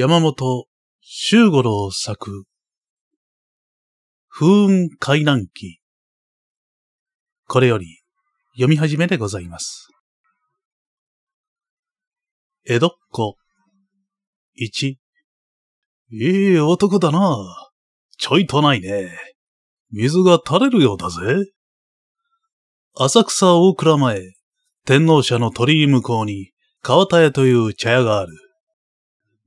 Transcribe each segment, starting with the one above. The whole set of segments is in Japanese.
山本周五郎作。風雲海南記。これより読み始めでございます。江戸っ子。一。いい男だな。ちょいとないね。水が垂れるようだぜ。浅草大蔵前、天皇社の鳥居向こうに、川田屋という茶屋がある。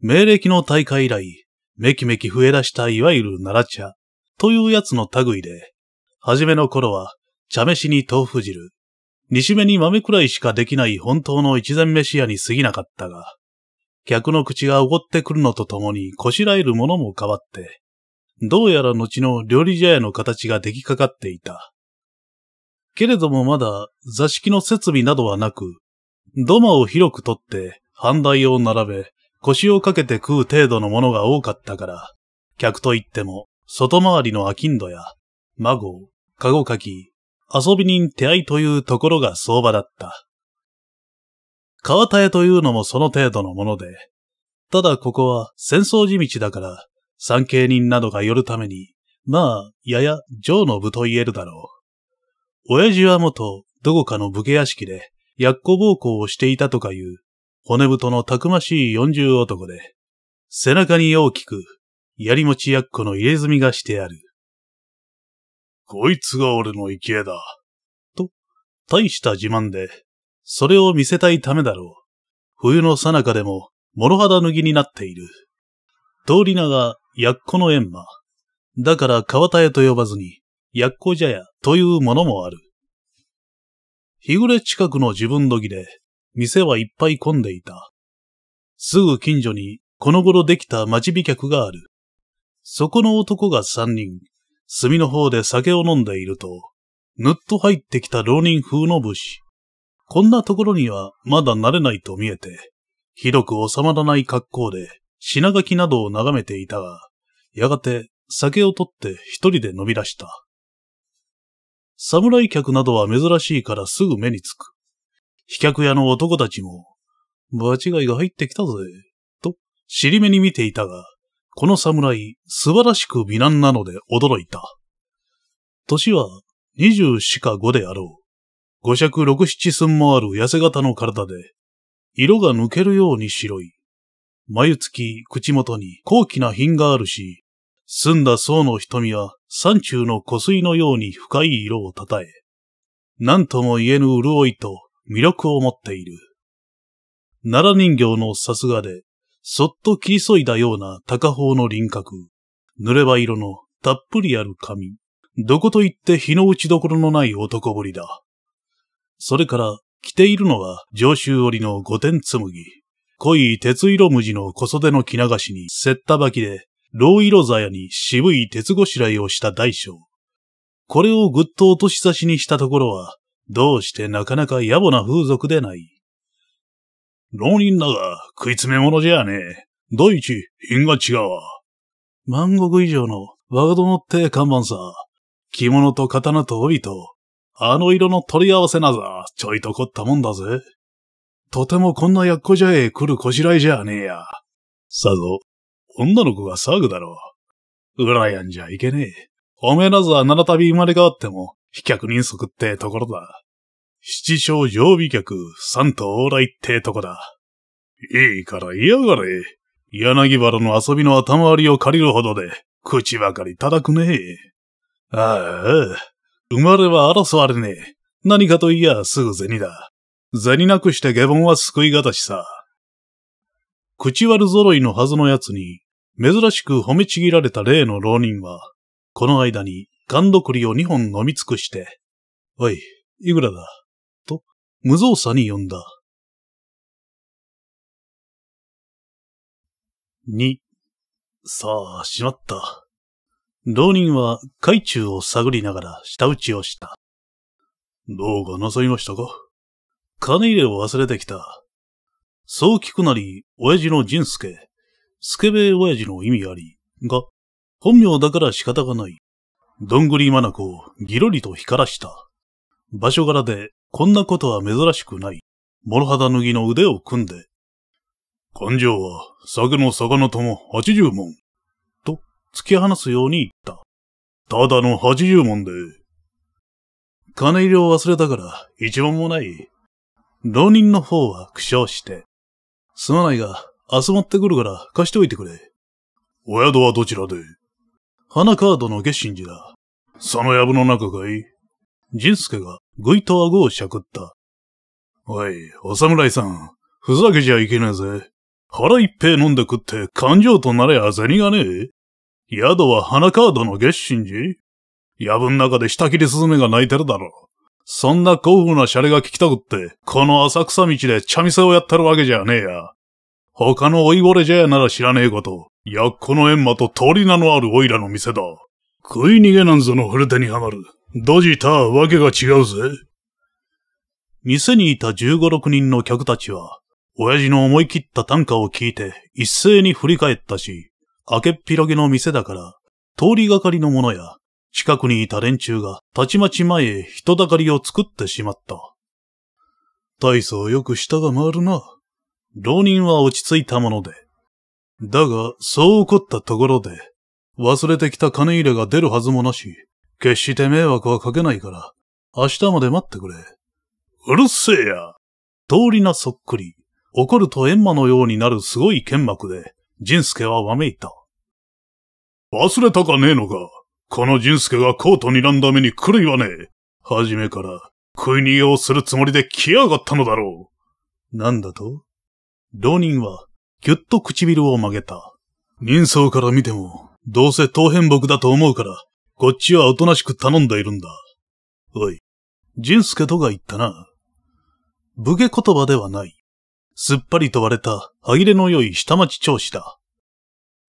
明暦の大会以来、めきめき増え出したいわゆる奈良茶というやつの類で、初めの頃は茶飯に豆腐汁、西目に豆くらいしかできない本当の一膳飯屋に過ぎなかったが、客の口がおごってくるのとともにこしらえるものも変わって、どうやら後の料理茶屋の形が出来かかっていた。けれどもまだ座敷の設備などはなく、土間を広く取って、飯台を並べ、腰をかけて食う程度のものが多かったから、客といっても、外回りの商人や、孫、籠かき、遊び人手合いというところが相場だった。川田屋というのもその程度のもので、ただここは戦争地道だから、参詣人などが寄るために、まあ、やや上の部と言えるだろう。親父は元、どこかの武家屋敷で、っこ暴行をしていたとかいう骨太のたくましい四十男で、背中に大きく、槍持ちやっこの入れ墨がしてある。こいつが俺の生絵だ。と、大した自慢で、それを見せたいためだろう。冬のさなかでも、諸肌脱ぎになっている。通り名が、やっこの閻魔。だから川田へと呼ばずに、やっこじゃやというものもある。日暮れ近くの自分どぎで、店はいっぱい混んでいた。すぐ近所にこの頃できた待ち美客がある。そこの男が三人、炭の方で酒を飲んでいると、ぬっと入ってきた浪人風の武士。こんなところにはまだ慣れないと見えて、ひどく収まらない格好で品書きなどを眺めていたが、やがて酒を取って一人で飲み出した。侍客などは珍しいからすぐ目につく。飛脚屋の男たちも、場違いが入ってきたぜ、と、尻目に見ていたが、この侍、素晴らしく美男なので驚いた。年は二十四か五であろう。五尺六七寸もある痩せ型の体で、色が抜けるように白い。眉つき、口元に高貴な品があるし、澄んだ層の瞳は山中の湖水のように深い色をたたえ、何とも言えぬ潤いと魅力を持っている。奈良人形のさすがで、そっと切りそいだような高方の輪郭、濡れ場色のたっぷりある髪、どこといって日の打ちどころのない男ぶりだ。それから着ているのは上州織の五点紬。濃い鉄色無地の小袖の着流しに接ったばきで、老色鞘に渋い鉄ごしらえをした大将。これをぐっと落とし差しにしたところは、どうしてなかなか野暮な風俗でない。浪人だが、食い詰め者じゃねえ。第一、品が違うわ。万国以上の我が殿って看板さ。着物と刀と帯と、あの色の取り合わせなぞ、ちょいと凝ったもんだぜ。とてもこんなやっこじゃえ来るこしらえじゃねえや。さぞ、女の子が騒ぐだろう。うらやんじゃいけねえ。おめえなぞは七度生まれ変わっても、飛脚人足ってところだ。七将常備客三頭往来ってとこだ。いいから嫌がれ。柳原の遊びの頭割りを借りるほどで、口ばかり叩くねえ。ああ、生まれは争われねえ。何かといやすぐ銭だ。銭なくして下凡は救いがたしさ。口悪揃いのはずのやつに、珍しく褒めちぎられた例の浪人は、この間にガンドクリを二本飲み尽くして、おい、いくらだ、と、無造作に呼んだ。二、さあ、しまった。老人は海中を探りながら舌打ちをした。どうかなさいましたか金入れを忘れてきた。そう聞くなり、親父の仁助、スケベ親父の意味あり、が、本名だから仕方がない。どんぐりまなこをぎろりと光らした。場所柄で、こんなことは珍しくない。諸肌脱ぎの腕を組んで。勘定は、酒の魚とも八十文。と、突き放すように言った。ただの八十文で。金入れを忘れたから一文もない。浪人の方は苦笑して。すまないが、明日持ってくるから貸しておいてくれ。お宿はどちらで花カードの月心寺だ。その藪の中かいジンスケがぐいと顎をしゃくった。おい、お侍さん、ふざけじゃいけねえぜ。腹いっぺい飲んで食って感情となれや銭がねえ。宿は花カードの月神寺藪の中で下切りスズメが鳴いてるだろ。そんな豪風なシャレが聞きたくって、この浅草道で茶店をやってるわけじゃねえや。他の老いぼれじゃやなら知らねえこと、やっこの閻魔と通り名のあるおいらの店だ。食い逃げなんぞの古手にはまる。ドジたわけが違うぜ。店にいた15、6人の客たちは、親父の思い切った短歌を聞いて一斉に振り返ったし、明けっぴろげの店だから、通りがかりの者や、近くにいた連中がたちまち前へ人だかりを作ってしまった。大層よく舌が回るな。浪人は落ち着いたもので。だが、そう怒ったところで、忘れてきた金入れが出るはずもなし、決して迷惑はかけないから、明日まで待ってくれ。うるせえや。通りなそっくり、怒ると閻魔のようになるすごい剣幕で、スケはわめいた。忘れたかねえのか。このスケがコートにらんだ目に狂いはねえ。はじめから、食い逃げをするつもりで来やがったのだろう。なんだと浪人は、ぎゅっと唇を曲げた。人相から見ても、どうせ当変僕だと思うから、こっちはおとなしく頼んでいるんだ。おい、仁助とが言ったな。武家言葉ではない。すっぱりと割れた、歯切れの良い下町調子だ。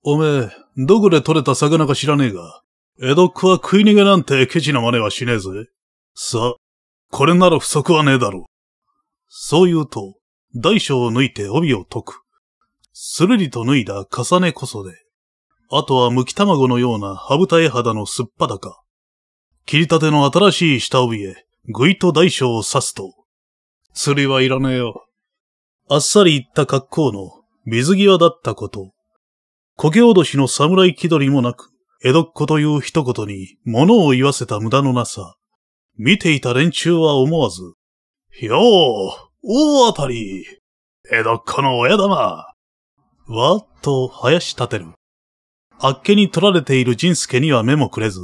おめえ、どこで取れた魚か知らねえが、江戸っ子は食い逃げなんてケチな真似はしねえぜ。さあ、これなら不足はねえだろう。そう言うと、大小を抜いて帯を解く。するりと脱いだ重ねこそで、あとは剥き卵のような羽二重肌のすっぱだか。切りたての新しい下帯へ、ぐいと大小を刺すと、釣りはいらねえよ。あっさり言った格好の水際だったこと。苔おどしの侍気取りもなく、江戸っ子という一言に物を言わせた無駄のなさ。見ていた連中は思わず、よう、大当たり、江戸っ子の親玉、わーっとやし立てる。あっけに取られている仁助には目もくれず、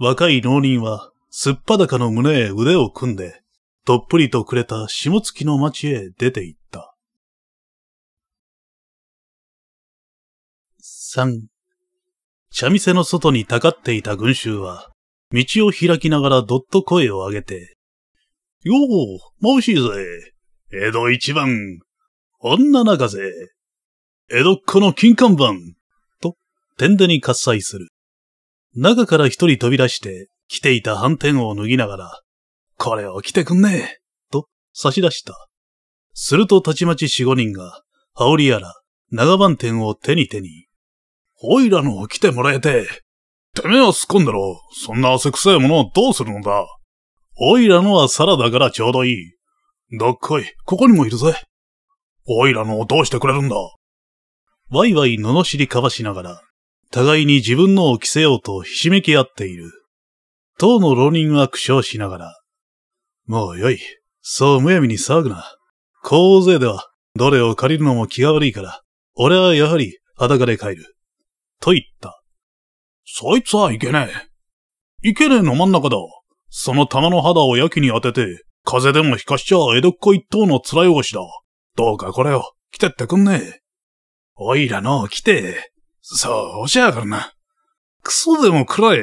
若い農人は、すっぱだかの胸へ腕を組んで、どっぷりとくれた下月の町へ出て行った。三、茶店の外にたかっていた群衆は、道を開きながらどっと声を上げて、よう、まぶしいぜ。江戸一番。女中ぜ。江戸っ子の金看板。天でに喝采する。中から一人飛び出して、着ていた反転を脱ぎながら、これを着てくんねえ、と差し出した。するとたちまち四五人が、羽織やら、長番点を手に手に、おいらのを着てもらえて、てめえはすっこんだろ、そんな汗臭いものをどうするのだ。おいらのはサラダからちょうどいい。どっこい、ここにもいるぜ。おいらのをどうしてくれるんだ。わいわい罵りかわしながら、互いに自分のを着せようとひしめき合っている。当の浪人は苦笑しながら、もうよい。そうむやみに騒ぐな。こう大勢では、どれを借りるのも気が悪いから、俺はやはり裸で帰る。と言った。そいつはいけねえ。いけねえの真ん中だ。その玉の肌をやきに当てて、風でも引かしちゃ江戸っ子一頭のいおしだ。どうかこれを、来てってくんねえ。おいらの、来て。そうじゃからな。クソでもくらえ。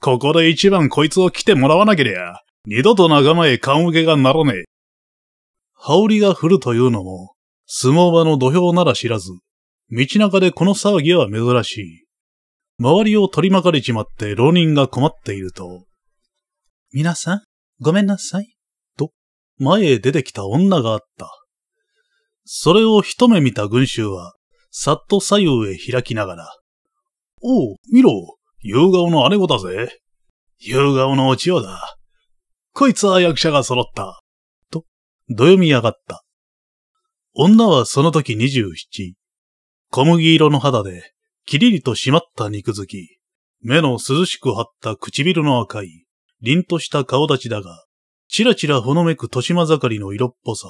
ここで一番こいつを来てもらわなけりゃ、二度と仲間へ顔向けがならねえ。羽織が降るというのも、相撲場の土俵なら知らず、道中でこの騒ぎは珍しい。周りを取り巻かれちまって浪人が困っていると、皆さん、ごめんなさい。と、前へ出てきた女があった。それを一目見た群衆は、さっと左右へ開きながら。おう、見ろ、夕顔の姉子だぜ。夕顔のお千代だ。こいつは役者が揃った。と、どよみ上がった。女はその時27。小麦色の肌で、きりりと締まった肉付き。目の涼しく張った唇の赤い、凛とした顔立ちだが、ちらちらほのめく豊島盛りの色っぽさ。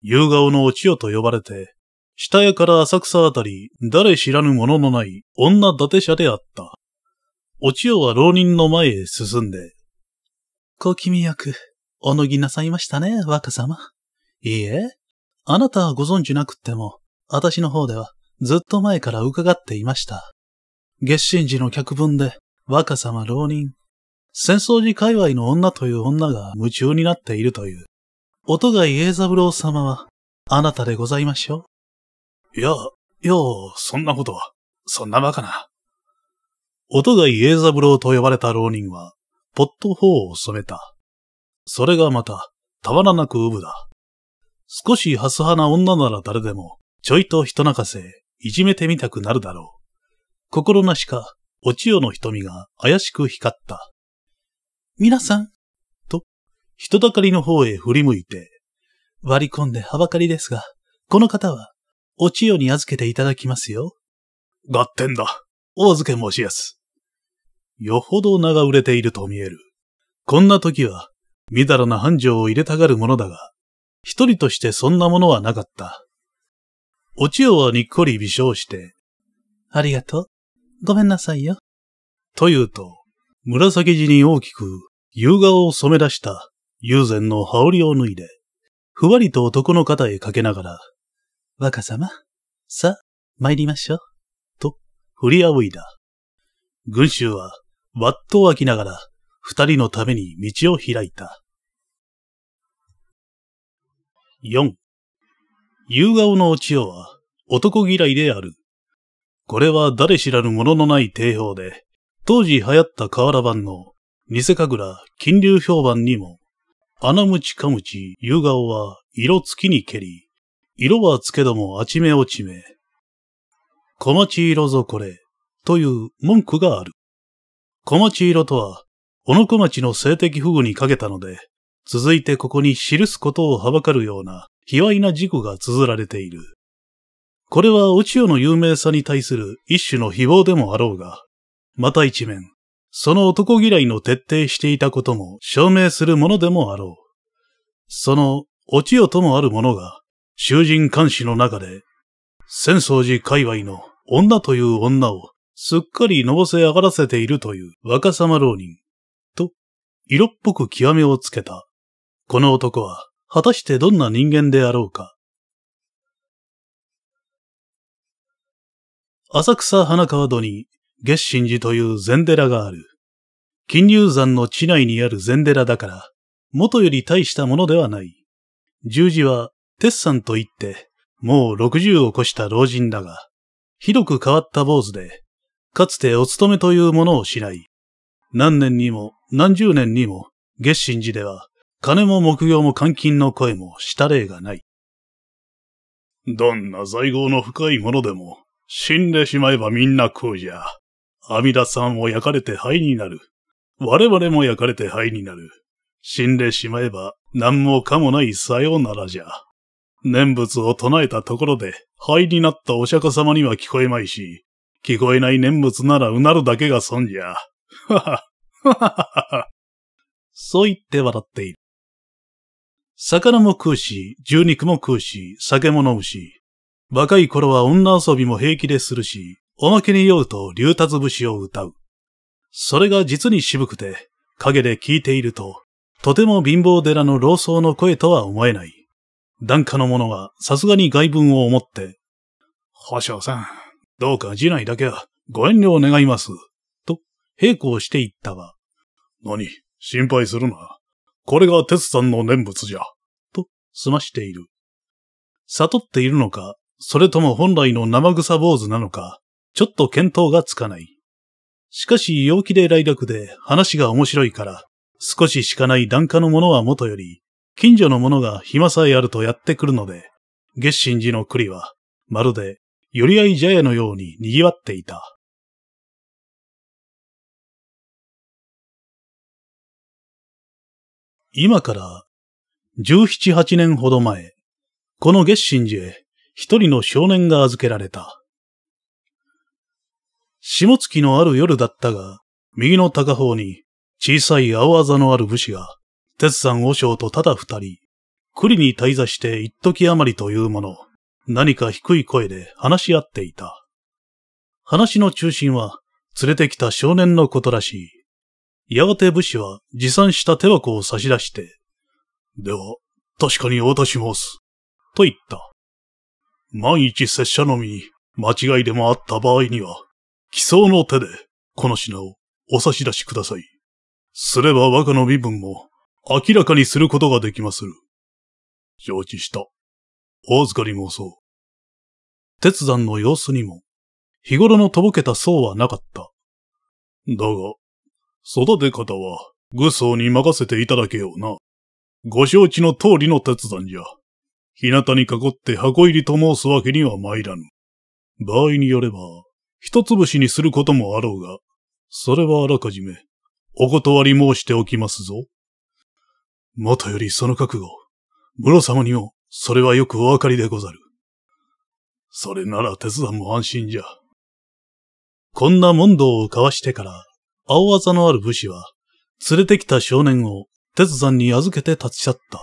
夕顔のお千代と呼ばれて、下屋から浅草あたり、誰知らぬもののない女伊達者であった。お千代は浪人の前へ進んで。小君役、お脱ぎなさいましたね、若様。いいえ、あなたはご存知なくっても、私の方ではずっと前から伺っていました。月神寺の客分で、若様浪人、戦争時界隈の女という女が夢中になっているという。音が家三郎様は、あなたでございましょう。いや、よう、そんなことは。そんなバカな。音が家三郎と呼ばれた浪人は、ポッと頬を染めた。それがまた、たまらなくウブだ。少しハス派な女なら誰でも、ちょいと人泣かせ、いじめてみたくなるだろう。心なしか、お千代の瞳が怪しく光った。皆さん、と、人だかりの方へ振り向いて、割り込んではばかりですが、この方はお千代に預けていただきますよ。合点だ。お預け申しやす。よほど名が売れていると見える。こんな時は、みだらな繁盛を入れたがるものだが、一人としてそんなものはなかった。お千代はにっこり微笑して、ありがとう。ごめんなさいよ。というと、紫地に大きく夕顔を染め出した友禅の羽織を脱いで、ふわりと男の肩へかけながら、若様、さあ、参りましょう。と、振りあおいだ。群衆は、わっと湧きながら、二人のために道を開いた。四、夕顔のお千代は、男嫌いである。これは誰知らぬもののない定評で、当時流行った河原版の、偽神楽金流評判にも、穴むちかむち夕顔は色付きに蹴り、色はつけどもあちめ落ちめ。小町色ぞこれ、という文句がある。小町色とは、小野小町の性的不具にかけたので、続いてここに記すことをはばかるような、卑猥な事故が綴られている。これは、お千代の有名さに対する一種の誹謗でもあろうが、また一面、その男嫌いの徹底していたことも証明するものでもあろう。その、お千代ともあるものが、囚人監視の中で、浅草寺界隈の女という女をすっかりのぼせ上がらせているという若様浪人、と、色っぽく極めをつけた。この男は、果たしてどんな人間であろうか。浅草花川戸に、月神寺という禅寺がある。金龍山の地内にある禅寺だから、元より大したものではない。十字はテッサンと言って、もう60を越した老人だが、ひどく変わった坊主で、かつてお勤めというものをしない。何年にも、何十年にも、月神寺では、金も木業も監禁の声もした例がない。どんな在業の深いものでも、死んでしまえばみんなこうじゃ。阿弥陀さんも焼かれて灰になる。我々も焼かれて灰になる。死んでしまえば何もかもないさようならじゃ。念仏を唱えたところで、灰になったお釈迦様には聞こえまいし、聞こえない念仏ならうなるだけが損じゃ。はは、ははは。そう言って笑っている。魚も食うし、獣肉も食うし、酒も飲むし、若い頃は女遊びも平気でするし、おまけに酔うと竜達節を歌う。それが実に渋くて、陰で聞いていると、とても貧乏寺の老僧の声とは思えない。檀家の者がさすがに外文を思って、保証さん、どうか次内だけはご遠慮願います。と、並行して言ったが、何、心配するな。これが鉄さんの念仏じゃ。と、済ましている。悟っているのか、それとも本来の生臭坊主なのか、ちょっと見当がつかない。しかし、陽気で来楽で話が面白いから、少ししかない檀家の者はもとより、近所の者が暇さえあるとやってくるので、月神寺の栗は、まるで、寄り合い茶屋のように賑わっていた。今から、十七八年ほど前、この月神寺へ一人の少年が預けられた。下月のある夜だったが、右の高方に小さい青あざのある武士が鉄山和尚とただ二人、栗に滞在して一時余りというもの、何か低い声で話し合っていた。話の中心は、連れてきた少年のことらしい。やがて武士は持参した手箱を差し出して、では、確かに渡します。と言った。万一拙者のみに間違いでもあった場合には、奇想の手でこの品をお差し出しください。すれば若の身分も明らかにすることができまする。承知した。お預かり申そう。鉄山の様子にも、日頃のとぼけた層はなかった。だが、育て方は、愚僧に任せていただけような。ご承知の通りの鉄山じゃ。日向に囲って箱入りと申すわけには参らぬ。場合によれば、一つ節にすることもあろうが、それはあらかじめ、お断り申しておきますぞ。もとよりその覚悟、ムロ様にも、それはよくお分かりでござる。それなら鉄山も安心じゃ。こんな問答を交わしてから、青技のある武士は、連れてきた少年を鉄山に預けて立ち去った。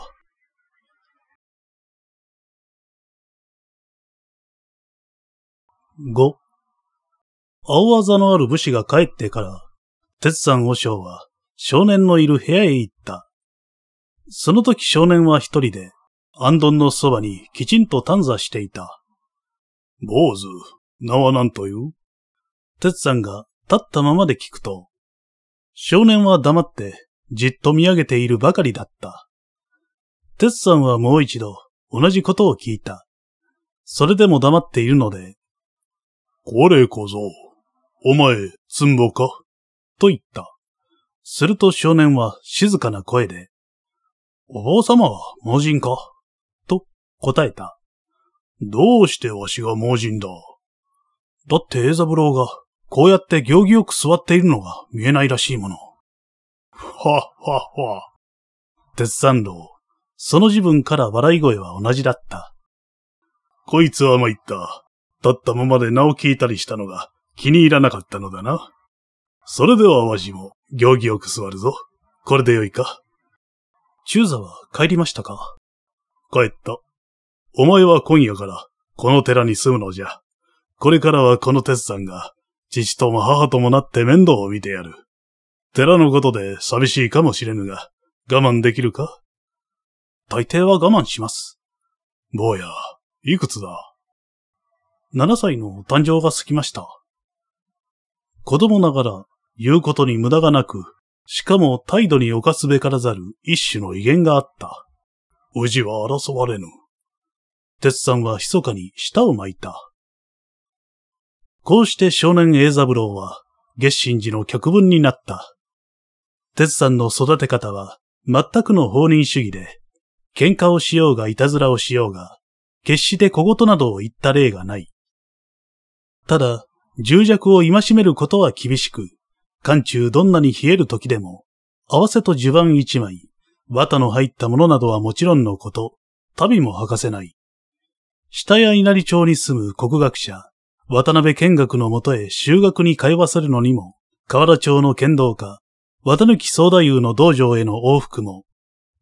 五、青技のある武士が帰ってから、鉄山和尚は少年のいる部屋へ行った。その時少年は一人で、アンドンのそばにきちんと探査していた。坊主、名は何という鉄さんが立ったままで聞くと、少年は黙ってじっと見上げているばかりだった。鉄さんはもう一度同じことを聞いた。それでも黙っているので、これこそ、お前、つんぼかと言った。すると少年は静かな声で、お坊様は盲人かと答えた。どうしてわしが盲人だだって栄三郎がこうやって行儀よく座っているのが見えないらしいもの。はっはっは。鉄三郎、その自分から笑い声は同じだった。こいつは参った。立ったままで名を聞いたりしたのが気に入らなかったのだな。それではわしも行儀よく座るぞ。これでよいか。中座は帰りましたか帰った。お前は今夜から、この寺に住むのじゃ。これからはこの鉄山が、父とも母ともなって面倒を見てやる。寺のことで寂しいかもしれぬが、我慢できるか大抵は我慢します。坊や、いくつだ七歳の誕生が過ぎました。子供ながら、言うことに無駄がなく、しかも態度に犯すべからざる一種の威厳があった。宇治は争われぬ。鉄さんは密かに舌を巻いた。こうして少年栄三郎は、月神寺の脚本になった。鉄さんの育て方は、全くの放任主義で、喧嘩をしようがいたずらをしようが、決して小言などを言った例がない。ただ、重弱を戒めることは厳しく、寒中どんなに冷える時でも、合わせと襦袢一枚、綿の入ったものなどはもちろんのこと、旅も履かせない。下や稲荷町に住む国学者、渡辺見学のもとへ修学に通わせるのにも、河原町の剣道家、綿貫総太夫の道場への往復も、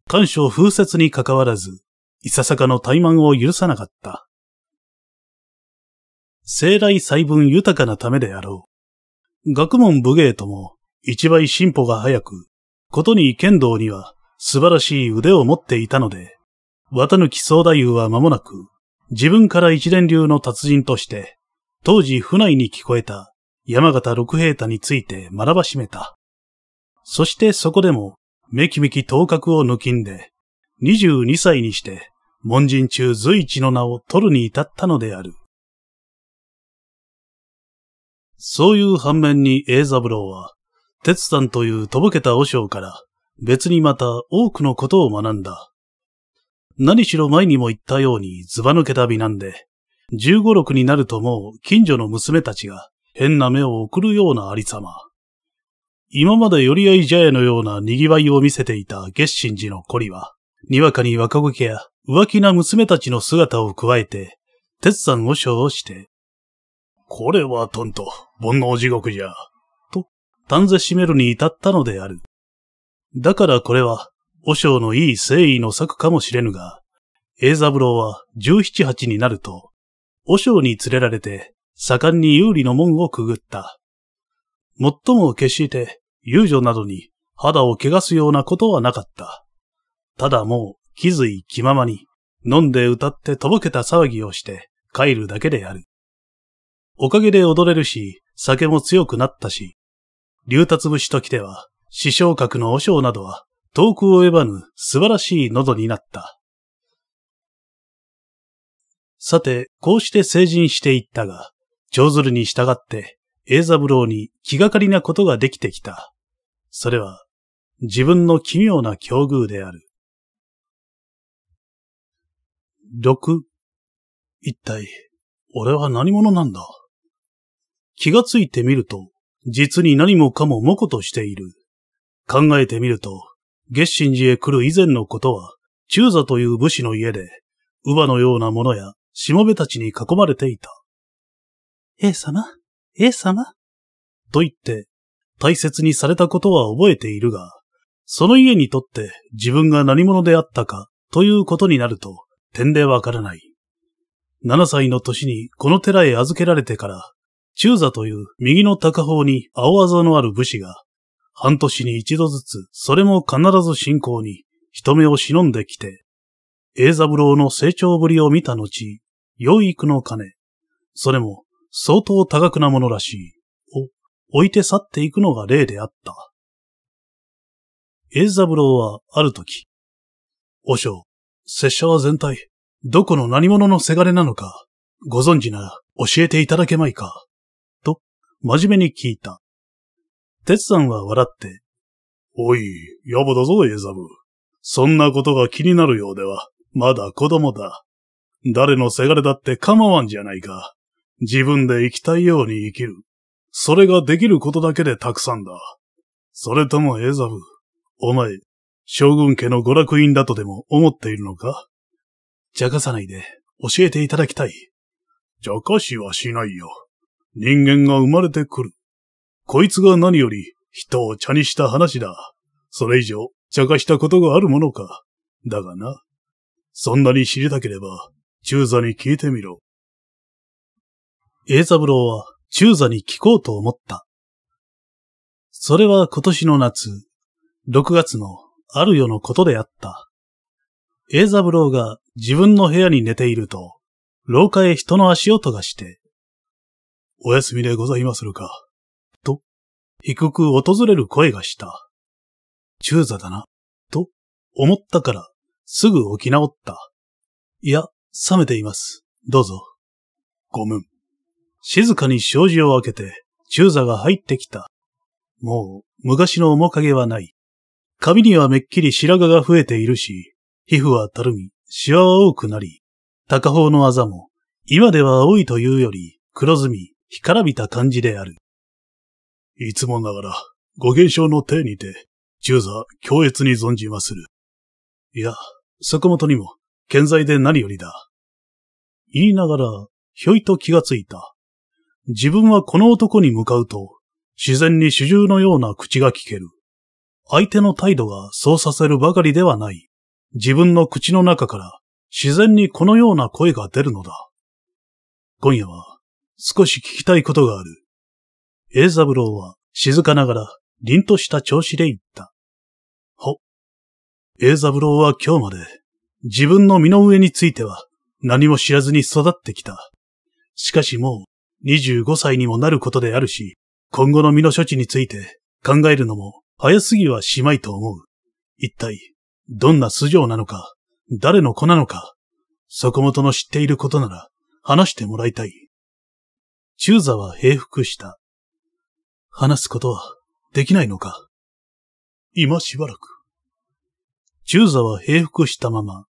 干渉風雪に関わらず、いささかの怠慢を許さなかった。生来細分豊かなためであろう。学問武芸とも一倍進歩が早く、ことに剣道には素晴らしい腕を持っていたので、綿貫総太夫は間もなく、自分から一連流の達人として、当時府内に聞こえた山形六平太について学ばしめた。そしてそこでも、めきめき頭角を抜きんで、22歳にして、門人中随一の名を取るに至ったのである。そういう反面に栄三郎は、鉄山というとぼけた和尚から別にまた多くのことを学んだ。何しろ前にも言ったようにずば抜けた美なんで、十五六になるともう近所の娘たちが変な目を送るようなありさま。今まで寄り合い茶屋のような賑わいを見せていた月神寺のコリは、にわかに若ごけや浮気な娘たちの姿を加えて、鉄山和尚をして、これはとんと、煩悩地獄じゃ、と、丹ぜしめるに至ったのである。だからこれは、和尚のいい誠意の策かもしれぬが、英三郎は十七八になると、和尚に連れられて、盛んに有利の門をくぐった。もっとも決して遊女などに肌を汚すようなことはなかった。ただもう気づい気ままに飲んで歌ってとぼけた騒ぎをして帰るだけである。おかげで踊れるし、酒も強くなったし、竜達節ときては、師匠格の和尚などは、遠く及ばぬ素晴らしい喉になった。さて、こうして成人していったが、上鶴に従って、ブ三郎に気がかりなことができてきた。それは、自分の奇妙な境遇である。六、一体、俺は何者なんだ気がついてみると、実に何もかももことしている。考えてみると、月神寺へ来る以前のことは、中座という武士の家で、乳母のようなものや、しもべたちに囲まれていた。ええ様ええ様と言って、大切にされたことは覚えているが、その家にとって自分が何者であったかということになると、点でわからない。7歳の年にこの寺へ預けられてから、中座という右の高方に青あざのある武士が、半年に一度ずつ、それも必ず信仰に、人目を忍んできて、栄三郎の成長ぶりを見た後、養育の金、それも相当多額なものらしい、を置いて去っていくのが例であった。栄三郎はある時、和尚、拙者は全体、どこの何者のせがれなのか、ご存知なら教えていただけまいか。真面目に聞いた。鉄さんは笑って、おい、やぼだぞ、エザブ。そんなことが気になるようでは、まだ子供だ。誰のせがれだって構わんじゃないか。自分で生きたいように生きる。それができることだけでたくさんだ。それともエザブ、お前、将軍家の娯楽院だとでも思っているのか邪魔さないで教えていただきたい。邪魔しはしないよ。人間が生まれてくる。こいつが何より人を茶にした話だ。それ以上茶化したことがあるものか。だがな。そんなに知りたければ、中座に聞いてみろ。栄三郎は中座に聞こうと思った。それは今年の夏、6月のある夜のことであった。栄三郎が自分の部屋に寝ていると、廊下へ人の足音がして、お休みでございまするか。と、低く訪れる声がした。中座だな、と思ったから、すぐ起き直った。いや、冷めています。どうぞ。ごむん。静かに障子を開けて、中座が入ってきた。もう、昔の面影はない。髪にはめっきり白髪が増えているし、皮膚はたるみ、シワは多くなり、高方のあざも、今では青いというより黒ずみ、干からびた感じである。いつもながら、ご現象の体にて、中座、強烈に存じまする。いや、坂本にも、健在で何よりだ。言いながら、ひょいと気がついた。自分はこの男に向かうと、自然に主従のような口が聞ける。相手の態度がそうさせるばかりではない。自分の口の中から自然にこのような声が出るのだ。今夜は少し聞きたいことがある。英三郎は静かながら凛とした調子で言った。ほ。英三郎は今日まで自分の身の上については何も知らずに育ってきた。しかしもう25歳にもなることであるし、今後の身の処置について考えるのも早すぎはしまいと思う。一体、どんな素性なのか、誰の子なのか、そこもとの知っていることなら話してもらいたい。中座は平服した。話すことはできないのか今しばらく。中座は平服したまま、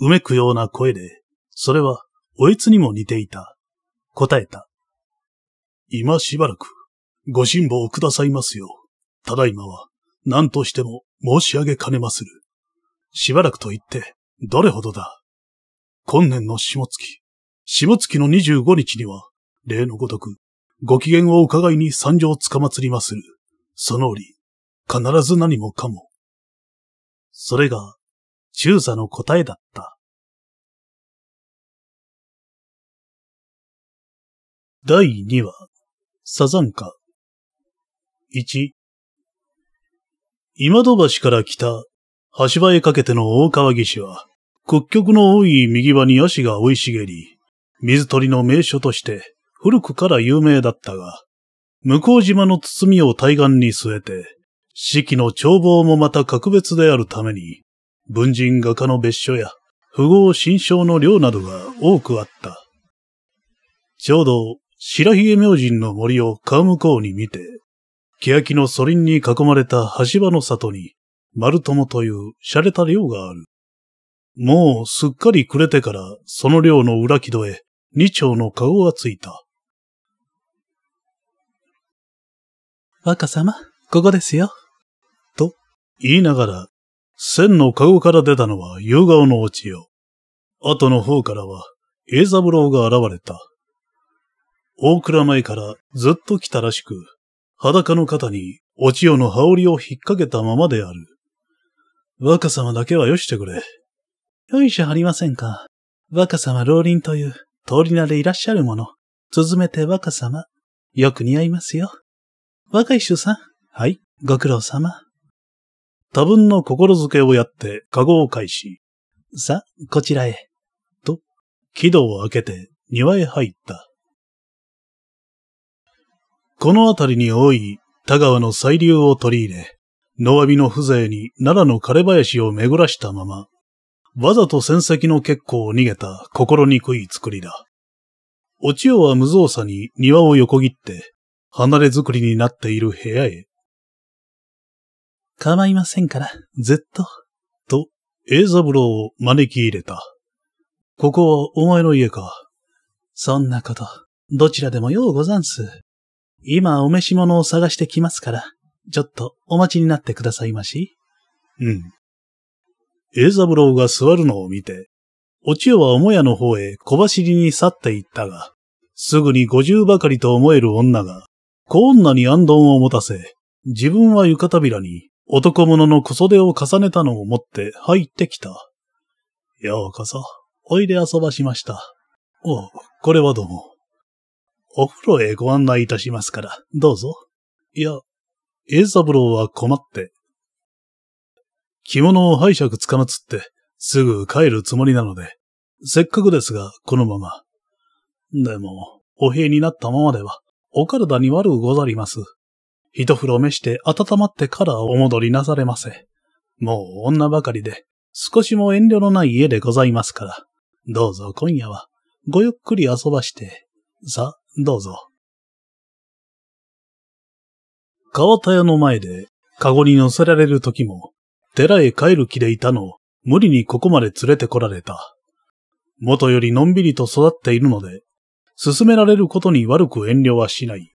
うめくような声で、それはおえつにも似ていた。答えた。今しばらく、ご辛抱くださいますよ。ただいまは、何としても申し上げかねまする。しばらくと言って、どれほどだ。今年の下月、下月の25日には、例のごとく、ご機嫌を伺いに参上つかまつりまする。その折、必ず何もかも。それが、中佐の答えだった。第二話、サザンカ。一、今戸橋から来た、橋場へかけての大川岸は、屈曲の多い右場に足が生い茂り、水鳥の名所として、古くから有名だったが、向こう島の包みを対岸に据えて、四季の眺望もまた格別であるために、文人画家の別所や、富豪新章の寮などが多くあった。ちょうど、白髭明神の森を川向こうに見て、欅のソリンに囲まれた橋場の里に、丸友という洒落た寮がある。もうすっかり暮れてから、その寮の裏木戸へ、二丁の籠がついた。若様、ここですよ。と、言いながら、千の籠から出たのは夕顔のお千代。後の方からは、栄三郎が現れた。大蔵前からずっと来たらしく、裸の肩にお千代の羽織を引っ掛けたままである。若様だけはよしてくれ。よいしょありませんか。若様老輪という通り名でいらっしゃるもの。続めて若様、よく似合いますよ。若い衆さん。はい、ご苦労様。多分の心づけをやって、籠を返し、さ、こちらへ。と、木戸を開けて庭へ入った。この辺りに多い田川の細流を取り入れ、野詫びの風情に奈良の枯れ林を巡らしたまま、わざと戦績の結構を逃げた心にくい作りだ。お千代は無造作に庭を横切って、離れ作りになっている部屋へ。構いませんから、ずっと、と、エイザブローを招き入れた。ここはお前の家か。そんなこと、どちらでもようござんす。今お召し物を探してきますから、ちょっとお待ちになってくださいまし。うん。エイザブローが座るのを見て、お千代は母屋の方へ小走りに去っていったが、すぐに五十ばかりと思える女が、こんなに安頓を持たせ、自分は床扉に男物の小袖を重ねたのを持って入ってきた。ようこそ、おいで遊ばしました。おう、これはどうも。お風呂へご案内いたしますから、どうぞ。いや、エ三郎は困って。着物を拝借つかまつって、すぐ帰るつもりなので、せっかくですが、このまま。でも、お屋になったままでは、お体に悪うござります。一風呂召して温まってからお戻りなされませ。もう女ばかりで、少しも遠慮のない家でございますから、どうぞ今夜は、ごゆっくり遊ばして、さ、どうぞ。川田屋の前で、カゴに乗せられる時も、寺へ帰る気でいたのを、無理にここまで連れてこられた。元よりのんびりと育っているので、進められることに悪く遠慮はしない。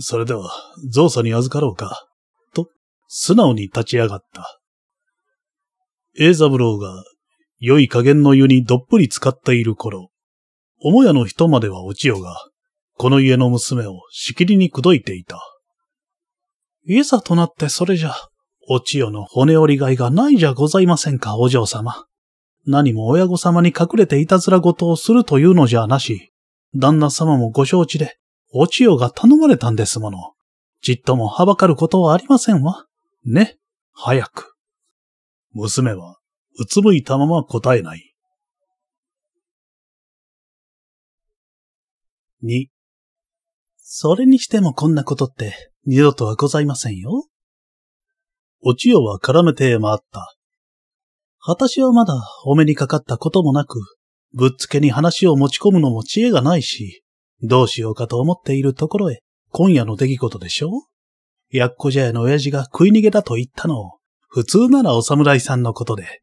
それでは、造作に預かろうか、と、素直に立ち上がった。エイザブローが、良い加減の湯にどっぷり使っている頃、母屋の人まではお千代が、この家の娘をしきりに口説いていた。いざとなってそれじゃ、お千代の骨折りがいがないじゃございませんか、お嬢様。何も親御様に隠れていたずら事をするというのじゃなし、旦那様もご承知で、お千代が頼まれたんですもの。ちっともはばかることはありませんわ。ね、早く。娘は、うつむいたまま答えない。に、それにしてもこんなことって、二度とはございませんよ。お千代は絡めて回った。私はまだお目にかかったこともなく、ぶっつけに話を持ち込むのも知恵がないし、どうしようかと思っているところへ、今夜の出来事でしょやっこじゃやの親父が食い逃げだと言ったのを、普通ならお侍さんのことで、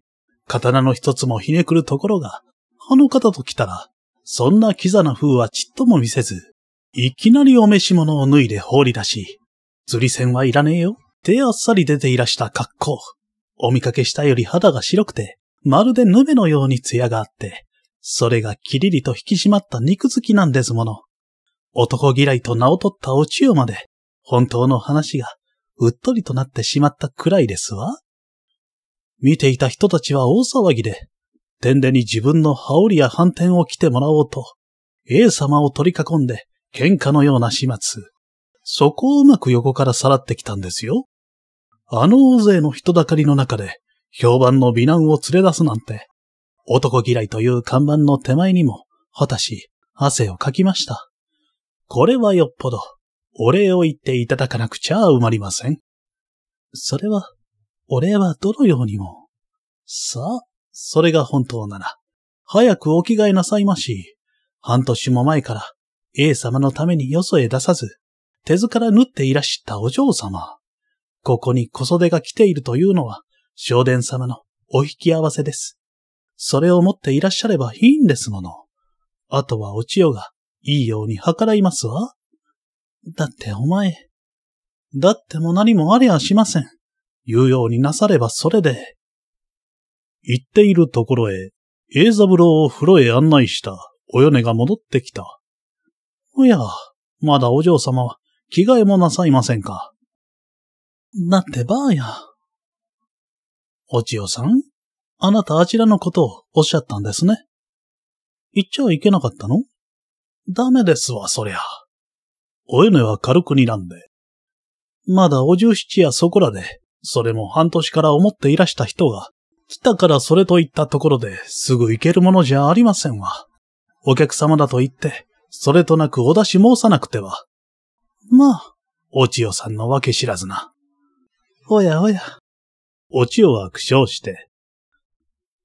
刀の一つもひねくるところが、あの方と来たら、そんなキザな風はちっとも見せず、いきなりお召し物を脱いで放り出し、釣り線はいらねえよ、ってあっさり出ていらした格好。お見かけしたより肌が白くて、まるでヌメのように艶があって、それがキリリと引き締まった肉付きなんですもの。男嫌いと名を取ったお千代まで、本当の話がうっとりとなってしまったくらいですわ。見ていた人たちは大騒ぎで、天でに自分の羽織や反転を着てもらおうと、A 様を取り囲んで喧嘩のような始末。そこをうまく横からさらってきたんですよ。あの大勢の人だかりの中で、評判の美男を連れ出すなんて、男嫌いという看板の手前にも、果たし、汗をかきました。これはよっぽど、お礼を言っていただかなくちゃ埋まりません。それは、お礼はどのようにも。さあ、それが本当なら、早くお着替えなさいまし。半年も前から、A 様のためによそへ出さず、手ずから縫っていらしたお嬢様。ここに小袖が来ているというのは、正殿様のお引き合わせです。それを持っていらっしゃればいいんですもの。あとはお千代がいいように計らいますわ。だってお前、だっても何もありゃしません。言うようになさればそれで。言っているところへ、栄三郎を風呂へ案内したお米が戻ってきた。おや、まだお嬢様は着替えもなさいませんか。なんてばあや。お千代さん、あなたあちらのことをおっしゃったんですね。言っちゃいけなかったのダメですわ、そりゃ。おねは軽くにらんで。まだお十七やそこらで、それも半年から思っていらした人が、来たからそれといったところですぐ行けるものじゃありませんわ。お客様だと言って、それとなくお出し申さなくては。まあ、お千代さんのわけ知らずな。おやおや。お千代は苦笑して。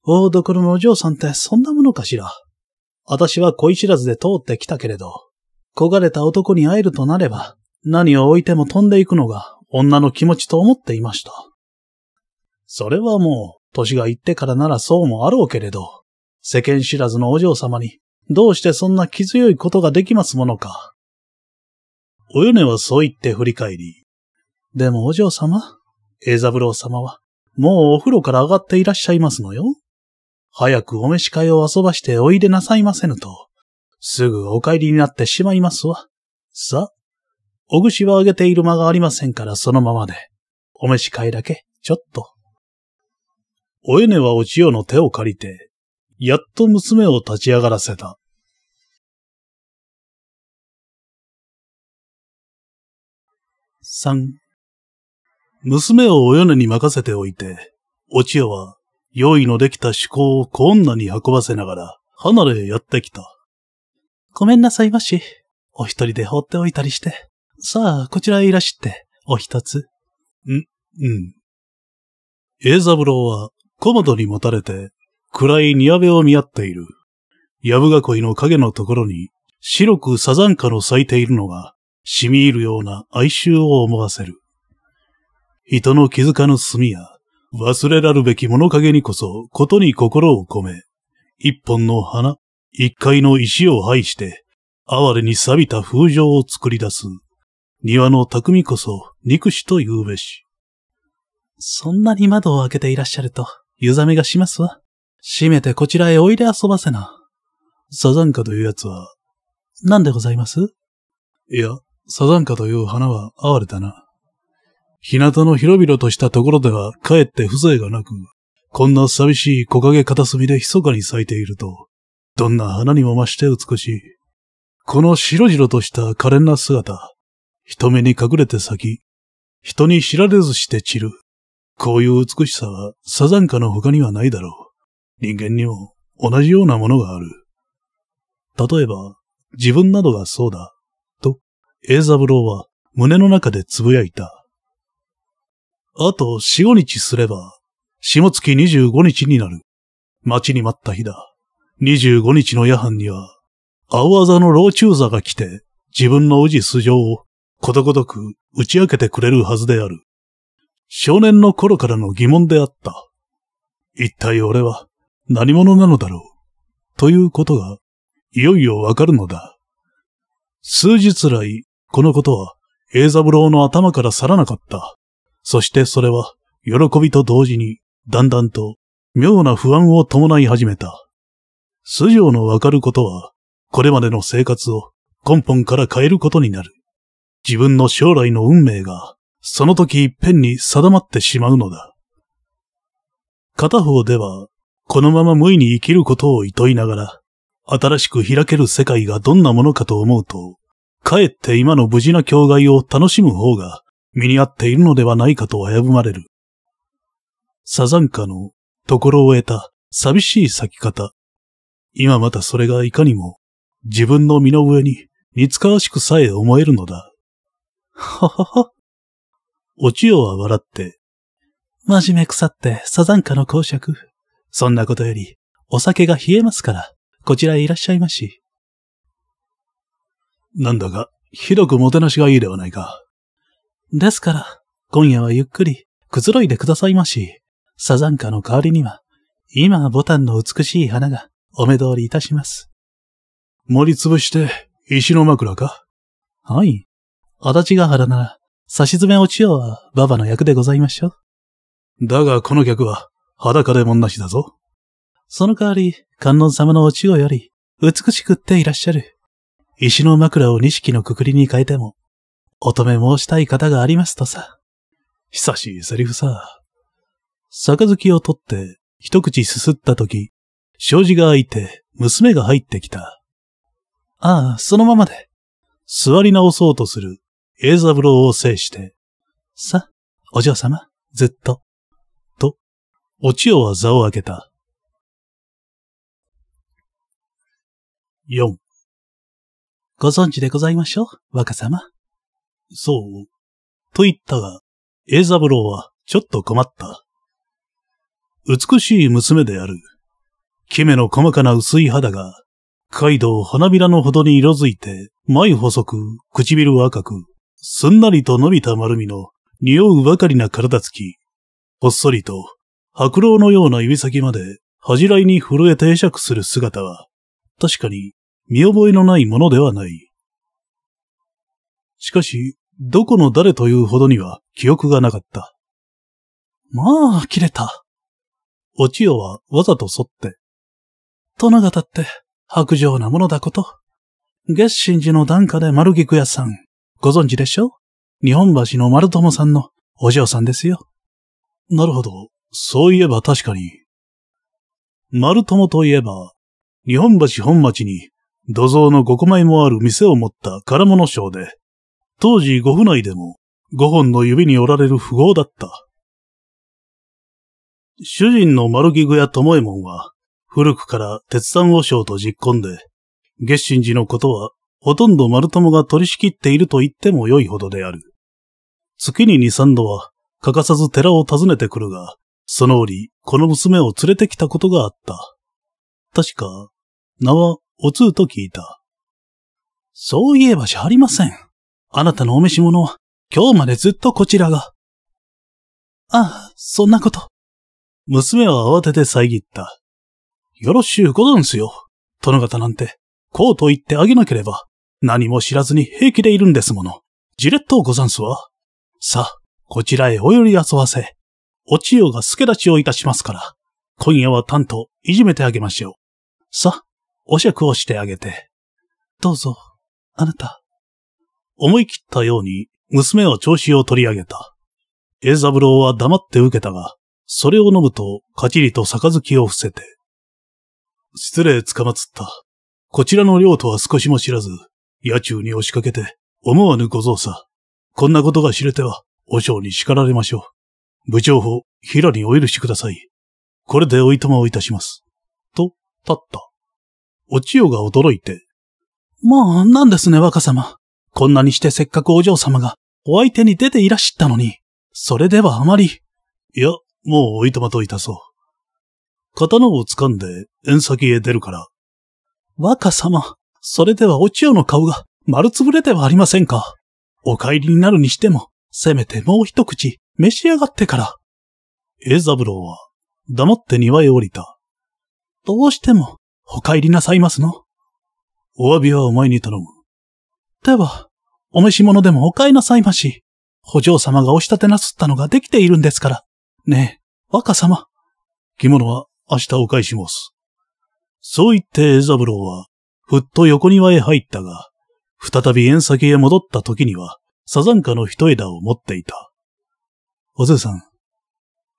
大所のお嬢さんってそんなものかしら。私は恋知らずで通ってきたけれど、焦がれた男に会えるとなれば、何を置いても飛んでいくのが女の気持ちと思っていました。それはもう、年が行ってからならそうもあろうけれど、世間知らずのお嬢様に、どうしてそんな気強いことができますものか。およねはそう言って振り返り、でもお嬢様、ブ三郎様は、もうお風呂から上がっていらっしゃいますのよ。早くお召し替えを遊ばしておいでなさいませぬと、すぐお帰りになってしまいますわ。さあ、お串はあげている間がありませんからそのままで、お召し替えだけ、ちょっと。おえねはお千代の手を借りて、やっと娘を立ち上がらせた。三。娘をお米に任せておいて、お千代は、用意のできた思考をこんなに運ばせながら、離れへやってきた。ごめんなさいまし。お一人で放っておいたりして。さあ、こちらへいらしって、お一つ。ん、うん。栄三郎は、小窓に持たれて、暗い庭辺を見合っている。藪囲いの影のところに、白くサザンカの咲いているのが、染み入るような哀愁を思わせる。人の気づかぬ墨や、忘れらるべき物陰にこそ、ことに心を込め、一本の花、一階の石を拝して、哀れに錆びた風情を作り出す。庭の匠こそ、憎しと言うべし。そんなに窓を開けていらっしゃると、湯冷めがしますわ。閉めてこちらへおいで遊ばせな。サザンカというやつは、何でございますいや、サザンカという花は哀れだな。日向の広々としたところではかえって風情がなく、こんな寂しい木陰片隅で密かに咲いていると、どんな花にも増して美しい。この白々とした可憐な姿、人目に隠れて咲き、人に知られずして散る。こういう美しさはサザンカの他にはないだろう。人間にも同じようなものがある。例えば、自分などがそうだ、と、エーザブローは胸の中で呟いた。あと四五日すれば、下月二十五日になる。待ちに待った日だ。二十五日の夜半には、青技の老中座が来て、自分の氏素性をことごとく打ち明けてくれるはずである。少年の頃からの疑問であった。一体俺は何者なのだろう。ということが、いよいよわかるのだ。数日来、このことは、栄三郎の頭から去らなかった。そしてそれは、喜びと同時に、だんだんと、妙な不安を伴い始めた。素性のわかることは、これまでの生活を根本から変えることになる。自分の将来の運命が、その時一遍に定まってしまうのだ。片方では、このまま無意に生きることを厭いながら、新しく開ける世界がどんなものかと思うと、かえって今の無事な境外を楽しむ方が身に合っているのではないかと危ぶまれる。サザンカのところを得た寂しい咲き方。今またそれがいかにも自分の身の上に似つかわしくさえ思えるのだ。ははは。お千代は笑って。真面目腐ってサザンカの公爵。そんなことより、お酒が冷えますから、こちらへいらっしゃいまし。なんだか、ひどくもてなしがいいではないか。ですから、今夜はゆっくり、くつろいでくださいまし。サザンカの代わりには、今、ボタンの美しい花が、お目通りいたします。盛り潰して、石の枕かはい。足立ヶ原なら、差し詰め落ちようは、馬場の役でございましょう。だが、この客は、裸でもんなしだぞ。その代わり、観音様のお千代より、美しくっていらっしゃる。石の枕を錦のくくりに変えても、お止め申したい方がありますとさ。久しいセリフさ。杯を取って一口すすった時、障子が開いて娘が入ってきた。ああ、そのままで。座り直そうとする栄三郎を制して、さ、お嬢様、ずっと。と、お千代は座を開けた。4。ご存知でございましょう、若様。そう、と言ったが、栄三郎はちょっと困った。美しい娘である。キメの細かな薄い肌が、カイドウ花びらのほどに色づいて、眉細く、唇赤く、すんなりと伸びた丸みの、匂うばかりな体つき、ほっそりと、白狼のような指先まで、恥じらいに震えて会釈する姿は、確かに見覚えのないものではない。しかし、どこの誰というほどには記憶がなかった。まあ、切れた。お千代はわざと沿って。殿方って白状なものだこと。月神寺の檀家で丸菊屋さん、ご存知でしょ日本橋の丸友さんのお嬢さんですよ。なるほど。そういえば確かに。丸友といえば、日本橋本町に土蔵の五個前もある店を持った唐物商で、当時五府内でも五本の指におられる富豪だった。主人の丸木具屋友右衛門は、古くから鉄山和尚と実婚で、月神寺のことはほとんど丸友が取り仕切っていると言っても良いほどである。月に二三度は欠かさず寺を訪ねてくるが、その折、この娘を連れてきたことがあった。確か、名はお通と聞いた。そういえばしゃありません。あなたのお召し物は、今日までずっとこちらが。ああ、そんなこと。娘は慌てて遮った。よろしゅうござんすよ。殿方なんて、こうと言ってあげなければ、何も知らずに平気でいるんですもの。じれっとござんすわ。さあ、こちらへお寄り遊ばせ。お千代が助立ちをいたしますから、今夜は担当、いじめてあげましょう。さあ、お酌をしてあげて。どうぞ、あなた。思い切ったように娘は調子を取り上げた。栄三郎は黙って受けたが、それを飲むとかちりと杯を伏せて。失礼つかまつった。こちらの領とは少しも知らず、野中に押しかけて、思わぬご造作。こんなことが知れては、和尚に叱られましょう。部長補、平にお許しください。これでおいとまをいたします。と、立った。お千代が驚いて。まあ、なんですね、若様。こんなにしてせっかくお嬢様がお相手に出ていらしったのに、それではあまり。いや、もうおいとまといたそう。刀を掴んで縁先へ出るから。若様、それではお千代の顔が丸つぶれではありませんか。お帰りになるにしても、せめてもう一口召し上がってから。栄三郎は黙って庭へ降りた。どうしてもお帰りなさいますのお詫びはお前に頼む。では、お召し物でもお買いなさいまし。お嬢様がお仕立てなすったのができているんですから。ねえ、若様。着物は明日お返し申す。そう言って江三郎は、ふっと横庭へ入ったが、再び縁先へ戻った時には、サザンカの一枝を持っていた。おずさん、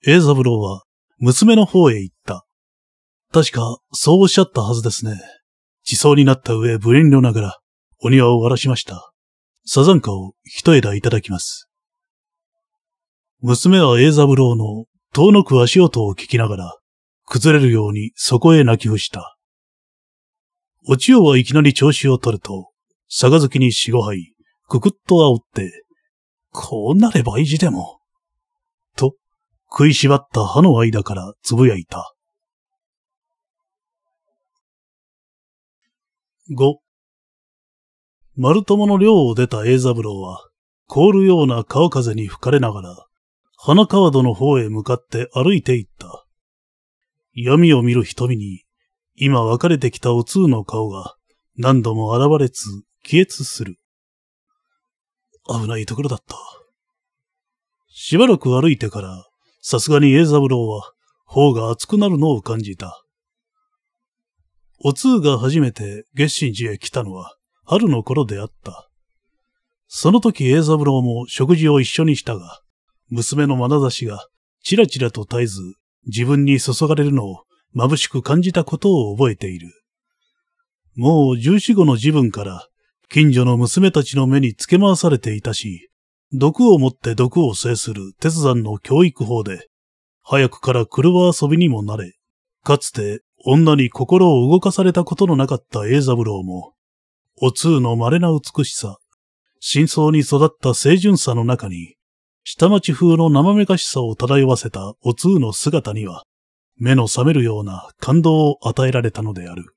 ブ三郎は娘の方へ行った。確か、そうおっしゃったはずですね。地層になった上、無遠慮ながら、お庭を荒らしました。サザンカを一枝いただきます。娘は栄三郎の遠のく足音を聞きながら、崩れるようにそこへ泣き伏した。お千代はいきなり調子を取ると、杯に四五杯、くくっと煽って、こうなれば意地でも。と、食いしばった歯の間からつぶやいた。5. 丸友の寮を出た栄三郎は、凍るような川風に吹かれながら、花川戸の方へ向かって歩いていった。闇を見る瞳に、今別れてきたお通の顔が何度も現れつ、消えつする。危ないところだった。しばらく歩いてから、さすがに栄三郎は、頬が熱くなるのを感じた。お通が初めて月心寺へ来たのは、春の頃であった。その時栄三郎も食事を一緒にしたが、娘の眼差しがちらちらと絶えず自分に注がれるのを眩しく感じたことを覚えている。もう十四五の自分から近所の娘たちの目につけ回されていたし、毒を持って毒を制する鉄山の教育法で、早くから車遊びにもなれ、かつて女に心を動かされたことのなかった栄三郎も、お通の稀な美しさ、真相に育った清純さの中に、下町風の生めかしさを漂わせたお通の姿には、目の覚めるような感動を与えられたのである。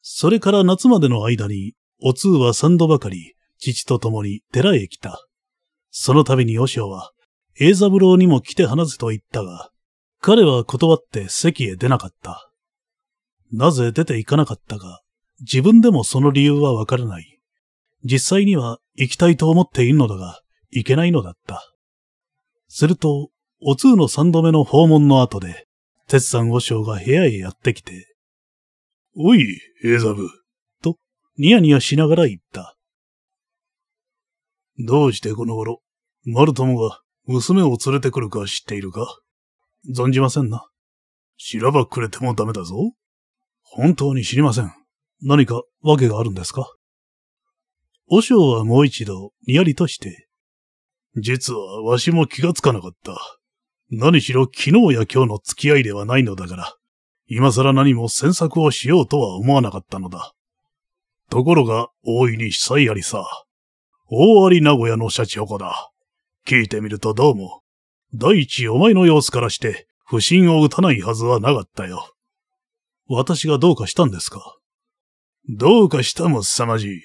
それから夏までの間に、お通は三度ばかり、父と共に寺へ来た。その度に和尚は、栄三郎にも来て話せと言ったが、彼は断って席へ出なかった。なぜ出て行かなかったか、自分でもその理由はわからない。実際には行きたいと思っているのだが、行けないのだった。すると、お通の三度目の訪問の後で、鉄山和尚が部屋へやってきて、おい、エザブ、と、ニヤニヤしながら言った。どうしてこの頃、マルトモが娘を連れてくるか知っているか存じませんな。知らばくれてもダメだぞ。本当に知りません。何か訳があるんですか和尚はもう一度、にやりとして。実は、わしも気がつかなかった。何しろ昨日や今日の付き合いではないのだから、今更何も詮索をしようとは思わなかったのだ。ところが、大いに被災ありさ。大あり名古屋のシャチホコだ。聞いてみるとどうも、第一お前の様子からして、不審を打たないはずはなかったよ。私がどうかしたんですかどうかしたもすさまじい。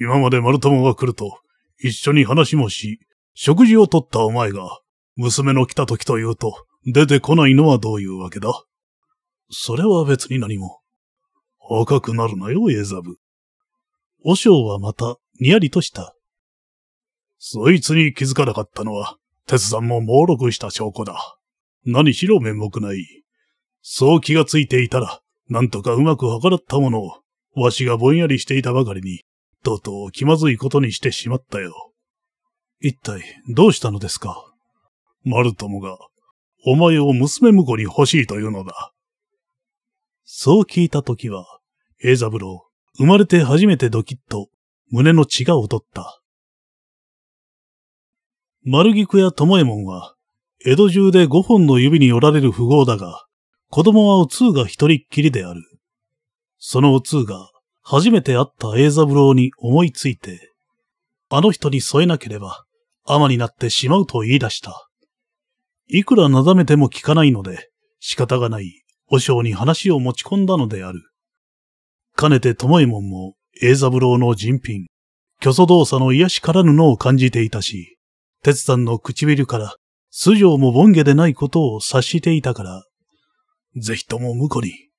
今までマルモが来ると、一緒に話もし、食事をとったお前が、娘の来た時と言うと、出てこないのはどういうわけだそれは別に何も。赤くなるなよ、エザブ。和尚はまた、にやりとした。そいつに気づかなかったのは、鉄山も猛録した証拠だ。何しろ面目ない。そう気がついていたら、なんとかうまく計らったものを、わしがぼんやりしていたばかりに、とうとう気まずいことにしてしまったよ。一体、どうしたのですかマルトモが、お前を娘婿に欲しいというのだ。そう聞いたときは、エザブロー、生まれて初めてドキッと、胸の血が劣った。丸菊や友右衛門は、江戸中で五本の指に折られる富豪だが、子供はお通が一人っきりである。そのお通が初めて会った栄三郎に思いついて、あの人に添えなければ、甘になってしまうと言い出した。いくらなだめても聞かないので、仕方がない、お尚に話を持ち込んだのである。かねて友右衛門も、栄三郎の人品、虚祖動作の癒しからぬのを感じていたし、鉄山の唇から、素性も凡下でないことを察していたから、ぜひとも婿に、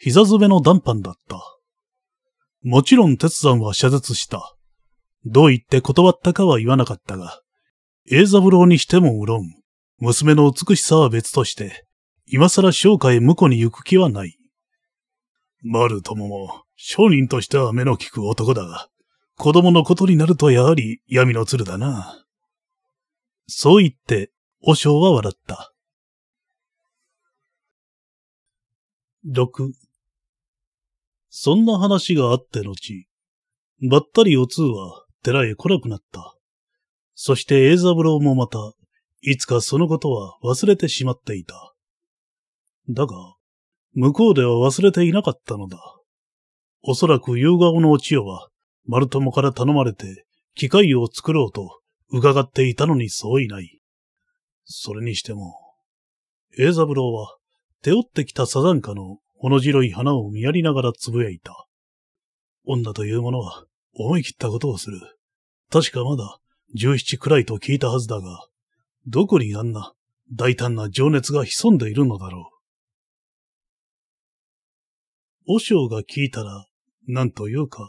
膝詰めの談判だった。もちろん鉄山は謝絶した。どう言って断ったかは言わなかったが、栄三郎にしてもうろん、娘の美しさは別として、今更商家へ婿に行く気はない。丸友も、商人としては目の利く男だが、子供のことになるとやはり闇の鶴だな。そう言って、和尚は笑った。六。そんな話があって後、ばったりお通は寺へ来なくなった。そして栄三郎もまた、いつかそのことは忘れてしまっていた。だが、向こうでは忘れていなかったのだ。おそらく夕顔のお千代は、丸友から頼まれて、機械を作ろうと伺っていたのにそういない。それにしても、栄三郎は、手負ってきたサザンカのほの白い花を見やりながらつぶやいた。女というものは思い切ったことをする。確かまだ十七くらいと聞いたはずだが、どこにあんな大胆な情熱が潜んでいるのだろう。和尚が聞いたら、なんというか、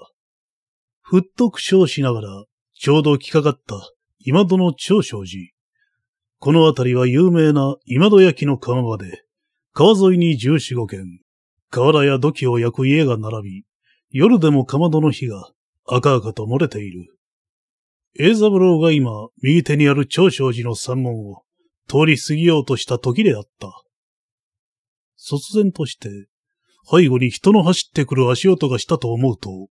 ふっと苦笑しながら、ちょうど来かかった今戸の長生寺。この辺りは有名な今戸焼きの川場で、川沿いに十四五軒、瓦や土器を焼く家が並び、夜でもかまどの火が赤々と漏れている。栄三郎が今、右手にある長生寺の山門を通り過ぎようとした時であった。突然として、背後に人の走ってくる足音がしたと思うと、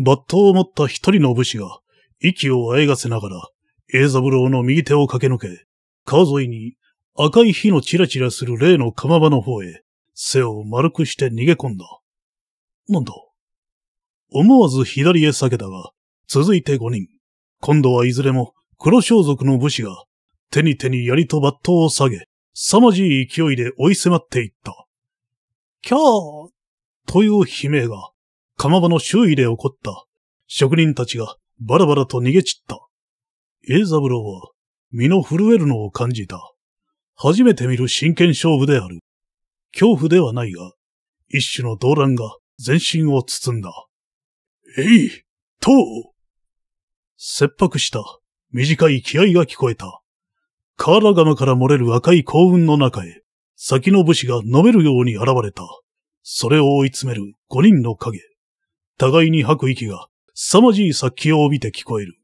抜刀を持った一人の武士が、息をあえがせながら、栄三郎の右手を駆け抜け、川沿いに赤い火のちらちらする例の釜場の方へ背を丸くして逃げ込んだ。なんだ。思わず左へ避けたが、続いて5人。今度はいずれも黒装束の武士が、手に手に槍と抜刀を下げ、凄まじい勢いで追い迫っていった。キャーという悲鳴が、釜場の周囲で起こった。職人たちがバラバラと逃げ散った。ブ三郎は身の震えるのを感じた。初めて見る真剣勝負である。恐怖ではないが、一種の動乱が全身を包んだ。えい、と切迫した、短い気合が聞こえた。カーラガマから漏れる赤い幸運の中へ、先の武士が飲めるように現れた。それを追い詰める五人の影。互いに吐く息が、凄まじい殺気を帯びて聞こえる。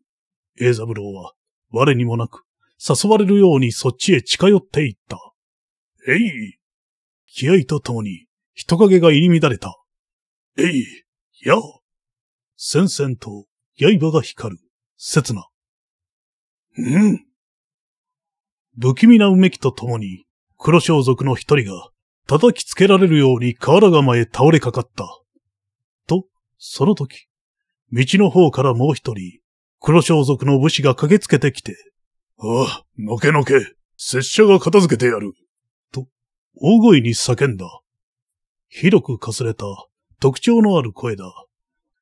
エーザブローは、我にもなく、誘われるようにそっちへ近寄っていった。えい気合とともに人影が入り乱れた。えい、やあ。戦線と刃が光る、刹那。うん。不気味なうめきとともに、黒装束の一人が叩きつけられるように瓦釜へ倒れかかった。と、その時、道の方からもう一人、黒装束の武士が駆けつけてきて、ああ、のけのけ、拙者が片付けてやる。大声に叫んだ。広くかすれた特徴のある声だ。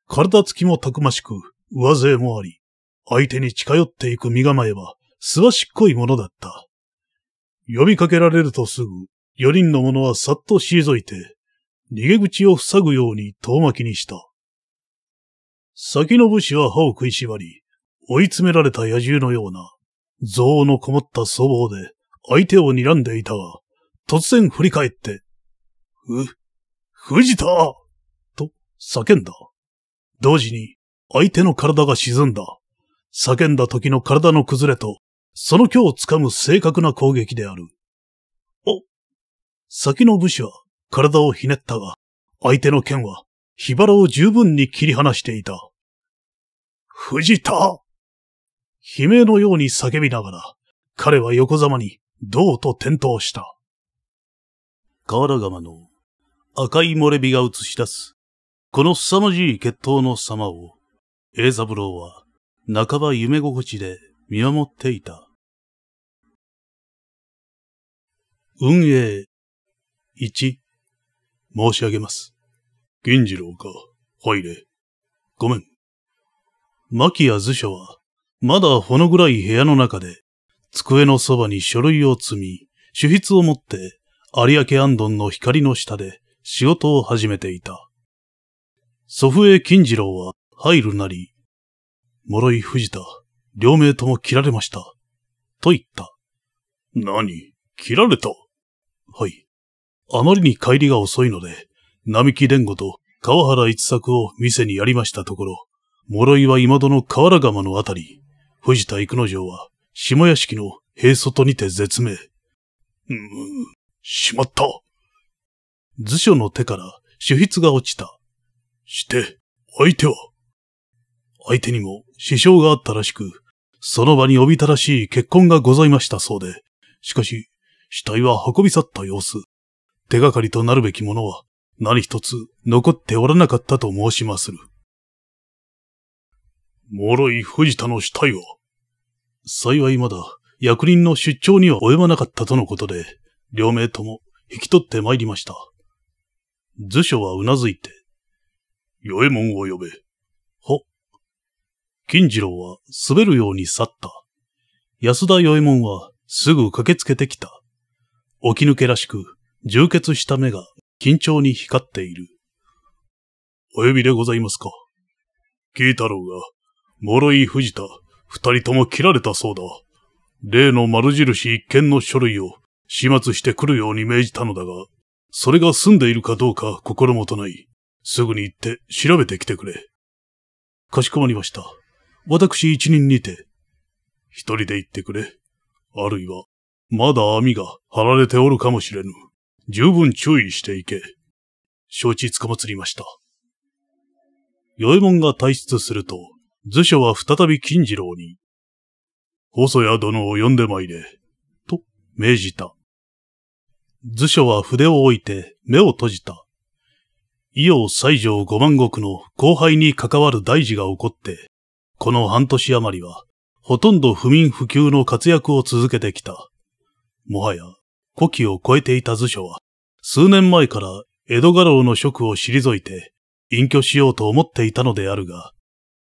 体つきもたくましく、上背もあり、相手に近寄っていく身構えは、すわしっこいものだった。呼びかけられるとすぐ、四人の者はさっと退いて、逃げ口を塞ぐように遠巻きにした。先の武士は歯を食いしばり、追い詰められた野獣のような、憎悪のこもった粗暴で、相手を睨んでいたが、突然振り返って、ふ、藤田と叫んだ。同時に相手の体が沈んだ。叫んだ時の体の崩れと、その今日掴む正確な攻撃である。お先の武士は体をひねったが、相手の剣は火腹を十分に切り離していた。藤田悲鳴のように叫びながら、彼は横ざまに、銅と転倒した。河原釜の赤い漏れ火が映し出す、この凄まじい決闘の様を、栄三郎は半ば夢心地で見守っていた。運営1申し上げます。銀次郎か、入れ。ごめん。牧や図書は、まだほの暗い部屋の中で、机のそばに書類を積み、主筆を持って有明安頓の光の下で仕事を始めていた。祖父江金次郎は入るなり、諸井藤田、両名とも切られました。と言った。何切られたはい。あまりに帰りが遅いので、並木連吾と川原一作を店にやりましたところ、諸井は今戸の河原釜のあたり、藤田幾之丞は下屋敷の平外にて絶命。しまった。図書の手から手筆が落ちた。して、相手は相手にも支障があったらしく、その場におびたらしい血痕がございましたそうで、しかし、死体は運び去った様子。手がかりとなるべきものは、何一つ残っておらなかったと申しまする。脆い藤田の死体は幸いまだ、役人の出張には及ばなかったとのことで、両名とも引き取って参りました。図書はうなずいて、与右衛門を呼べ。ほ。金次郎は滑るように去った。安田与右衛門はすぐ駆けつけてきた。起き抜けらしく、充血した目が緊張に光っている。お呼びでございますか。慶太郎が、諸井藤田、二人とも切られたそうだ。例の丸印一件の書類を始末してくるように命じたのだが、それが済んでいるかどうか心もとない。すぐに行って調べてきてくれ。かしこまりました。私一人にて。一人で行ってくれ。あるいは、まだ網が張られておるかもしれぬ。十分注意していけ。承知つかまつりました。与右衛門が退出すると、図書は再び金次郎に、細谷殿を呼んでまいれ、と命じた。図書は筆を置いて目を閉じた。伊予西条五万石の後輩に関わる大事が起こって、この半年余りは、ほとんど不眠不休の活躍を続けてきた。もはや、古希を超えていた図書は、数年前から江戸画廊の職を退いて、隠居しようと思っていたのであるが、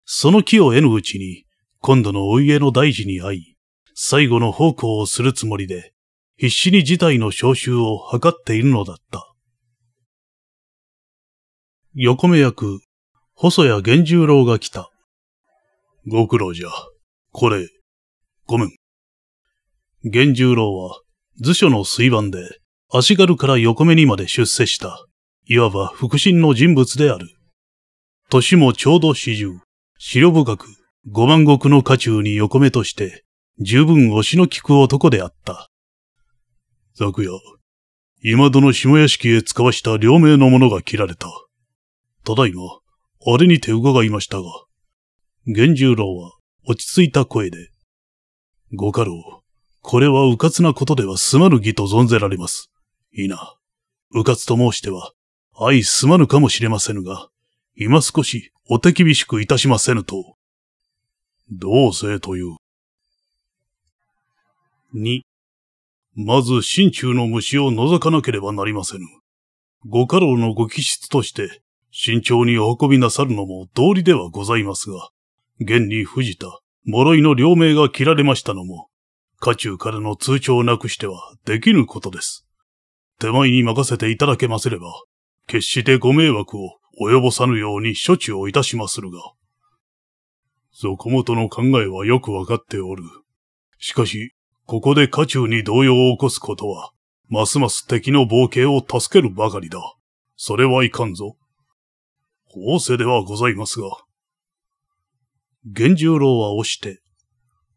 その木を得ぬうちに、今度のお家の大事に会い、最後の奉公をするつもりで、必死に事態の召集を図っているのだった。横目役、細谷源十郎が来た。ご苦労じゃ。これ、ごめん。源十郎は、図書の水盤で、足軽から横目にまで出世した、いわば腹心の人物である。年もちょうど四十、資料深く、五万石の家中に横目として、十分押しの利く男であった。昨夜、今戸の下屋敷へ使わした両名の者が切られた。ただいま、あれにて伺いましたが、源十郎は落ち着いた声で、ご家老、これは迂闊なことではすまぬ義と存ぜられます。いいな。迂闊と申しては、相すまぬかもしれませぬが、今少しお手厳しくいたしませぬと。どうせという。二。まず心中の虫を覗かなければなりませぬ。ご家老のご気質として、慎重にお運びなさるのも道理ではございますが、現に藤田、諸井の両名が切られましたのも、家中からの通帳をなくしてはできぬことです。手前に任せていただけませれば、決してご迷惑を及ぼさぬように処置をいたしまするが。そこもとの考えはよくわかっておる。しかし、ここで家中に動揺を起こすことは、ますます敵の冒険を助けるばかりだ。それはいかんぞ。法せではございますが。源十郎は押して、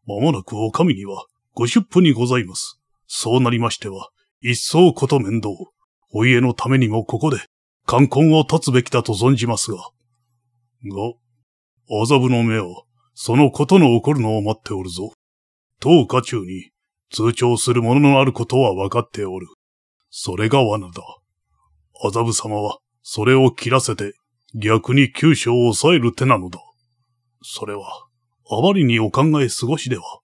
まもなくお上にはご出府にございます。そうなりましては、一層こと面倒。お家のためにもここで、冠婚を立つべきだと存じますが。が、麻布の目は、そのことの起こるのを待っておるぞ。当家中に、通帳するもののあることは分かっておる。それが罠だ。麻布様は、それを切らせて、逆に九州を抑える手なのだ。それは、あまりにお考え過ごしでは、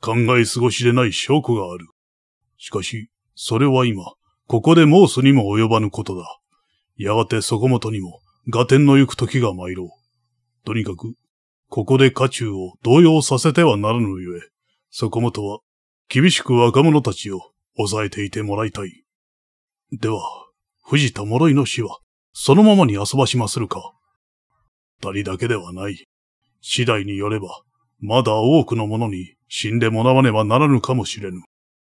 考え過ごしでない証拠がある。しかし、それは今、ここで申すにも及ばぬことだ。やがてそこもとにも、合点の行く時が参ろう。とにかく、ここで家中を動揺させてはならぬゆえ、そこもとは厳しく若者たちを抑えていてもらいたい。では、藤田諸井の死は、そのままに遊ばしまするか。二人だけではない。次第によれば、まだ多くの者に死んでもらわねばならぬかもしれぬ。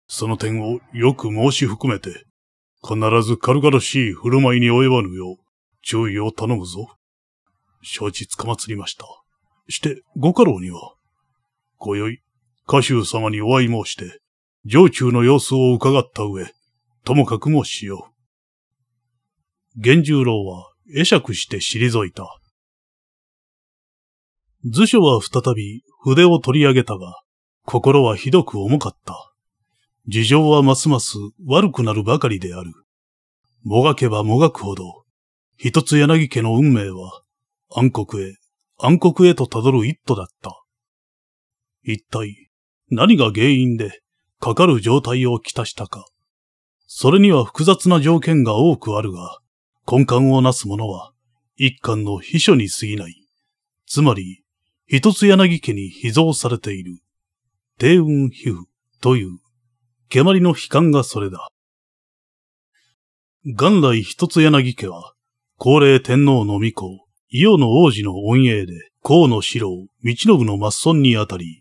その点をよく申し含めて、必ず軽々しい振る舞いに及ばぬよう、注意を頼むぞ。承知つかまつりました。して、ご家老には、今宵、家州様にお会い申して、城中の様子を伺った上、ともかくもしよう。源十郎は会釈して退いた。図書は再び筆を取り上げたが、心はひどく重かった。事情はますます悪くなるばかりである。もがけばもがくほど、一つ柳家の運命は暗黒へ、暗黒へとたどる一途だった。一体、何が原因でかかる状態をきたしたか。それには複雑な条件が多くあるが、根幹をなすものは一貫の秘書に過ぎない。つまり、一つ柳家に秘蔵されている、低雲皮膚という、蹴鞠の悲観がそれだ。元来一つ柳家は、高齢天皇の御子、伊予の王子の恩恵で、河野四郎、道信の末孫にあたり、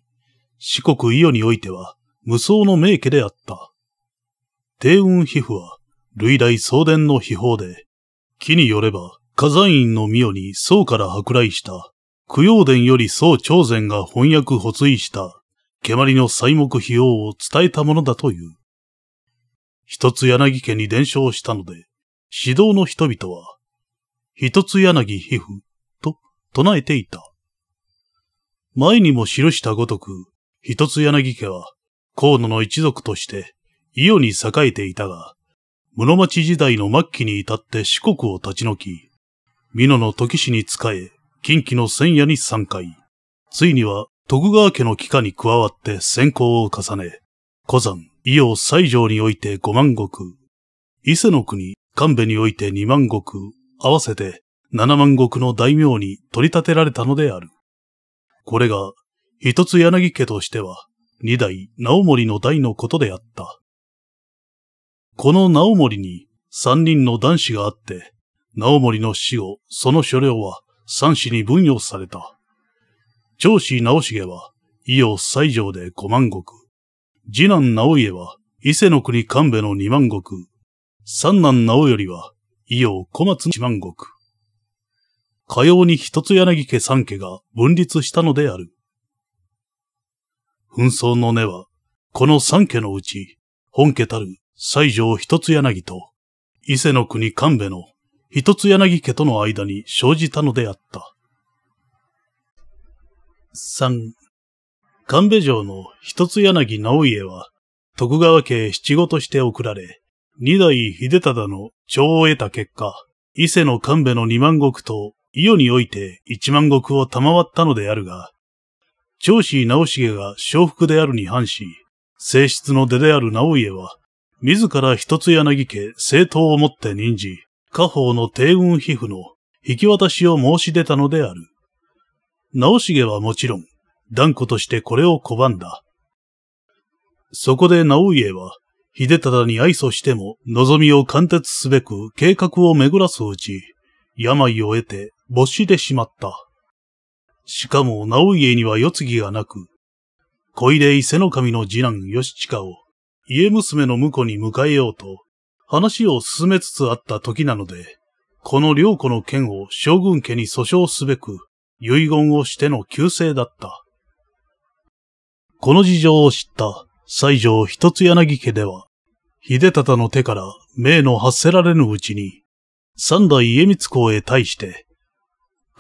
四国伊予においては、無双の名家であった。低雲皮膚は、類来送電の秘宝で、木によれば、火山院の御代に宋から迫来した、供養殿より宋朝禅が翻訳補追した、蹴鞠の細目費用を伝えたものだという。一つ柳家に伝承したので、指導の人々は、一つ柳皮膚と唱えていた。前にも記したごとく、一つ柳家は、河野の一族として、伊予に栄えていたが、室町時代の末期に至って四国を立ち退き、美濃の時氏に仕え、近畿の千夜に参回。ついには徳川家の帰化に加わって先行を重ね、古山、伊予西条において五万石、伊勢の国、神戸において二万石、合わせて七万石の大名に取り立てられたのである。これが一つ柳家としては、二代直森の代のことであった。この直森に三人の男子があって、直森の死後、その所領は三子に分与された。長子直重は、伊予西条で五万石。次男直家は、伊勢の国神戸の二万石。三男直頼は、伊予小松一万石。かように一つ柳家三家が分立したのである。紛争の根は、この三家のうち、本家たる西条一つ柳と、伊勢の国神戸の一つ柳家との間に生じたのであった。三、神戸城の一つ柳直家は、徳川家七五として送られ、二代秀忠の長を得た結果、伊勢の神戸の二万石と伊予において一万石を賜ったのであるが、長子直重が承福であるに反し、正室の出である直家は、自ら一つ柳家政党をもって任じ、家宝の帝運皮膚の引き渡しを申し出たのである。直重はもちろん、断固としてこれを拒んだ。そこで直家は、秀忠に愛想しても望みを貫徹すべく計画を巡らすうち、病を得て没死でしまった。しかも直家には世継ぎがなく、小出伊勢の神の次男義親を、家娘の婿に迎えようと、話を進めつつあった時なので、この良子の剣を将軍家に訴訟すべく、遺言をしての旧姓だった。この事情を知った西条一つ柳家では、秀忠の手から命の発せられぬうちに、三代家光公へ対して、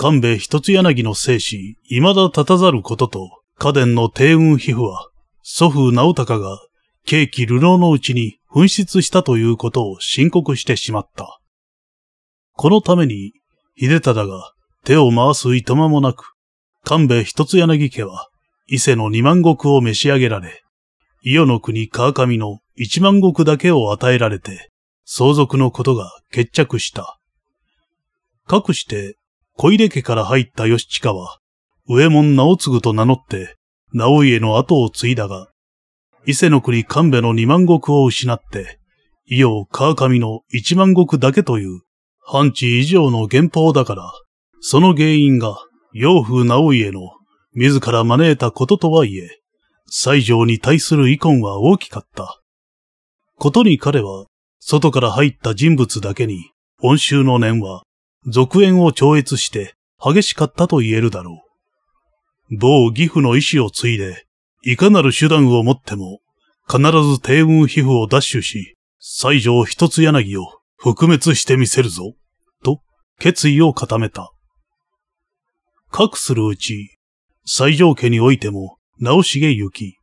官兵衛一つ柳の生死、未だ立たざることと、家伝の低運皮膚は、祖父直隆が、景気流浪のうちに紛失したということを申告してしまった。このために、秀忠が手を回す暇間もなく、官兵衛一つ柳家は、伊勢の二万石を召し上げられ、伊予の国川上の一万石だけを与えられて、相続のことが決着した。かくして小出家から入った義親は、上門直次と名乗って、直家の後を継いだが、伊勢の国神戸の二万石を失って、伊予川上の一万石だけという、半地以上の原法だから、その原因が、洋風直家の自ら招いたこととはいえ、西条に対する遺恨は大きかった。ことに彼は、外から入った人物だけに、恩州の念は続縁を超越して激しかったと言えるだろう。某義父の意志を継いで、いかなる手段を持っても、必ず低運皮膚を奪取し、西条一つ柳を覆滅してみせるぞ、と決意を固めた。かくするうち、西条家においても、直重行き、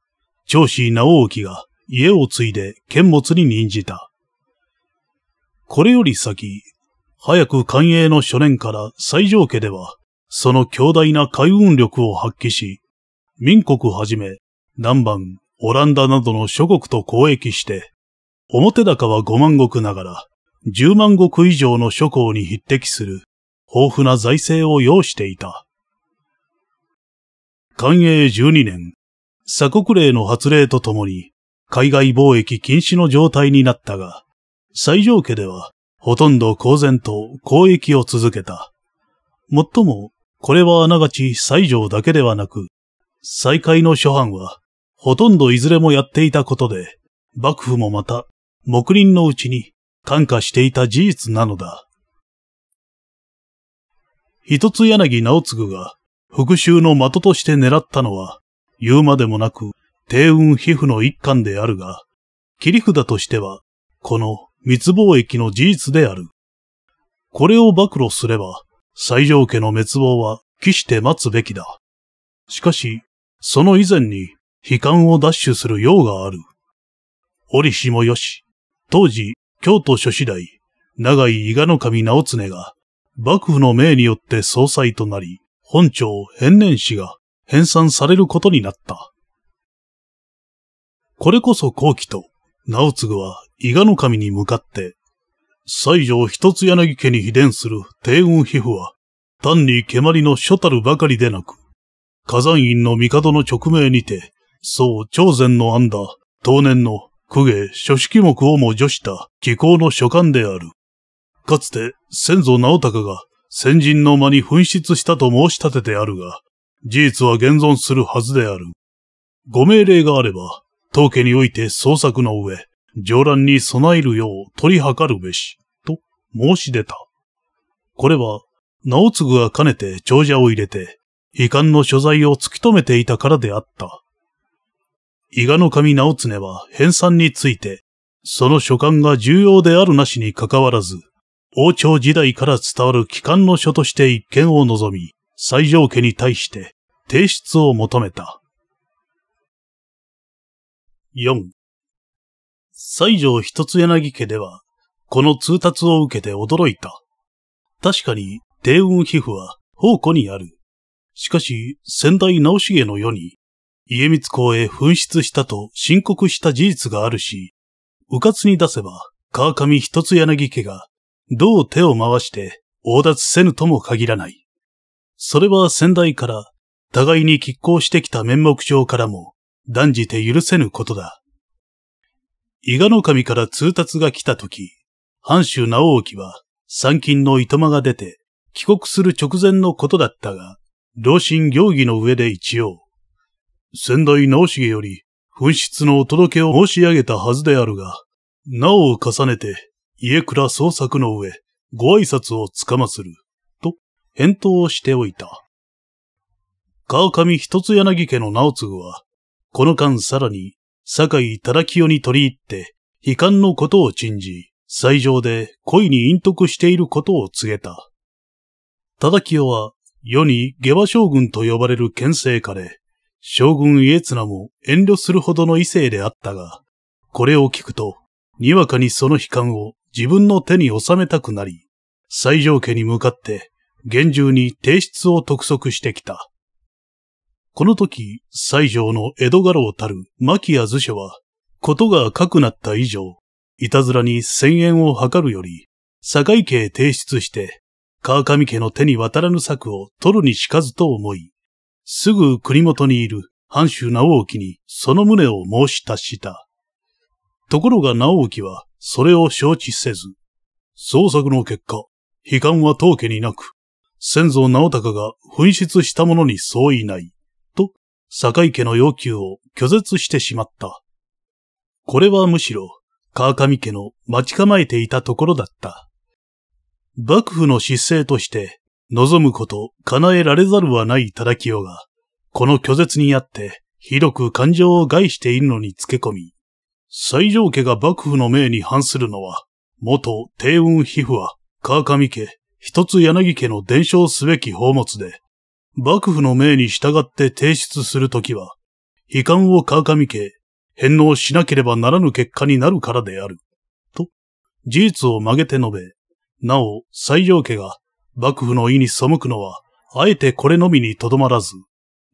長子直沖が家を継いで剣持に任じた。これより先、早く寛永の初年から西条家では、その強大な海運力を発揮し、民国はじめ、南蛮、オランダなどの諸国と交易して、表高は5万石ながら、10万石以上の諸侯に匹敵する、豊富な財政を要していた。寛永12年、鎖国令の発令とともに、海外貿易禁止の状態になったが、西条家では、ほとんど公然と交易を続けた。もっとも、これはあながち西条だけではなく、再開の諸藩は、ほとんどいずれもやっていたことで、幕府もまた、黙認のうちに感化していた事実なのだ。一つ柳直次が復讐の的として狙ったのは、言うまでもなく、低運皮膚の一環であるが、切り札としては、この密貿易の事実である。これを暴露すれば、西条家の滅亡は期して待つべきだ。しかし、その以前に悲観を奪取する用がある。折しもよし、当時、京都諸次第、長井伊賀の神直常が、幕府の命によって総裁となり、本庁変年史が編纂されることになった。これこそ後期と、直次は伊賀の神に向かって、西条一つ柳家に秘伝する低雲皮膚は、単に蹴鞠の諸たるばかりでなく、火山院の帝の直命にて、そう朝鮮の安打、だ、当年の公家諸式目をも除した気候の所管である。かつて先祖直隆が先人の間に紛失したと申し立ててあるが、事実は現存するはずである。ご命令があれば、当家において捜索の上、上乱に備えるよう取り計るべし、と申し出た。これは、直継が兼ねて長者を入れて、遺憾の所在を突き止めていたからであった。伊賀の神直常は編纂について、その書簡が重要であるなしに関わらず、王朝時代から伝わる機関の書として一見を望み、最上家に対して提出を求めた。4. 西条一つ柳家では、この通達を受けて驚いた。確かに、低運皮膚は宝庫にある。しかし、先代直重の世に、家光公へ紛失したと申告した事実があるし、迂闊に出せば、川上一つ柳家が、どう手を回して横奪せぬとも限らない。それは先代から、互いに拮抗してきた面目上からも、断じて許せぬことだ。伊賀の神から通達が来た時、藩主直興は参勤の糸間が出て、帰国する直前のことだったが、老臣行儀の上で一応、先代直重より、紛失のお届けを申し上げたはずであるが、なおを重ねて、家倉捜索の上、ご挨拶をつかまする、と、返答をしておいた。川上一つ柳家の直継は、この間さらに、酒井忠清に取り入って、悲観のことを陳じ、最上で恋に隠匿していることを告げた。忠清は、世に下馬将軍と呼ばれる県政家で、将軍家綱も遠慮するほどの異性であったが、これを聞くと、にわかにその悲観を自分の手に収めたくなり、最上家に向かって厳重に提出を督促してきた。この時、西条の江戸家老たる牧谷図書は、ことが赤くなった以上、いたずらに千円を図るより、堺家へ提出して、川上家の手に渡らぬ策を取るにしかずと思い、すぐ国元にいる藩主直興にその旨を申し達した。ところが直興はそれを承知せず、捜索の結果、悲観は当家になく、先祖直隆が紛失したものに相違ない。坂井家の要求を拒絶してしまった。これはむしろ、川上家の待ち構えていたところだった。幕府の失勢として、望むこと叶えられざるはない忠清が、この拒絶にあって、ひどく感情を害しているのにつけ込み、西条家が幕府の命に反するのは、元低雲皮膚は川上家、一つ柳家の伝承すべき宝物で、幕府の命に従って提出するときは、悲観を川上家、返納しなければならぬ結果になるからである。と、事実を曲げて述べ、なお、西条家が幕府の意に背くのは、あえてこれのみにとどまらず、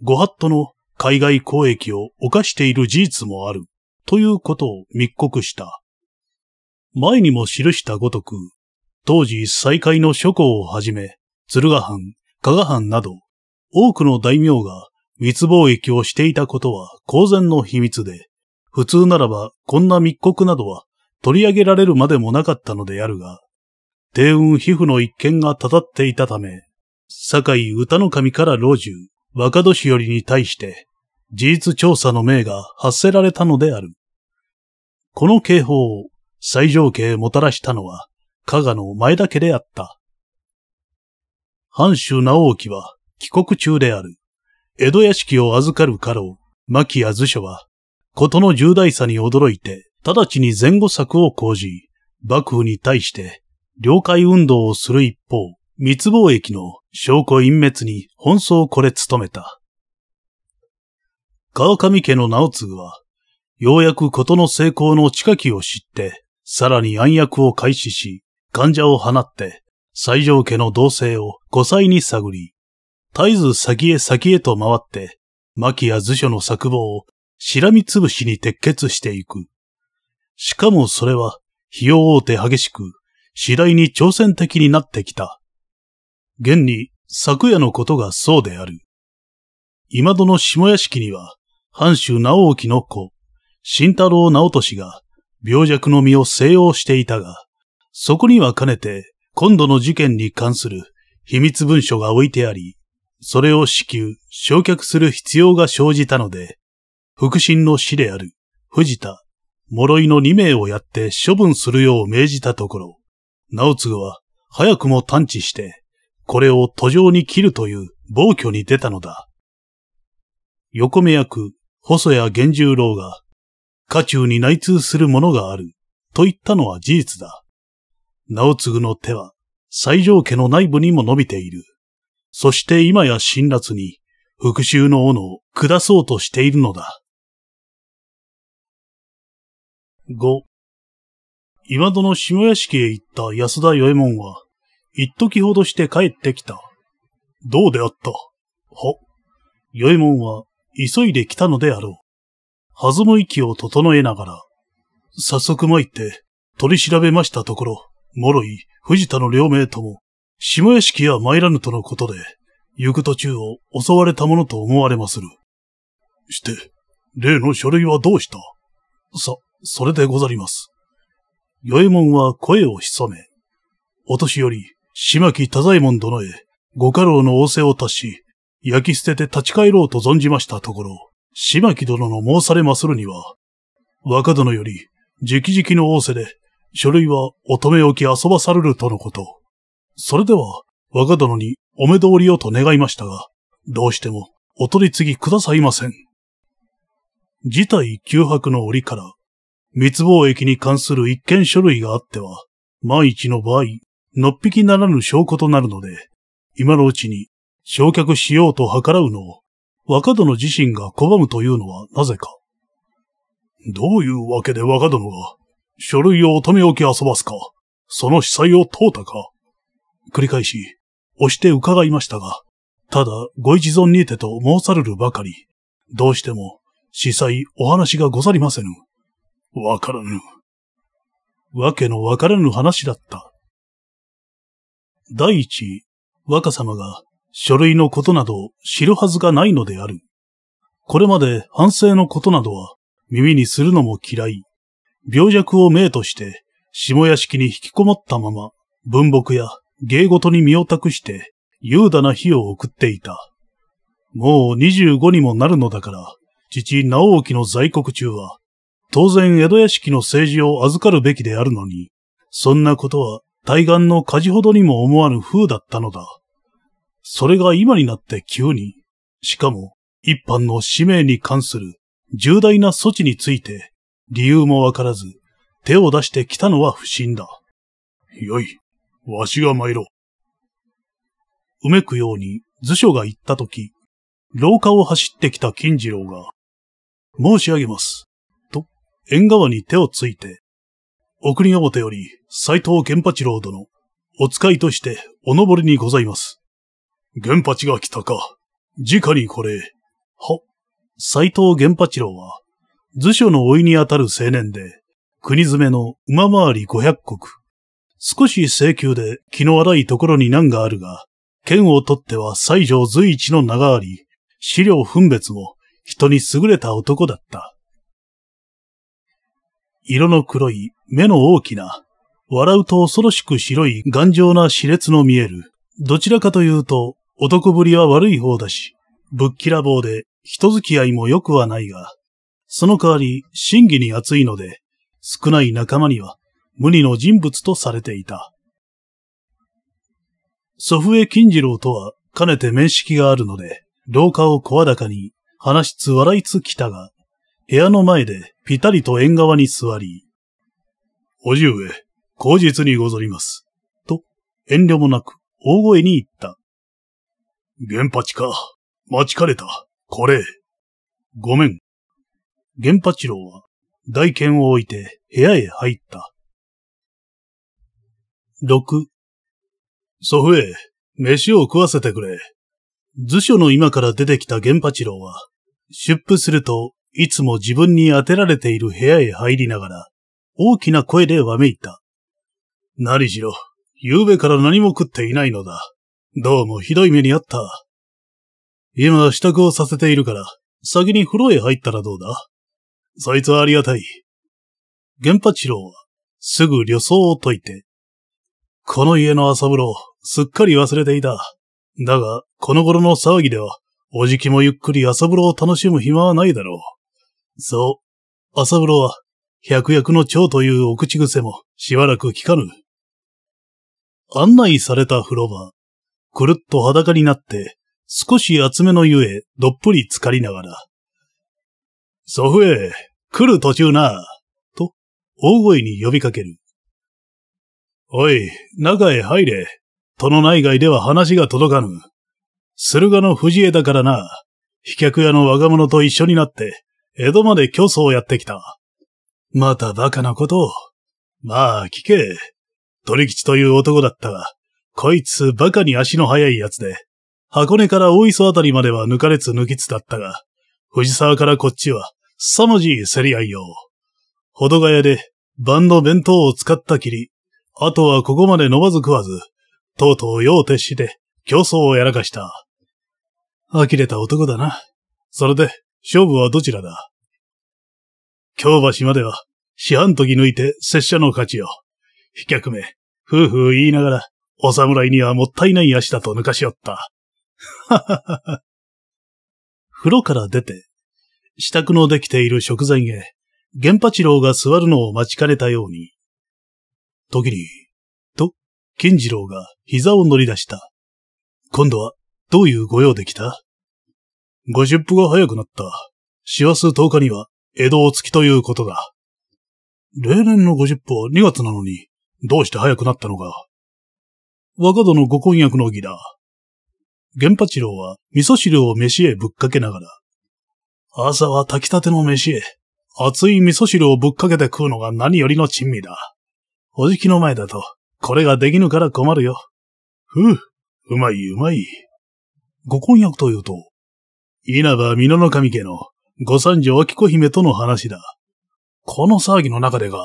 ご法度の海外交易を犯している事実もある、ということを密告した。前にも記したごとく、当時再開の諸侯をはじめ、鶴ヶ藩、加賀藩など、多くの大名が密貿易をしていたことは公然の秘密で、普通ならばこんな密告などは取り上げられるまでもなかったのであるが、低雲皮膚の一件がたたっていたため、堺歌の神から老中、若年寄りに対して、事実調査の命が発せられたのである。この警報を最上家へもたらしたのは、加賀の前だけであった。藩主直興は、帰国中である。江戸屋敷を預かる家老、牧屋図書は、ことの重大さに驚いて、直ちに前後策を講じ、幕府に対して、領海運動をする一方、密貿易の証拠隠滅に奔走これ努めた。川上家の直継は、ようやくことの成功の近きを知って、さらに暗躍を開始し、患者を放って、西条家の同性を5歳に探り、絶えず先へ先へと回って、牧や図書の作望をしらみつぶしに鉄血していく。しかもそれは、費用大手激しく、次第に挑戦的になってきた。現に、昨夜のことがそうである。今戸の下屋敷には、藩主直沖の子、慎太郎直俊が、病弱の身を静養していたが、そこにはかねて、今度の事件に関する秘密文書が置いてあり、それを支給、焼却する必要が生じたので、腹心の死である、藤田、諸井の2名をやって処分するよう命じたところ、直次は早くも探知して、これを途上に切るという暴挙に出たのだ。横目役、細谷源十郎が、家中に内通するものがある、と言ったのは事実だ。直次の手は、西条家の内部にも伸びている。そして今や辛辣に復讐の斧を下そうとしているのだ。五、今戸の下屋敷へ行った安田与右衛門は、一時ほどして帰ってきた。どうであったは。与右衛門は急いで来たのであろう。弾む息を整えながら、早速参って取り調べましたところ、諸井、藤田の両名とも下屋敷や参らぬとのことで、行く途中を襲われたものと思われまする。して、例の書類はどうしたさ、それでござります。与右衛門は声を潜め、お年寄り、島木太左衛門殿へ、ご家老の仰せを達し、焼き捨てて立ち帰ろうと存じましたところ、島木殿の申されまするには、若殿より、直々の仰せで、書類はお女め置き遊ばされるとのこと。それでは、我が殿にお目通りをと願いましたが、どうしてもお取り次ぎくださいません。事態急迫の折から、密貿易に関する一件書類があっては、万一の場合、のっぴきならぬ証拠となるので、今のうちに焼却しようと計らうのを、若殿自身が拒むというのはなぜか。どういうわけで若殿が、書類をお止め置き遊ばすか、その司祭を問うたか。繰り返し、押して伺いましたが、ただご一存にてと申されるばかり、どうしても、司祭お話がござりませぬ。わからぬ。わけのわからぬ話だった。第一、若様が書類のことなど知るはずがないのである。これまで反省のことなどは耳にするのも嫌い。病弱を命として下屋敷に引きこもったまま文木や芸事に身を託して、優雅な日を送っていた。もう二十五にもなるのだから、父直沖の在国中は、当然江戸屋敷の政治を預かるべきであるのに、そんなことは対岸の火事ほどにも思わぬ風だったのだ。それが今になって急に、しかも一般の使命に関する重大な措置について、理由もわからず、手を出してきたのは不審だ。よい。わしが参ろう。うめくように図書が言ったとき、廊下を走ってきた金次郎が、申し上げます。と、縁側に手をついて、お国表より斎藤玄八郎殿、お使いとしてお登りにございます。玄八が来たか。直にこれ。は、斎藤玄八郎は、図書の老いにあたる青年で、国詰めの馬回り五百国、少し請求で気の荒いところに難があるが、剣を取っては西条随一の名があり、資料分別も人に優れた男だった。色の黒い、目の大きな、笑うと恐ろしく白い頑丈な熾烈の見える。どちらかというと、男ぶりは悪い方だし、ぶっきらぼうで人付き合いも良くはないが、その代わり、真偽に熱いので、少ない仲間には無二の人物とされていた。祖父江金次郎とはかねて面識があるので、廊下を声高に話しつ笑いつ来たが、部屋の前でぴたりと縁側に座り、おじうえ、口実にござります。と、遠慮もなく大声に言った。原八か、待ちかれた、これ。ごめん。原八郎は、大剣を置いて部屋へ入った。6祖父へ、飯を食わせてくれ。図書の今から出てきた源八郎は、出布するといつも自分に当てられている部屋へ入りながら、大きな声でわめいた。何しろ、夕べから何も食っていないのだ。どうもひどい目にあった。今、支度をさせているから、先に風呂へ入ったらどうだそいつはありがたい。源八郎は、すぐ旅装を解いて、この家の朝風呂、すっかり忘れていた。だが、この頃の騒ぎでは、おじきもゆっくり朝風呂を楽しむ暇はないだろう。そう、朝風呂は、百薬の蝶というお口癖もしばらく聞かぬ。案内された風呂場、くるっと裸になって、少し厚めの湯へどっぷり浸かりながら。祖父へ、来る途中な、と、大声に呼びかける。おい、中へ入れ。戸の内外では話が届かぬ。駿河の藤枝からな、飛脚屋の若者と一緒になって、江戸まで競争をやってきた。また馬鹿なことを。まあ、聞け。鳥吉という男だったが、こいつ馬鹿に足の速いやつで、箱根から大磯あたりまでは抜かれつ抜きつだったが、藤沢からこっちは、凄まじい競り合いよう。保土ヶで、晩の弁当を使ったきり、あとはここまで飲まず食わず、とうとう用を徹して競争をやらかした。呆れた男だな。それで、勝負はどちらだ京橋までは、四半時抜いて拙者の勝ちよ。飛脚目、夫婦言いながら、お侍にはもったいない足だと抜かしおった。はははは。風呂から出て、支度のできている食前へ、玄八郎が座るのを待ちかねたように、時に、と、金次郎が膝を乗り出した。今度は、どういう御用で来た五十分が早くなった。師走10日には、江戸お月ということだ。例年の五十歩は2月なのに、どうして早くなったのか。若殿ご婚約の儀だ。玄八郎は味噌汁を飯へぶっかけながら、朝は炊きたての飯へ、熱い味噌汁をぶっかけて食うのが何よりの珍味だ。おじきの前だと、これができぬから困るよ。ふう、うまいうまい。ご婚約というと、稲葉美濃の神家のご三条明子姫との話だ。この騒ぎの中でが、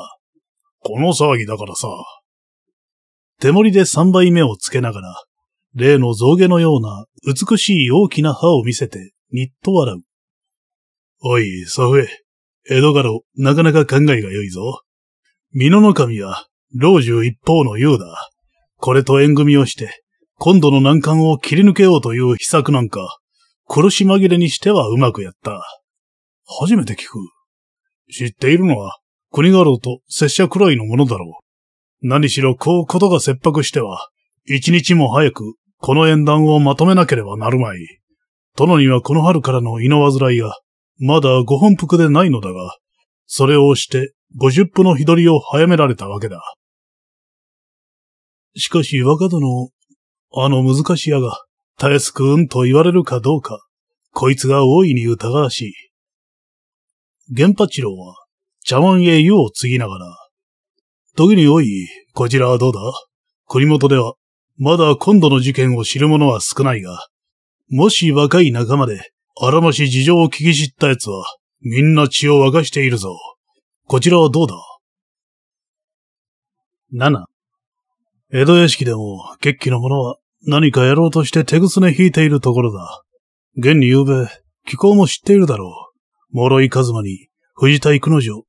この騒ぎだからさ。手盛りで三倍目をつけながら、例の象牙のような美しい大きな歯を見せて、にっと笑う。おい、祖父江。江戸家老、なかなか考えが良いぞ。美濃の神は、老中一方の言うだ。これと縁組をして、今度の難関を切り抜けようという秘策なんか、苦し紛れにしてはうまくやった。初めて聞く。知っているのは、国家老と拙者くらいのものだろう。何しろこうことが切迫しては、一日も早くこの縁談をまとめなければなるまい。殿にはこの春からの胃の患いが、まだご本腹でないのだが、それをして五十歩の日取りを早められたわけだ。しかし若殿、あの難しやが、たやすくうんと言われるかどうか、こいつが大いに疑わしい。玄八郎は、茶碗へ湯を継ぎながら、時におい、こちらはどうだ国元では、まだ今度の事件を知る者は少ないが、もし若い仲間で、あらまし事情を聞き知った奴は、みんな血を沸かしているぞ。こちらはどうだ ?7. 江戸屋敷でも、月起の者は何かやろうとして手ぐすね引いているところだ。現に夕べ、気候も知っているだろう。諸井一馬に、藤田育之丞、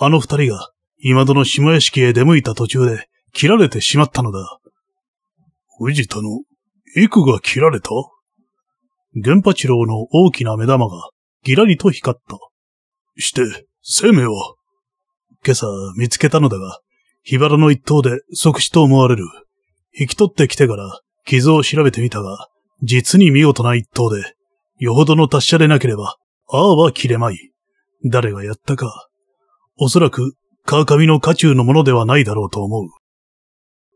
あの二人が、今戸の下屋敷へ出向いた途中で、切られてしまったのだ。藤田の、幾が切られた源八郎の大きな目玉が、ぎらりと光った。して、生命は今朝見つけたのだが、火腹の一頭で即死と思われる。引き取ってきてから傷を調べてみたが、実に見事な一頭で、よほどの達者でなければ、ああは切れまい。誰がやったか。おそらく、川上の家中のものではないだろうと思う。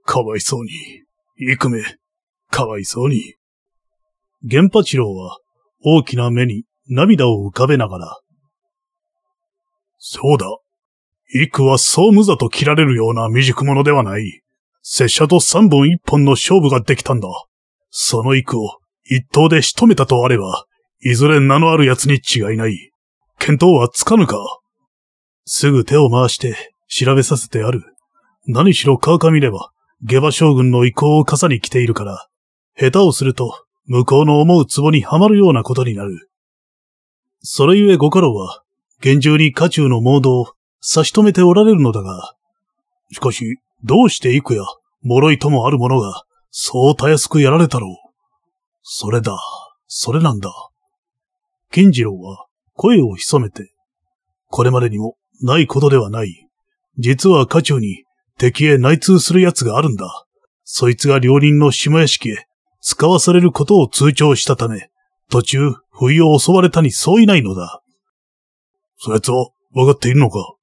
かわいそうに、くめ、かわいそうに。玄八郎は、大きな目に涙を浮かべながら、そうだ、イクは総無座と切られるような未熟者ではない。拙者と三本一本の勝負ができたんだ。そのイクを一刀で仕留めたとあれば、いずれ名のある奴に違いない。見当はつかぬかすぐ手を回して調べさせてある。何しろ川上れば、下馬将軍の意向を傘に来ているから、下手をすると向こうの思う壺にはまるようなことになる。それゆえご家老は、厳重に家中の盲導、差し止めておられるのだが、しかし、どうして幾や、脆いともあるものが、そうたやすくやられたろう。それだ、それなんだ。金次郎は声を潜めて、これまでにもないことではない。実は家中に敵へ内通する奴があるんだ。そいつが両輪の下屋敷へ使わされることを通帳したため、途中、不意を襲われたに相違ないのだ。そやつはわかっているのか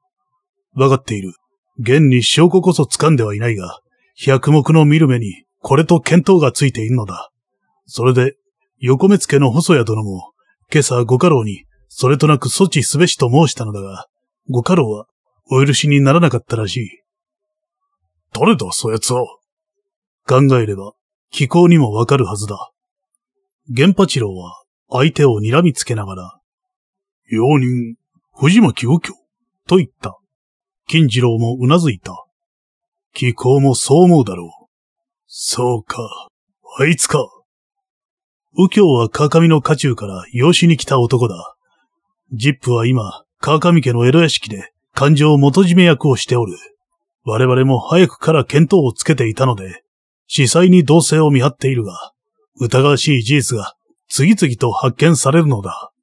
わかっている。現に証拠こそ掴んではいないが、百目の見る目に、これと見当がついているのだ。それで、横目付の細谷殿も、今朝ご家老に、それとなく措置すべしと申したのだが、ご家老は、お許しにならなかったらしい。誰だ、そやつは。考えれば、気候にもわかるはずだ。玄八郎は、相手を睨みつけながら、用人、藤巻右京、と言った。金次郎もうなずいた。気候もそう思うだろう。そうか、あいつか。右京は鏡の家中から養子に来た男だ。ジップは今、川上家の江戸屋敷で感情元締め役をしておる。我々も早くから見当をつけていたので、司祭に同性を見張っているが、疑わしい事実が次々と発見されるのだ。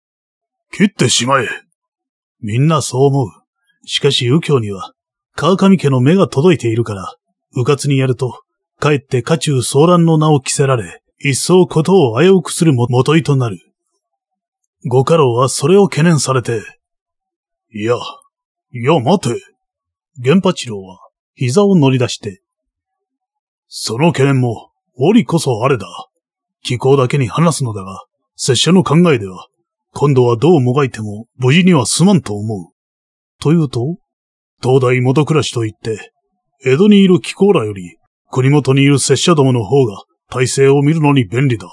切ってしまえ。みんなそう思う。しかし右京には、川上家の目が届いているから、迂闊にやると、かえって家中騒乱の名を着せられ、一層ことを危うくするも元いとなる。ご家老はそれを懸念されて、いや、いや待て。玄八郎は膝を乗り出して、その懸念も、折こそあれだ。気候だけに話すのだが、拙者の考えでは、今度はどうもがいても無事には済まんと思う。というと東大元暮らしといって、江戸にいる貴公らより、国元にいる拙者どもの方が体制を見るのに便利だ。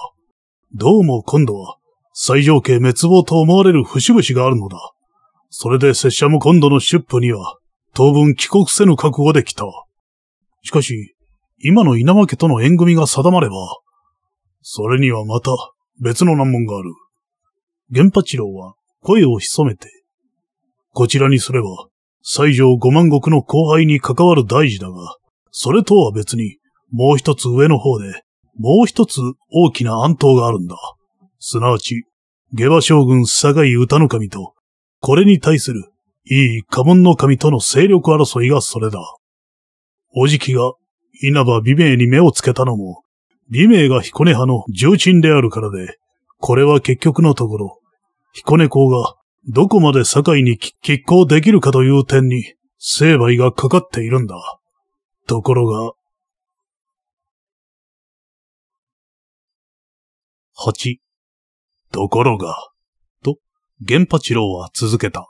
どうも今度は、最上家滅亡と思われる節々があるのだ。それで拙者も今度の出府には、当分帰国せぬ覚悟で来た。しかし、今の稲間家との縁組が定まれば、それにはまた別の難問がある。源八郎は声を潜めてこちらにすれば、西条五万石の後輩に関わる大事だが、それとは別に、もう一つ上の方で、もう一つ大きな暗闘があるんだ。すなわち、下馬将軍酒井歌の神と、これに対する、いい家紋の神との勢力争いがそれだ。おじきが、稲葉美名に目をつけたのも、美名が彦根派の重鎮であるからで、これは結局のところ、彦根公がどこまで堺に拮抗できるかという点に、成敗がかかっているんだ。ところが、八、ところが、と、玄八郎は続けた。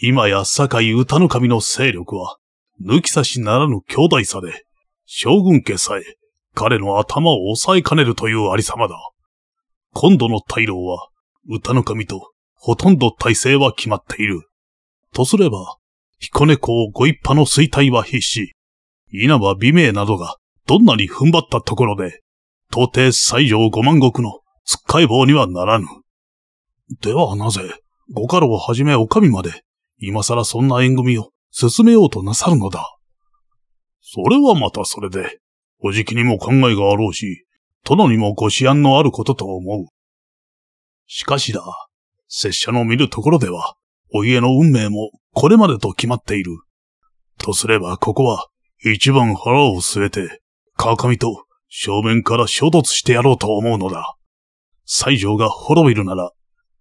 今や堺歌の神の勢力は、抜き差しならぬ兄弟差で、将軍家さえ、彼の頭を抑えかねるというありさまだ。今度の大老は、歌の神とほとんど体制は決まっている。とすれば、彦猫をご一派の衰退は必至。稲葉美名などがどんなに踏ん張ったところで、到底西条五万石のつっかい棒にはならぬ。ではなぜ、ご家老をはじめお上まで、今更そんな縁組を進めようとなさるのだ。それはまたそれで、おじきにも考えがあろうし、殿にもご思案のあることと思う。しかしだ、拙者の見るところでは、お家の運命もこれまでと決まっている。とすればここは一番腹を据えて、川上と正面から衝突してやろうと思うのだ。西条が滅びるなら、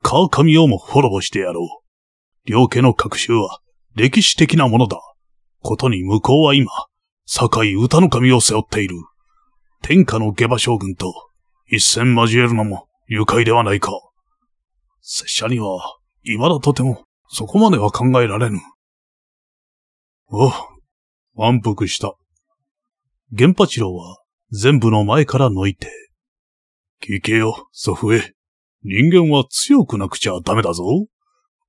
川上をも滅ぼしてやろう。両家の隔襲は歴史的なものだ。ことに向こうは今、堺歌の神を背負っている。天下の下馬将軍と一戦交えるのも愉快ではないか。拙者には、今だとても、そこまでは考えられぬ。おう、安服した。玄八郎は、全部の前からのいて。聞けよ、祖父へ。人間は強くなくちゃダメだぞ。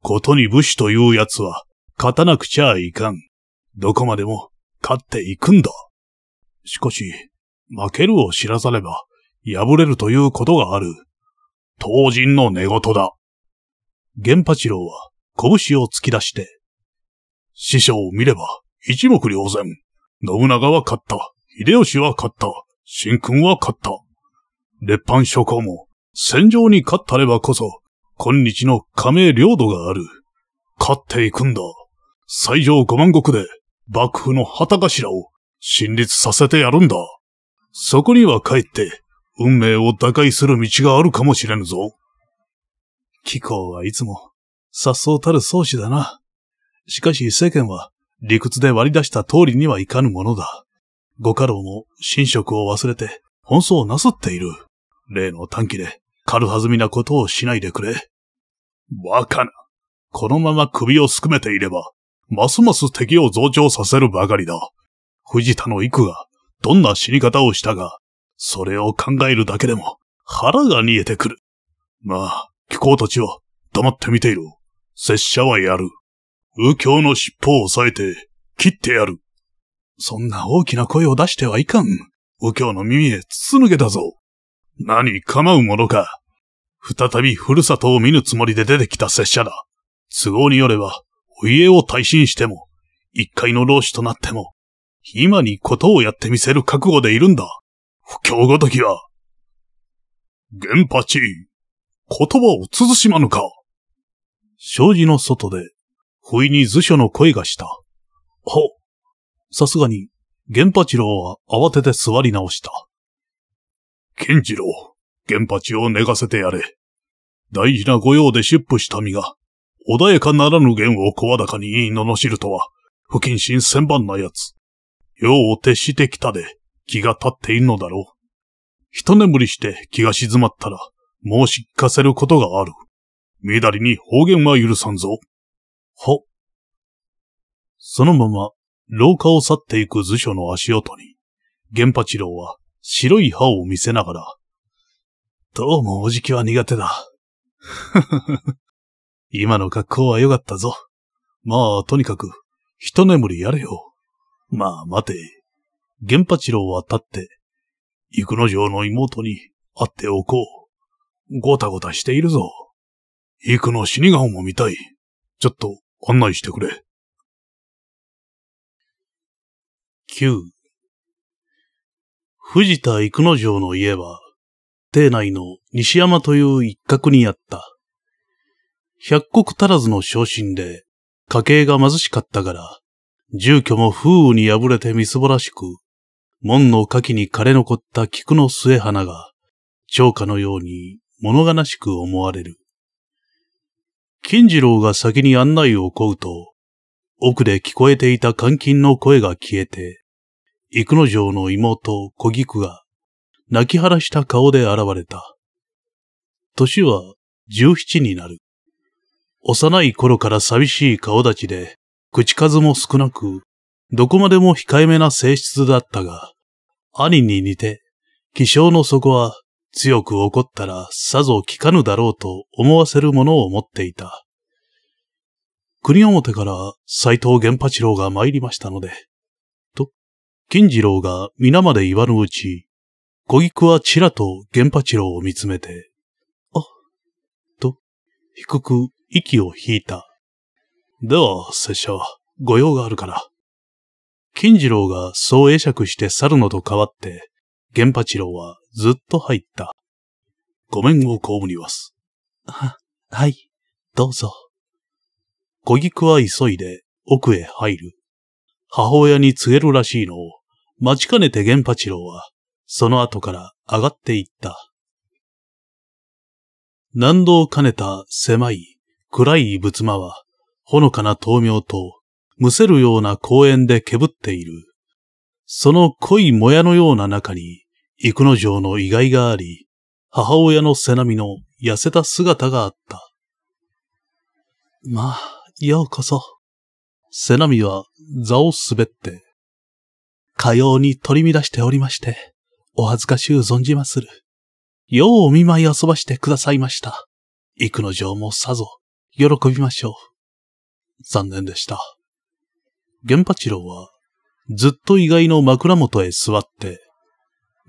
ことに武士という奴は、勝たなくちゃいかん。どこまでも、勝っていくんだ。しかし、負けるを知らざれば、破れるということがある。当人の寝言だ。玄八郎は拳を突き出して、師匠を見れば一目瞭然。信長は勝った。秀吉は勝った。神君は勝った。列藩諸侯も戦場に勝ったればこそ、今日の加盟領土がある。勝っていくんだ。最上五万石で幕府の旗頭を新立させてやるんだ。そこには帰って運命を打開する道があるかもしれぬぞ。気候はいつも、殺走たる創始だな。しかし世間は、理屈で割り出した通りにはいかぬものだ。ご家老も寝食を忘れて、奔走をなすっている。例の短期で、軽はずみなことをしないでくれ。バカな。このまま首をすくめていれば、ますます敵を増長させるばかりだ。藤田の幾が、どんな死に方をしたが、それを考えるだけでも、腹が煮えてくる。まあ、貴公たちは黙って見ていろ。拙者はやる。右京の尻尾を押さえて、切ってやる。そんな大きな声を出してはいかん。右京の耳へ筒抜けたぞ。何構うものか。再び故郷を見ぬつもりで出てきた拙者だ。都合によれば、お家を退進しても、一階の老子となっても、今にことをやってみせる覚悟でいるんだ。不況ごときは。原八。言葉を慎まぬか。障子の外で、不意に図書の声がした。ほ、さすがに、玄八郎は慌てて座り直した。健次郎、玄八を寝かせてやれ。大事な御用で出布した身が、穏やかならぬ弦を声高に言い罵るとは、不謹慎千万なやつ。用を徹してきたで、気が立っているのだろう。一眠りして気が静まったら、申し聞かせることがある。みだりに方言は許さんぞ。は。そのまま、廊下を去っていく図書の足音に、玄八郎は白い歯を見せながら、どうもおじきは苦手だ。今の格好は良かったぞ。まあ、とにかく、一眠りやれよ。まあ、待て。玄八郎は立って、幾の城の妹に会っておこう。ごたごたしているぞ。行くの死に顔も見たい。ちょっと案内してくれ。9藤田幾之丞の家は、邸内の西山という一角にあった。百国足らずの昇進で、家計が貧しかったから、住居も風雨に破れてみすぼらしく、門の記に枯れ残った菊の末花が、長花のように物悲しく思われる。金次郎が先に案内を請うと、奥で聞こえていた監禁の声が消えて、幾の城の妹小菊が泣き晴らした顔で現れた。年は十七になる。幼い頃から寂しい顔立ちで、口数も少なく、どこまでも控えめな性質だったが、兄に似て、気性の底は強く怒ったらさぞ効かぬだろうと思わせるものを持っていた。国表から斎藤玄八郎が参りましたので、と、金次郎が皆まで言わぬうち、小菊はちらと玄八郎を見つめて、あ、と、低く息を引いた。では、拙者、御用があるから。金次郎がそう会釈して去るのと変わって、玄八郎はずっと入った。ごめんをこむります。は、はい、どうぞ。小菊は急いで奥へ入る。母親に告げるらしいのを待ちかねて玄八郎はその後から上がっていった。難度を兼ねた狭い暗い仏間はほのかな灯明とむせるような公園でけぶっている。その濃いもやのような中に、幾の城の意外があり、母親の背並みの痩せた姿があった。まあ、ようこそ。背並みは座を滑って、かように取り乱しておりまして、お恥ずかしゅう存じまする。ようお見舞い遊ばしてくださいました。幾の城もさぞ、喜びましょう。残念でした。源八郎はずっと意外の枕元へ座って、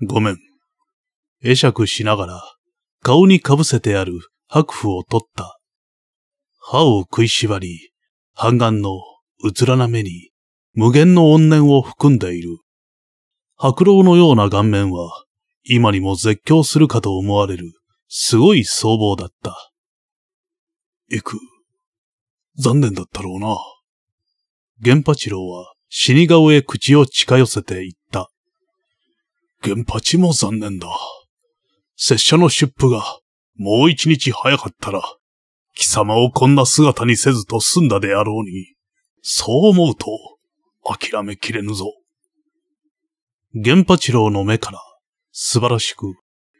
ごめん。会釈しながら、顔にかぶせてある白布を取った。歯を食いしばり、半眼のうつらな目に、無限の怨念を含んでいる。白老のような顔面は、今にも絶叫するかと思われる、すごい僧帽だった。行く。残念だったろうな。玄八郎は、死に顔へ口を近寄せて言った。原八も残念だ。拙者の出府が、もう一日早かったら、貴様をこんな姿にせずと済んだであろうに、そう思うと、諦めきれぬぞ。原八郎の目から、素晴らしく、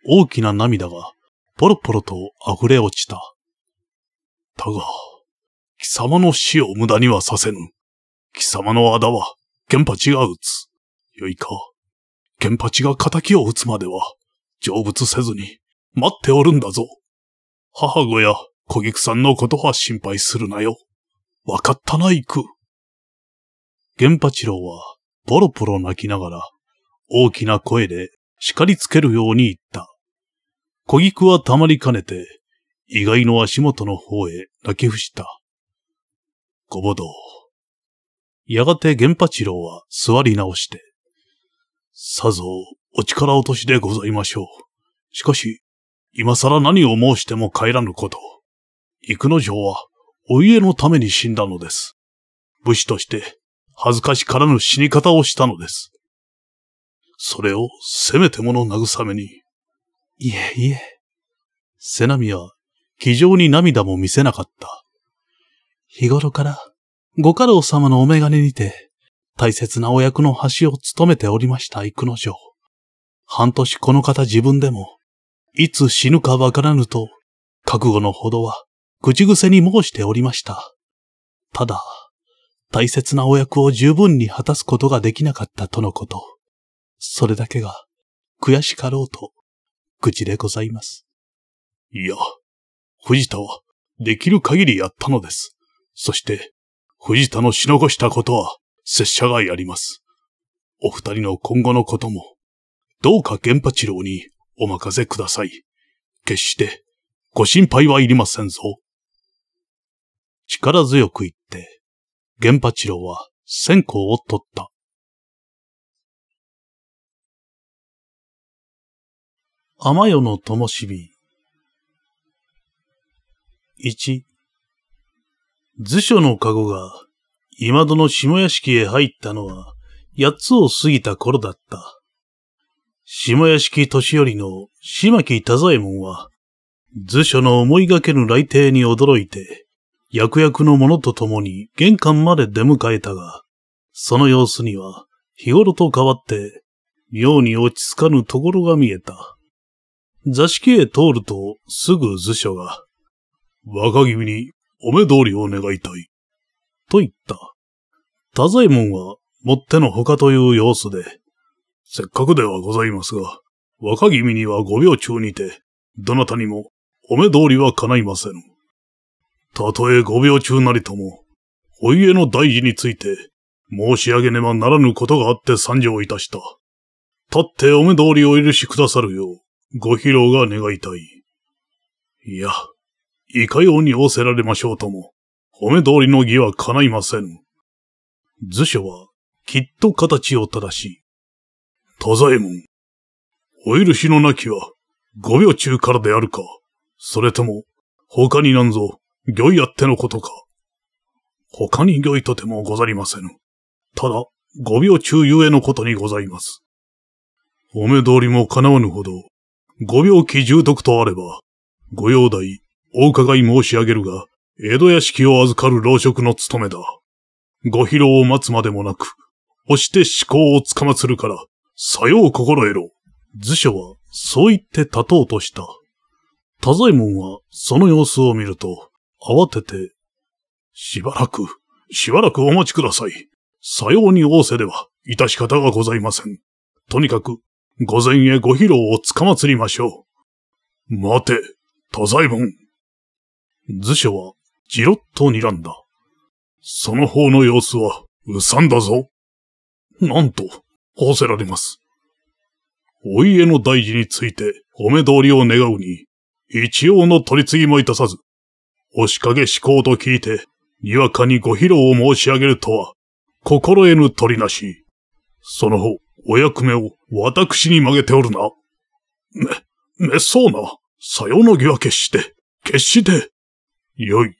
大きな涙が、ポロポロと溢れ落ちた。だが、貴様の死を無駄にはさせぬ。貴様の仇は、玄八が撃つ。よいか。玄八が仇を撃つまでは、成仏せずに、待っておるんだぞ。母子や小菊さんのことは心配するなよ。わかったな、行く。玄八郎は、ポロポロ泣きながら、大きな声で叱りつけるように言った。小菊はたまりかねて、意外の足元の方へ泣き伏した。ご母道。やがて玄八郎は座り直して、さぞお力落としでございましょう。しかし、今更何を申しても帰らぬこと。幾之丞はお家のために死んだのです。武士として恥ずかしからぬ死に方をしたのです。それをせめてもの慰めに。いえいえ。瀬波は気丈に涙も見せなかった。日頃からご家老様のお眼鏡にて、大切なお役の橋を務めておりました幾の丞。半年この方自分でも、いつ死ぬかわからぬと、覚悟のほどは、口癖に申しておりました。ただ、大切なお役を十分に果たすことができなかったとのこと。それだけが、悔しかろうと、口でございます。いや、藤田は、できる限りやったのです。そして、藤田のしのごしたことは、拙者がやります。お二人の今後のことも、どうか玄八郎にお任せください。決して、ご心配はいりませんぞ。力強く言って、玄八郎は線香を取った。天夜の灯火。一。図書のカゴが、今戸の下屋敷へ入ったのは、八つを過ぎた頃だった。下屋敷年寄りの島木太左衛門は、図書の思いがけぬ来帝に驚いて、役役の者と共に玄関まで出迎えたが、その様子には日頃と変わって、妙に落ち着かぬところが見えた。座敷へ通るとすぐ図書が、若君にお目通りを願いたい。と言った。太左衛門は、もってのほかという様子で、せっかくではございますが、若君にはご秒中にて、どなたにも、お目通りは叶いませぬ。たとえご秒中なりとも、お家の大事について、申し上げねばならぬことがあって参上いたした。立ってお目通りを許しくださるよう、ご披露が願いたい。いや、いかように仰せられましょうとも、褒め通りの義は叶いません。図書は、きっと形を正し、ざ左衛門、お許しのなきは、五秒中からであるか、それとも、他になんぞ、御意あってのことか。他に御意とてもござりませぬ。ただ、五秒中ゆえのことにございます。お目通りも叶わぬほど、五秒期重篤とあれば、ご用代お伺い申し上げるが、江戸屋敷を預かる老職の務めだ。ご疲労を待つまでもなく、押して思考をつかまつるから、さよう心得ろ。図書は、そう言って立とうとした。太左衛門は、その様子を見ると、慌てて、しばらく、しばらくお待ちください。さように仰せでは、致し方がございません。とにかく、御前へご披露をつかまつりましょう。待て、太左衛門。図書は、じろっと睨んだ。その方の様子は、うさんだぞ。なんと、仰せられます。お家の大事について、お目通りを願うに、一応の取り次ぎもいたさず、押しかけ思考と聞いて、にわかにご披露を申し上げるとは、心得ぬ取りなし。その方、お役目を私に曲げておるな。め、めっそうな。さよのぎは決して、決して、よい。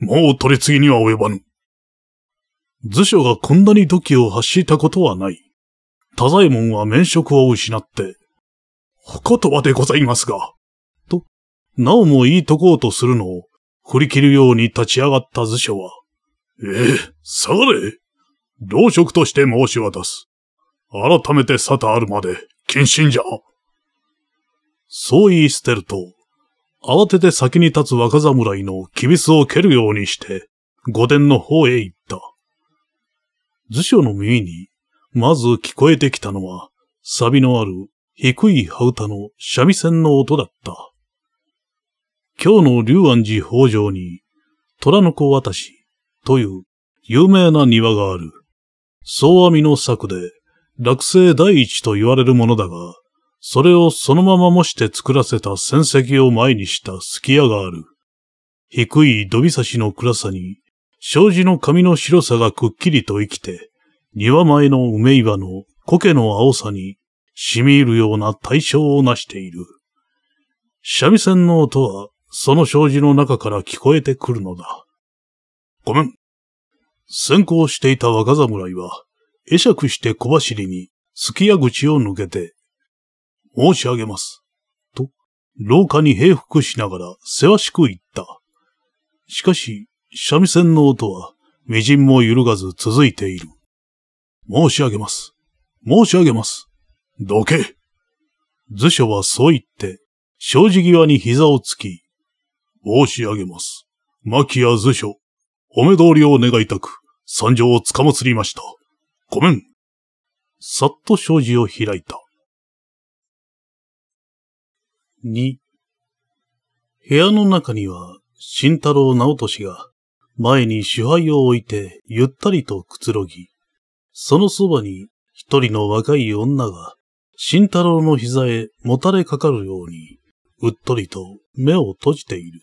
もう取り次ぎには及ばぬ。図書がこんなに土器を発したことはない。太左衛門は免職を失って、お言葉でございますが、と、なおも言いとこうとするのを、振り切るように立ち上がった図書は、ええ、下がれ老職として申し渡す。改めて沙汰あるまで、謹慎じゃ。そう言い捨てると、慌てて先に立つ若侍のキビスを蹴るようにして、御殿の方へ行った。図書の耳に、まず聞こえてきたのは、サビのある低い羽歌の三味線の音だった。今日の龍安寺北条に、虎の子渡しという有名な庭がある。総網の策で、落成第一と言われるものだが、それをそのまま模して作らせた戦績を前にしたすき家がある。低い土びさしの暗さに、障子の髪の白さがくっきりと生きて、庭前の梅岩の苔の青さに、染み入るような対象をなしている。三味線の音は、その障子の中から聞こえてくるのだ。ごめん。先行していた若侍は、会釈して小走りに、すき家口を抜けて、申し上げます。と、廊下に平伏しながら、せわしく言った。しかし、三味線の音は、微塵も揺るがず続いている。申し上げます。申し上げます。どけ図書はそう言って、障子際に膝をつき、申し上げます。牧屋図書、お目通りを願いたく、参上をつかまつりました。ごめん。さっと障子を開いた。2部屋の中には、慎太郎直俊が、前に主配を置いて、ゆったりとくつろぎ、そのそばに、一人の若い女が、慎太郎の膝へもたれかかるように、うっとりと目を閉じている。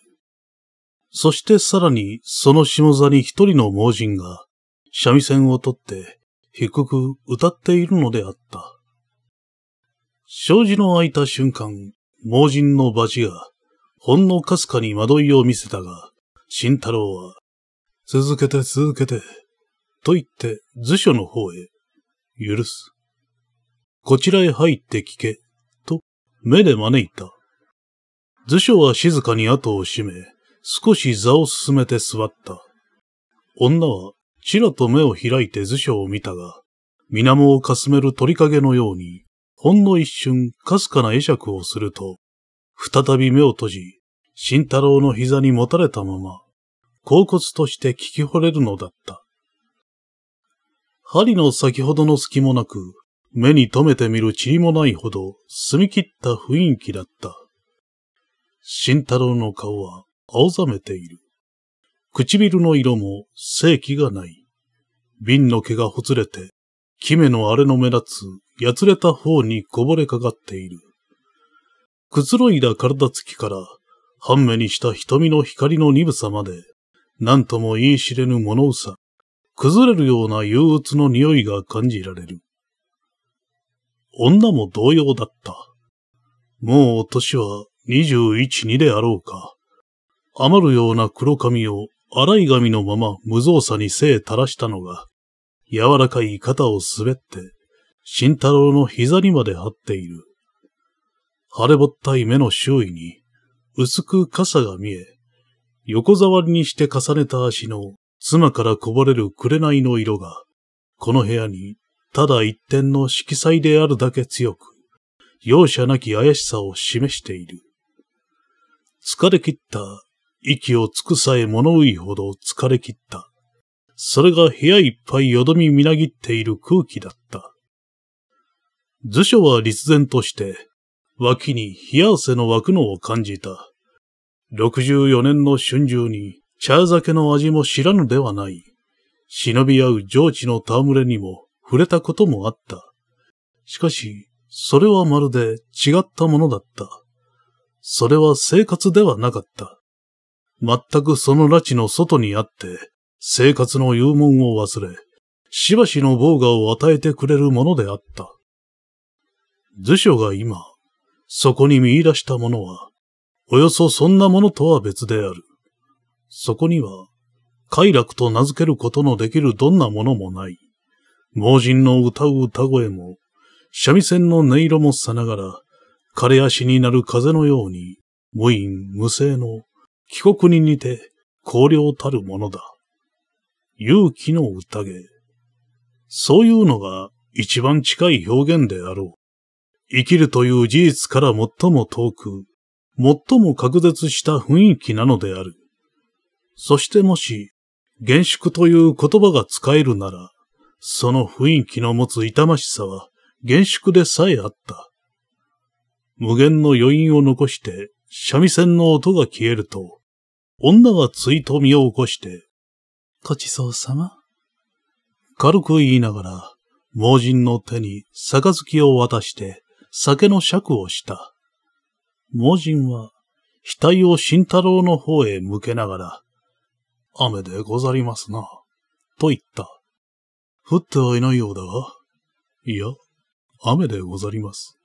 そしてさらに、その下座に一人の盲人が、三味線を取って、低く歌っているのであった。障子の開いた瞬間、盲人のバチが、ほんのかすかに惑いを見せたが、慎太郎は、続けて続けて、と言って図書の方へ、許す。こちらへ入って聞け、と目で招いた。図書は静かに後を閉め、少し座を進めて座った。女はちらと目を開いて図書を見たが、水面をかすめる鳥影のように、ほんの一瞬、かすかな会釈をすると、再び目を閉じ、慎太郎の膝にもたれたまま、甲骨として聞き惚れるのだった。針の先ほどの隙もなく、目に留めてみる塵もないほど、澄み切った雰囲気だった。慎太郎の顔は青ざめている。唇の色も正気がない。瓶の毛がほつれて、キメの荒れの目立つやつれた方にこぼれかかっている。くつろいだ体つきから、半目にした瞳の光の鈍さまで、何とも言い知れぬ物うさ、崩れるような憂鬱の匂いが感じられる。女も同様だった。もう年は二十一二であろうか。余るような黒髪を洗い髪のまま無造作に背垂らしたのが、柔らかい肩を滑って、慎太郎の膝にまで張っている。腫れぼったい目の周囲に、薄く傘が見え、横触りにして重ねた足の妻からこぼれる紅の色が、この部屋にただ一点の色彩であるだけ強く、容赦なき怪しさを示している。疲れ切った、息をつくさえ物言いほど疲れ切った。それが部屋いっぱいよどみみなぎっている空気だった。図書は立然として、脇に冷や汗の湧くのを感じた。64年の春秋に、茶酒の味も知らぬではない。忍び合う上智の戯れにも触れたこともあった。しかし、それはまるで違ったものだった。それは生活ではなかった。全くその拉致の外にあって、生活の幽門を忘れ、しばしの防我を与えてくれるものであった。図書が今、そこに見出したものは、およそそんなものとは別である。そこには、快楽と名付けることのできるどんなものもない。盲人の歌う歌声も、三味線の音色もさながら、枯れ足になる風のように、無因無声の、帰国に似て、荒涼たるものだ。勇気の宴。そういうのが一番近い表現であろう。生きるという事実から最も遠く、最も隔絶した雰囲気なのである。そしてもし、厳粛という言葉が使えるなら、その雰囲気の持つ痛ましさは厳粛でさえあった。無限の余韻を残して、三味線の音が消えると、女はついと身を起こして、ごちそうさま。軽く言いながら、盲人の手に杯を渡して、酒の酌をした。盲人は、額を慎太郎の方へ向けながら、雨でござりますな、と言った。降ってはいないようだが、いや、雨でござります。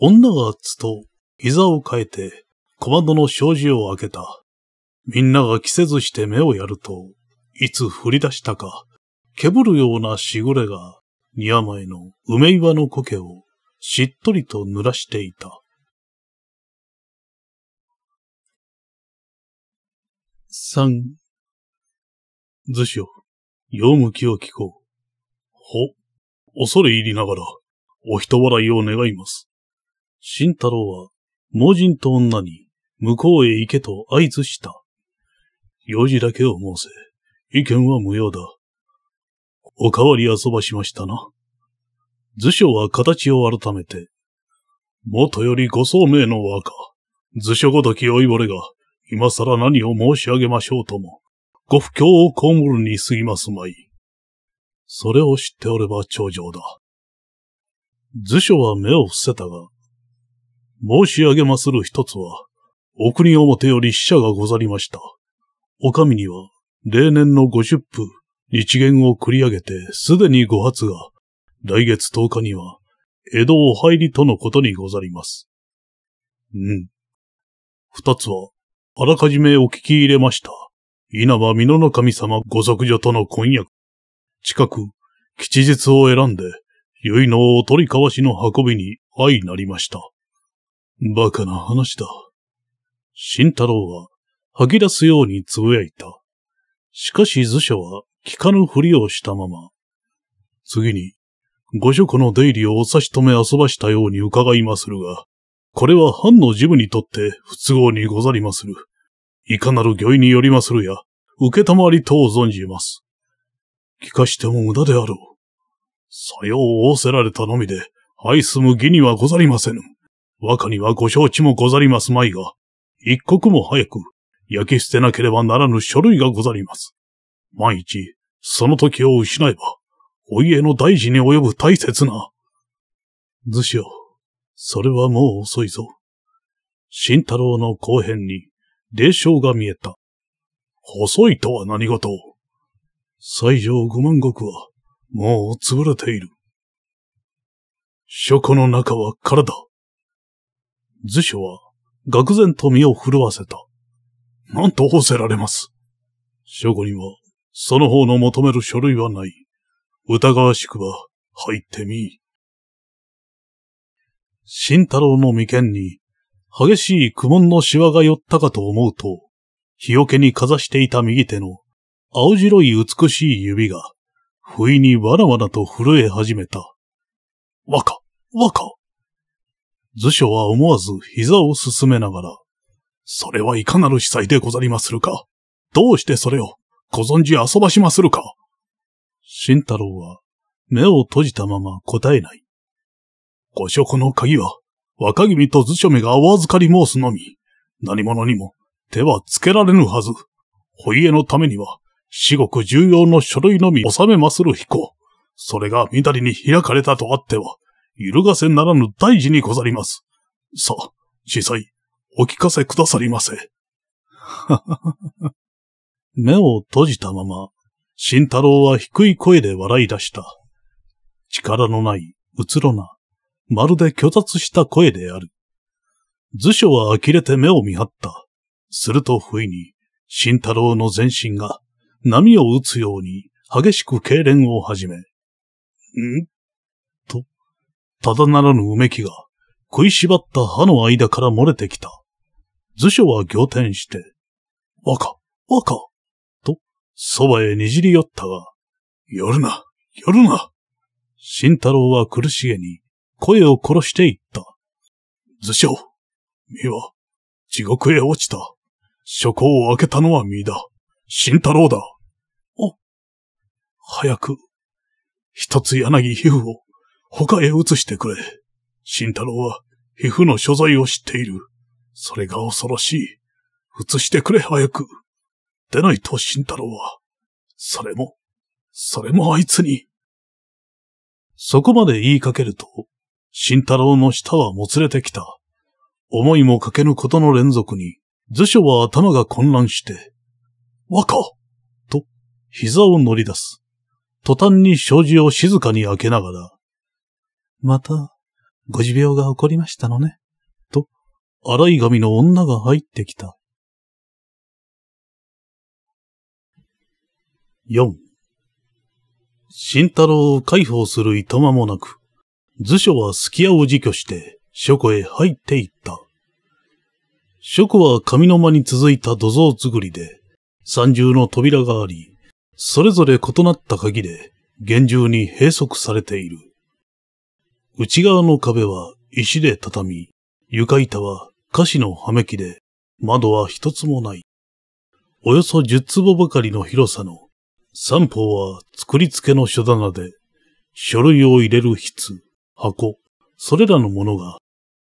女がつと、膝を変えて、小窓の障子を開けた。みんなが着せずして目をやると、いつ降り出したか、けぶるようなしぐれが、庭前の梅岩の苔をしっとりと濡らしていた。三、図書、読む気を聞こう。ほ、恐れ入りながら、お人笑いを願います。慎太郎は、盲人と女に、向こうへ行けと合図した。用事だけを申せ。意見は無用だ。おかわり遊ばしましたな。図書は形を改めて、もとよりご聡明の和歌、図書ごときおいぼれが、今更何を申し上げましょうとも、ご不況をこむるに過ぎますまい。それを知っておれば頂上だ。図書は目を伏せたが、申し上げまする一つは、お国表より死者がござりました。お上には、例年の五十分、日元を繰り上げて、すでに五発が、来月10日には、江戸を入りとのことにござります。うん。二つは、あらかじめお聞き入れました。稲葉美濃の神様ご息女との婚約。近く、吉日を選んで、結のお取り交わしの運びに相なりました。馬鹿な話だ。慎太郎は、吐き出すように呟いた。しかし図書は聞かぬふりをしたまま。次に、五色の出入りをお差し止め遊ばしたように伺いまするが、これは藩の事務にとって不都合にござりまする。いかなる御意によりまするや、受けたまりと存じます。聞かしても無駄であろう。さよう仰せられたのみで、愛すむ義にはござりませぬ。若にはご承知もござりますまいが、一刻も早く、焼き捨てなければならぬ書類がござります。万一、その時を失えば、お家の大事に及ぶ大切な。図書、それはもう遅いぞ。慎太郎の後編に、霊障が見えた。細いとは何事西条五万石は、もう潰れている。書庫の中は空だ。図書は、愕然と身を震わせた。なんと干せられます。書庫には、その方の求める書類はない。疑わしくは入ってみ。慎太郎の眉間に激しい苦悶のシワが寄ったかと思うと、日よけにかざしていた右手の青白い美しい指が、不意にわらわらと震え始めた。若、若。図書は思わず膝を進めながら、それはいかなる司祭でござりまするか。どうしてそれをご存知遊ばしまするか。慎太郎は目を閉じたまま答えない。ご職の鍵は、若君と図書目がお預かり申すのみ、何者にも手はつけられぬはず。保家のためには、至極重要の書類のみ収めまする飛行。それが乱りに開かれたとあっては、揺るがせならぬ大事にござります。さあ、実際、お聞かせくださりませ。目を閉じたまま慎太郎は低い声で笑い出した。力のない、うつろな、まるで虚雑した声である。図書は呆れて目を見張った。すると不意に、慎太郎の全身が波を打つように激しく痙攣を始め、んと、ただならぬうめきが食いしばった歯の間から漏れてきた。図書は仰天して、若、若、そばへにじり寄ったが、寄るな、寄るな。慎太郎は苦しげに声を殺していった。図書、身は地獄へ落ちた。書庫を開けたのは身だ。慎太郎だ。お、早く、一つ柳皮膚を他へ移してくれ。慎太郎は皮膚の所在を知っている。それが恐ろしい。移してくれ早く。でないと慎太郎は、それも、それもあいつに。そこまで言いかけると、慎太郎の舌はもつれてきた。思いもかけぬことの連続に、図書は頭が混乱して、若と、膝を乗り出す。途端に障子を静かに開けながら、また、ご持病が起こりましたのね、と、荒い髪の女が入ってきた。4慎太郎を解放するいとまもなく、図書は隙屋を辞去して、書庫へ入っていった。書庫は紙の間に続いた土蔵造りで、三重の扉があり、それぞれ異なった鍵で厳重に閉塞されている。内側の壁は石で畳み、床板は菓子のはめきで、窓は一つもない。およそ十坪ばかりの広さの三方は作り付けの書棚で、書類を入れる筆、箱、それらのものが、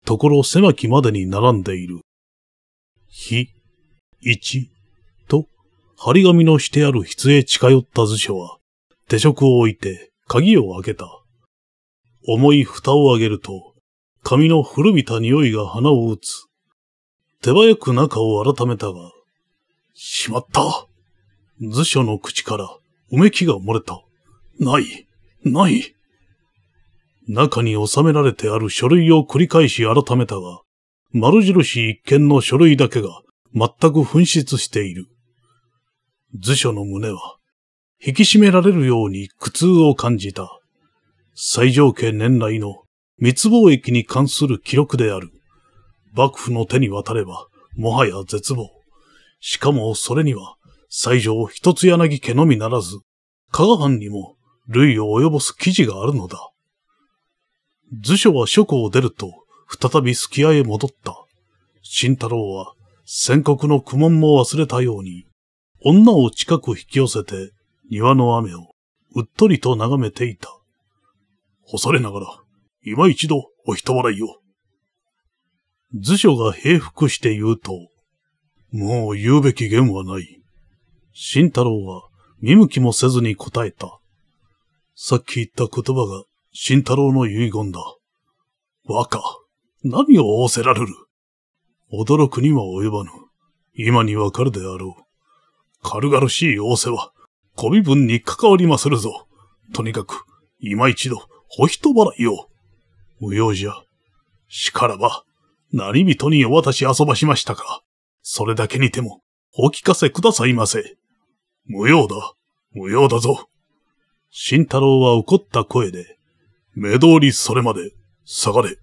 ところ狭きまでに並んでいる。日、一、と、張り紙のしてある筆へ近寄った図書は、手職を置いて鍵を開けた。重い蓋を上げると、紙の古びた匂いが鼻を打つ。手早く中を改めたが、しまった図書の口からうめきが漏れた。ない、ない。中に収められてある書類を繰り返し改めたが、丸印一見の書類だけが全く紛失している。図書の胸は、引き締められるように苦痛を感じた。最上家年来の密貿易に関する記録である。幕府の手に渡れば、もはや絶望。しかもそれには、西条一つ柳家のみならず、加賀藩にも類を及ぼす記事があるのだ。図書は書庫を出ると、再びすき家へ戻った。慎太郎は、戦国の苦悶も忘れたように、女を近く引き寄せて、庭の雨をうっとりと眺めていた。恐れながら、今一度お人笑いを。図書が平服して言うと、もう言うべき言はない。慎太郎は見向きもせずに答えた。さっき言った言葉が慎太郎の遺言だ。若、何を仰せられる驚くには及ばぬ。今にわかるであろう。軽々しい仰せは、小身分に関わりまするぞ。とにかく、今一度、お人払いを。無用じゃ。しからば、何人にお渡し遊ばしましたか。それだけにても、お聞かせくださいませ。無用だ。無用だぞ。慎太郎は怒った声で、目通りそれまで、下がれ。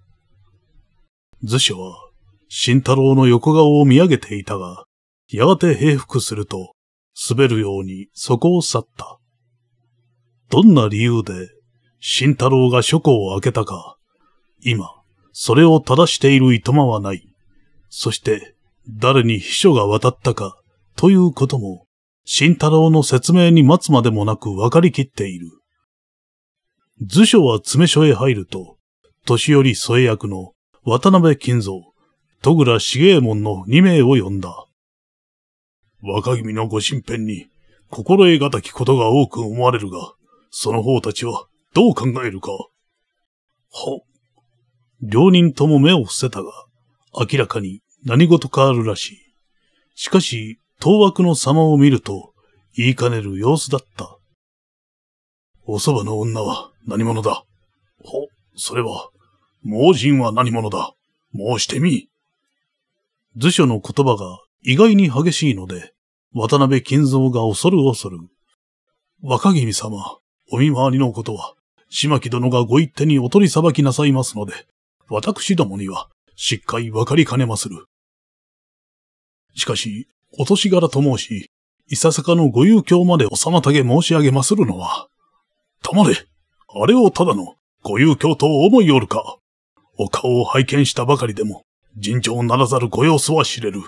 図書は、慎太郎の横顔を見上げていたが、やがて平服すると、滑るようにそこを去った。どんな理由で、慎太郎が書庫を開けたか、今、それを正しているいとまはない。そして、誰に秘書が渡ったか、ということも、慎太郎の説明に待つまでもなく分かりきっている。図書は詰め所へ入ると、年寄り添え役の渡辺金蔵、戸倉茂右衛門の二名を呼んだ。若君のご身辺に心得がたきことが多く思われるが、その方たちはどう考えるか。は。両人とも目を伏せたが、明らかに何事かあるらしい。しかし、当枠の様を見ると、言いかねる様子だった。おそばの女は何者だほ、それは、盲人は何者だ申してみ。図書の言葉が意外に激しいので、渡辺金蔵が恐る恐る。若君様、お見回りのことは、島木殿がご一手にお取り裁きなさいますので、私どもには、しっかりわかりかねまする。しかし、お年柄と申し、いささかのご遊興までお妨げ申し上げまするのは、たまれ、あれをただのご遊興と思いおるか。お顔を拝見したばかりでも、尋常ならざるご様子は知れる。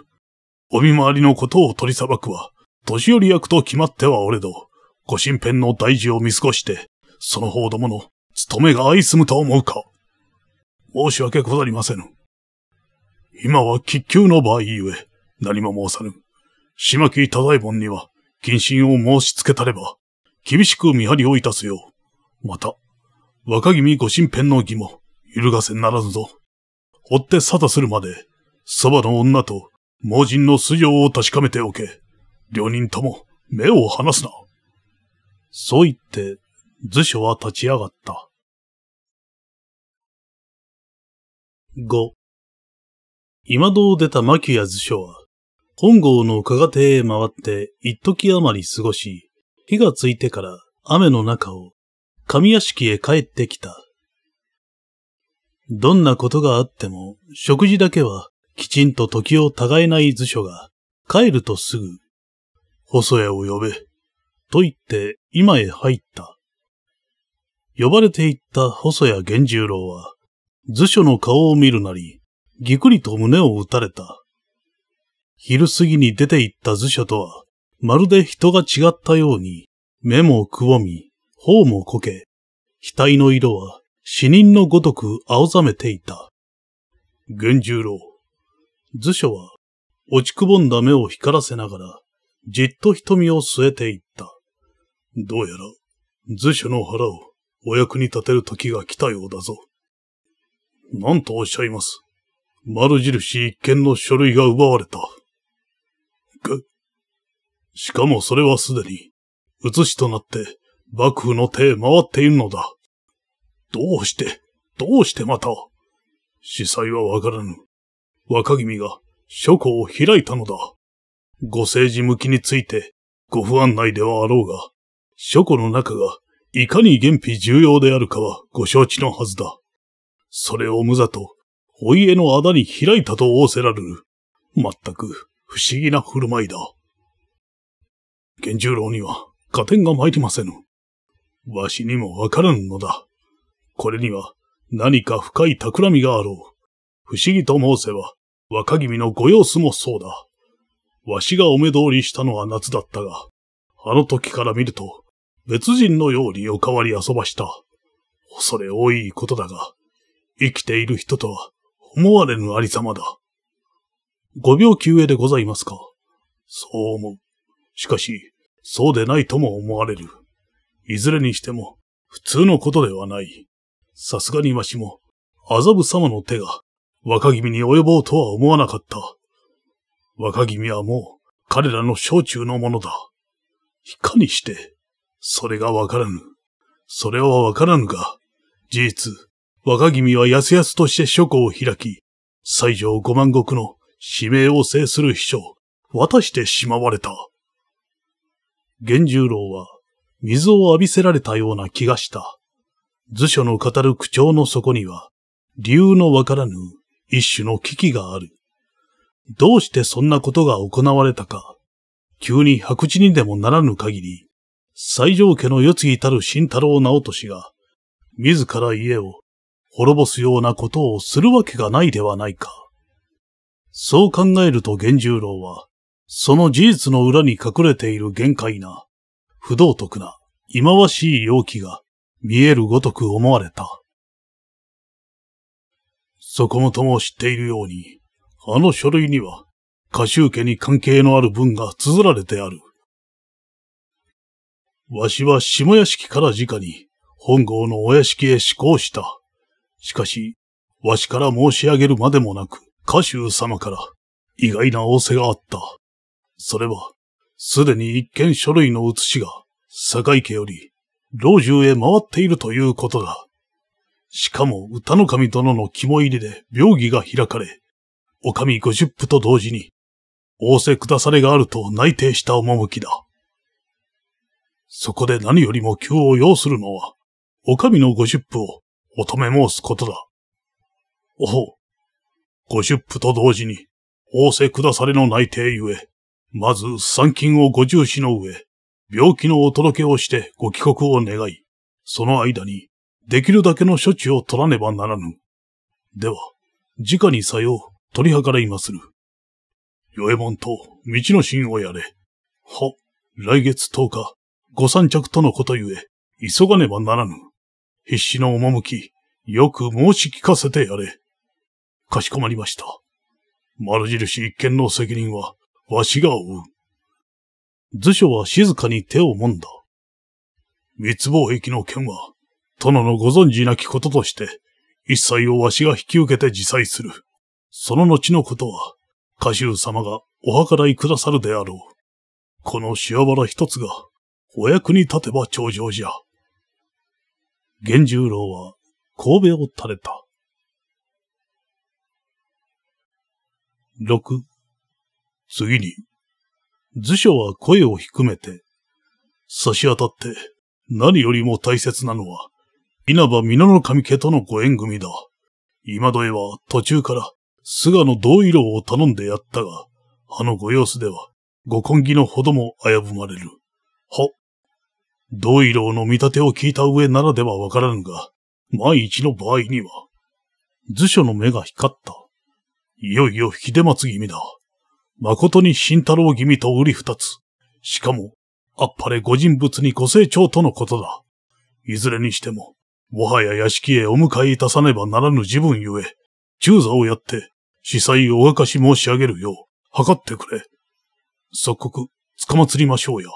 お見回りのことを取り裁くは、年寄り役と決まってはおれど、ご身辺の大事を見過ごして、その方どもの務めが相済むと思うか。申し訳ござりませぬ。今は喫急の場合ゆえ、何も申さぬ。島木忠右衛門には、謹慎を申し付けたれば、厳しく見張りをいたすよう。また、若君ご身辺の義も、揺るがせならぬぞ。追って沙汰するまで、そばの女と、盲人の素性を確かめておけ。両人とも、目を離すな。そう言って、図書は立ち上がった。五。今堂を出た牧谷図書は、本郷の加賀邸へ回って一時余り過ごし、火がついてから雨の中を神屋敷へ帰ってきた。どんなことがあっても食事だけはきちんと時を違えない図書が帰るとすぐ、細谷を呼べ、と言って今へ入った。呼ばれていった細谷源十郎は、図書の顔を見るなり、ぎくりと胸を打たれた。昼過ぎに出て行った図書とは、まるで人が違ったように、目もくぼみ、頬もこけ、額の色は死人のごとく青ざめていた。玄十郎。図書は、落ちくぼんだ目を光らせながら、じっと瞳を据えていった。どうやら、図書の腹をお役に立てる時が来たようだぞ。なんとおっしゃいます。丸印一件の書類が奪われた。しかもそれはすでに、写しとなって、幕府の手へ回っているのだ。どうして、どうしてまた。司祭はわからぬ。若君が書庫を開いたのだ。ご政治向きについて、ご不安内ではあろうが、書庫の中がいかに原費重要であるかはご承知のはずだ。それを無駄と、お家のあだに開いたと仰せられる。まったく、不思議な振る舞いだ。源十郎には加点が参りませぬ。わしにもわからぬのだ。これには何か深い企みがあろう。不思議と申せば、若君のご様子もそうだ。わしがお目通りしたのは夏だったが、あの時から見ると、別人のようにおかわり遊ばした。恐れ多いことだが、生きている人とは思われぬありさまだ。5秒休上でございますか。そう思う。しかし、そうでないとも思われる。いずれにしても、普通のことではない。さすがにわしも、麻布様の手が、若君に及ぼうとは思わなかった。若君はもう、彼らの小中のものだ。いかにして、それがわからぬ。それはわからぬが、事実、若君はやすやすとして書庫を開き、西条五万石の使命を制する秘書、渡してしまわれた。玄十郎は、水を浴びせられたような気がした。図書の語る口調の底には、理由のわからぬ一種の危機がある。どうしてそんなことが行われたか、急に白地にでもならぬ限り、最上家の世継ぎたる慎太郎直俊が、自ら家を滅ぼすようなことをするわけがないではないか。そう考えると玄十郎は、その事実の裏に隠れている限界な、不道徳な、忌まわしい容器が見えるごとく思われた。そこもとも知っているように、あの書類には、歌集家に関係のある文が綴られてある。わしは下屋敷から直に、本郷のお屋敷へ志向した。しかし、わしから申し上げるまでもなく、歌手様から意外な仰せがあった。それは、すでに一件書類の写しが、坂井家より、老中へ回っているということだ。しかも、歌の神殿の肝入りで病儀が開かれ、お上五十夫と同時に、仰せ下されがあると内定した趣だ。そこで何よりも急を要するのは、お上の五十夫を、お止め申すことだ。おほ、ご出布と同時に、仰せ下されの内定ゆえ、まず参勤をご重視の上、病気のお届けをしてご帰国を願い、その間に、できるだけの処置を取らねばならぬ。では、直にさよう、取り計らいまする。与右衛門と道の神をやれ。は、来月10日、ご三着とのことゆえ、急がねばならぬ。必死の赴き、よく申し聞かせてやれ。かしこまりました。丸印一件の責任は、わしが負う。図書は静かに手を揉んだ。密貿易の件は、殿のご存知なきこととして、一切をわしが引き受けて自裁する。その後のことは、家臣様がお計らいくださるであろう。この塩原一つが、お役に立てば頂上じゃ。源十郎は、神戸を垂れた。六。次に、図書は声を低めて、差し当たって何よりも大切なのは、稲葉濃の神家とのご縁組だ。今戸へは途中から菅野道医を頼んでやったが、あのご様子では、ご根気のほども危ぶまれる。は。道医の見立てを聞いた上ならではわからぬが、万一の場合には、図書の目が光った。いよいよ秀松君だ。誠に慎太郎君と瓜二つ。しかも、あっぱれご人物にご成長とのことだ。いずれにしても、もはや屋敷へお迎えいたさねばならぬ自分ゆえ、中座をやって、司祭をお明かし申し上げるよう、図ってくれ。即刻、つかまつりましょうや。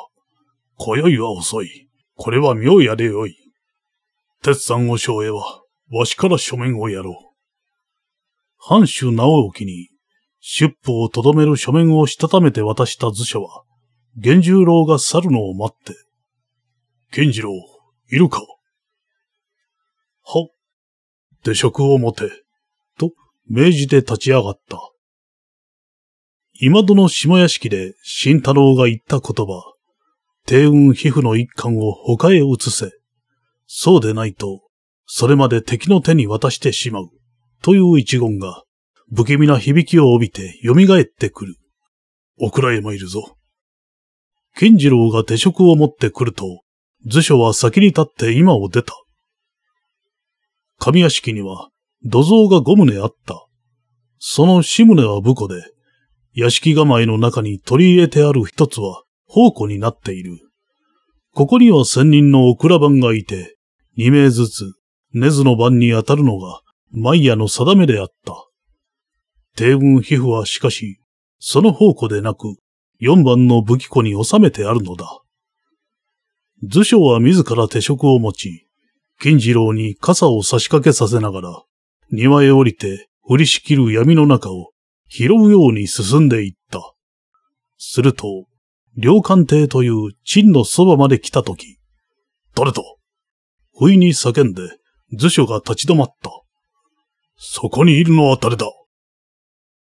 今宵は遅い。これは妙やでよい。鉄山和尚へは、わしから書面をやろう。藩主直興に、出府をとどめる書面をしたためて渡した図書は、源十郎が去るのを待って、源次郎、いるかは、で職を持て、と命じて立ち上がった。今戸の下屋敷で新太郎が言った言葉、低運皮膚の一貫を他へ移せ。そうでないと、それまで敵の手に渡してしまう。という一言が、不気味な響きを帯びて蘇ってくる。お蔵へ参るぞ。金次郎が手職を持ってくると、図書は先に立って今を出た。神屋敷には土蔵が五棟あった。その四棟は武庫で、屋敷構えの中に取り入れてある一つは宝庫になっている。ここには千人のお蔵番がいて、二名ずつ、根津の番に当たるのがマイヤの定めであった。帝軍皮膚はしかし、その宝庫でなく、四番の武器庫に収めてあるのだ。図書は自ら手職を持ち、金次郎に傘を差し掛けさせながら、庭へ降りて降りしきる闇の中を拾うように進んでいった。すると、両官邸という鎮のそばまで来たとき、誰と不意に叫んで、図書が立ち止まった。そこにいるのは誰だ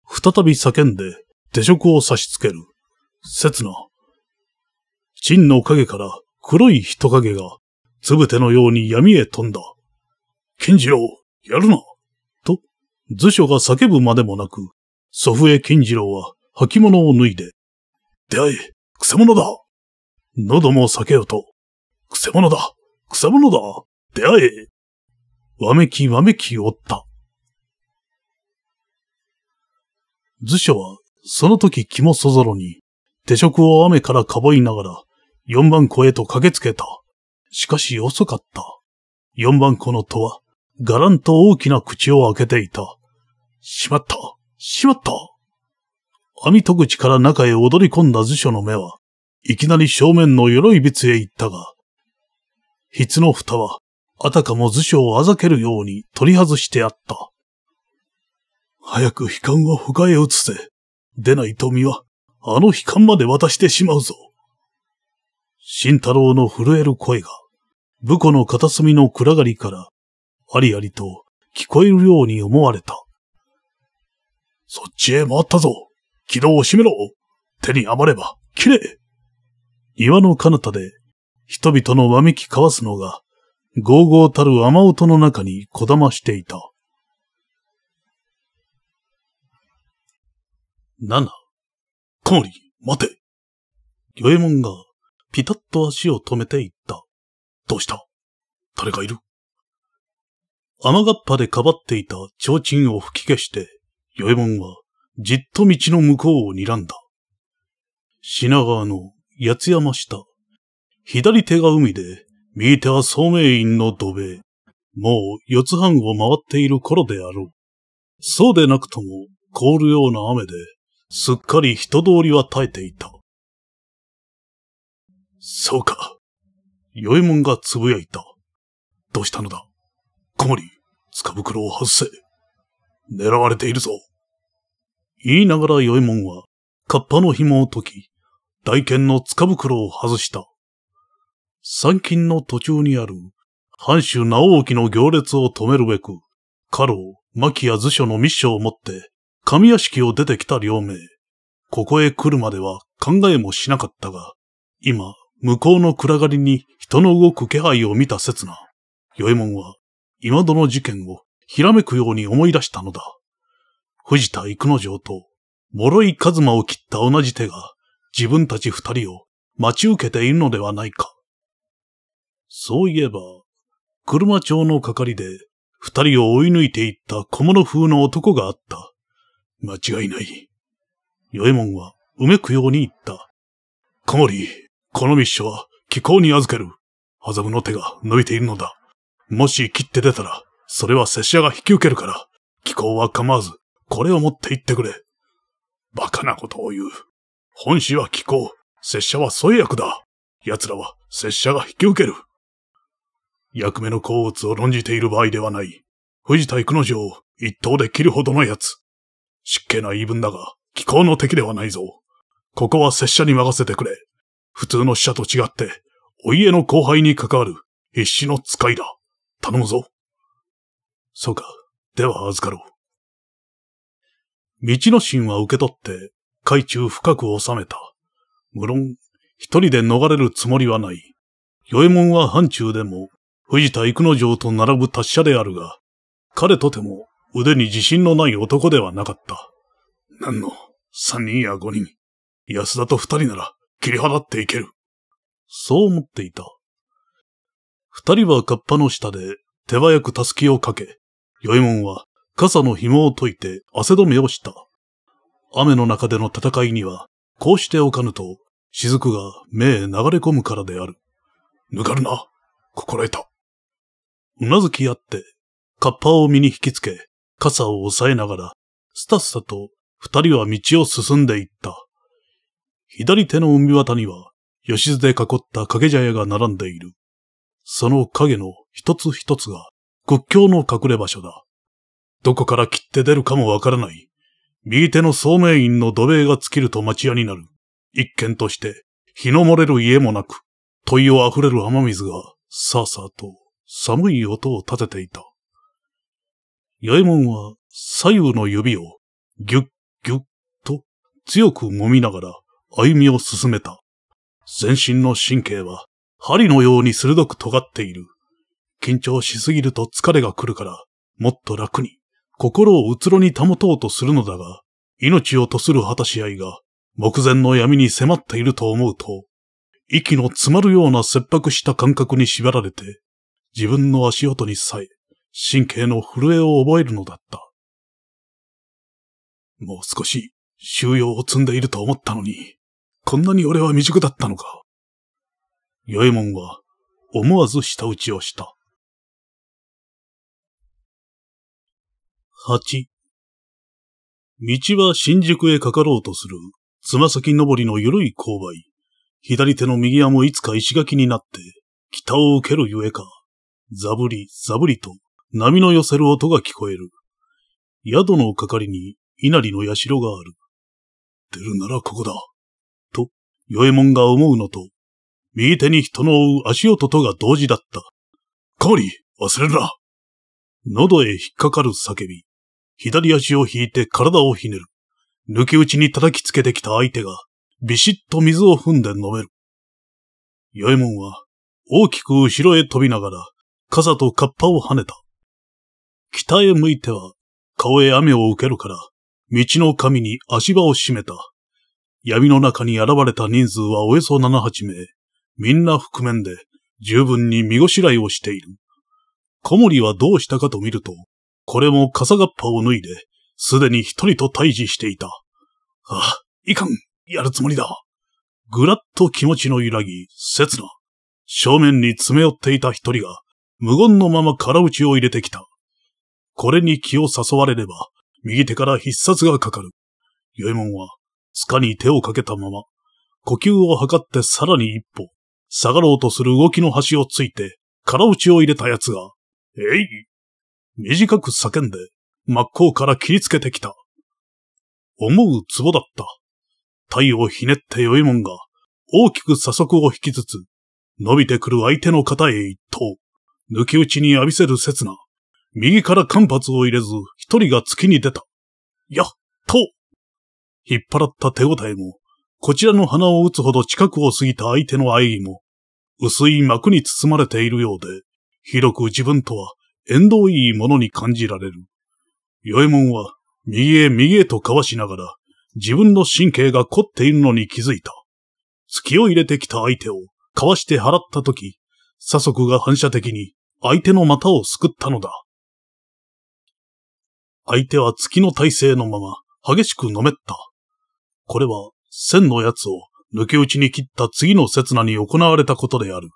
再び叫んで、手職を差し付ける。刹那。真の影から黒い人影が、つぶてのように闇へ飛んだ。金次郎、やるなと、図書が叫ぶまでもなく、祖父江金次郎は履物を脱いで、出会え、くせ者だ喉も避けよと、くせ者だくせ者だ出会えわめきわめきおった。図書は、その時気もそぞろに、手職を雨からかぼいながら、四番子へと駆けつけた。しかし遅かった。四番子の戸は、がらんと大きな口を開けていた。しまった、しまった。網戸口から中へ踊り込んだ図書の目は、いきなり正面の鎧櫃へ行ったが、筆の蓋は、あたかも図書をあざけるように取り外してあった。早く悲観は他へ移せ。出ない富は、あの悲観まで渡してしまうぞ。慎太郎の震える声が、武庫の片隅の暗がりから、ありありと聞こえるように思われた。そっちへ回ったぞ。軌道を閉めろ。手に余れば、切れ。岩の彼方で、人々のわめき交わすのが、ゴーゴーたる雨音の中にこだましていた。七。かなり、待て。与右衛門が、ピタッと足を止めていった。どうした誰かいる雨がっぱでかばっていた提灯を吹き消して、与右衛門は、じっと道の向こうを睨んだ。品川の八つ山下。左手が海で、右手は聡明院の土塀。もう四つ半を回っている頃であろう。そうでなくとも、凍るような雨で、すっかり人通りは絶えていた。そうか。よいもんがつぶやいた。どうしたのだ小森、塚袋を外せ。狙われているぞ。言いながらよいもんは、カッパの紐を解き、大剣の塚袋を外した。参勤の途中にある、藩主直沖の行列を止めるべく、家老、牧や図書の密書を持って、神屋敷を出てきた両名。ここへ来るまでは考えもしなかったが、今、向こうの暗がりに人の動く気配を見た刹那、与右衛門は、今どの事件をひらめくように思い出したのだ。藤田幾之丞と、諸い一馬を切った同じ手が、自分たち二人を待ち受けているのではないか。そういえば、車町の係で、二人を追い抜いていった小物風の男があった。間違いない。与右衛門は、うめくように言った。小森、この密書は、気候に預ける。麻布の手が伸びているのだ。もし切って出たら、それは拙者が引き受けるから、気候は構わず、これを持って行ってくれ。馬鹿なことを言う。本誌は気候、拙者は添役だ。奴らは拙者が引き受ける。役目の甲物を論じている場合ではない。藤田育之城を一刀で切るほどの奴。失敬な言い分だが、気候の敵ではないぞ。ここは拙者に任せてくれ。普通の使者と違って、お家の後輩に関わる必死の使いだ。頼むぞ。そうか。では預かろう。道の神は受け取って、海中深く収めた。無論、一人で逃れるつもりはない。与右衛門は範疇でも、藤田幾之丞と並ぶ達者であるが、彼とても腕に自信のない男ではなかった。何の、三人や五人、安田と二人なら切り払っていける。そう思っていた。二人はカッパの下で手早くたすきをかけ、与右衛門は傘の紐を解いて汗止めをした。雨の中での戦いには、こうしておかぬと、雫が目へ流れ込むからである。ぬかるな、心得た。うなずきあって、カッパを身に引きつけ、傘を押さえながら、スタスタと二人は道を進んでいった。左手の海渡には、吉津で囲った掛茶屋が並んでいる。その影の一つ一つが国境の隠れ場所だ。どこから切って出るかもわからない。右手の聡明院の土塀が尽きると町屋になる。一軒として、日の漏れる家もなく、問いを溢れる雨水が、さあさあと寒い音を立てていた。八重門は左右の指をギュッギュッと強く揉みながら歩みを進めた。全身の神経は針のように鋭く尖っている。緊張しすぎると疲れが来るから、もっと楽に、心をうつろに保とうとするのだが、命をとする果たし合いが、目前の闇に迫っていると思うと、息の詰まるような切迫した感覚に縛られて、自分の足音にさえ神経の震えを覚えるのだった。もう少し収容を積んでいると思ったのに、こんなに俺は未熟だったのか。ヨエモンは思わず舌打ちをした。八。道は新宿へかかろうとする、つま先登りの緩い勾配。左手の右輪もいつか石垣になって、北を受けるゆえか、ざぶりざぶりと波の寄せる音が聞こえる。宿の係に稲荷の社がある。出るならここだ。と、与右衛門が思うのと、右手に人の追う足音とが同時だった。カーリ忘れるな。喉へ引っかかる叫び。左足を引いて体をひねる。抜き打ちに叩きつけてきた相手が、ビシッと水を踏んで飲める。与右衛門は、大きく後ろへ飛びながら、傘とカッパを跳ねた。北へ向いては、顔へ雨を受けるから、道の神に足場を閉めた。闇の中に現れた人数はおよそ七八名。みんな覆面で、十分に見ごしらいをしている。小森はどうしたかと見ると、これも傘がっぱを脱いで、すでに一人と対峙していた。ああ、いかん、やるつもりだ。ぐらっと気持ちの揺らぎ、刹那。正面に詰め寄っていた一人が、無言のまま空打ちを入れてきた。これに気を誘われれば、右手から必殺がかかる。与右衛門は、塚に手をかけたまま、呼吸を測ってさらに一歩、下がろうとする動きの端をついて、空打ちを入れた奴が、えい短く叫んで、真っ向から切りつけてきた。思う壺だった。体をひねって良いもんが、大きく左足を引きつつ、伸びてくる相手の肩へ一刀、抜き打ちに浴びせる刹那。右から間髪を入れず、一人が月に出た。やっと引っ張った手応えも、こちらの鼻を打つほど近くを過ぎた相手の愛意も、薄い膜に包まれているようで、広く自分とは縁遠いものに感じられる。与右衛門は、右へ右へと交わしながら、自分の神経が凝っているのに気づいた。月を入れてきた相手を、交わして払ったとき、左が反射的に相手の股を救ったのだ。相手は月の体勢のまま、激しくのめった。これは、千の奴を抜け打ちに切った次の刹那に行われたことである。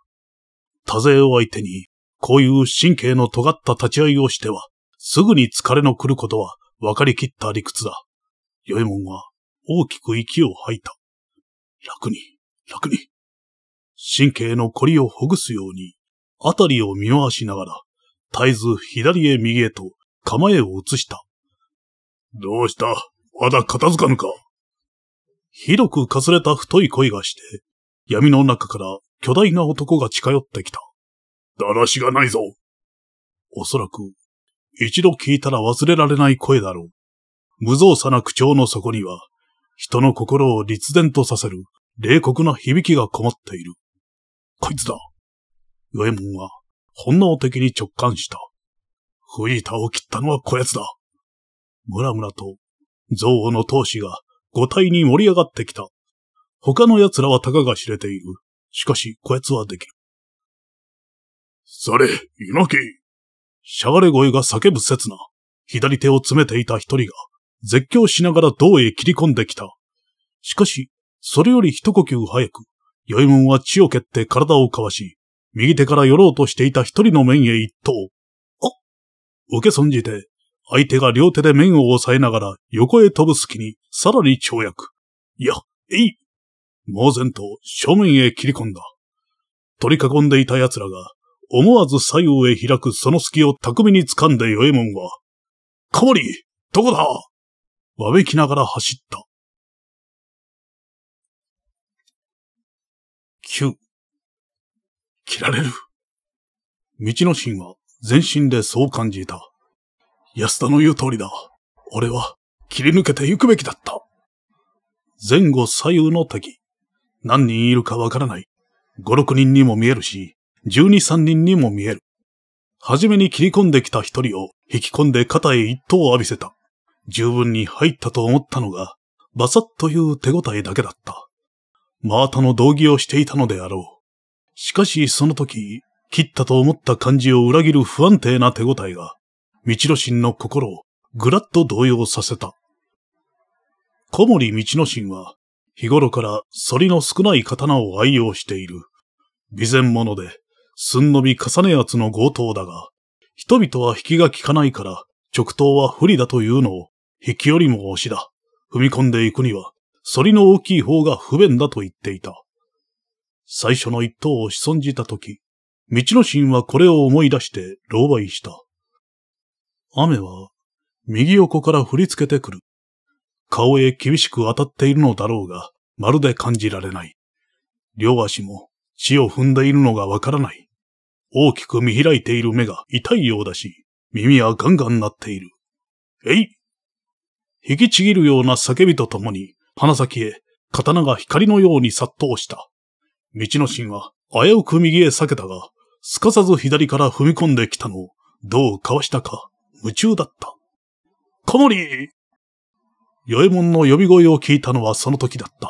多勢を相手に、こういう神経の尖った立ち合いをしては、すぐに疲れの来ることは分かりきった理屈だ。よいもんは大きく息を吐いた。楽に、楽に。神経の凝りをほぐすように、あたりを見回しながら、絶えず左へ右へと構えを移した。どうしたまだ片付かぬかひどくかすれた太い声がして、闇の中から巨大な男が近寄ってきた。だらしがないぞ。おそらく、一度聞いたら忘れられない声だろう。無造作な口調の底には、人の心を立然とさせる冷酷な響きがこもっている。こいつだ。与右衛門は本能的に直感した。フリーターを切ったのはこやつだ。ムラムラと、憎悪の闘志が五体に盛り上がってきた。他の奴らはたかが知れている。しかし、こやつはできる。それ、猪木しゃがれ声が叫ぶ刹那、左手を詰めていた一人が、絶叫しながら胴へ切り込んできた。しかし、それより一呼吸早く、酔いもんは血を蹴って体をかわし、右手から寄ろうとしていた一人の面へ一刀。受け損じて、相手が両手で面を押さえながら横へ飛ぶ隙に、さらに跳躍。いや、えい猛然と正面へ切り込んだ。取り囲んでいた奴らが、思わず左右へ開くその隙を巧みに掴んで与右衛門は、小り、どこだわめきながら走った。9切られる。道の神は全身でそう感じた。安田の言う通りだ。俺は切り抜けて行くべきだった。前後左右の敵。何人いるかわからない。五、六人にも見えるし、十二、三人にも見える。はじめに切り込んできた一人を引き込んで肩へ一刀を浴びせた。十分に入ったと思ったのが、バサッという手応えだけだった。ー綿の道着をしていたのであろう。しかしその時、切ったと思った感じを裏切る不安定な手応えが、道之進の心をぐらっと動揺させた。小森道之進は、日頃から反りの少ない刀を愛用している。備前者で、寸伸び重ね圧の強盗だが、人々は引きが利かないから直刀は不利だというのを、引きよりも押しだ。踏み込んでいくには、反りの大きい方が不便だと言っていた。最初の一刀を潜んじた時、道の神はこれを思い出して狼狽した。雨は右横から降りつけてくる。顔へ厳しく当たっているのだろうが、まるで感じられない。両足も地を踏んでいるのがわからない。大きく見開いている目が痛いようだし、耳はガンガン鳴っている。えい引きちぎるような叫びとともに、鼻先へ刀が光のように殺到した。道の神は危うく右へ避けたが、すかさず左から踏み込んできたのを、どうかわしたか、夢中だった。小森与右衛門の呼び声を聞いたのはその時だった。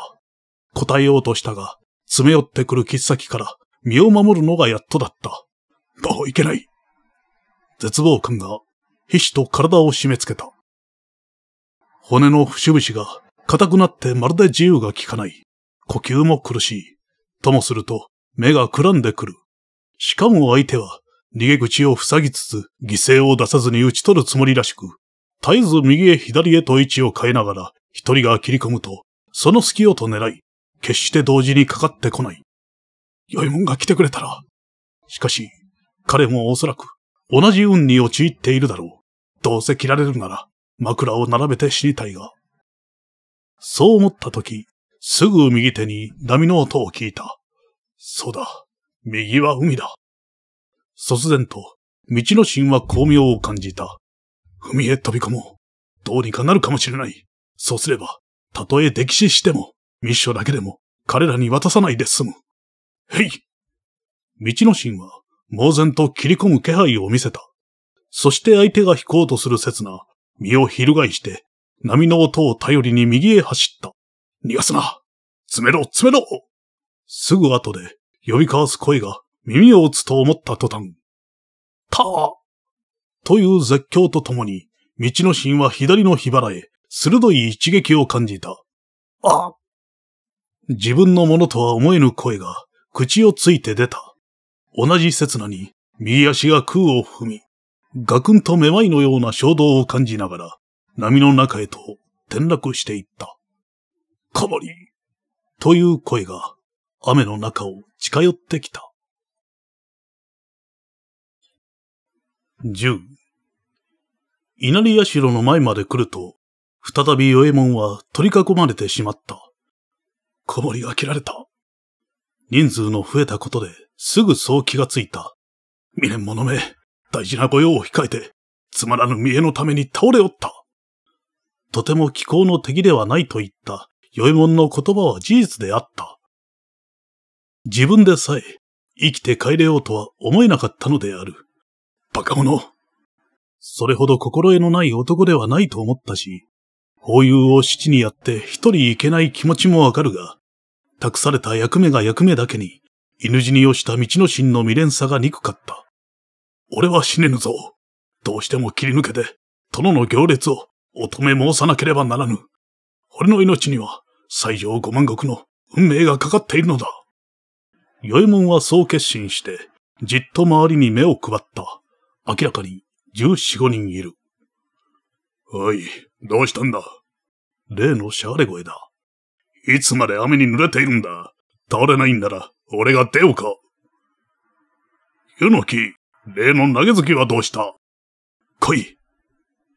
答えようとしたが、詰め寄ってくる切っ先から身を守るのがやっとだった。もういけない。絶望感が、皮脂と体を締め付けた。骨の節々が硬くなってまるで自由が利かない。呼吸も苦しい。ともすると、目がくらんでくる。しかも相手は、逃げ口を塞ぎつつ、犠牲を出さずに打ち取るつもりらしく、絶えず右へ左へと位置を変えながら、一人が切り込むと、その隙をと狙い、決して同時にかかってこない。良いもんが来てくれたら。しかし、彼もおそらく、同じ運に陥っているだろう。どうせ切られるなら、枕を並べて死にたいが。そう思った時、すぐ右手に波の音を聞いた。そうだ。右は海だ。突然と、道の神は巧妙を感じた。海へ飛び込もう。どうにかなるかもしれない。そうすれば、たとえ溺死しても、密書だけでも、彼らに渡さないで済む。へい道の神は、猛然と切り込む気配を見せた。そして相手が引こうとする刹那、身を翻して、波の音を頼りに右へ走った。逃がすな詰めろ詰めろすぐ後で、呼び交わす声が耳を打つと思った途端、たという絶叫とともに、道の神は左の火腹へ鋭い一撃を感じた。あ自分のものとは思えぬ声が口をついて出た。同じ刹那に右足が空を踏み、ガクンとめまいのような衝動を感じながら、波の中へと転落していった。かまりという声が雨の中を近寄ってきた。十。稲荷社の前まで来ると、再び与右衛門は取り囲まれてしまった。こもりが切られた。人数の増えたことですぐそう気がついた。未練者め、大事な御用を控えて、つまらぬ見栄のために倒れおった。とても気候の敵ではないと言った、与右衛門の言葉は事実であった。自分でさえ生きて帰れようとは思えなかったのである。バカ者。それほど心得のない男ではないと思ったし、法遊を七にやって一人行けない気持ちもわかるが、託された役目が役目だけに、犬死にをした道の真の未練さが憎かった。俺は死ねぬぞ。どうしても切り抜けて、殿の行列を乙女申さなければならぬ。俺の命には、最上五万石の運命がかかっているのだ。与右衛門はそう決心して、じっと周りに目を配った。明らかに十四五人いる。おい、どうしたんだ例のシャーレ声だ。いつまで雨に濡れているんだ倒れないんなら、俺が出ようか。湯の木、例の投げきはどうした来い。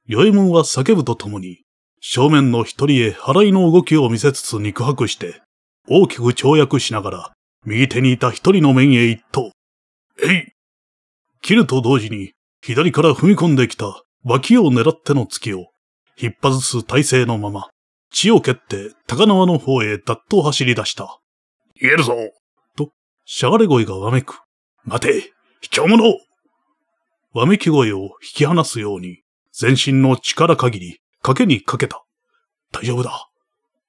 与右衛門は叫ぶとともに、正面の一人へ払いの動きを見せつつ肉薄して、大きく跳躍しながら、右手にいた一人の面へ一刀。えい切ると同時に、左から踏み込んできた脇を狙っての突きを、引っ張ずす体勢のまま、血を蹴って高輪の方へだっと走り出した。言えるぞと、しゃがれ声がわめく。待て卑怯者わめき声を引き離すように、全身の力限り、賭けにかけた。大丈夫だ。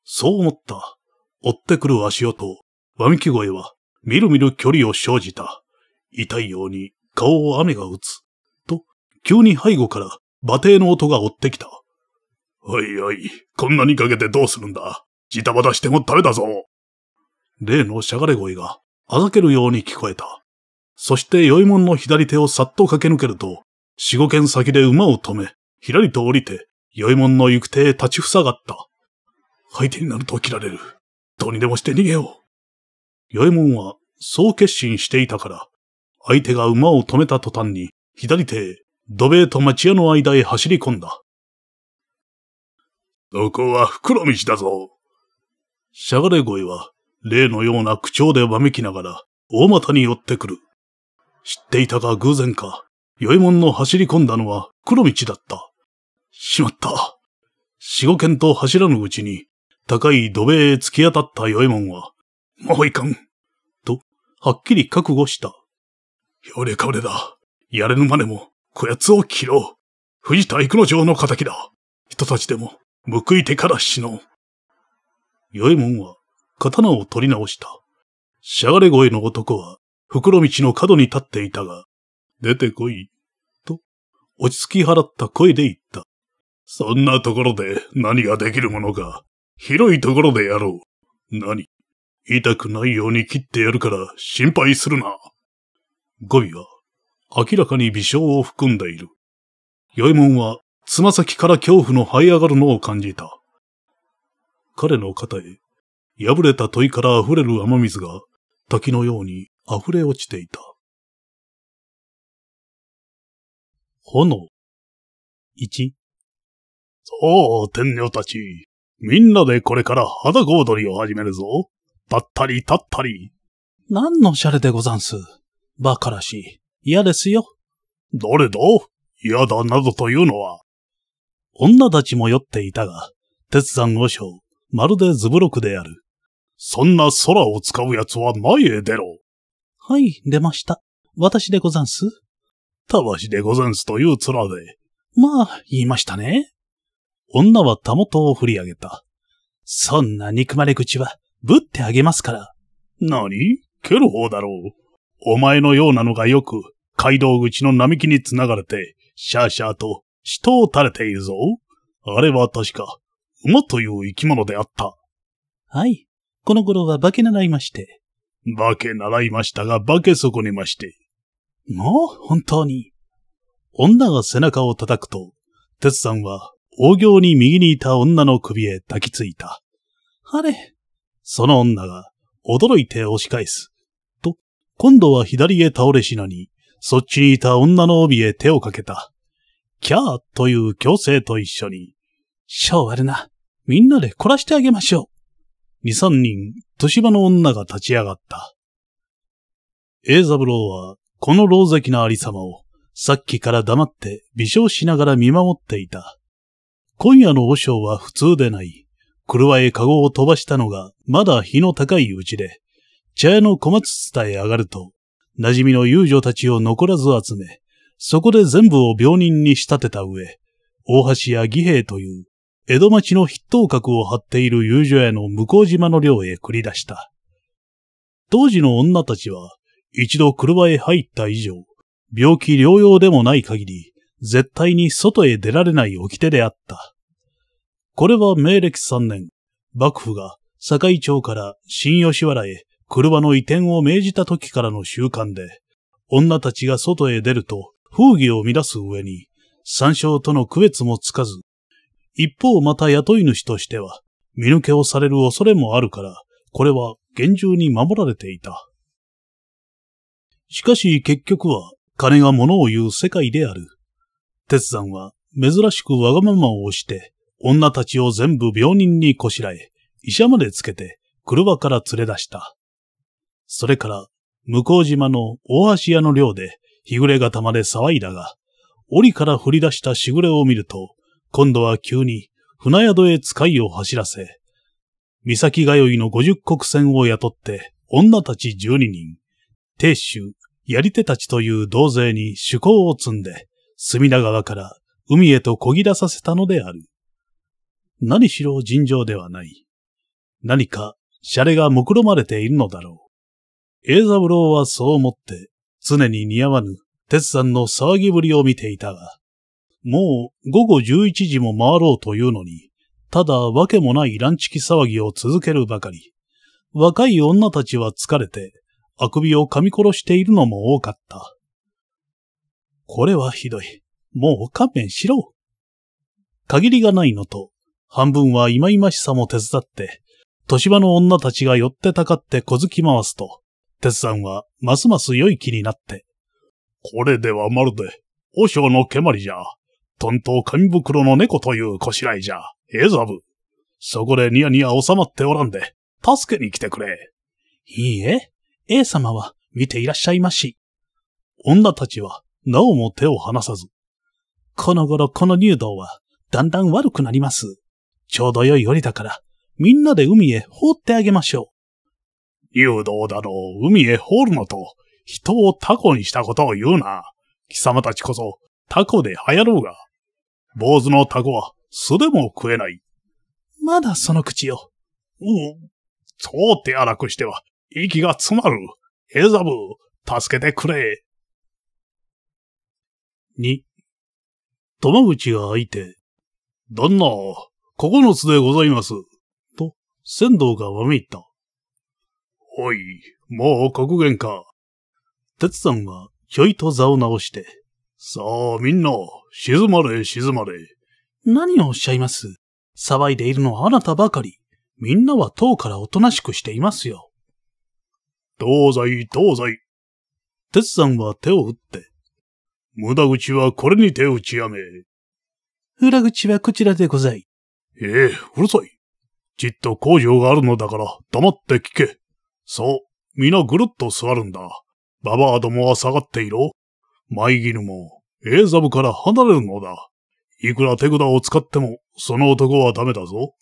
そう思った、追ってくる足音をわみき声は、みるみる距離を生じた。痛いように顔を雨が打つ。と、急に背後から馬蹄の音が追ってきた。おいおい、こんなにかけてどうするんだジタバタしてもダメだぞ例のしゃがれ声が、あざけるように聞こえた。そして、酔いもんの左手をさっと駆け抜けると、四五軒先で馬を止め、ひらりと降りて、酔いもんの行く手へ立ちふさがった。相手になると切られる。どうにでもして逃げよう。与右衛門は、そう決心していたから、相手が馬を止めた途端に、左手土塀と町屋の間へ走り込んだ。そこは袋道だぞ。しゃがれ声は、例のような口調でわめきながら、大股に寄ってくる。知っていたか偶然か、与右衛門の走り込んだのは黒道だった。しまった。四五軒と走らぬうちに、高い土塀へ突き当たった与右衛門は、もういかん。と、はっきり覚悟した。よれかれだ。やれぬまでも、こやつを切ろう。藤田幾之丞の仇だ。人たちでも、報いてから死のう。よいもんは、刀を取り直した。しゃがれ声の男は、袋道の角に立っていたが、出てこい、と、落ち着き払った声で言った。そんなところで何ができるものか、広いところでやろう。何、痛くないように切ってやるから心配するな。語尾は明らかに微笑を含んでいる。与右衛門はつま先から恐怖の這い上がるのを感じた。彼の肩へ破れた問いから溢れる雨水が滝のように溢れ落ちていた。炎。一。そう、天女たち。みんなでこれから肌小踊りを始めるぞ。ばったり立ったり。何のシャレでござんす。馬鹿らしい。嫌ですよ。誰だ嫌だなどというのは。女たちも酔っていたが、鉄山和尚、まるでズブロクである。そんな空を使う奴は前へ出ろ。はい、出ました。私でござんす。たわしでござんすという面で。まあ、言いましたね。女はたもとを振り上げた。そんな憎まれ口は、ぶってあげますから。何蹴る方だろう。お前のようなのがよく、街道口の並木につながれて、シャーシャーと人を垂れているぞ。あれは確か、馬という生き物であった。はい。この頃は化け習いまして。化け習いましたが、化け損ねまして。もう、本当に。女が背中を叩くと、鉄さんは、大行に右にいた女の首へ抱きついた。あれ、その女が、驚いて押し返す。と、今度は左へ倒れしなに、そっちにいた女の帯へ手をかけた。キャーという強制と一緒に、ショーあるな。みんなで凝らしてあげましょう。二三人、年場の女が立ち上がった。エ三郎は、この老石のありさまを、さっきから黙って微笑しながら見守っていた。今夜の和尚は普通でない。車へカゴを飛ばしたのが、まだ日の高いうちで、茶屋の小松伝へ上がると、馴染みの遊女たちを残らず集め、そこで全部を病人に仕立てた上、大橋や義兵という、江戸町の筆頭閣を張っている遊女屋の向島の寮へ繰り出した。当時の女たちは、一度車へ入った以上、病気療養でもない限り、絶対に外へ出られない掟であった。これは明暦3年、幕府が堺町から新吉原へ車の移転を命じた時からの習慣で、女たちが外へ出ると風儀を乱す上に、参照との区別もつかず、一方また雇い主としては、見抜けをされる恐れもあるから、これは厳重に守られていた。しかし結局は金が物を言う世界である。鉄山は珍しくわがままを押して女たちを全部病人にこしらえ、医者までつけて、車から連れ出した。それから、向島の大橋屋の寮で、日暮れ方まで騒いだが、檻から降り出したしぐれを見ると、今度は急に船宿へ使いを走らせ、岬通いの五十国船を雇って、女たち十二人、亭主、やり手たちという同勢に趣向を積んで、隅田川から海へと漕ぎ出させたのである。何しろ尋常ではない。何か、シャレが目論まれているのだろう。栄三郎はそう思って、常に似合わぬ、鉄さんの騒ぎぶりを見ていたが、もう午後11時も回ろうというのに、ただわけもないランチキ騒ぎを続けるばかり。若い女たちは疲れて、あくびを噛み殺しているのも多かった。これはひどい。もう勘弁しろ。限りがないのと、半分は忌々しさも手伝って、年場の女たちが寄ってたかって小突き回すと、鉄さんはますます良い気になって。これではまるで、和尚の蹴鞠じゃ。トント紙袋の猫というこしらえじゃ。ええザブ。そこでニヤニヤ収まっておらんで、助けに来てくれ。いいえ、A 様は見ていらっしゃいまし。女たちは、なおも手を離さず。この頃この入道は、だんだん悪くなります。ちょうど良い夜だから、みんなで海へ放ってあげましょう。誘導だろう、海へ放るのと、人をタコにしたことを言うな。貴様たちこそ、タコで流行ろうが。坊主のタコは、素でも食えない。まだその口を。うん。そう手荒くしては、息が詰まる。エザブ、助けてくれ。二、友口が開いて、んな、九つでございます。と、仙道がわめいた。おい、もう格言か。鉄さんは、ひょいと座を直して。さあ、みんな、静まれ、静まれ。何をおっしゃいます騒いでいるのはあなたばかり。みんなは塔からおとなしくしていますよ。東西、東西。鉄さんは手を打って。無駄口はこれに手打ちやめ。裏口はこちらでござい。ええ、うるさい。じっと工場があるのだから黙って聞け。そう、皆ぐるっと座るんだ。ババアどもは下がっていろ。マイギルも、エーザブから離れるのだ。いくら手札を使っても、その男はダメだぞ。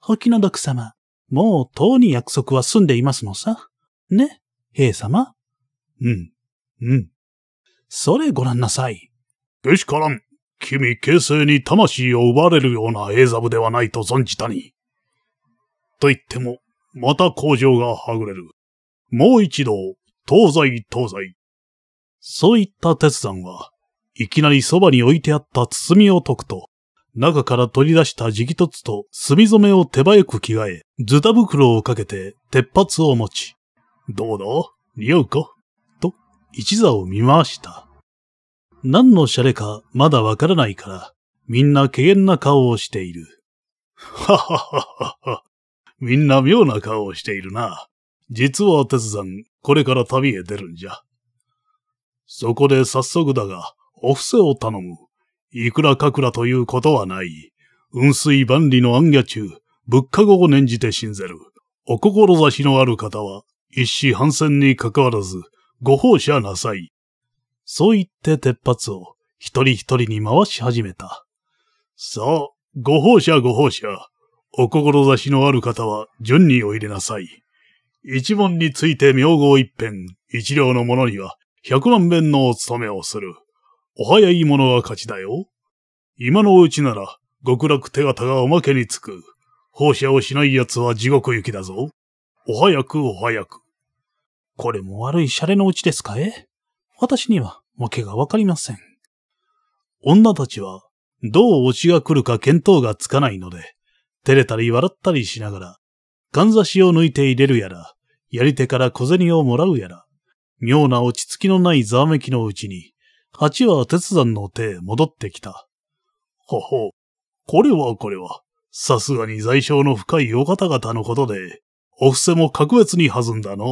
ホキノドク様、もうとうに約束は済んでいますのさ。ね、兵様うん、うん。それご覧なさい。けしからん。君、形成に魂を奪われるような映像部ではないと存じたに。と言っても、また工場がはぐれる。もう一度、東西東西。そういった鉄山は、いきなりそばに置いてあった包みを解くと、中から取り出した直突と墨染めを手早く着替え、ズタ袋をかけて鉄髪を持ち、どうだ似合うかと、一座を見回した。何のシャレかまだわからないから、みんな軽減な顔をしている。ははははは。みんな妙な顔をしているな。実は鉄山、これから旅へ出るんじゃ。そこで早速だが、お布施を頼む。いくらかくらということはない。雲水万里の暗夜中、物価後を念じて信ぜる。お志のある方は、一子反戦に関わらず、ご奉仕なさい。そう言って鉄髪を一人一人に回し始めた。さあ、ご奉者ご奉者。お志のある方は順にお入れなさい。一門について名号一辺、一両の者には百万遍のお務めをする。お早い者は勝ちだよ。今のうちなら極楽手形がおまけにつく。放射をしない奴は地獄行きだぞ。お早くお早く。これも悪いシャレのうちですかえ私にはわけがわかりません。女たちは、どう推しが来るか見当がつかないので、照れたり笑ったりしながら、かんざしを抜いて入れるやら、やり手から小銭をもらうやら、妙な落ち着きのないざわめきのうちに、八は鉄山の手へ戻ってきた。ほほう、これはこれは、さすがに在商の深いお方々のことで、お布施も格別に弾んだの。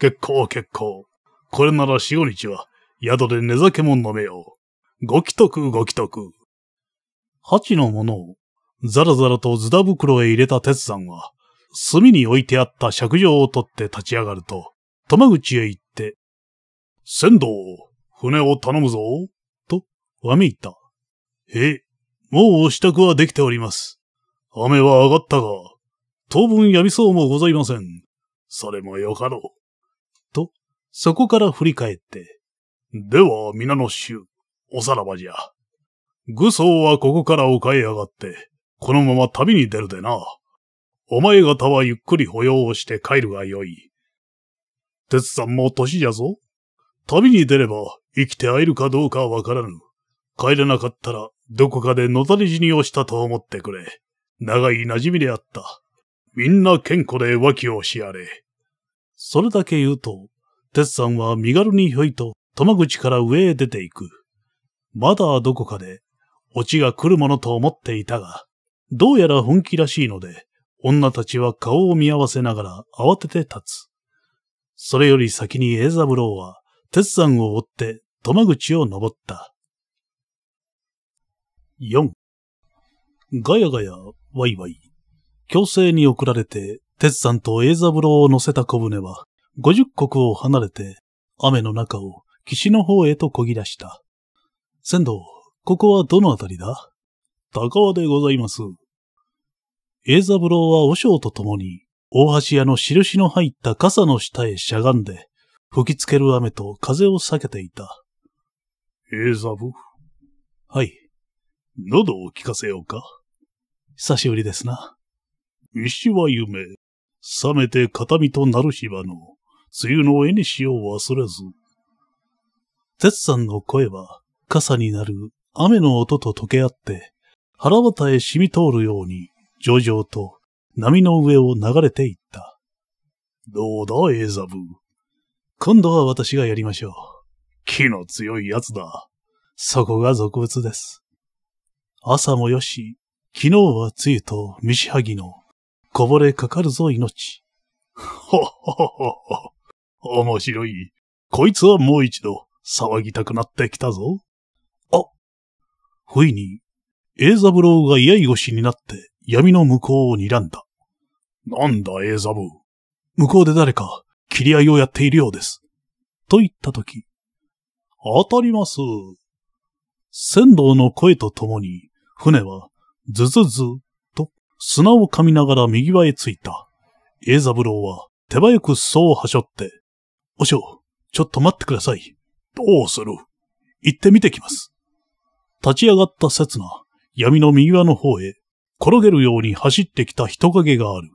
結構結構。これなら四五日は宿で寝酒も飲めよご帰得ご帰得。八のものを、ザラザラとズダ袋へ入れた鉄山は、炭に置いてあった尺状を取って立ち上がると、玉口へ行って、船頭、船を頼むぞ、と、わめいた。え、もうお支度はできております。雨は上がったが、当分やみそうもございません。それもよかろう。と、そこから振り返って、では、皆の衆、おさらばじゃ。愚僧はここからお買い上がって、このまま旅に出るでな。お前方はゆっくり保養をして帰るがよい。鉄さんも年じゃぞ。旅に出れば生きて会えるかどうかわからぬ。帰れなかったらどこかで野垂れ死にをしたと思ってくれ。長い馴染みであった。みんな健康で脇をしやれ。それだけ言うと、鉄さんは身軽にひょいと玉口から上へ出ていく。まだどこかで、オチが来るものと思っていたが、どうやら本気らしいので、女たちは顔を見合わせながら慌てて立つ。それより先にエザブロは、鉄山を追って玉口を登った。4. ガヤガヤ、ワイワイ。強制に送られて、鉄山とエイザブロを乗せた小舟は、50国を離れて、雨の中を岸の方へと漕ぎ出した。仙道、ここはどのあたりだ高和でございます。栄三郎は和尚と共に、大橋屋の印の入った傘の下へしゃがんで、吹きつける雨と風を避けていた。栄三はい。喉を聞かせようか。久しぶりですな。石は夢、冷めて形見となる芝の、梅雨の絵にしを忘れず。鉄さんの声は、傘になる雨の音と溶け合って、腹渡へ染み通るように、上々と波の上を流れていった。どうだ、エザブ。今度は私がやりましょう。気の強い奴だ。そこが俗物です。朝もよし、昨日は梅雨と見しはぎの、こぼれかかるぞ命。ほっほっほっほ。面白い。こいつはもう一度、騒ぎたくなってきたぞ。あ不意に、エ三ザブロが嫌い腰になって闇の向こうを睨んだ。なんだ、エ三ザブ。向こうで誰か、切り合いをやっているようです。と言ったとき、当たります。船頭の声とともに、船は、ズズズと砂を噛みながら右輪へ着いた。エ三ザブロは手早く裾をはしょって、おしょ、ちょっと待ってください。どうする行ってみてきます。立ち上がった刹那、闇の右側の方へ、転げるように走ってきた人影がある。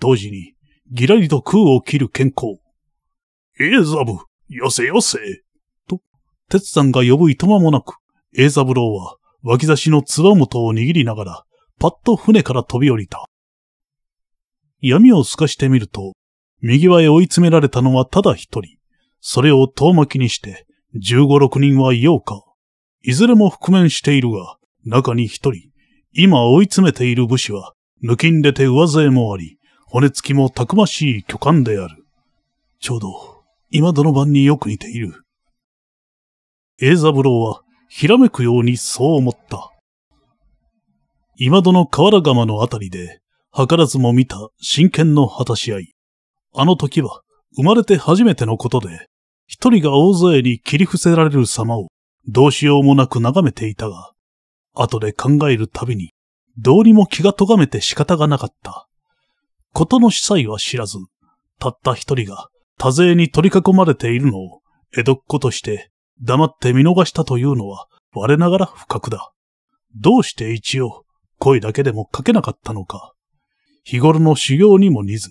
同時に、ギラリと空を切る健康。エーザブ、よせよせ。と、鉄さんが呼ぶいとまもなく、エーザブローは、脇差しのつも元を握りながら、パッと船から飛び降りた。闇を透かしてみると、右輪へ追い詰められたのはただ一人。それを遠巻きにして、15、6人はようか。いずれも覆面しているが、中に一人、今追い詰めている武士は、抜きんでて上背もあり、骨付きもたくましい巨漢である。ちょうど、今どの番によく似ている。栄三郎は、ひらめくようにそう思った。今どの河原釜のあたりで、図らずも見た真剣の果たし合い。あの時は、生まれて初めてのことで、一人が大勢に切り伏せられる様をどうしようもなく眺めていたが、後で考えるたびに、どうにも気が咎めて仕方がなかった。ことの司祭は知らず、たった一人が多勢に取り囲まれているのを江戸っ子として黙って見逃したというのは我ながら不覚だ。どうして一応声だけでもかけなかったのか。日頃の修行にも似ず、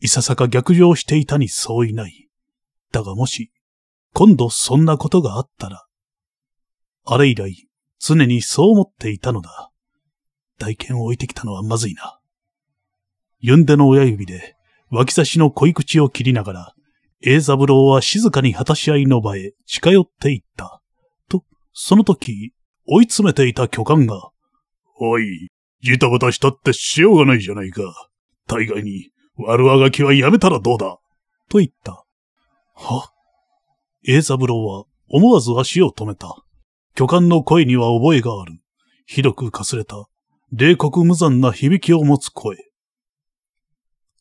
いささか逆上していたに相違ない。だがもし、今度そんなことがあったら、あれ以来、常にそう思っていたのだ。大剣を置いてきたのはまずいな。ユンデの親指で、脇差しの恋口を切りながら、ブ三郎は静かに果たし合いの場へ近寄っていった。と、その時、追い詰めていた巨漢が、おい、ジタバタしたってしようがないじゃないか。大概に、悪あがきはやめたらどうだ。と言った。は栄三郎は思わず足を止めた。巨漢の声には覚えがある。ひどくかすれた、冷酷無残な響きを持つ声。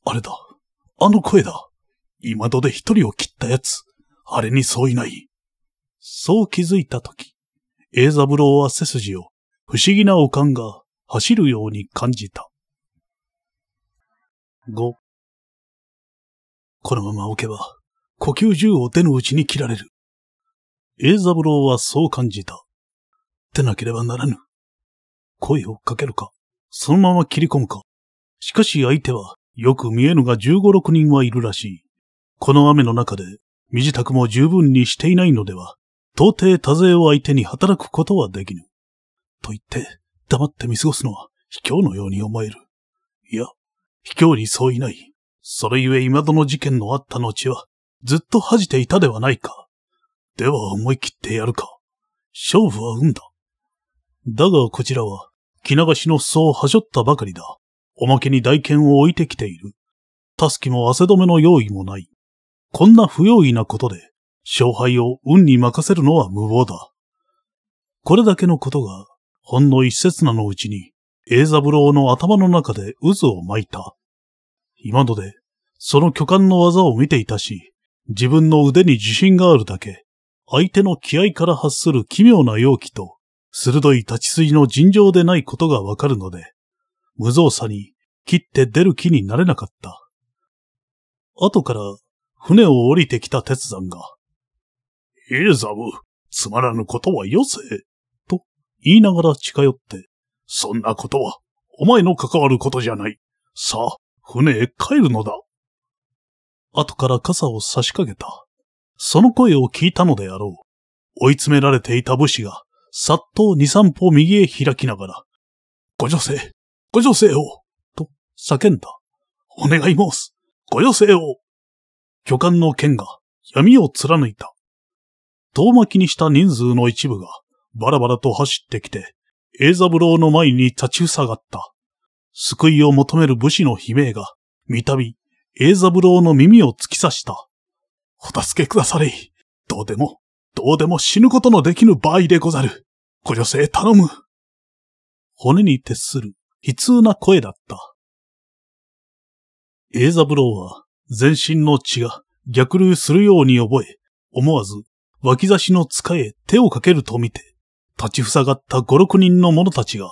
あれだ。あの声だ。今戸で一人を切ったやつ。あれにそういない。そう気づいたとき、栄三郎は背筋を不思議なおかが走るように感じた。5このまま置けば呼吸銃を手の内に切られる。エイザブローはそう感じた。出なければならぬ。声をかけるか、そのまま切り込むか。しかし相手は、よく見えぬが十五六人はいるらしい。この雨の中で、身支度も十分にしていないのでは、到底多勢を相手に働くことはできぬ。と言って、黙って見過ごすのは卑怯のように思える。いや、卑怯にそういない。それゆえ今戸の事件のあった後は、ずっと恥じていたではないか。では思い切ってやるか。勝負は運だ。だがこちらは、着流しの裾をはしょったばかりだ。おまけに大剣を置いてきている。たすきも汗止めの用意もない。こんな不用意なことで、勝敗を運に任せるのは無謀だ。これだけのことが、ほんの一刹なのうちに、エーザブローの頭の中で渦を巻いた。今ので、その巨漢の技を見ていたし、自分の腕に自信があるだけ、相手の気合から発する奇妙な容器と、鋭い立ち筋の尋常でないことがわかるので、無造作に切って出る気になれなかった。後から船を降りてきた鉄山が、エーザム、つまらぬことはよせ、と言いながら近寄って、そんなことはお前の関わることじゃない。さあ、船へ帰るのだ。後から傘を差し掛けた。その声を聞いたのであろう。追い詰められていた武士が、さっと二三歩右へ開きながら、ご女性、ご女性を、と叫んだ。お願い申す、ご女性を。巨漢の剣が闇を貫いた。遠巻きにした人数の一部が、バラバラと走ってきて、栄三郎の前に立ち塞がった。救いを求める武士の悲鳴が、見たび栄三郎の耳を突き刺した。お助けくだされ。どうでも、どうでも死ぬことのできぬ場合でござる。ご女性頼む。骨に徹する悲痛な声だった。栄三郎は全身の血が逆流するように覚え、思わず脇差しの使え手をかけるとみて、立ちふさがった五六人の者たちが、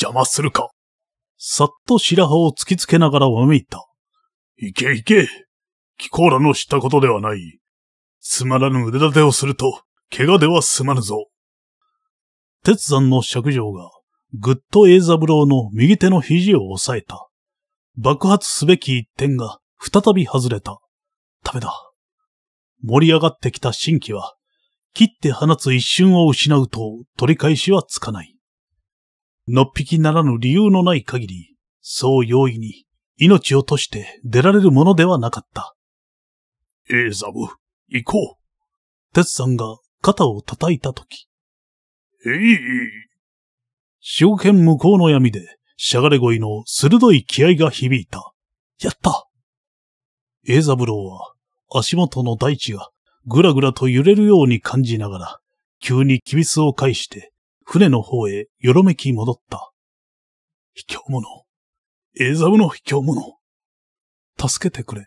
邪魔するか。さっと白羽を突きつけながらわめいた。いけいけ貴公らの知ったことではない。つまらぬ腕立てをすると、怪我では済まぬぞ。鉄山の尺状が、ぐっと栄三郎の右手の肘を押さえた。爆発すべき一点が再び外れた。ダメだ。盛り上がってきた新規は、切って放つ一瞬を失うと取り返しはつかない。のっぴきならぬ理由のない限り、そう容易に命を賭して出られるものではなかった。エーザブ、行こう。鉄さんが肩を叩いたとき。えい。周辺向こうの闇で、しゃがれ声の鋭い気合が響いた。やったエザブローは足元の大地がぐらぐらと揺れるように感じながら、急にキビスを返して、船の方へよろめき戻った。卑怯者、エザブの卑怯者。助けてくれ。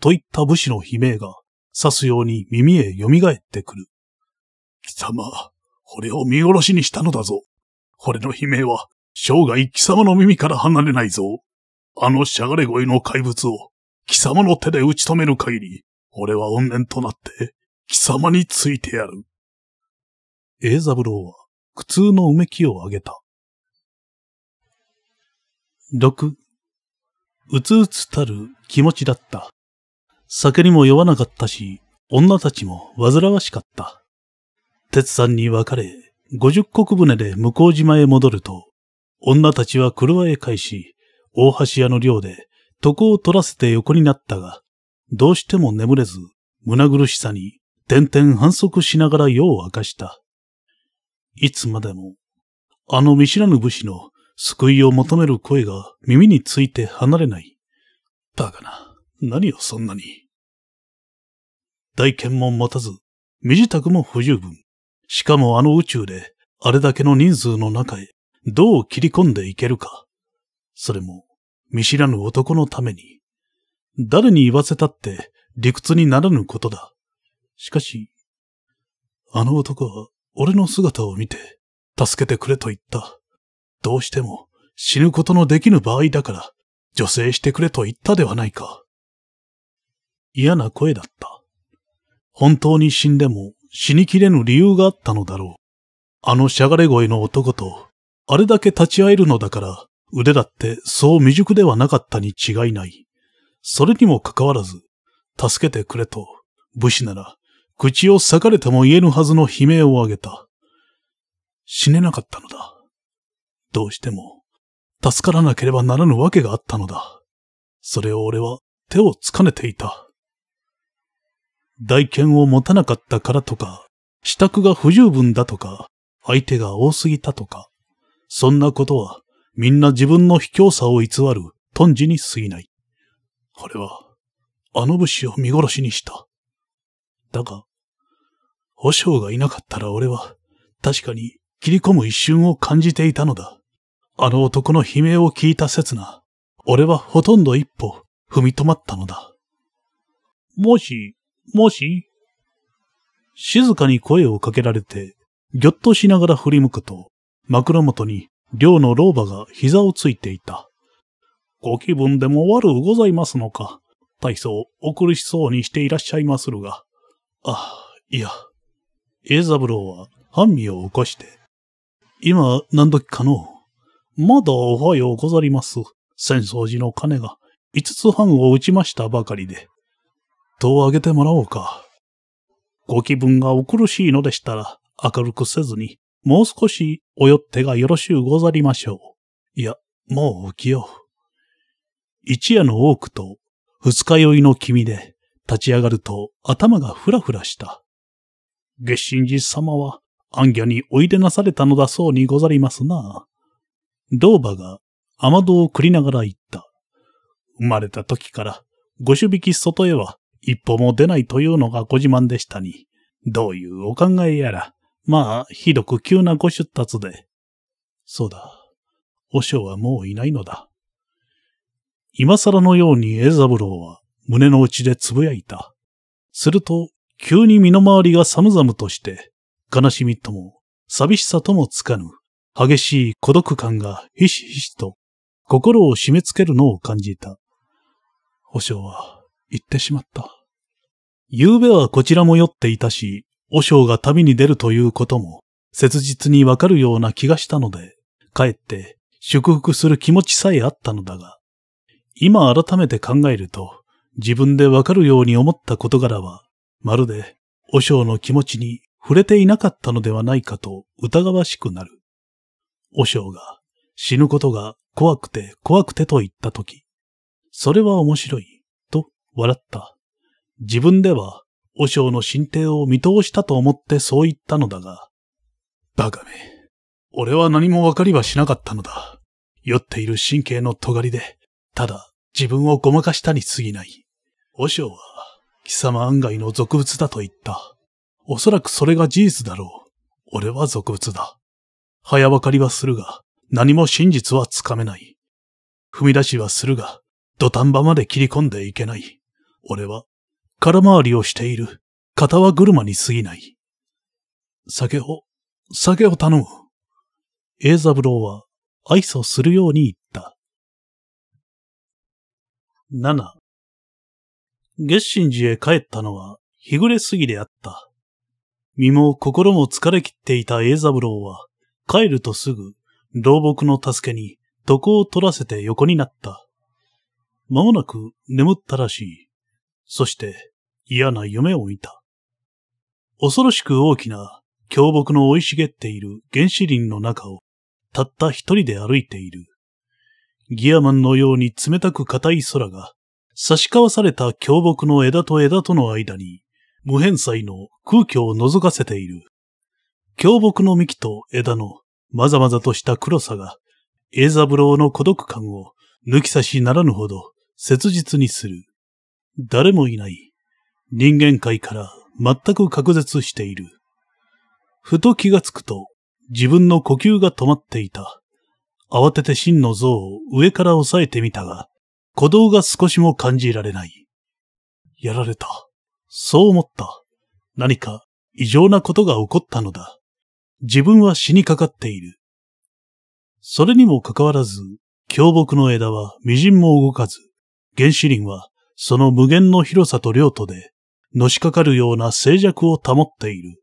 といった武士の悲鳴が、刺すように耳へ蘇ってくる。貴様、俺を見殺しにしたのだぞ。俺の悲鳴は、生涯貴様の耳から離れないぞ。あのしゃがれ声の怪物を、貴様の手で打ち止める限り、俺は怨念となって、貴様についてやる。エーザブローは、苦痛のうめきを上げた。6うつうつたる気持ちだった。酒にも酔わなかったし、女たちも煩わしかった。鉄さんに別れ、五十国船で向島へ戻ると、女たちは車へ返し、大橋屋の寮で床を取らせて横になったが、どうしても眠れず、胸苦しさに点々反則しながら夜を明かした。いつまでも、あの見知らぬ武士の救いを求める声が耳について離れない。バカな。何をそんなに。大剣も持たず、身支度も不十分。しかもあの宇宙で、あれだけの人数の中へ、どう切り込んでいけるか。それも、見知らぬ男のために。誰に言わせたって、理屈にならぬことだ。しかし、あの男は、俺の姿を見て、助けてくれと言った。どうしても死ぬことのできぬ場合だから、女性してくれと言ったではないか。嫌な声だった。本当に死んでも死にきれぬ理由があったのだろう。あのしゃがれ声の男と、あれだけ立ち会えるのだから、腕だってそう未熟ではなかったに違いない。それにもかかわらず、助けてくれと、武士なら、口を裂かれても言えぬはずの悲鳴を上げた。死ねなかったのだ。どうしても、助からなければならぬわけがあったのだ。それを俺は手をつかねていた。大剣を持たなかったからとか、支度が不十分だとか、相手が多すぎたとか、そんなことはみんな自分の卑怯さを偽る頓時に過ぎない。俺は、あの武士を見殺しにした。だが、保証がいなかったら俺は、確かに切り込む一瞬を感じていたのだ。あの男の悲鳴を聞いた刹那、俺はほとんど一歩踏み止まったのだ。もし、もし静かに声をかけられて、ぎょっとしながら振り向くと、枕元に寮の老婆が膝をついていた。ご気分でも悪うございますのか。大層お苦しそうにしていらっしゃいまするが。あ、いや。栄三郎は半身を起こして。今、何時かのう。まだおはようござります。浅草寺の鐘が五つ半を打ちましたばかりで。戸をあげてもらおうか。ご気分がお苦しいのでしたら、明るくせずに、もう少しおよってがよろしゅうござりましょう。いや、もう起きよう。一夜の多くと、二日酔いの君で、立ち上がると頭がふらふらした。月神寺様は、暗夜においでなされたのだそうにござりますな。ドーバが雨戸をくりながら言った。生まれた時から、ご種引き外へは一歩も出ないというのがご自慢でしたに、どういうお考えやら、まあ、ひどく急なご出立で。そうだ。お尚はもういないのだ。今更のように江三郎は胸の内でつぶやいた。すると、急に身の回りが寒々として、悲しみとも、寂しさともつかぬ、激しい孤独感がひしひしと心を締め付けるのを感じた。保証は言ってしまった。夕べはこちらも酔っていたし、和尚が旅に出るということも切実にわかるような気がしたので、かえって祝福する気持ちさえあったのだが、今改めて考えると、自分でわかるように思った事柄は、まるで、和尚の気持ちに触れていなかったのではないかと疑わしくなる。おしょうが死ぬことが怖くて怖くてと言ったとき、それは面白い、と笑った。自分では、おしょうの進底を見通したと思ってそう言ったのだが、バカめ。俺は何もわかりはしなかったのだ。酔っている神経の尖りで、ただ自分をごまかしたに過ぎない。おしょうは、貴様案外の俗物だと言った。おそらくそれが事実だろう。俺は俗物だ。早分かりはするが、何も真実はつかめない。踏み出しはするが、土壇場まで切り込んでいけない。俺は、空回りをしている。片輪車に過ぎない。酒を、酒を頼む。エ三ザブローは愛想するように言った。七。月神寺へ帰ったのは日暮れ過ぎであった。身も心も疲れ切っていたエ三ザブローは、帰るとすぐ、老木の助けに床を取らせて横になった。まもなく眠ったらしい。そして嫌な夢を見た。恐ろしく大きな凶木の生い茂っている原始林の中をたった一人で歩いている。ギアマンのように冷たく硬い空が差し交わされた凶木の枝と枝との間に無返済の空虚を覗かせている。凶木の幹と枝のまざまざとした黒さが、ブ三郎の孤独感を抜き差しならぬほど切実にする。誰もいない。人間界から全く隔絶している。ふと気がつくと、自分の呼吸が止まっていた。慌てて真の像を上から押さえてみたが、鼓動が少しも感じられない。やられた。そう思った。何か異常なことが起こったのだ。自分は死にかかっている。それにもかかわらず、凶木の枝は微塵も動かず、原始林はその無限の広さと領土で、のしかかるような静寂を保っている。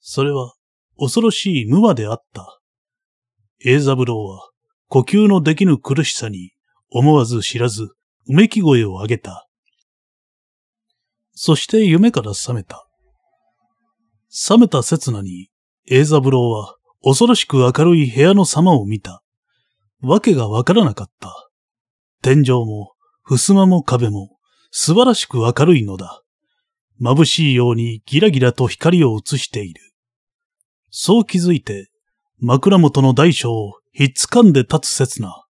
それは恐ろしい無我であった。栄三郎は呼吸のできぬ苦しさに思わず知らずうめき声を上げた。そして夢から覚めた。覚めた刹那にブ三郎は恐ろしく明るい部屋の様を見た。わけがわからなかった。天井も、襖も壁も、素晴らしく明るいのだ。眩しいようにギラギラと光を映している。そう気づいて、枕元の大小をひっつかんで立つ刹那、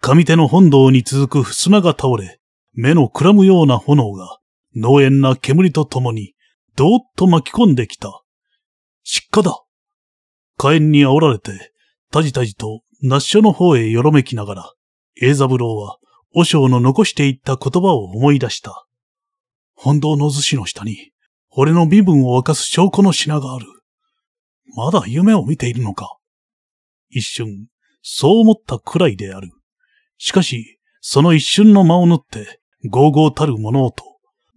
上手の本堂に続く襖が倒れ、目のくらむような炎が、濃園な煙とともに、どーっと巻き込んできた。失火だ。火炎に煽られて、たじたじと那須所の方へよろめきながら、栄三郎は、和尚の残していった言葉を思い出した。本堂の寿司の下に、俺の身分を明かす証拠の品がある。まだ夢を見ているのか。一瞬、そう思ったくらいである。しかし、その一瞬の間を縫って、ゴーゴーたる物音、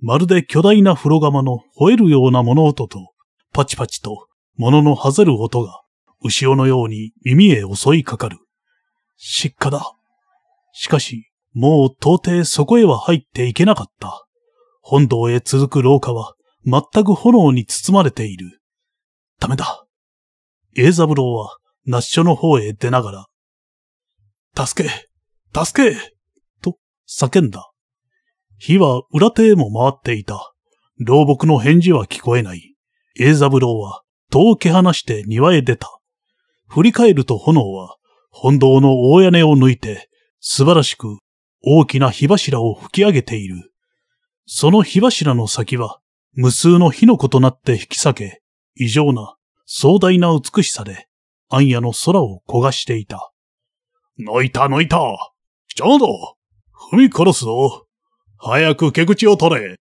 まるで巨大な風呂釜の吠えるような物音と、パチパチと物のはぜる音が、後ろのように耳へ襲いかかる。失火だ。しかし、もう到底そこへは入っていけなかった。本堂へ続く廊下は、全く炎に包まれている。ダメだ。栄三郎は、那須所の方へ出ながら、助け助けと叫んだ。火は裏手へも回っていた。老木の返事は聞こえない。栄三郎は遠蹴放して庭へ出た。振り返ると炎は、本堂の大屋根を抜いて、素晴らしく大きな火柱を吹き上げている。その火柱の先は、無数の火の粉となって引き裂け、異常な壮大な美しさで、暗夜の空を焦がしていた。泣いた泣いたちょうど踏み殺すぞ早く毛口を取れ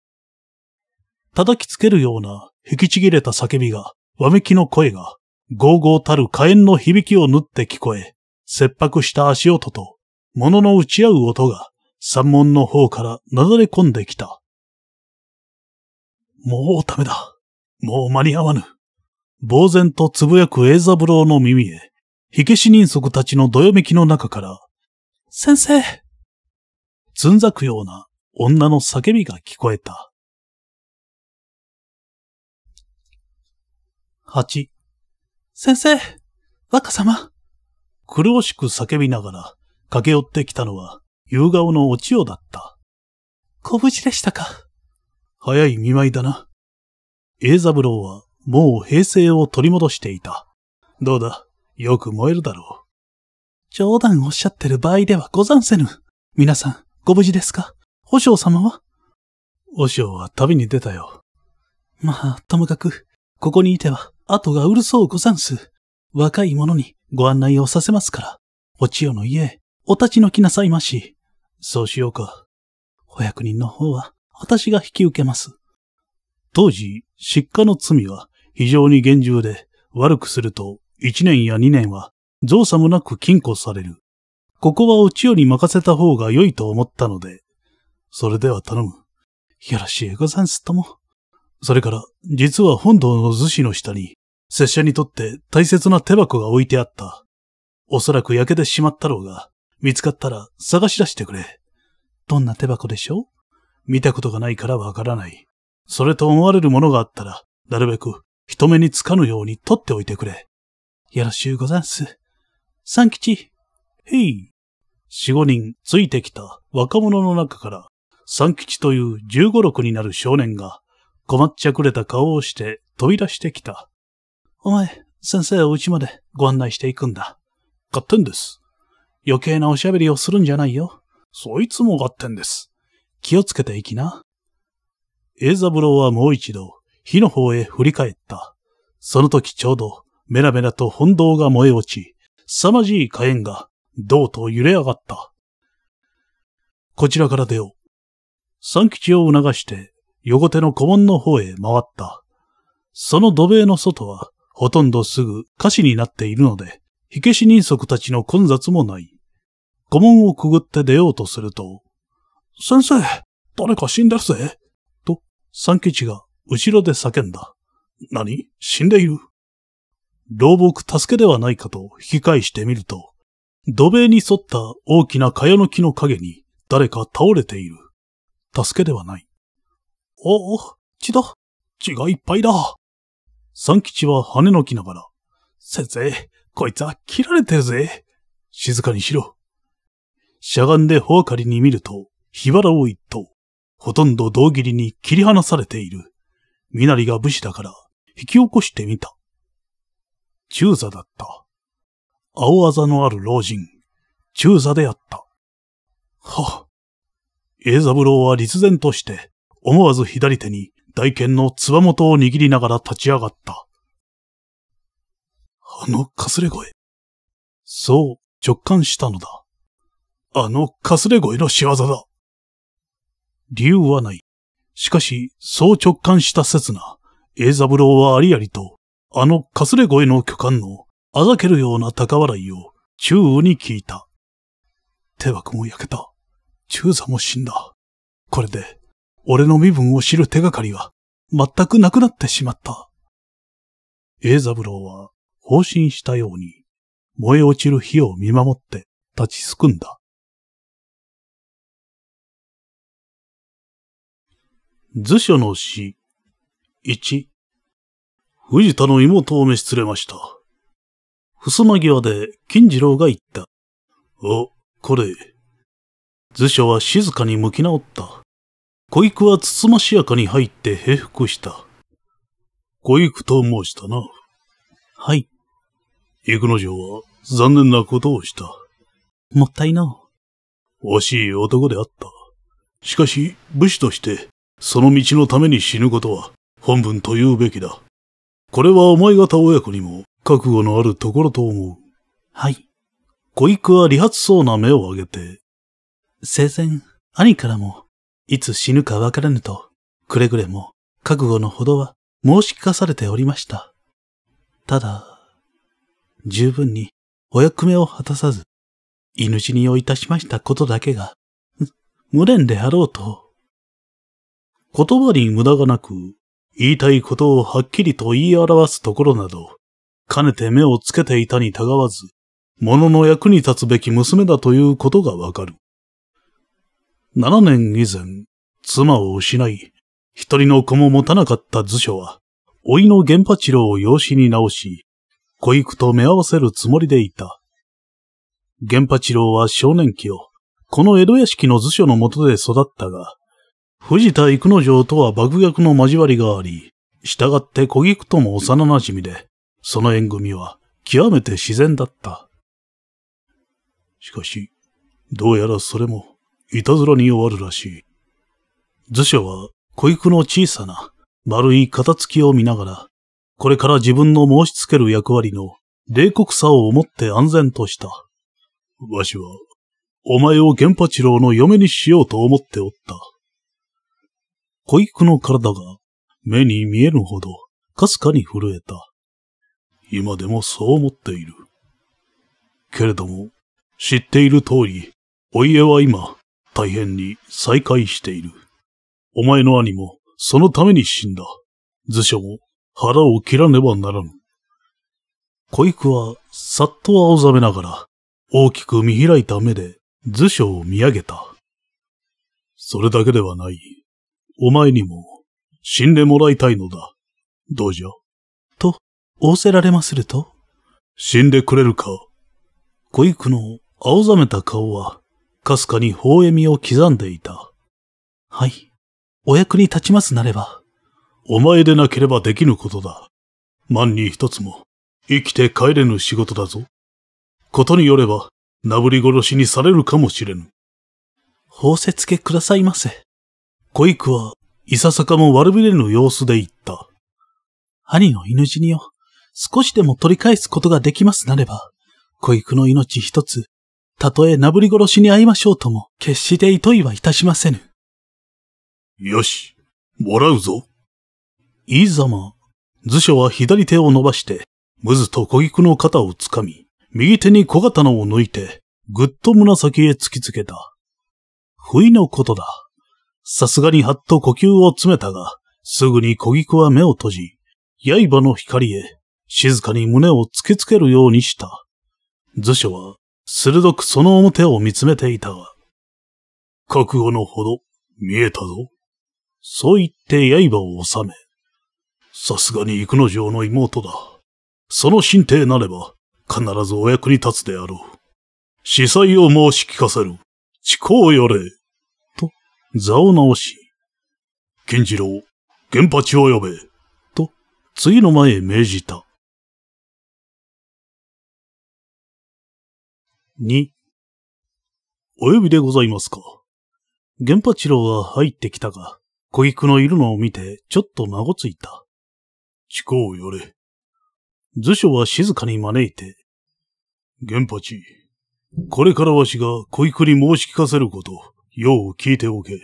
叩きつけるような引きちぎれた叫びがわめきの声が、ゴーゴーたる火炎の響きを縫って聞こえ、切迫した足音と、物の打ち合う音が、山門の方からなだれ込んできた。もうダメだ。もう間に合わぬ。呆然とつぶやく栄三郎の耳へ、火消し人足たちのどよめきの中から、先生つんざくような女の叫びが聞こえた。8。先生、若様。苦しく叫びながら駆け寄ってきたのは夕顔のお千代だった。小無事でしたか。早い見舞いだな。栄三郎はもう平静を取り戻していた。どうだ、よく燃えるだろう。冗談おっしゃってる場合ではござんせぬ。皆さん、ご無事ですか和尚様は和尚は旅に出たよ。まあ、ともかく、ここにいては、後がうるそうござんす。若い者にご案内をさせますから、お千代の家、お立ちのきなさいまし。そうしようか。お役人の方は、私が引き受けます。当時、失火の罪は非常に厳重で、悪くすると一年や二年は、造作もなく禁錮される。ここはお千代に任せた方が良いと思ったので、それでは頼む。よろしいござんすとも。それから、実は本堂の寿司の下に、拙者にとって大切な手箱が置いてあった。おそらく焼けてしまったろうが、見つかったら探し出してくれ。どんな手箱でしょう見たことがないからわからない。それと思われるものがあったら、なるべく人目につかぬように取っておいてくれ。よろしゅうござんす。三吉。へい。四五人ついてきた若者の中から、三吉という十五六になる少年が、困っちゃくれた顔をして飛び出してきた。お前、先生を家までご案内していくんだ。勝手んです。余計なおしゃべりをするんじゃないよ。そいつも勝手んです。気をつけていきな。エイザブローはもう一度、火の方へ振り返った。その時ちょうど、メラメラと本堂が燃え落ち、凄まじい火炎が、うと揺れ上がった。こちらから出よう。三吉を促して、横手の古門の方へ回った。その土塀の外は、ほとんどすぐ火事になっているので、火消し人足たちの混雑もない。古門をくぐって出ようとすると、先生、誰か死んでるぜ。と、三吉が後ろで叫んだ。何死んでいる老木助けではないかと引き返してみると、土塀に沿った大きな蚊帳の木の陰に誰か倒れている。助けではない。お、お、血だ。血がいっぱいだ。三吉は跳ねのきながら、先生、こいつは切られてるぜ。静かにしろ。しゃがんでほわかりに見ると、火らを一頭、ほとんど胴切りに切り離されている。みなりが武士だから、引き起こしてみた。中座だった。青あざのある老人、中座であった。はあ。栄三郎は立然として、思わず左手に大剣のつばとを握りながら立ち上がった。あのかすれ声。そう直感したのだ。あのかすれ声の仕業だ。理由はない。しかし、そう直感した刹那、栄三郎はありありと、あのかすれ声の巨漢の、あざけるような高笑いを、中央に聞いた。手枠も焼けた。中佐も死んだ。これで、俺の身分を知る手がかりは全くなくなってしまった。栄三郎は放心したように燃え落ちる火を見守って立ちすくんだ。図書の詩1藤田の妹を召し連れました。襖際で金次郎が言った。お、これ。図書は静かに向き直った。小育はつつましやかに入って平服した。小育と申したな。はい。幾之丞は残念なことをした。もったいな。惜しい男であった。しかし、武士として、その道のために死ぬことは本文と言うべきだ。これはお前方親子にも覚悟のあるところと思う。はい。小育は理髪そうな目を上げて。生前、兄からもいつ死ぬかわからぬと、くれぐれも覚悟のほどは申し聞かされておりました。ただ、十分にお役目を果たさず、犬死にをいたしましたことだけが、無念であろうと。言葉に無駄がなく、言いたいことをはっきりと言い表すところなど、かねて目をつけていたにたがわず、物の役に立つべき娘だということがわかる。7年以前、妻を失い、一人の子も持たなかった図書は、老いの源八郎を養子に直し、小育と目合わせるつもりでいた。源八郎は少年期を、この江戸屋敷の図書の下で育ったが、藤田育之丞とは爆薬の交わりがあり、従って小菊とも幼馴染で、その縁組は極めて自然だった。しかし、どうやらそれも、いたずらに弱るらしい。図書は、小育の小さな、丸い片付きを見ながら、これから自分の申し付ける役割の冷酷さを思って安全とした。わしは、お前を玄八郎の嫁にしようと思っておった。小育の体が目に見えるほどかすかに震えた。今でもそう思っている。けれども、知っている通り、お家は今、大変に再会している。お前の兄もそのために死んだ。図書も腹を切らねばならぬ。小育はさっと青ざめながら大きく見開いた目で図書を見上げた。それだけではない。お前にも死んでもらいたいのだ。どうじゃと、仰せられますると死んでくれるか小育の青ざめた顔はかすかに微笑みを刻んでいた。はい。お役に立ちますなれば。お前でなければできぬことだ。万に一つも、生きて帰れぬ仕事だぞ。ことによれば、なぶり殺しにされるかもしれぬ。仰せつけくださいませ。小育は、いささかも悪びれぬ様子で言った。兄の犬死にを、少しでも取り返すことができますなれば、小育の命一つ、たとえなぶり殺しに会いましょうとも、決して糸といはいたしませぬ。よし、もらうぞ。いいざま、図書は左手を伸ばして、むずと小菊の肩をつかみ、右手に小刀を抜いて、ぐっと紫へ突きつけた。不意のことだ。さすがにはっと呼吸を詰めたが、すぐに小菊は目を閉じ、刃の光へ、静かに胸を突きつけるようにした。図書は鋭くその表を見つめていたが、覚悟のほど、見えたぞ。そう言って刃を収め、さすがに幾の城の妹だ。その神帝なれば、必ずお役に立つであろう。司祭を申し聞かせる。地行よれ。と、座を直し、金次郎、源八を呼べ。と、次の前へ命じた。2、お呼びでございますか。玄八郎は入ってきたが、小菊のいるのを見て、ちょっとごついた。地をよれ。図書は静かに招いて、玄八、これからわしが小菊に申し聞かせること、よう聞いておけ。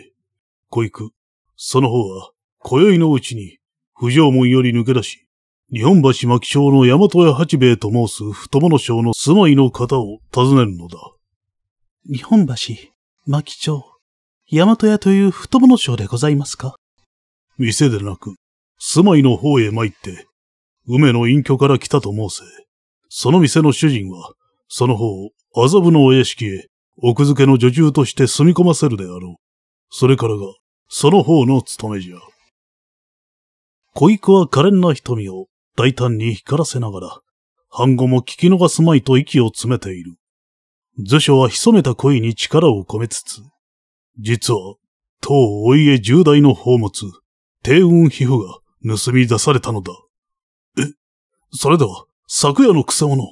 小菊、その方は、今宵のうちに、不条門より抜け出し、日本橋牧町の大和屋八兵衛と申す太も省の住まいの方を訪ねるのだ。日本橋、牧町、大和屋という太も省でございますか店でなく、住まいの方へ参って、梅の隠居から来たと申せ。その店の主人は、その方を麻布のお屋敷へ奥付けの女中として住み込ませるであろう。それからが、その方の務めじゃ。小育は可憐な瞳を大胆に光らせながら、半後も聞き逃すまいと息を詰めている。図書は潜めた声に力を込めつつ、実は、当お家重大の宝物、低運皮膚が盗み出されたのだ。え、それでは、昨夜の草物、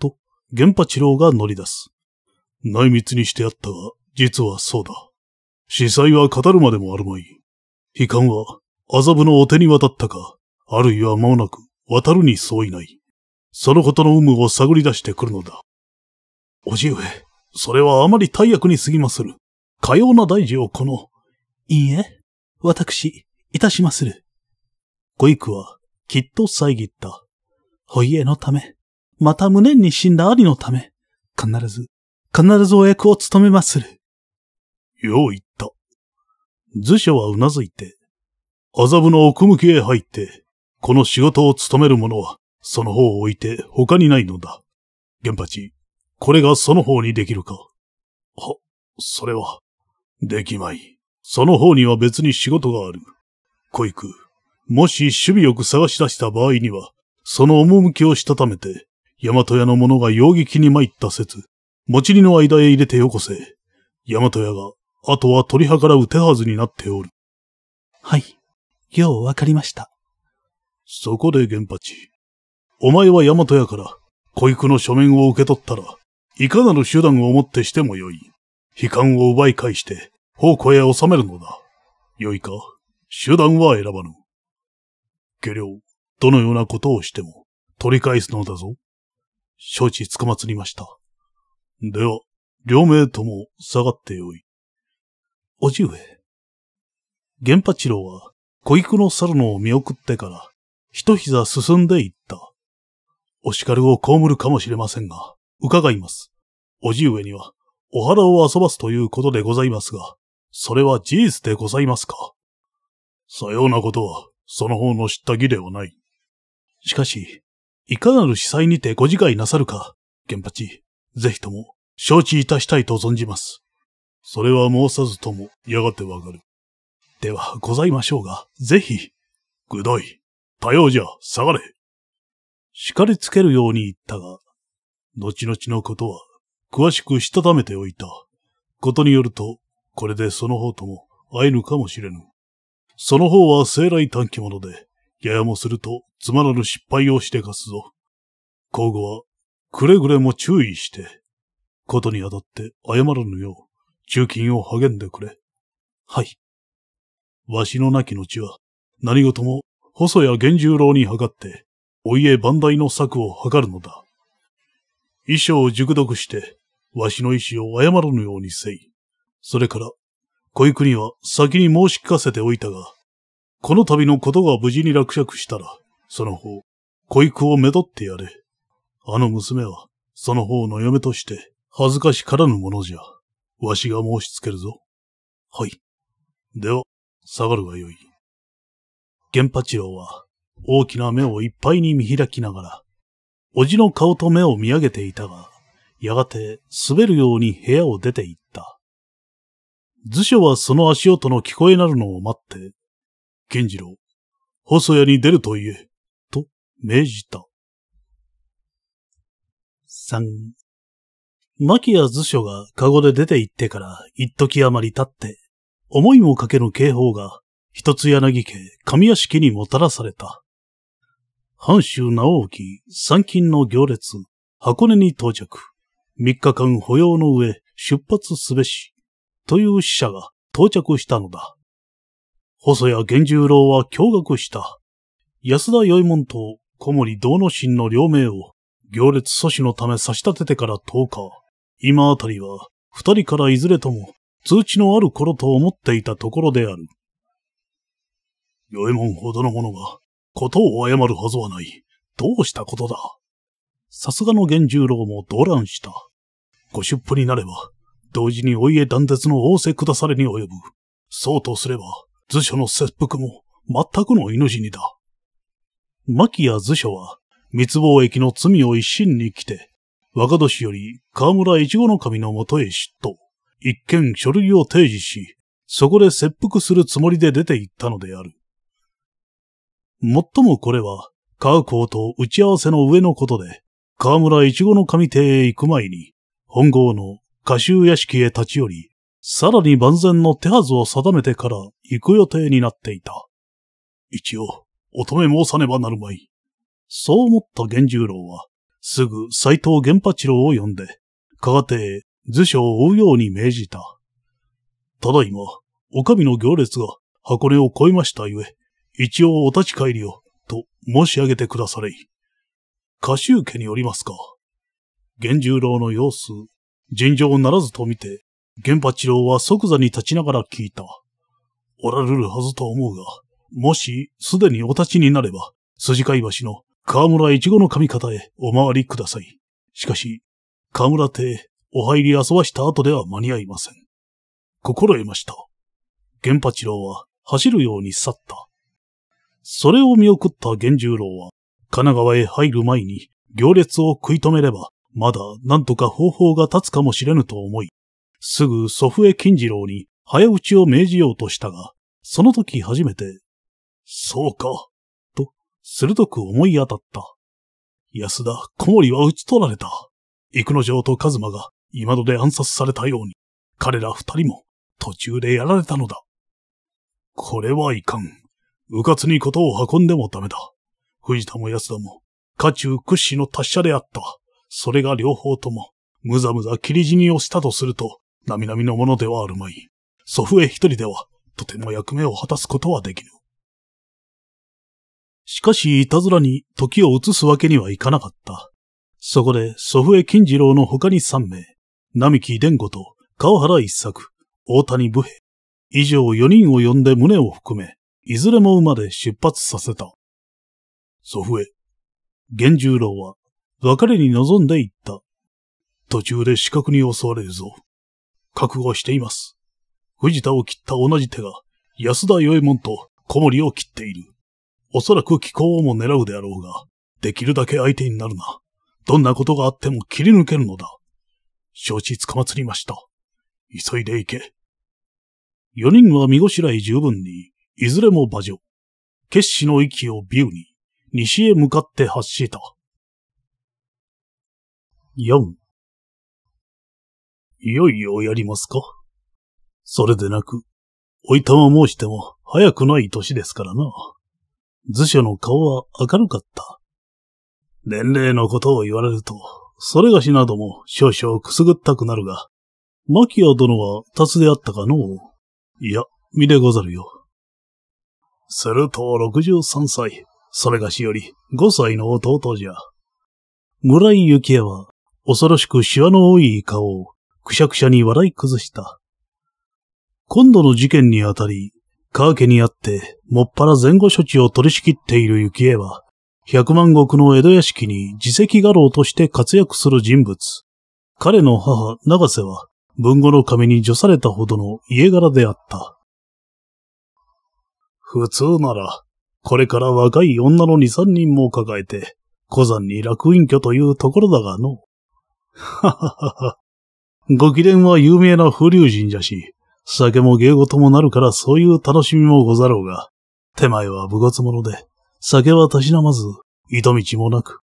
と、玄八郎が乗り出す。内密にしてあったが、実はそうだ。司祭は語るまでもあるまい。悲観は、麻布のお手に渡ったか、あるいは間もなく、渡るに相違ない。そのことの有無を探り出してくるのだ。おじ上、それはあまり大役に過ぎまする。かような大事をこの、いいえ、私、いたしまする。ご育は、きっと遮った。お家のため、また無念に死んだ兄のため、必ず、必ずお役を務めまする。よう言った。図書はうなずいて、麻布の奥向きへ入って、この仕事を務める者は、その方を置いて他にないのだ。玄八、これがその方にできるか。は、それは、できまい。その方には別に仕事がある。小く、もし守備よく探し出した場合には、その趣をしたためて、大和屋の者が疑撃に参った説、持ち荷の間へ入れてよこせ。大和屋が、あとは取り計らう手はずになっておる。はい。ようわかりました。そこで原八。お前は大和屋から、小育の書面を受け取ったら、いかなる手段をもってしてもよい。悲観を奪い返して、宝庫へ収めるのだ。よいか、手段は選ばぬ。下領、どのようなことをしても、取り返すのだぞ。承知つかまつりました。では、両名とも下がってよい。おじ上。玄八郎は、小育の猿野を見送ってから、一膝進んでいった。お叱るを被るかもしれませんが、伺います。おじ上には、お腹を遊ばすということでございますが、それは事実でございますかさようなことは、その方の知った義ではない。しかし、いかなる司祭にてご自害なさるか、原八、ぜひとも、承知いたしたいと存じます。それは申さずとも、やがてわかる。では、ございましょうが、ぜひ、ぐどい。多用じゃ、下がれ。叱りつけるように言ったが、後々のことは、詳しくしたためておいた。ことによると、これでその方とも会えぬかもしれぬ。その方は生来短期者で、ややもするとつまらぬ失敗をしてかすぞ。皇后は、くれぐれも注意して、ことにあたって謝らぬよう、中勤を励んでくれ。はい。わしの亡き後は、何事も細谷源十郎に諮って、お家万代の策を図るのだ。衣装を熟読して、わしの意志を謝らぬようにせい。それから、小育には先に申し聞かせておいたが、この度のことが無事に落着したら、その方、小育をめ取ってやれ。あの娘は、その方の嫁として、恥ずかしからぬものじゃ。わしが申しつけるぞ。はい。では、下がるがよい。原八郎は、大きな目をいっぱいに見開きながら、おじの顔と目を見上げていたが、やがて滑るように部屋を出て行った。図書はその足音の聞こえなるのを待って、健次郎、細谷に出ると言え、と命じた。三、牧や図書がカゴで出て行ってから一時余り経って、思いもかけぬ警報が一つ柳家上屋敷にもたらされた。藩州直沖参勤の行列、箱根に到着。三日間保養の上、出発すべし。という使者が到着したのだ。細谷源十郎は驚愕した。安田与右衛門と小森道之進の両名を行列阻止のため差し立ててから10日、今あたりは二人からいずれとも通知のある頃と思っていたところである。与右衛門ほどの者が、ことを謝るはずはない。どうしたことださすがの源十郎も動乱した。ご出府になれば、同時にお家断絶の仰せ下されに及ぶ。そうとすれば、図書の切腹も、全くの命にだ。牧や図書は、密貿易の罪を一身に来て、若年より河村越後の神のもとへ出頭。一見書類を提示し、そこで切腹するつもりで出て行ったのである。もっともこれは、カーコと打ち合わせの上のことで、河村いちごの神邸へ行く前に、本郷の歌集屋敷へ立ち寄り、さらに万全の手はずを定めてから行く予定になっていた。一応、乙女申さねばなるまい。そう思った源十郎は、すぐ斎藤源八郎を呼んで、河賀邸へ図書を追うように命じた。ただいま、お上の行列が箱根を越えましたゆえ、一応お立ち帰りを、と申し上げてくだされい。歌集家によりますか。源十郎の様子、尋常ならずと見て、玄八郎は即座に立ちながら聞いた。おられるはずと思うが、もし、すでにお立ちになれば、筋飼い橋の河村一後の上方へお回りください。しかし、河村邸、お入り遊ばした後では間に合いません。心得ました。玄八郎は走るように去った。それを見送った源十郎は、神奈川へ入る前に行列を食い止めれば、まだ何とか方法が立つかもしれぬと思い、すぐ祖父江金次郎に早打ちを命じようとしたが、その時初めて、そうか、と鋭く思い当たった。安田、小森は討ち取られた。幾野城と一馬が今戸で暗殺されたように、彼ら二人も途中でやられたのだ。これはいかん。うかつにことを運んでもダメだ。藤田も安田も、家中屈指の達者であった。それが両方とも、むざむざ切り死にをしたとすると、並々のものではあるまい。祖父へ一人では、とても役目を果たすことはできぬ。しかし、いたずらに時を移すわけにはいかなかった。そこで、祖父江金次郎の他に三名、並木伝吾と川原一作、大谷武兵以上四人を呼んで胸を含め、いずれも馬で出発させた。祖父へ。源十郎は、別れに望んで行った。途中で死角に襲われるぞ。覚悟しています。藤田を切った同じ手が、安田与右衛門と小森を切っている。おそらく気候をも狙うであろうが、できるだけ相手になるな。どんなことがあっても切り抜けるのだ。承知つかまつりました。急いで行け。四人は見ごしらい十分に、いずれも馬上。決死の息をビューに、西へ向かって発した。4。いよいよやりますかそれでなく、おいたま申しても早くない年ですからな。図書の顔は明るかった。年齢のことを言われると、それがしなども少々くすぐったくなるが、マキア殿は達であったかのいや、見でござるよ。すると63歳、それがしより5歳の弟じゃ。村井幸恵は、恐ろしくシワの多い顔を、くしゃくしゃに笑い崩した。今度の事件にあたり、川家にあって、もっぱら前後処置を取り仕切っている幸恵は、百万石の江戸屋敷に自責画廊として活躍する人物。彼の母、長瀬は、文語の壁に除されたほどの家柄であった。普通なら、これから若い女の二三人も抱えて、古山に楽隠居というところだがの。はははは。ご貴殿は有名な風流人じゃし、酒も芸事もなるからそういう楽しみもござろうが、手前は武骨者で、酒はたしなまず、糸道もなく、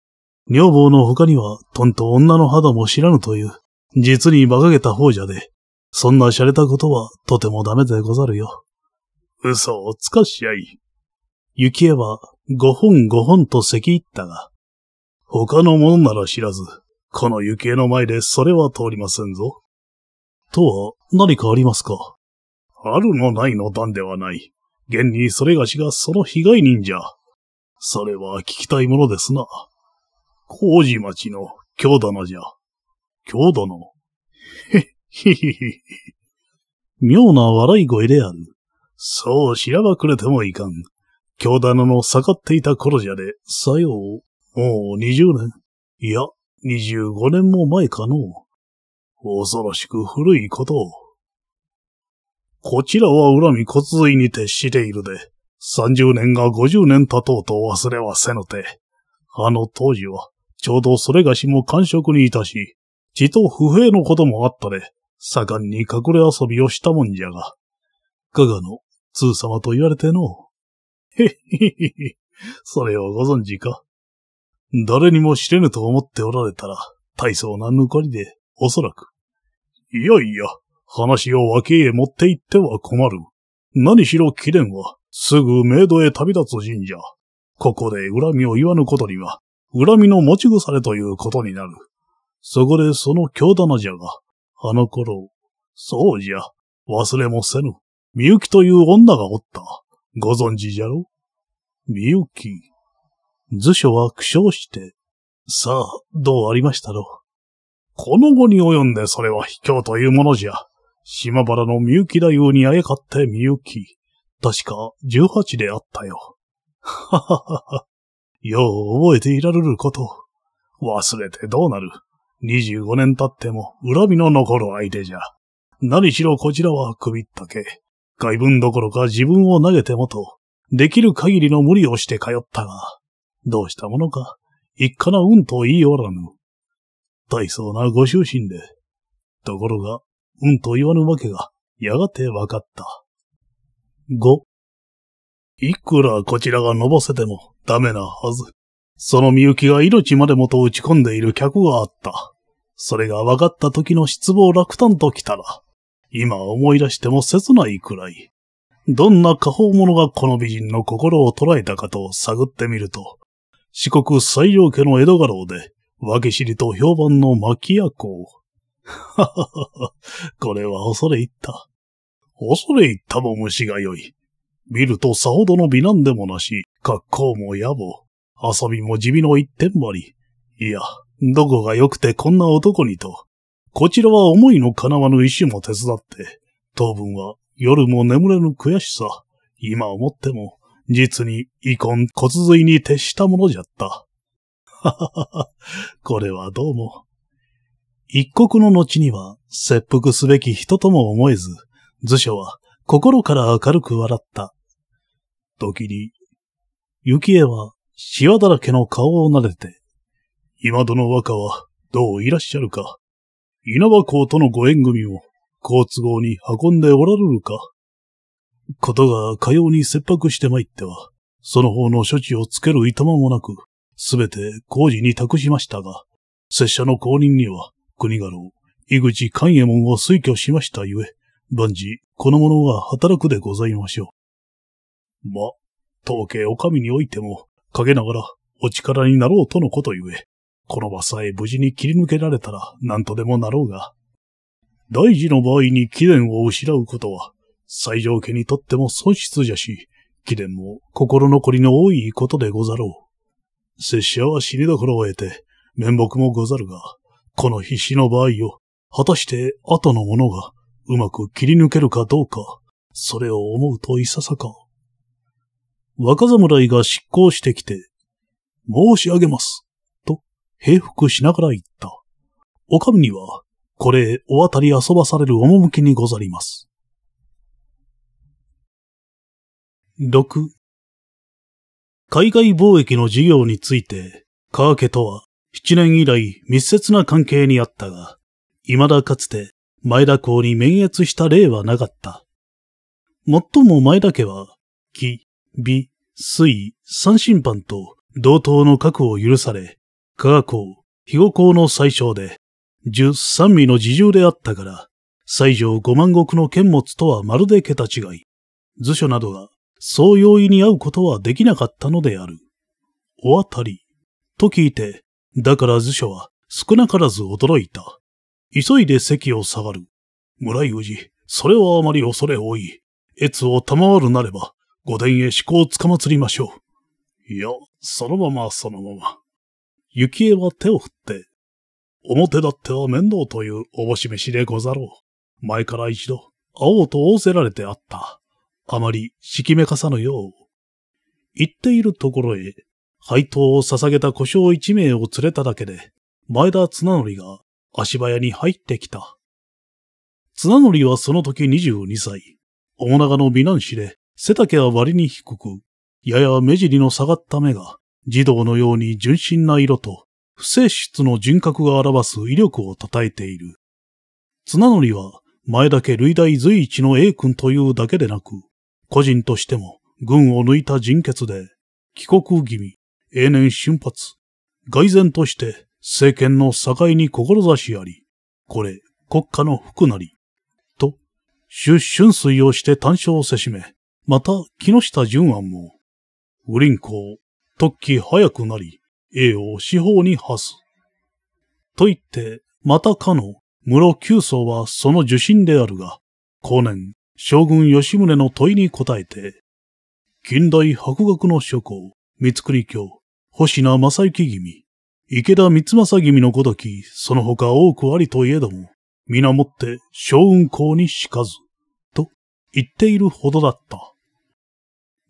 女房の他には、とんと女の肌も知らぬという、実に馬鹿げた方じゃで、そんな洒落たことはとてもダメでござるよ。嘘をつかし合い。雪絵は五本五本と咳入ったが、他の者なら知らず、この雪絵の前でそれは通りませんぞ。とは何かありますかあるのないの段ではない。現にそれがしがその被害人じゃ。それは聞きたいものですな。工事町の京棚じゃ。京棚へっ、ひひひ。妙な笑い声である。そう知らばくれてもいかん。京棚の下がっていた頃じゃで、さよう、もう二十年、いや、二十五年も前かの。恐ろしく古いことを。こちらは恨み骨髄に徹しているで、三十年が五十年経とうと忘れはせぬて。あの当時は、ちょうどそれがしも官職にいたし、地と不平のこともあったで、盛んに隠れ遊びをしたもんじゃが。加賀の通様と言われての。へっへへへ。それをご存知か誰にも知れぬと思っておられたら、大層な残かりで、おそらく。いやいや、話を脇へ持って行っては困る。何しろ貴殿は、すぐメイドへ旅立つ神社。ここで恨みを言わぬことには、恨みの持ち腐れということになる。そこでその京棚じゃが、あの頃、そうじゃ、忘れもせぬ。みゆきという女がおった。ご存知じゃろみゆき。図書は苦笑して、さあ、どうありましたろう。この後に及んでそれは卑怯というものじゃ。島原のみゆきだようにあやかってみゆき。確か、十八であったよ。はははは。よう覚えていられること。忘れてどうなる。二十五年経っても恨みの残る相手じゃ。何しろこちらは首ったけ。外分どころか自分を投げてもと、できる限りの無理をして通ったが、どうしたものか、一家な運と言いおらぬ。大層なご執心で。ところが、運と言わぬわけが、やがて分かった。五。いくらこちらがのぼせてもダメなはず。そのみゆきが命までもと打ち込んでいる客があった。それが分かった時の失望落胆と来たら、今思い出しても切ないくらい。どんな過方者がこの美人の心を捉えたかと探ってみると、四国最上家の江戸家老で、け知りと評判の巻屋公。ははは、これは恐れ入った。恐れ入ったも虫が良い。見るとさほどの美男でもなし、格好も野暮、遊びも地味の一点張り。いや、どこが良くてこんな男にと、こちらは思いの叶わぬ石も手伝って、当分は夜も眠れぬ悔しさ、今思っても、実に遺恨骨髄に徹したものじゃった。ははは、これはどうも。一刻の後には切腹すべき人とも思えず、図書は心から明るく笑った。時に、雪絵はシワだらけの顔を撫でて、今和若はどういらっしゃるか。稲葉公とのご縁組を、好都合に運んでおられるか。ことがかように切迫して参っては、その方の処置をつけるいたまもなく、すべて工事に託しましたが、拙者の後任には、国家老、井口勘右衛門を推挙しましたゆえ、万事、この者は働くでございましょう。ま、当家お上においても、陰ながらお力になろうとのことゆえ、この場さえ無事に切り抜けられたら何とでもなろうが、大事の場合に貴殿を失うことは、西条家にとっても損失じゃし、貴殿も心残りの多いことでござろう。拙者は死にどころを得て、面目もござるが、この必死の場合を、果たして後の者がうまく切り抜けるかどうか、それを思うといささか。若侍が執行してきて、申し上げます。平服しながら言った。おみには、これ、お渡り遊ばされる趣にござります。6海外貿易の事業について、川家とは7年以来密接な関係にあったが、未だかつて前田公に免疫した例はなかった。もっとも前田家は、木、美、水、三審判と同等の核を許され、科学校、肥後校の最小で、十三味の自重であったから、西条五万石の剣物とはまるで桁違い。図書などが、そう容易に会うことはできなかったのである。お当たり、と聞いて、だから図書は少なからず驚いた。急いで席を下がる。村井氏、それはあまり恐れ多い。越を賜るなれば、御殿へ思考をつかまつりましょう。いや、そのままそのまま。幸恵は手を振って、表だっては面倒というおぼし飯しでござろう。前から一度、会おうと仰せられてあった。あまり、しきめかさぬよう。言っているところへ、配当を捧げた故障一名を連れただけで、前田綱則が足早に入ってきた。綱則はその時22歳、な長の美男子で背丈は割に低く、やや目尻の下がった目が、児童のように純真な色と、不正室の人格が表す威力を称えている。綱則は、前だけ類大随一の A 君というだけでなく、個人としても、軍を抜いた人血で、帰国気味、永年瞬発、外然として政権の境に志あり、これ国家の福なり、と、出春水をして単勝をせしめ、また木下淳安も、ウリンコ突起早くなり、栄を四方に発す。と言って、またかの室九宗はその受信であるが、後年、将軍吉宗の問いに答えて、近代博学の諸侯、三国教、星名正幸君、池田三政君のごとき、その他多くありといえども、皆もって将軍公にしかず、と言っているほどだった。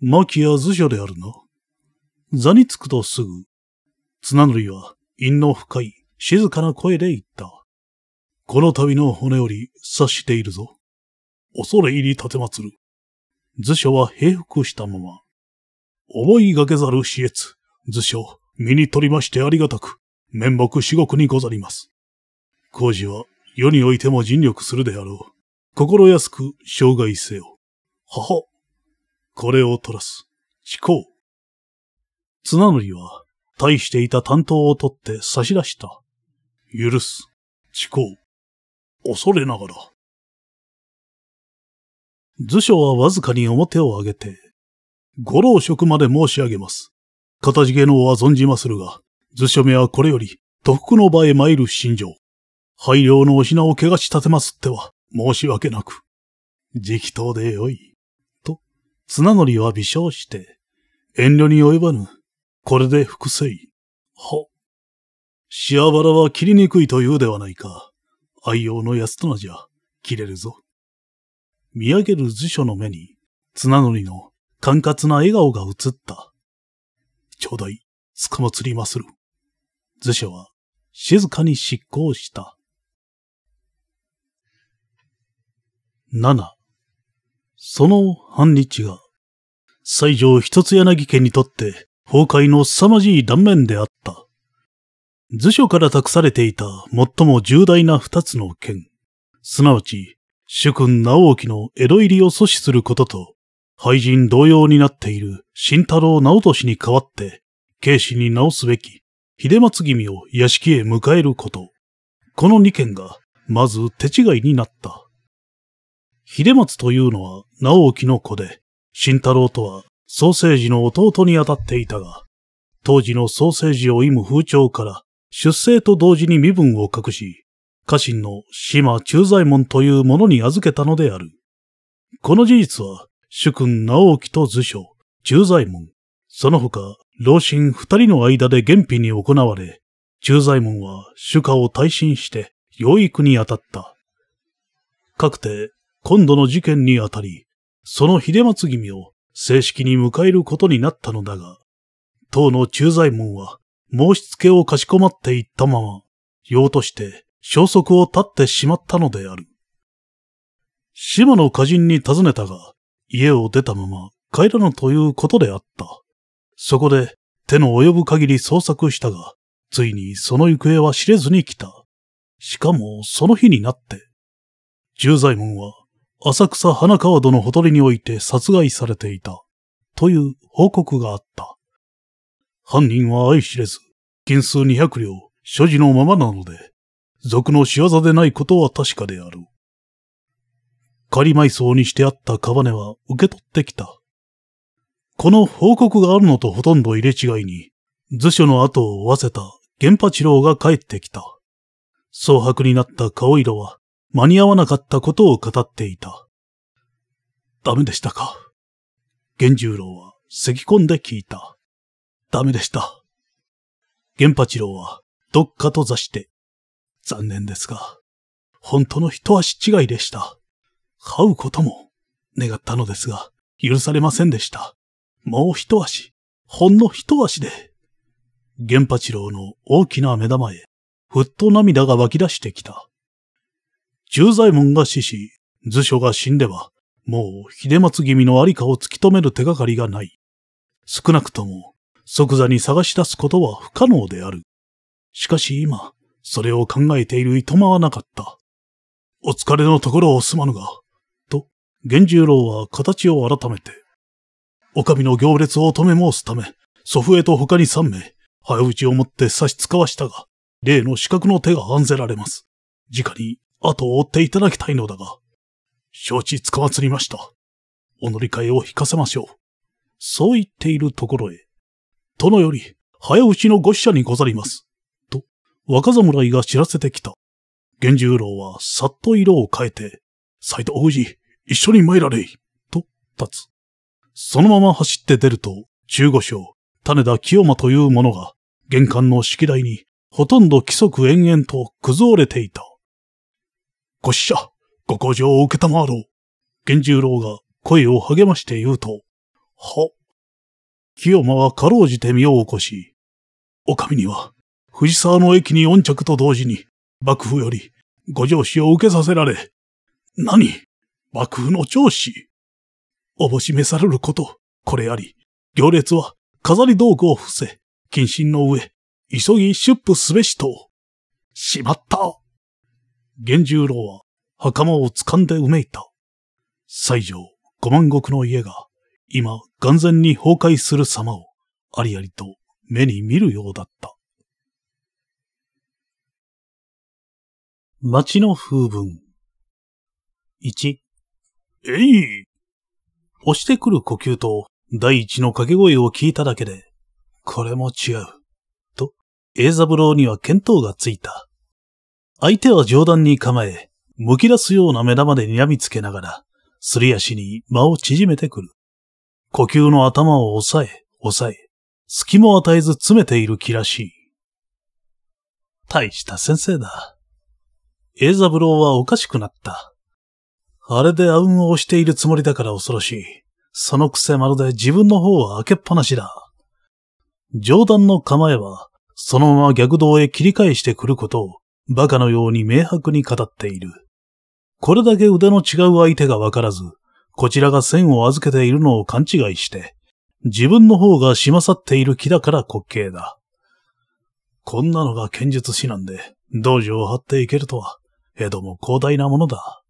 牧や図書であるな。座につくとすぐ、綱則は陰の深い静かな声で言った。この度の骨より察しているぞ。恐れ入り立てまつる。図書は平服したまま。思いがけざる私越、図書、身に取りましてありがたく、面目至極にござります。工事は世においても尽力するであろう。心安く生涯せよ。はは。これを取らす。思考。綱則は、対していた担当を取って差し出した。許す。地行。恐れながら。図書はわずかに表を上げて、ご老職まで申し上げます。片付けのは存じまするが、図書目はこれより、徳の場へ参る心情。廃料のお品を怪我し立てますっては、申し訳なく。直当でよい。と、綱則は微笑して、遠慮に及ばぬこれで複製。は。シアバラは切りにくいというではないか。愛用の安となじゃ、切れるぞ。見上げる辞書の目に、綱のりの管轄な笑顔が映った。ちょうだい、つかまつりまする。図書は静かに執行した。7. その半日が、西条一つ柳家にとって崩壊の凄まじい断面であった。図書から託されていた最も重大な二つの剣、すなわち、主君直興の江戸入りを阻止することと、廃人同様になっている新太郎直俊に代わって、慶氏に直すべき、秀松君を屋敷へ迎えること。この二件が、まず手違いになった。秀松というのは直興の子で、新太郎とはソーセージの弟に当たっていたが、当時のソーセージを意む風潮から、出生と同時に身分を隠し、家臣の島中在門というものに預けたのである。この事実は、主君直樹と図書、中在門、その他、老臣二人の間で厳秘に行われ、中在門は主家を退信して養育に当たった。かくて、今度の事件にあたり、その秀松君を正式に迎えることになったのだが、当の中在門は申し付けをかしこまっていったまま、用として消息を絶ってしまったのである。島の家人に尋ねたが、家を出たまま帰らぬということであった。そこで手の及ぶ限り捜索したが、ついにその行方は知れずに来た。しかもその日になって、駐在門は浅草花川戸のほとりにおいて殺害されていた、という報告があった。犯人は相知れず、件数200両、所持のままなので、俗の仕業でないことは確かである。仮埋葬にしてあったカバネは受け取ってきた。この報告があるのとほとんど入れ違いに、図書の後を追わせた玄八郎が帰ってきた。蒼白になった顔色は、間に合わなかったことを語っていた。ダメでしたか。源十郎は咳き込んで聞いた。ダメでした。源八郎はどっかと座して。残念ですが、本当の一足違いでした。飼うことも願ったのですが、許されませんでした。もう一足、ほんの一足で。源八郎の大きな目玉へ、ふっと涙が湧き出してきた。重左衛門が死し、図書が死んでは、もう秀松君のありかを突き止める手がかりがない。少なくとも、即座に探し出すことは不可能である。しかし今、それを考えているいとまはなかった。お疲れのところをすまぬが、と、源十郎は形を改めて、お上の行列を止め申すため、祖父へと他に三名、早打ちをもって差し使わしたが、例の資格の手が案ぜられます。直に後を追っていただきたいのだが、承知つかまつりました。お乗り換えを引かせましょう。そう言っているところへ、殿より、早打ちのご使者にござります。と、若侍が知らせてきた。源十郎はさっと色を変えて、斎藤王子、一緒に参られい、と立つ。そのまま走って出ると、中五章、種田清馬という者が、玄関の式台に、ほとんど規則延々と崩れていた。ご使者、ご工場を受けたまわろう。源十郎が声を励まして言うと、は。清間はかろうじて身を起こし、お上には、藤沢の駅に御着と同時に、幕府より、ご上司を受けさせられ、何幕府の長子おぼしめされること、これあり、行列は飾り道具を伏せ、謹慎の上、急ぎ出布すべしと、しまった源十郎は袴を掴んでうめいた。西条五万石の家が今完全に崩壊する様をありありと目に見るようだった。町の風文。1。えい押してくる呼吸と第一の掛け声を聞いただけで、これも違う。と、エ三ザブロには見当がついた。相手は上段に構え、むき出すような目玉で睨みつけながら、すり足に間を縮めてくる。呼吸の頭を抑え、抑え、隙も与えず詰めている気らしい。大した先生だ。エーザブローはおかしくなった。あれで暗雲を押しているつもりだから恐ろしい。そのくせまるで自分の方は開けっぱなしだ。上段の構えは、そのまま逆動へ切り返してくることをバカのように明白に語っている。これだけ腕の違う相手がわからず、こちらが線を預けているのを勘違いして、自分の方がしまさっている気だから滑稽だ。こんなのが剣術師なんで、道場を張っていけるとは、江戸も広大なものだ。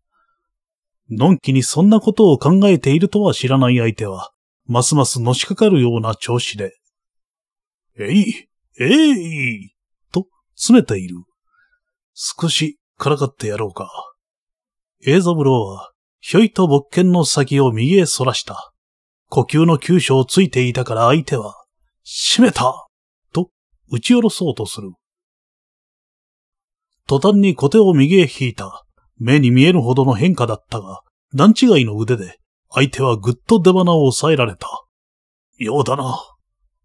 のんきにそんなことを考えているとは知らない相手は、ますますのしかかるような調子で、えい、えい、と、詰めている。少しからかってやろうか。映像ブローは、ひょいと木剣の先を右へ反らした。呼吸の急所をついていたから相手は、閉めたと、打ち下ろそうとする。途端に小手を右へ引いた。目に見えるほどの変化だったが、段違いの腕で、相手はぐっと出花を抑えられた。ようだな。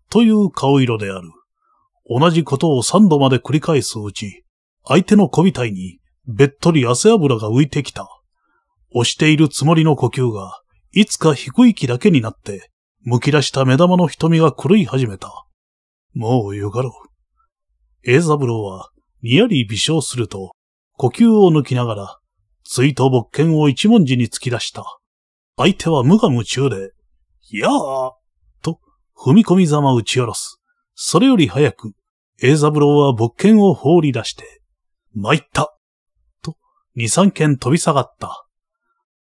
という顔色である。同じことを三度まで繰り返すうち、相手の小みたいに、べっとり汗油が浮いてきた。押しているつもりの呼吸が、いつか低い気だけになって、むき出した目玉の瞳が狂い始めた。もうよかろう。エ三ザブローは、にやり微笑すると、呼吸を抜きながら、追悼勃剣を一文字に突き出した。相手は無我夢中で、やあと、踏み込みざま打ち下ろす。それより早く、エ三ザブローは勃剣を放り出して、参った。と、二三軒飛び下がった。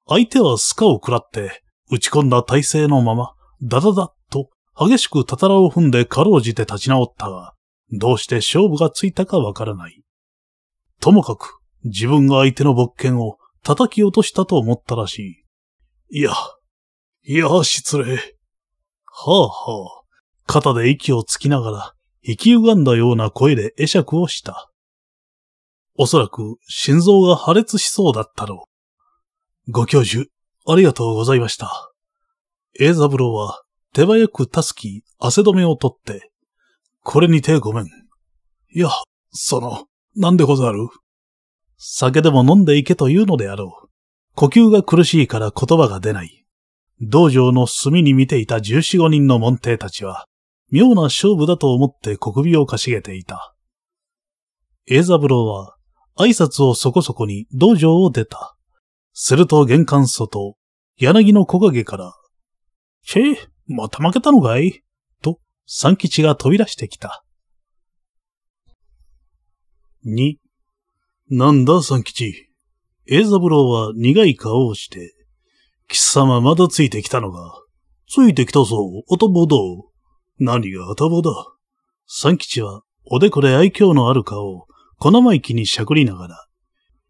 相手はスカを食らって、打ち込んだ体勢のまま、ダダダと激しくたたらを踏んでかろうじて立ち直ったが、どうして勝負がついたかわからない。ともかく、自分が相手の勃剣を叩き落としたと思ったらしい。いや、いや、失礼。はあはあ、肩で息をつきながら、生き歪んだような声で会釈をした。おそらく心臓が破裂しそうだったろう。ご教授、ありがとうございました。エザブロは手早くたすき、汗止めを取って、これにてごめん。いや、その、なんでござる酒でも飲んでいけというのであろう。呼吸が苦しいから言葉が出ない。道場の隅に見ていた十四五人の門弟たちは、妙な勝負だと思って小首をかしげていた。エザブロは、挨拶をそこそこに道場を出た。すると玄関外、柳の木陰から、チェ、また負けたのかいと、三吉が飛び出してきた。二、なんだ三吉。栄三郎は苦い顔をして、貴様まだついてきたのか。ついてきたぞ、どう。何が頭だ。三吉はおでこで愛嬌のある顔を小生意気にしゃくりながら、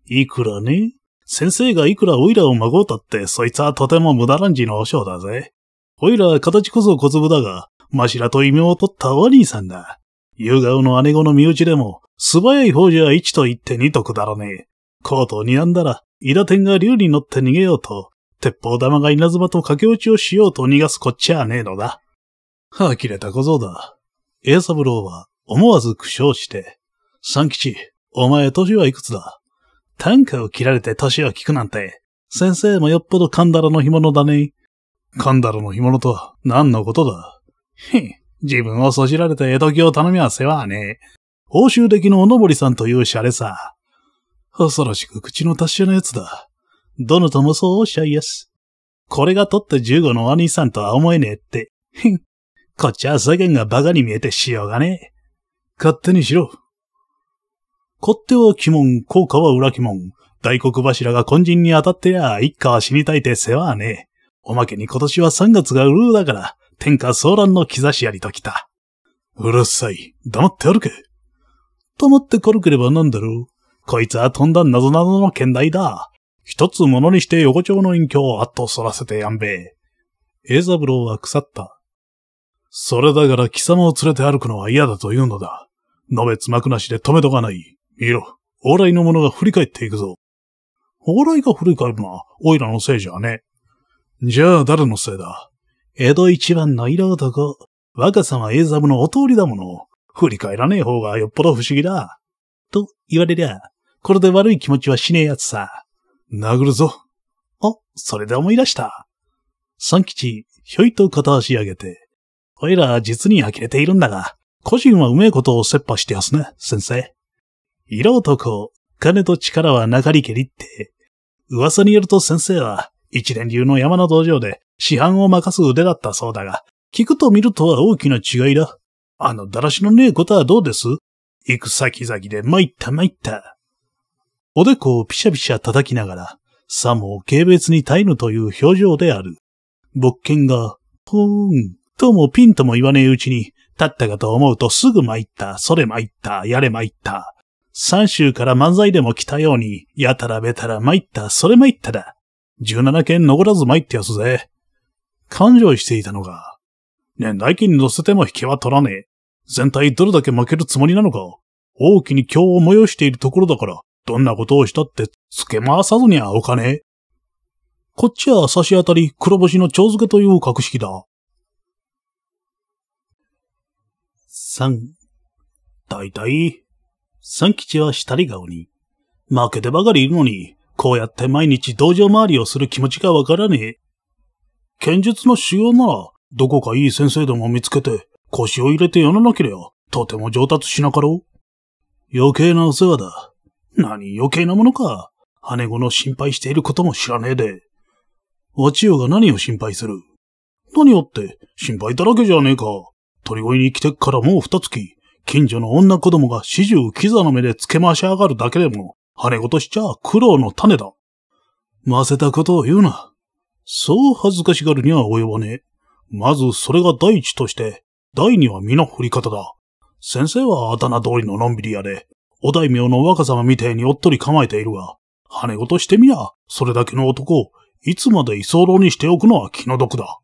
いくらね、先生がいくらオイラを孫うたって、そいつはとても無駄ランジの和尚だぜ。オイラ形こそ小粒だが、マシラと異名を取ったワニーさんだ。夕顔の姉子の身内でも、素早い方じゃ一と言って二とくだらねえ。コートを睨んだら、イダンが竜に乗って逃げようと、鉄砲玉が稲妻と駆け落ちをしようと逃がすこっちゃねえのだ。はあ、れた小僧だ。エイサブローは思わず苦笑して、三吉、お前歳はいくつだ短歌を切られて歳を聞くなんて、先生もよっぽどカンダラの干物だね。カンダラの干物とは何のことだひん、自分をそしられて江戸木を頼みは世話はねえ。報酬的のおのぼりさんというシャレさ。恐ろしく口の達者なやつだ。どなたもそうおっしゃいやす。これがとって十五のお兄さんとは思えねえって。ひん。こっちは世間が馬鹿に見えてしようがねえ。勝手にしろ。こっては鬼門、効果は裏鬼門。大黒柱が根人に当たってや、一家は死にたいて世話はねえ。おまけに今年は3月がうるだから、天下騒乱の兆しありときた。うるさい。黙って歩け。黙って軽ければなんだろう。こいつはとんだ謎々の剣大だ。一つものにして横丁の隠居をあっと反らせてやんべえ。エザブローは腐った。それだから貴様を連れて歩くのは嫌だというのだ。のべつまくなしで止めとかない。いろ、往来の者が振り返っていくぞ。往来が振り返るのは、おいらのせいじゃねじゃあ誰のせいだ江戸一番の色男、若さまエザムのお通りだもの。振り返らねえ方がよっぽど不思議だ。と言われりゃ、これで悪い気持ちはしねえやつさ。殴るぞ。あ、それで思い出した。三吉、ひょいと片足上げて。おいら実に呆れているんだが、個人はうめえことを切羽してやすね、先生。色男、金と力はなかりけりって。噂によると先生は、一連流の山の道場で市販を任す腕だったそうだが、聞くと見るとは大きな違いだ。あのだらしのねえことはどうです行く先々で参った参った。おでこをピシャピシャ叩きながら、さも軽蔑に耐えぬという表情である。勃剣が、ポーン、ともピンとも言わねえうちに、立ったかと思うとすぐ参った、それ参った、やれ参った。三州から漫才でも来たように、やたらべたら参った、それ参っただ。17件残らず参ってやすぜ。勘定していたのが、年代金に乗せても引けは取らねえ。全体どれだけ負けるつもりなのか。大きに今日を催しているところだから、どんなことをしたって、つけ回さずにはお金。こっちは差し当たり黒星の蝶漬けという格式だ。三、大体、三吉はしたり顔に。負けてばかりいるのに、こうやって毎日道場回りをする気持ちがわからねえ。剣術の修行なら、どこかいい先生でも見つけて、腰を入れてやらなければ、とても上達しなかろう。余計なお世話だ。何余計なものか。羽子の心配していることも知らねえで。お千代が何を心配する何をって、心配だらけじゃねえか。鳥越に来てからもう二月。近所の女子供が始終キザの目でつけ回し上がるだけでも、羽ごとしちゃ苦労の種だ。ませたことを言うな。そう恥ずかしがるには及ばねえ。まずそれが第一として、第二は身の振り方だ。先生はあだ名通りののんびり屋で、お大名の若様みてえにおっとり構えているが、羽ごとしてみや、それだけの男を、いつまで居候にしておくのは気の毒だ。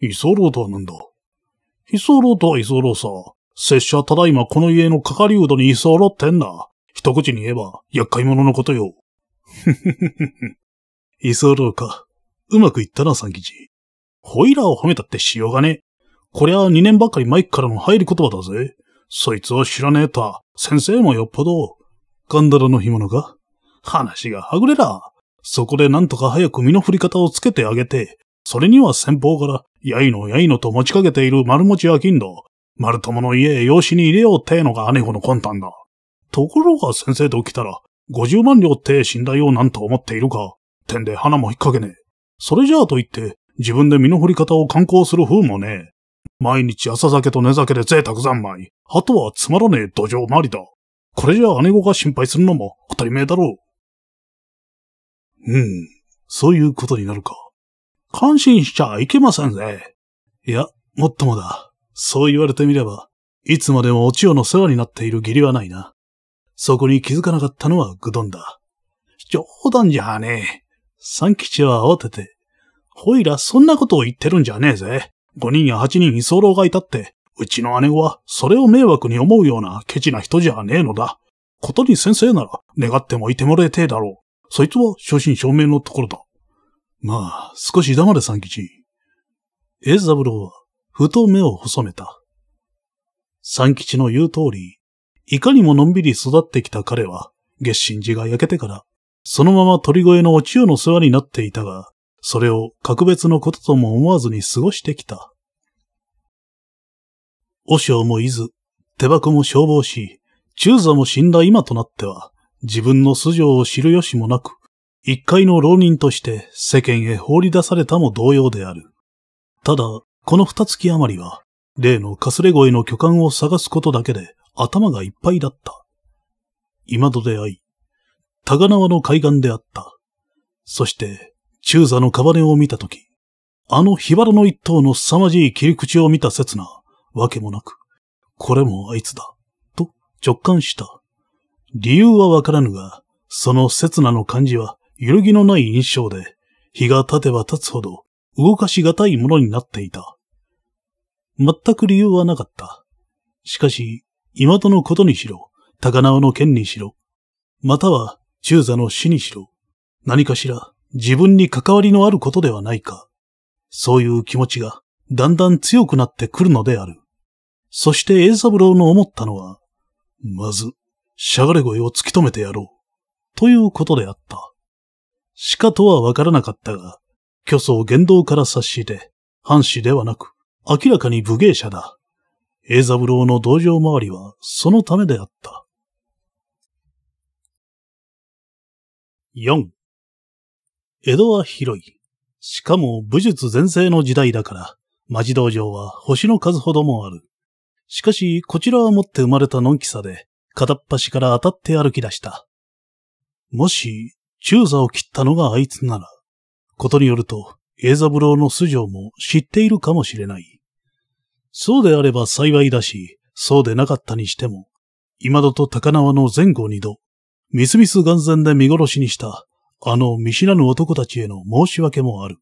居候とは何だ居候とは居候さ。拙者はただいまこの家の係うどに居候ってんだ。一口に言えば、厄介者のことよ。ふふふふ。居候か。うまくいったな、三吉。ホイラーを褒めたってしようがね。こりゃ二年ばかり前からの入り言葉だぜ。そいつは知らねえと、先生もよっぽど。ガンダラの干物か話がはぐれだ。そこでなんとか早く身の振り方をつけてあげて、それには先方から、やいのやいのと持ちかけている丸持ちんど、丸友の家へ養子に入れようってのが姉子の魂胆だ。ところが先生と来たら、五十万両って死んだようなんと思っているか。点で花も引っ掛けねえ。それじゃあと言って、自分で身の振り方を観光する風もねえ。毎日朝酒と寝酒で贅沢三昧。あとはつまらねえ土壌周りだ。これじゃ姉子が心配するのも当たり前だろう。うん、そういうことになるか。感心しちゃいけませんぜ。いや、もっともだ。そう言われてみれば、いつまでもお千代の世話になっている義理はないな。そこに気づかなかったのは愚鈍だ。冗談じゃねえ。三吉は慌てて。ほいら、そんなことを言ってるんじゃねえぜ。五人や八人居候がいたって、うちの姉はそれを迷惑に思うようなケチな人じゃねえのだ。ことに先生なら願ってもいてもらえてえだろう。そいつは正真正銘のところだ。まあ、少し黙れ三吉。エイザブローはふと目を細めた。三吉の言う通り、いかにものんびり育ってきた彼は、月神寺が焼けてから、そのまま鳥越のお千代の世話になっていたが、それを格別のこととも思わずに過ごしてきた。和尚も伊豆、手箱も消防し、中座も死んだ今となっては、自分の素性を知る由もなく、一介の浪人として世間へ放り出されたも同様である。ただ、この二月余りは、例のかすれ声の巨漢を探すことだけで頭がいっぱいだった。今度で会い、高輪の海岸であった。そして、中座のカバネを見たとき、あのヒバラの一頭の凄まじい切り口を見た刹那、わけもなく、これもあいつだ、と直感した。理由はわからぬが、その刹那の感じは揺るぎのない印象で、日が経てば経つほど動かしがたいものになっていた。全く理由はなかった。しかし、今とのことにしろ、高輪の件にしろ、または中座の死にしろ、何かしら自分に関わりのあることではないか。そういう気持ちがだんだん強くなってくるのである。そして栄三郎の思ったのは、まず、しゃがれ声を突き止めてやろう。ということであった。しかとはわからなかったが、虚相言動から察して、藩士ではなく、明らかに武芸者だ。栄三郎の道場周りはそのためであった。4. 江戸は広い。しかも武術全盛の時代だから、町道場は星の数ほどもある。しかし、こちらはもって生まれたのんきさで、片っ端から当たって歩き出した。もし、中座を切ったのがあいつなら、ことによると、栄三郎の素性も知っているかもしれない。そうであれば幸いだし、そうでなかったにしても、今戸と高輪の前後二度、みすみす眼前で見殺しにした、あの見知らぬ男たちへの申し訳もある。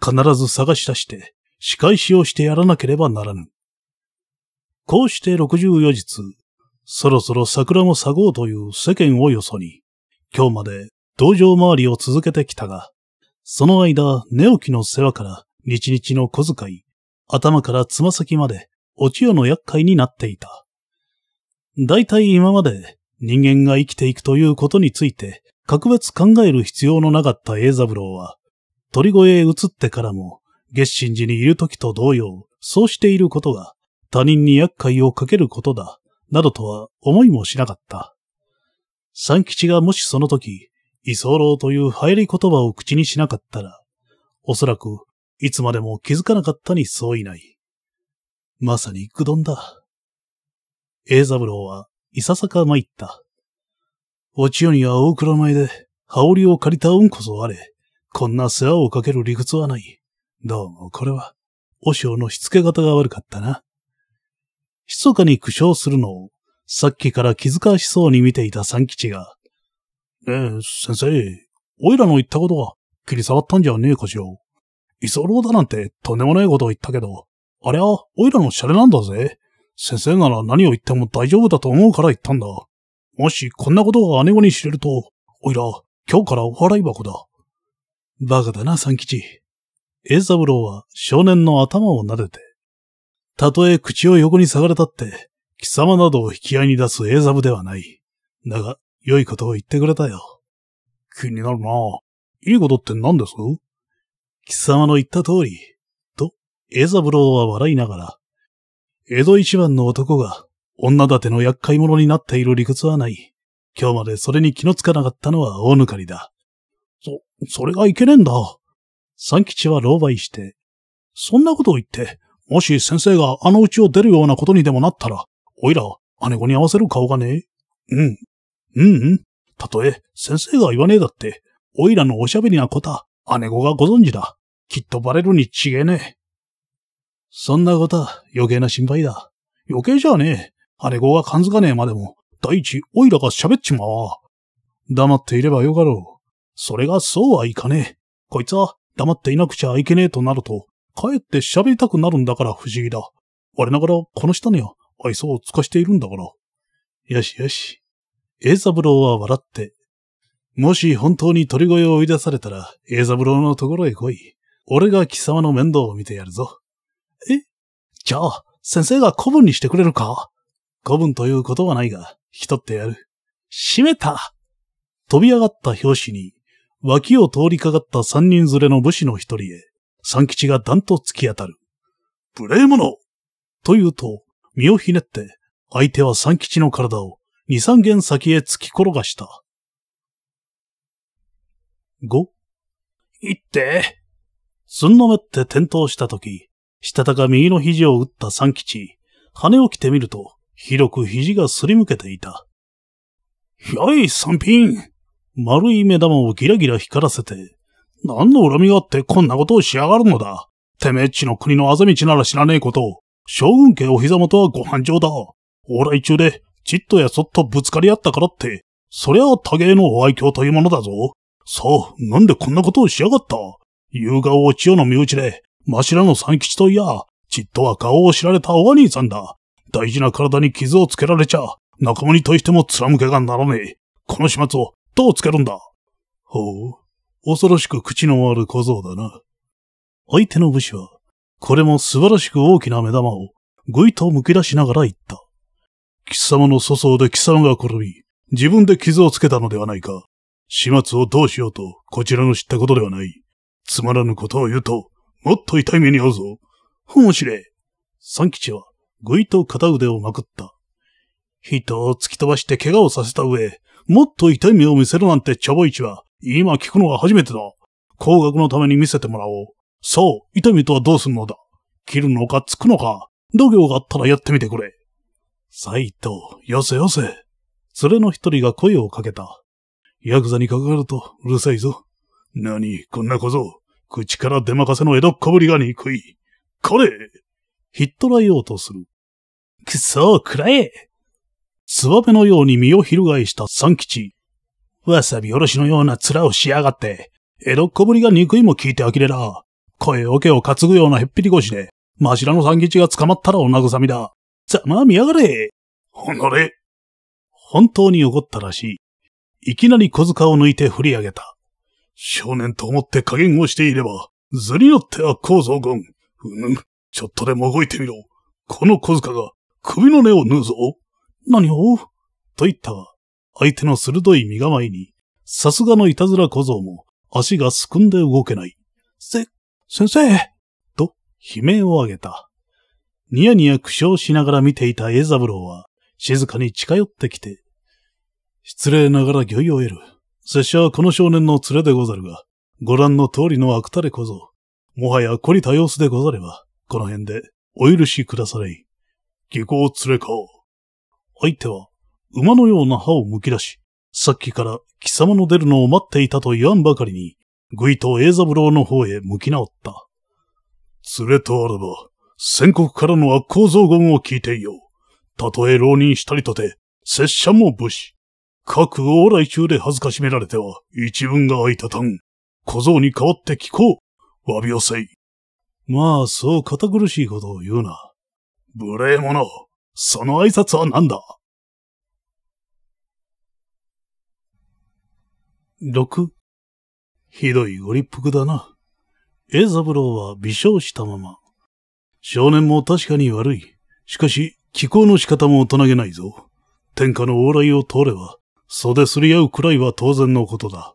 必ず探し出して、仕返しをしてやらなければならぬ。こうして64日、そろそろ桜も咲こうという世間をよそに、今日まで道場回りを続けてきたが、その間、寝起きの世話から、日々の小遣い、頭からつま先まで、お千代の厄介になっていた。大体今まで、人間が生きていくということについて、格別考える必要のなかった栄三郎は、鳥越へ移ってからも、月神寺にいる時と同様、そうしていることが、他人に厄介をかけることだ、などとは思いもしなかった。三吉がもしその時、居候という入り言葉を口にしなかったら、おそらく、いつまでも気づかなかったに相違ない。まさに愚鈍だ。栄三郎はいささか参った。お千代には大蔵前で、羽織を借りた恩こそあれ、こんな世話をかける理屈はない。どうもこれは、お尚のしつけ方が悪かったな。密かに苦笑するのを、さっきから気づかしそうに見ていた三吉が、ええ、先生、おいらの言ったことが切り触ったんじゃねえかしら。居候だなんてとんでもないことを言ったけど、あれはおいらのシャレなんだぜ。先生なら何を言っても大丈夫だと思うから言ったんだ。もしこんなことが姉子に知れると、おいら、今日からお払い箱だ。バカだな、三吉。ブ三郎は少年の頭を撫でて、たとえ口を横に下がれたって、貴様などを引き合いに出す栄三ではない。だが、良いことを言ってくれたよ。気になるな。いいことって何です貴様の言った通り、と、エザブローは笑いながら、江戸一番の男が女立ての厄介者になっている理屈はない。今日までそれに気のつかなかったのは大抜かりだ。そ、それがいけねえんだ。三吉は狼狽して、そんなことを言って、もし先生があのうちを出るようなことにでもなったら、おいら、姉子に合わせる顔がねえ。うん、うんうん。たとえ、先生が言わねえだって、おいらのおしゃべりなことは、姉子がご存知だ。きっとバレるに違えねえ。そんなことは余計な心配だ。余計じゃねえ。姉子が感づかねえまでも、第一、おいらが喋っちまう。黙っていればよかろう。それがそうはいかねえ。こいつは黙っていなくちゃいけねえとなると、かえって喋りたくなるんだから不思議だ。我ながらこの下には愛想を尽かしているんだから。よしよし。栄三郎は笑って、もし本当に鳥越を追い出されたら、栄三郎のところへ来い。俺が貴様の面倒を見てやるぞ。えじゃあ、先生が古文にしてくれるか古文ということはないが、引き取ってやる。閉めた飛び上がった拍子に、脇を通りかかった三人連れの武士の一人へ、三吉が断と突き当たる。無礼者というと、身をひねって、相手は三吉の体を二三軒先へ突き転がした。五、行って。すんのめって転倒したとき、したたか右の肘を打った三吉。羽を着てみると、広く肘がすりむけていた。やい、三品。丸い目玉をギラギラ光らせて、何の恨みがあってこんなことをしやがるのだ。てめえっちの国のあざ道なら知らねえことを、将軍家お膝元はご繁盛だ。往来中でちっとやそっとぶつかり合ったからって、そりゃあ多芸のお愛嬌というものだぞ。さあ、なんでこんなことをしやがった夕顔を千代の身内で、白の三吉といや、ちっとは顔を知られたお兄さんだ。大事な体に傷をつけられちゃ、仲間に対しても貫けがならねえ。この始末をどうつけるんだほう、恐ろしく口の悪小僧だな。相手の武士は、これも素晴らしく大きな目玉を、ぐいとむき出しながら言った。貴様の粗相で貴様が転び、自分で傷をつけたのではないか。始末をどうしようと、こちらの知ったことではない。つまらぬことを言うと、もっと痛い目に遭うぞ。本をしれ。三吉は、ぐいと片腕をまくった。人を突き飛ばして怪我をさせた上、もっと痛い目を見せるなんて茶ぼいちは、今聞くのは初めてだ。工学のために見せてもらおう。そう、痛みとはどうするのだ。切るのか突くのか、度胸があったらやってみてくれ。サイト、よせよせ。連れの一人が声をかけた。ヤクザにかかるとうるさいぞ。なに、こんな小僧。口から出まかせの江戸っ子ぶりが憎い。これひっとらえようとする。くそー、くらえつわべのように身を翻した三吉。わさびおろしのような面をしやがって、江戸っ子ぶりが憎いも聞いてあきれら。声おけを担ぐようなへっぴり腰で、ましらの三吉が捕まったらお慰みだ。ざまあ見やがれほのれ本当に怒ったらしい。いきなり小塚を抜いて振り上げた。少年と思って加減をしていれば、ずりよって悪行増軍。うぬ、ん、ちょっとでも動いてみろ。この小塚が首の根を縫うぞ。何をと言ったが、相手の鋭い身構えに、さすがのいたずら小僧も足がすくんで動けない。せ、先生と悲鳴を上げた。ニヤニヤ苦笑しながら見ていたエザブローは、静かに近寄ってきて、失礼ながら漁意を得る。拙者はこの少年の連れでござるが、ご覧の通りの悪たれこぞ、もはや懲りた様子でござれば、この辺でお許しくだされい。技巧連れか。相手は、馬のような歯をむき出し、さっきから貴様の出るのを待っていたと言わんばかりに、ぐいとエーザブローの方へ向き直った。連れとあれば、先国からの悪行増言を聞いていよう。たとえ浪人したりとて、拙者も武士。各往来中で恥ずかしめられては、一文が空いたたん。小僧に代わって聞こう。詫びをせい。まあ、そう堅苦しいことを言うな。無礼者。その挨拶は何だ六。ひどいご立腹だな。ブ三郎は微笑したまま少年も確かに悪い。しかし、気候の仕方も大人げないぞ。天下の往来を通れば、袖すり合うくらいは当然のことだ。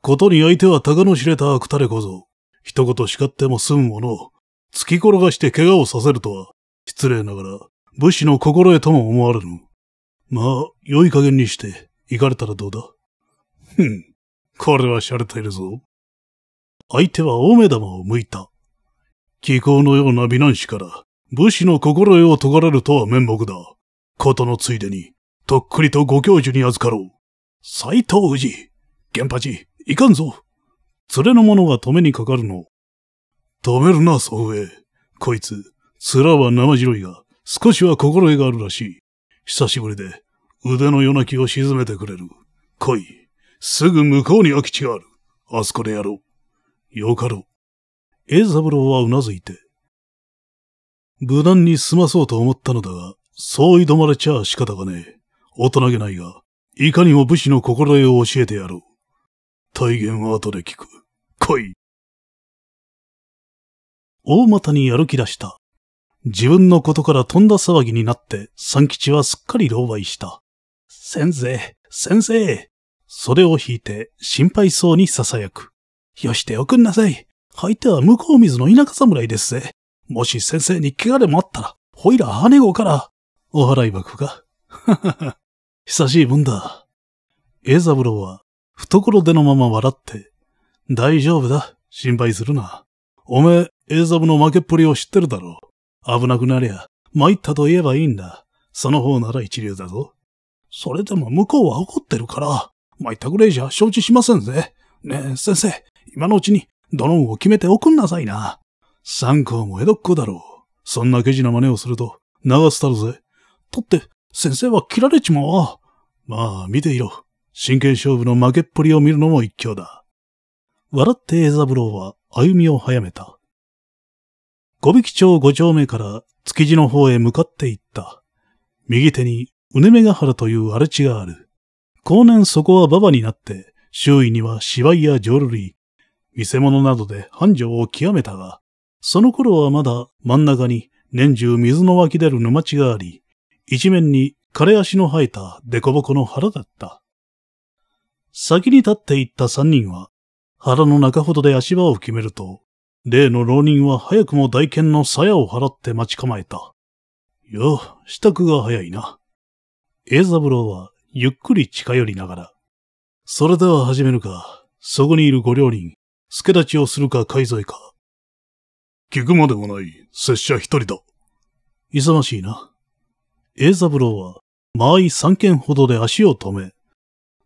ことに相手は鷹の知れた悪たれこそ、一言叱っても済むものを、突き転がして怪我をさせるとは、失礼ながら、武士の心得とも思われぬ。まあ、良い加減にして、行かれたらどうだふん、これは洒落ているぞ。相手は大目玉を向いた。気候のような美男子から、武士の心得を尖らるとは面目だ。ことのついでに、とっくりとご教授に預かろう。斎藤氏、玄八、いかんぞ。連れの者が止めにかかるの。止めるな、祖父江。こいつ、面は生白いが、少しは心得があるらしい。久しぶりで、腕の夜泣きを沈めてくれる。来い。すぐ向こうに空き地がある。あそこでやろう。よかろう。栄三郎はうなずいて。無難に済まそうと思ったのだが、そう挑まれちゃ仕方がねえ。大人げないが、いかにも武士の心得を教えてやろう。体言は後で聞く。来い。大股にやる気出した。自分のことから飛んだ騒ぎになって三吉はすっかり狼狽した。先生、先生。それを引いて心配そうに囁く。よしておくんなさい。相手は向こう水の田舎侍ですぜ。もし先生に怪我でもあったら、ほいら姉子から、お払い箱か。ははは。久しいもんだ。エザブロは、懐でのまま笑って、大丈夫だ。心配するな。おめえ、エザブの負けっぷりを知ってるだろう。危なくなりゃ、参ったと言えばいいんだ。その方なら一流だぞ。それでも向こうは怒ってるから、参ったぐらいじゃ承知しませんぜ。ねえ、先生、今のうちにドローンを決めておくんなさいな。参考も江戸っ子だろう。そんなケジな真似をすると、流すたるぜ。とって、先生は切られちまうまあ、見ていろ。真剣勝負の負けっぷりを見るのも一興だ。笑って江三郎は歩みを早めた。小引町五丁目から築地の方へ向かって行った。右手にうねめが原という荒れ地がある。後年そこは馬場になって、周囲には芝居や浄瑠璃、偽物などで繁盛を極めたが、その頃はまだ真ん中に年中水の湧き出る沼地があり、一面に枯れ足の生えた凸凹の腹だった。先に立っていった三人は、腹の中ほどで足場を決めると、例の浪人は早くも大剣の鞘を払って待ち構えた。よ、支度が早いな。栄三郎はゆっくり近寄りながら。それでは始めるか。そこにいるご両人、助立ちをするか介在か。聞くまでもない、拙者一人だ。勇ましいな。栄三郎は、間合い三軒ほどで足を止め。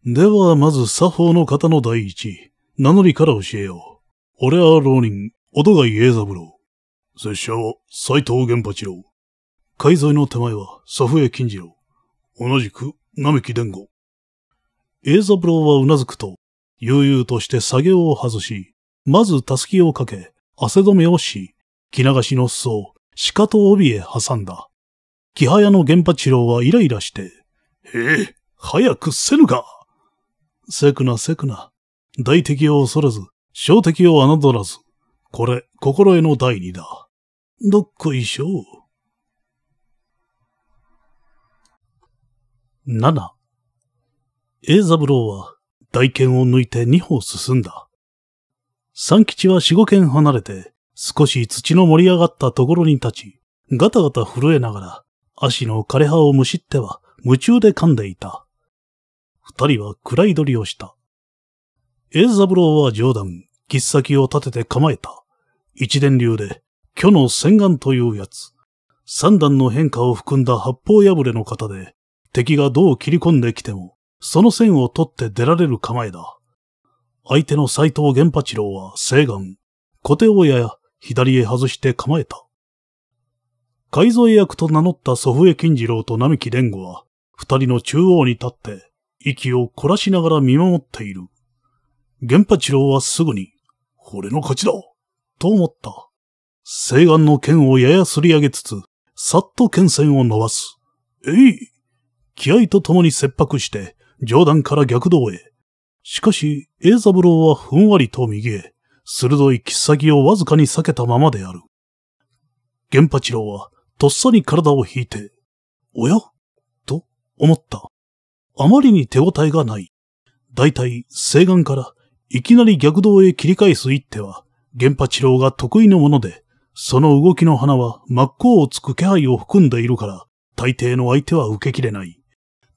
では、まず作法の方の第一、名乗りから教えよう。俺は浪人、音が栄三郎。拙者は斎藤玄八郎。海沿いの手前は祖父江金次郎。同じく、並木伝吾。栄三郎はうなずくと、悠々として作業を外し、まずたすきをかけ、汗止めをし、着流しの裾を鹿と帯へ挟んだ。木早の原八郎はイライラして、へえ、早くせぬかせくなせくな。大敵を恐れず、小敵を侮らず。これ、心得の第二だ。どっこいしょう。7. 栄三郎は、大剣を抜いて二歩進んだ。三吉は四五軒離れて、少し土の盛り上がったところに立ち、ガタガタ震えながら、足の枯れ葉をむしっては夢中で噛んでいた。二人は暗い取りをした。栄三郎は冗談、切っ先を立てて構えた。一電流で、巨の千眼というやつ。三段の変化を含んだ八方破れの型で、敵がどう切り込んできても、その線を取って出られる構えだ。相手の斎藤玄八郎は西岸、小手をやや左へ外して構えた。改造役と名乗った祖父江金次郎と並木伝吾は、二人の中央に立って、息を凝らしながら見守っている。玄八郎はすぐに、俺の勝ちだと思った。西岸の剣をややすり上げつつ、さっと剣線を伸ばす。えい気合と共に切迫して、上段から逆道へ、しかし、ブ三郎はふんわりと右へ、鋭い切っ先をわずかに避けたままである。玄八郎は、とっさに体を引いて、おやと思った。あまりに手応えがない。だいたい西岸からいきなり逆道へ切り返す一手は、玄八郎が得意のもので、その動きの花は真っ向をつく気配を含んでいるから、大抵の相手は受けきれない。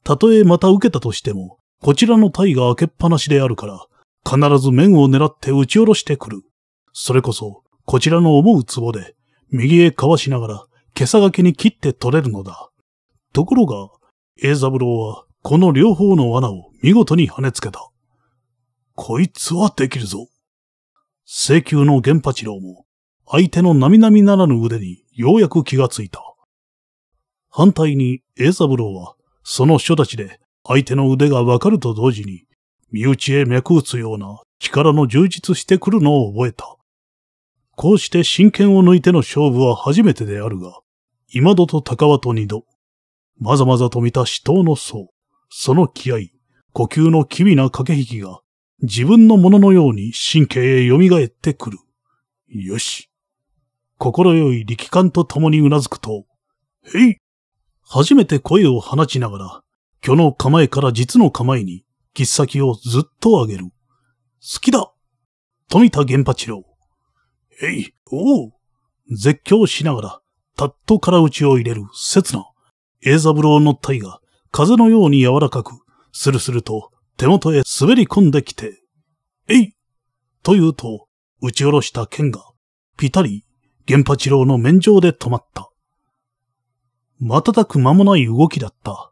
たとえまた受けたとしても、こちらの体が開けっぱなしであるから、必ず面を狙って打ち下ろしてくる。それこそ、こちらの思う壺で、右へかわしながら、毛さがけに切って取れるのだ。ところが、ブ三郎は、この両方の罠を見事に跳ねつけた。こいつはできるぞ。請求の源八郎も、相手の並々ならぬ腕にようやく気がついた。反対にブ三郎は、その人たちで相手の腕がわかると同時に、身内へ脈打つような力の充実してくるのを覚えた。こうして真剣を抜いての勝負は初めてであるが、今戸と高輪と二度、まざまざと見た死闘の層、その気合、呼吸の機微な駆け引きが、自分のもののように神経へ蘇ってくる。よし。心よい力感と共に頷くと、へい初めて声を放ちながら、虚の構えから実の構えに、切っ先をずっと上げる。好きだ富田源八郎。えい、おう絶叫しながら、たっと空打ちを入れる、刹那。ブ三郎の体が、風のように柔らかく、スルスルと手元へ滑り込んできて、えいと言うと、打ち下ろした剣が、ぴたり、源八郎の面上で止まった。瞬く間もない動きだった。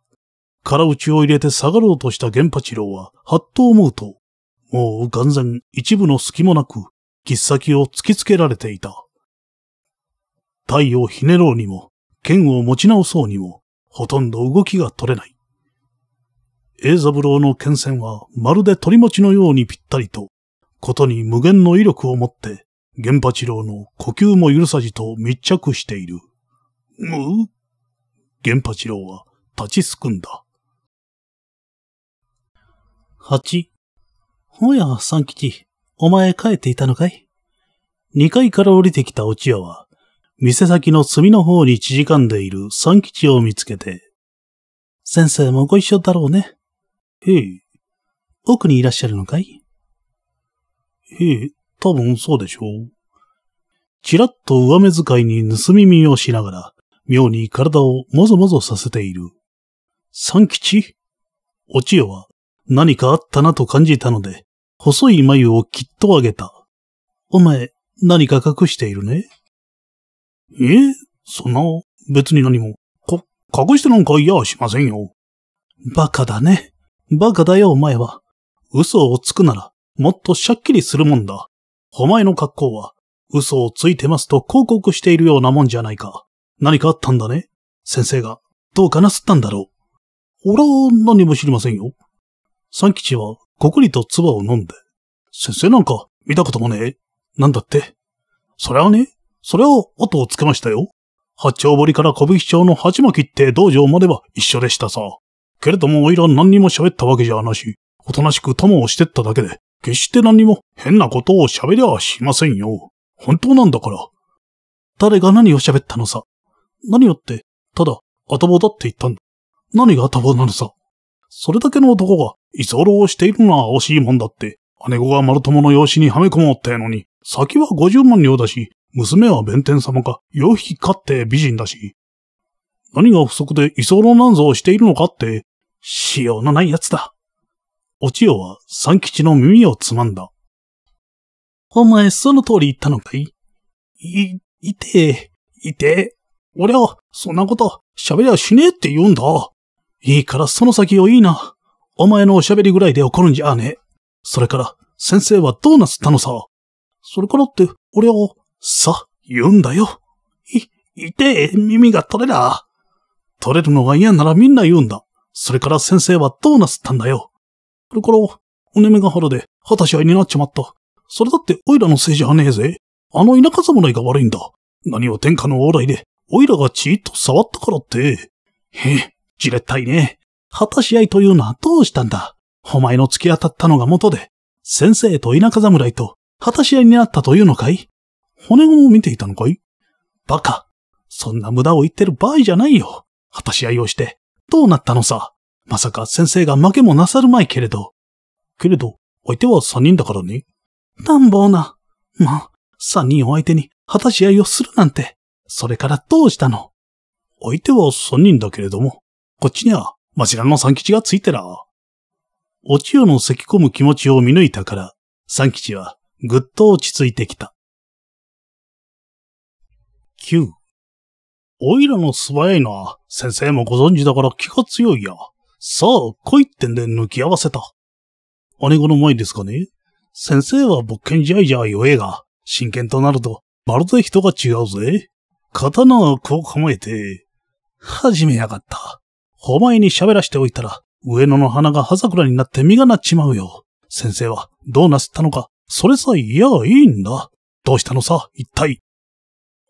空打ちを入れて下がろうとした源八郎は、はっと思うと、もう完全一部の隙もなく、切っ先を突きつけられていた。体をひねろうにも、剣を持ち直そうにも、ほとんど動きが取れない。栄三郎の剣線はまるで鳥持ちのようにぴったりと、ことに無限の威力を持って、源八郎の呼吸も許さじと密着している。むう源八郎は立ちすくんだ。8。おや、三吉、お前帰っていたのかい二階から降りてきたおちやは、店先の隅の方に縮かんでいる三吉を見つけて、先生もご一緒だろうね。へえ、奥にいらっしゃるのかいへえ、多分そうでしょう。ちらっと上目遣いに盗み見をしながら、妙に体をもぞもぞさせている。三吉落千代は何かあったなと感じたので、細い眉をきっと上げた。お前、何か隠しているねえそんな、別に何も、か、隠してなんかいやしませんよ。バカだね。バカだよ、お前は。嘘をつくなら、もっとしゃっきりするもんだ。お前の格好は、嘘をついてますと広告しているようなもんじゃないか。何かあったんだね先生が、どうかなすったんだろう。俺は何も知りませんよ。三吉はこくりと唾を飲んで、先生なんか見たこともねえ。なんだって。それはね、それを後をつけましたよ。八丁堀から小引町の八巻って道場までは一緒でしたさ。けれどもおいら何にも喋ったわけじゃなし、おとなしく友をしてっただけで、決して何にも変なことを喋りゃしませんよ。本当なんだから。誰が何を喋ったのさ。何よって、ただ、アタボだって言ったんだ。何がアタボなのさ。それだけの男が居候をしているのは惜しいもんだって、姉子が丸友の養子にはめ込もうったやのに、先は五十万両だし、娘は弁天様か、洋匹飼って美人だし。何が不足で居候なんぞをしているのかって、しようのない奴だ。お千代は三吉の耳をつまんだ。お前、その通り言ったのかいい、いていて俺は、そんなこと、喋りゃしねえって言うんだ。いいからその先をいいな。お前のおしゃべりぐらいで怒るんじゃあねえ。それから、先生はどうなすったのさ。それからって、俺を、さ、言うんだよ。い、いてえ、耳が取れな。取れるのが嫌ならみんな言うんだ。それから先生はどうなすったんだよ。それから、おねめが腹で、果たし合いになっちまった。それだって、おいらのせいじゃねえぜ。あの田舎侍が悪いんだ。何を天下の往来で、おいらがちーっと触ったからって。へえ、じれったいね。果たし合いというのはどうしたんだお前の突き当たったのが元で、先生と田舎侍と果たし合いになったというのかい骨を見ていたのかいバカ。そんな無駄を言ってる場合じゃないよ。果たし合いをして、どうなったのさ。まさか先生が負けもなさるまいけれど。けれど、相手は三人だからね。ぼ暴な。まあ、三人を相手に果たし合いをするなんて。それからどうしたの相手は三人だけれども、こっちには、いの三吉がついてら。お千代の咳込む気持ちを見抜いたから、三吉はぐっと落ち着いてきた。9。おいらの素早いのは、先生もご存知だから気が強いや。さあ、来いってんで抜き合わせた。姉子の前ですかね先生は勃剣試合じゃ弱えが、真剣となると、まるで人が違うぜ。刀はこう構えて、始めやがった。お前に喋らしておいたら、上野の花が葉桜になって実がなっちまうよ。先生はどうなすったのか、それさえ嫌やいいんだ。どうしたのさ、一体。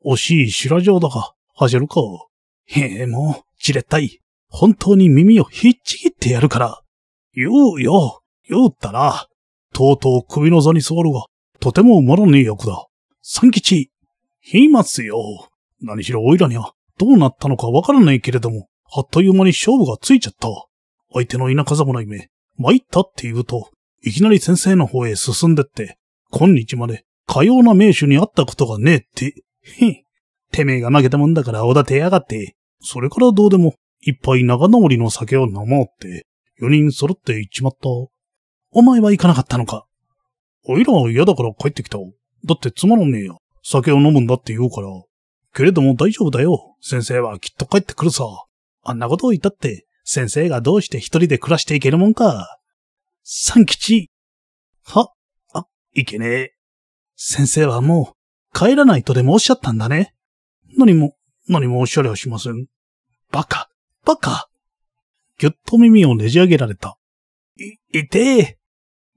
惜しい白状だが、恥じるか。へえ、もう、じれったい。本当に耳をひっちぎってやるから。言うよ、言うったら。とうとう首の座に座るが、とてもまらねえ役だ。三吉、言いますよ。何しろおいらには、どうなったのかわからないけれども、あっという間に勝負がついちゃった。相手の田舎侍め、参ったって言うと、いきなり先生の方へ進んでって、今日まで、かような名手に会ったことがねえって、へん。てめえが負けたもんだからおだてやがって、それからどうでも、一杯長直りの酒を飲もうって、四人揃って行っちまった。お前は行かなかったのかおいらは嫌だから帰ってきた。だってつまらねえや。酒を飲むんだって言うから。けれども大丈夫だよ。先生はきっと帰ってくるさ。あんなことを言ったって、先生がどうして一人で暮らしていけるもんか。三吉。は、あ、いけねえ。先生はもう、帰らないとでもおっしゃったんだね。何も、何もおっしゃりはしません。バカ、バカ。ぎゅっと耳をねじ上げられた。い、いてえ。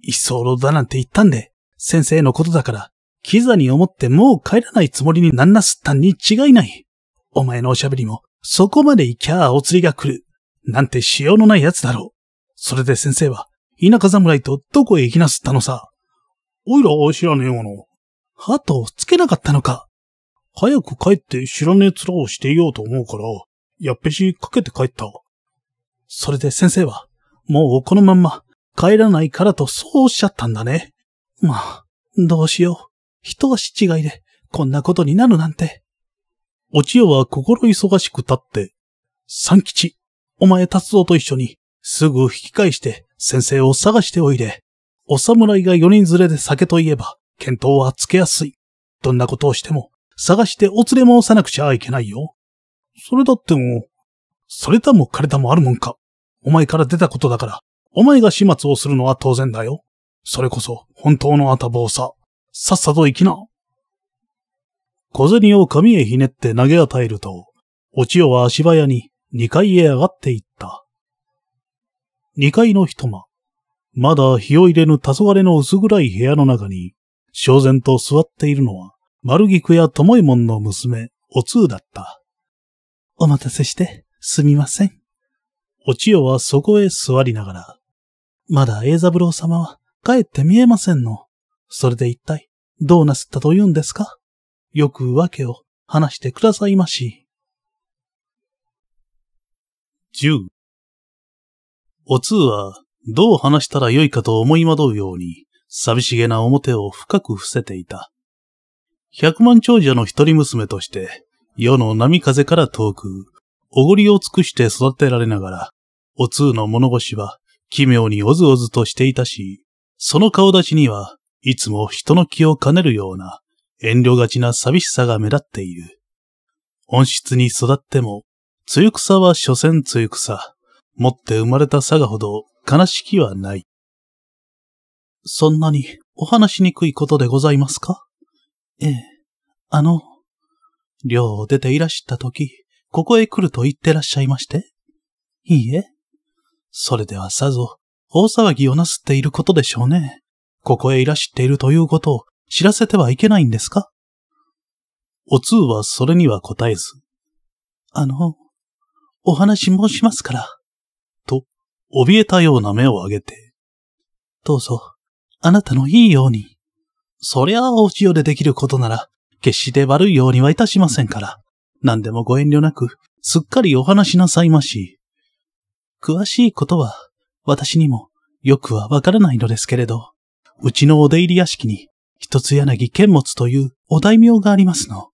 居候だなんて言ったんで、先生のことだから、キザに思ってもう帰らないつもりになんなすったんに違いない。お前のおしゃべりも、そこまで行きゃあお釣りが来る。なんてしようのない奴だろう。それで先生は、田舎侍とどこへ行きなすったのさ。おいらは知らねえもの。ハトをつけなかったのか。早く帰って知らねえ面をしていようと思うから、やっぺしかけて帰った。それで先生は、もうこのまんま帰らないからとそうおっしゃったんだね。まあ、どうしよう。一足違いでこんなことになるなんて。お千代は心忙しく立って、三吉、お前達夫と一緒に、すぐ引き返して先生を探しておいで。お侍が四人連れで酒といえば、見当はつけやすい。どんなことをしても、探してお連れ回さなくちゃいけないよ。それだってもう、それだも彼だもあるもんか。お前から出たことだから、お前が始末をするのは当然だよ。それこそ、本当のあたぼうさ。さっさと行きな。小銭を紙へひねって投げ与えると、お千代は足早に二階へ上がっていった。二階の一間。まだ日を入れぬ黄昏の薄暗い部屋の中に、小然と座っているのは、丸菊や友右衛門の娘、お通だった。お待たせして、すみません。お千代はそこへ座りながら、まだ栄三郎様は帰って見えませんの。それで一体、どうなすったというんですかよく訳を話してくださいまし。十。お通は、どう話したらよいかと思い惑うように、寂しげな表を深く伏せていた。百万長者の一人娘として、世の波風から遠く、おごりを尽くして育てられながら、お通の物腰は奇妙におずおずとしていたし、その顔立ちには、いつも人の気を兼ねるような、遠慮がちな寂しさが目立っている。温室に育っても、露草は所詮露草。持って生まれた佐賀ほど悲しきはない。そんなにお話しにくいことでございますかええ。あの、寮を出ていらしたとき、ここへ来ると言ってらっしゃいまして。いいえ。それではさぞ、大騒ぎをなすっていることでしょうね。ここへいらしているということを知らせてはいけないんですかお通はそれには答えず、あの、お話申しますから、と、怯えたような目を上げて、どうぞ、あなたのいいように。そりゃあお塩でできることなら、決して悪いようにはいたしませんから、何でもご遠慮なく、すっかりお話しなさいまし。詳しいことは、私にも、よくはわからないのですけれど、うちのお出入り屋敷に、一つ柳剣持というお大名がありますの。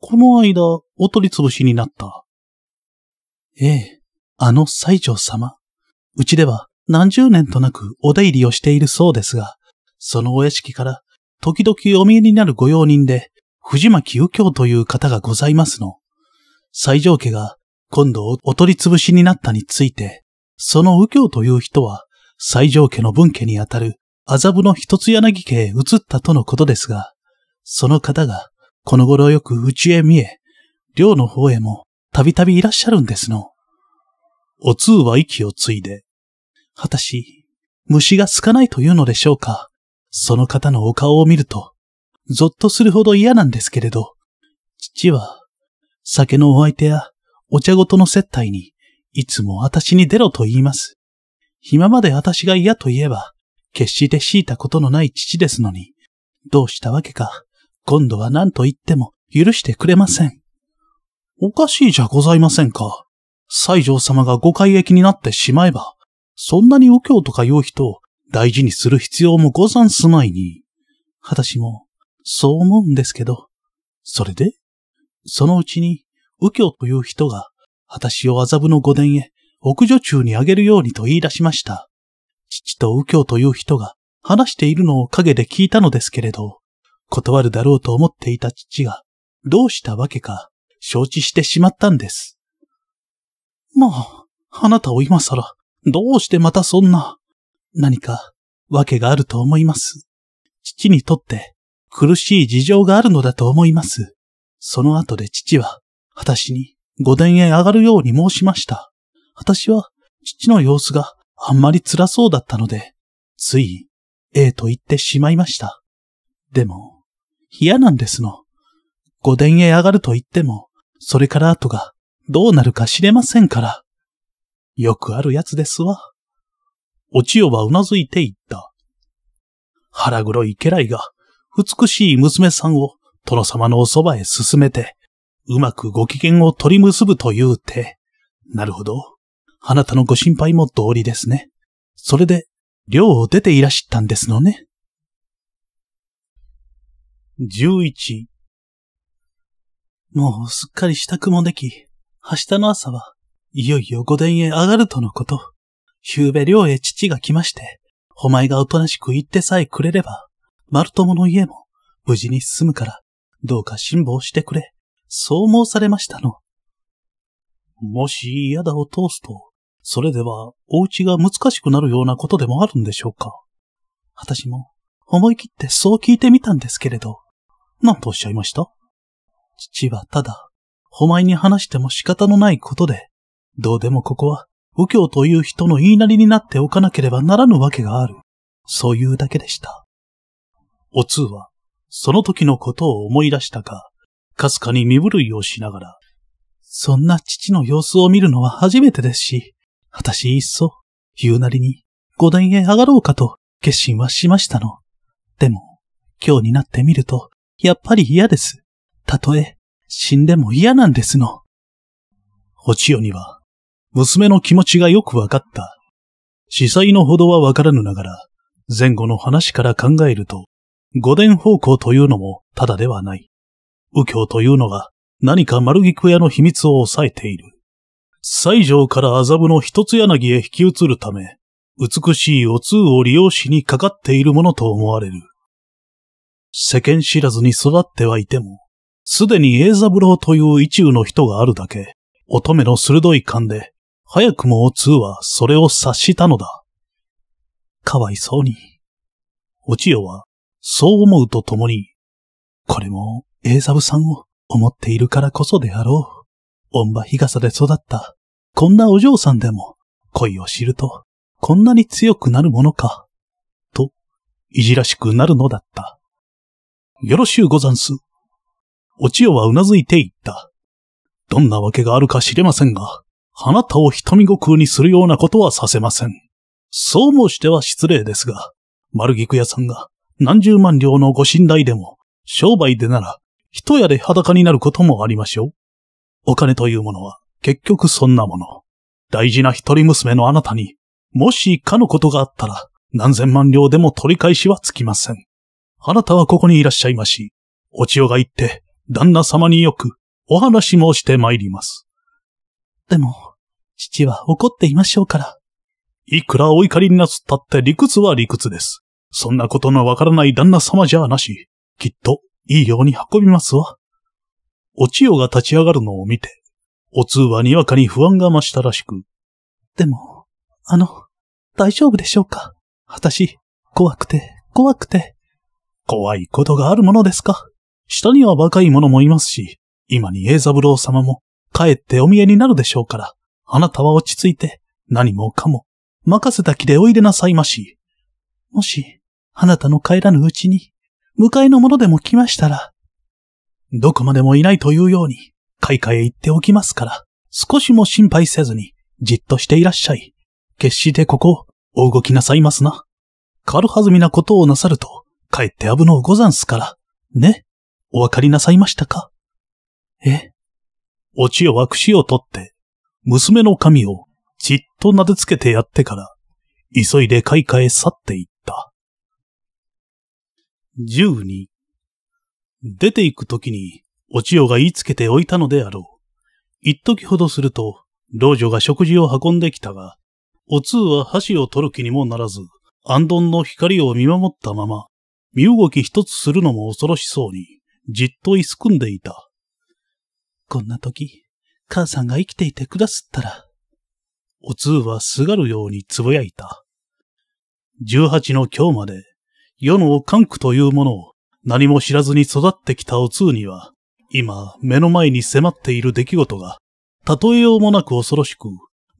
この間、お取り潰しになった。ええ、あの西条様。うちでは何十年となくお出入りをしているそうですが、そのお屋敷から時々お見えになる御用人で、藤巻右京という方がございますの。西条家が今度お取り潰しになったについて、その右京という人は西条家の分家にあたる麻布の一つ柳家へ移ったとのことですが、その方が、この頃よくうちへ見え、寮の方へも、たびたびいらっしゃるんですの。お通は息を継いで、果たし、虫がすかないというのでしょうか。その方のお顔を見ると、ぞっとするほど嫌なんですけれど、父は、酒のお相手や、お茶ごとの接待に、いつも私に出ろと言います。今まで私が嫌と言えば、決して強いたことのない父ですのに、どうしたわけか、今度は何と言っても許してくれません。おかしいじゃございませんか。西条様がご会役になってしまえば、そんなに右京とか言う人を大事にする必要もござんすまいに。私も、そう思うんですけど。それで、そのうちに、右京という人が、私を麻布の御殿へ、奥女中にあげるようにと言い出しました。父と右京という人が話しているのを陰で聞いたのですけれど、断るだろうと思っていた父が、どうしたわけか、承知してしまったんです。まあ、あなたを今さら、どうしてまたそんな、何か、訳があると思います。父にとって、苦しい事情があるのだと思います。その後で父は、私に、御殿へ上がるように申しました。私は、父の様子が、あんまり辛そうだったので、つい、ええと言ってしまいました。でも、嫌なんですの。御殿へ上がると言っても、それから後がどうなるか知れませんから。よくあるやつですわ。お千代はうなずいて言った。腹黒い家来が、美しい娘さんを殿様のおそばへ進めて、うまくご機嫌を取り結ぶというて、なるほど。あなたのご心配も通りですね。それで、寮を出ていらしたんですのね。十一。もうすっかり支度もでき、明日の朝はいよいよ御殿へ上がるとのこと。夕べ寮へ父が来まして、お前がおとなしく行ってさえくれれば、丸友の家も無事に進むから、どうか辛抱してくれ。そう申されましたの。もし嫌だを通すと、それでは、お家が難しくなるようなことでもあるんでしょうか私も、思い切ってそう聞いてみたんですけれど、何とおっしゃいました父はただ、お前に話しても仕方のないことで、どうでもここは、右京という人の言いなりになっておかなければならぬわけがある。そういうだけでした。お通は、その時のことを思い出したか、かすかに身震いをしながら、そんな父の様子を見るのは初めてですし、私いっそ、言うなりに、五段へ上がろうかと決心はしましたの。でも、今日になってみると、やっぱり嫌です。たとえ、死んでも嫌なんですの。お千代には、娘の気持ちがよくわかった。司祭のほどはわからぬながら、前後の話から考えると、五殿方向というのもただではない。右京というのが何か丸菊屋の秘密を抑えている。西条から麻布の一つ柳へ引き移るため、美しいお通を利用しにかかっているものと思われる。世間知らずに育ってはいても、すでに栄三郎という一羽の人があるだけ、乙女の鋭い勘で、早くもお通はそれを察したのだ。かわいそうに。お千代は、そう思うとともに、これも栄三さんを思っているからこそであろう。本場日傘で育った、こんなお嬢さんでも、恋を知ると、こんなに強くなるものか、と、いじらしくなるのだった。よろしゅうござんす。お千代はうなずいていった。どんなわけがあるか知れませんが、あなたを瞳悟空にするようなことはさせません。そう申しては失礼ですが、丸菊屋さんが何十万両のご信頼でも、商売でなら、一夜で裸になることもありましょう。お金というものは結局そんなもの。大事な一人娘のあなたに、もしかのことがあったら、何千万両でも取り返しはつきません。あなたはここにいらっしゃいまし、お千代が行って、旦那様によく、お話もして参ります。でも、父は怒っていましょうから。いくらお怒りになすったって理屈は理屈です。そんなことのわからない旦那様じゃなし、きっといいように運びますわ。お千代が立ち上がるのを見て、お通はにわかに不安が増したらしく。でも、あの、大丈夫でしょうか私、怖くて、怖くて。怖いことがあるものですか下には若い者もいますし、今に栄三郎様も帰ってお見えになるでしょうから、あなたは落ち着いて、何もかも、任せた気でおいでなさいまし。もし、あなたの帰らぬうちに、迎えの者でも来ましたら、どこまでもいないというように、開花へ行っておきますから、少しも心配せずに、じっとしていらっしゃい。決してここ、お動きなさいますな。軽はずみなことをなさると、かえって危のうござんすから。ね。お分かりなさいましたかえお千代は櫛を取って、娘の髪をじっと撫でつけてやってから、急いで開花へ去っていった。十二。出て行く時に、お千代が言いつけておいたのであろう。一時ほどすると、老女が食事を運んできたが、お通は箸を取る気にもならず、安頓の光を見守ったまま、身動き一つするのも恐ろしそうに、じっといすくんでいた。こんな時、母さんが生きていてくだすったら、お通はすがるようにつぶやいた。十八の今日まで、世の寒苦というものを何も知らずに育ってきたお通には、今、目の前に迫っている出来事が、例えようもなく恐ろしく、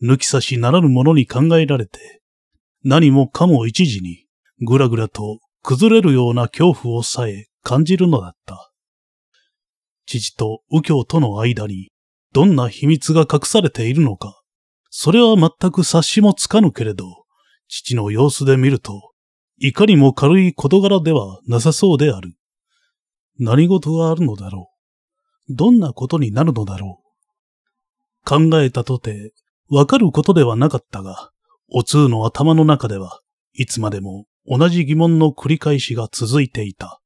抜き差しならぬものに考えられて、何もかも一時に、ぐらぐらと崩れるような恐怖をさえ感じるのだった。父と右京との間に、どんな秘密が隠されているのか、それは全く察しもつかぬけれど、父の様子で見ると、いかにも軽い事柄ではなさそうである。何事があるのだろう。どんなことになるのだろう。考えたとて、わかることではなかったが、お通の頭の中では、いつまでも同じ疑問の繰り返しが続いていた。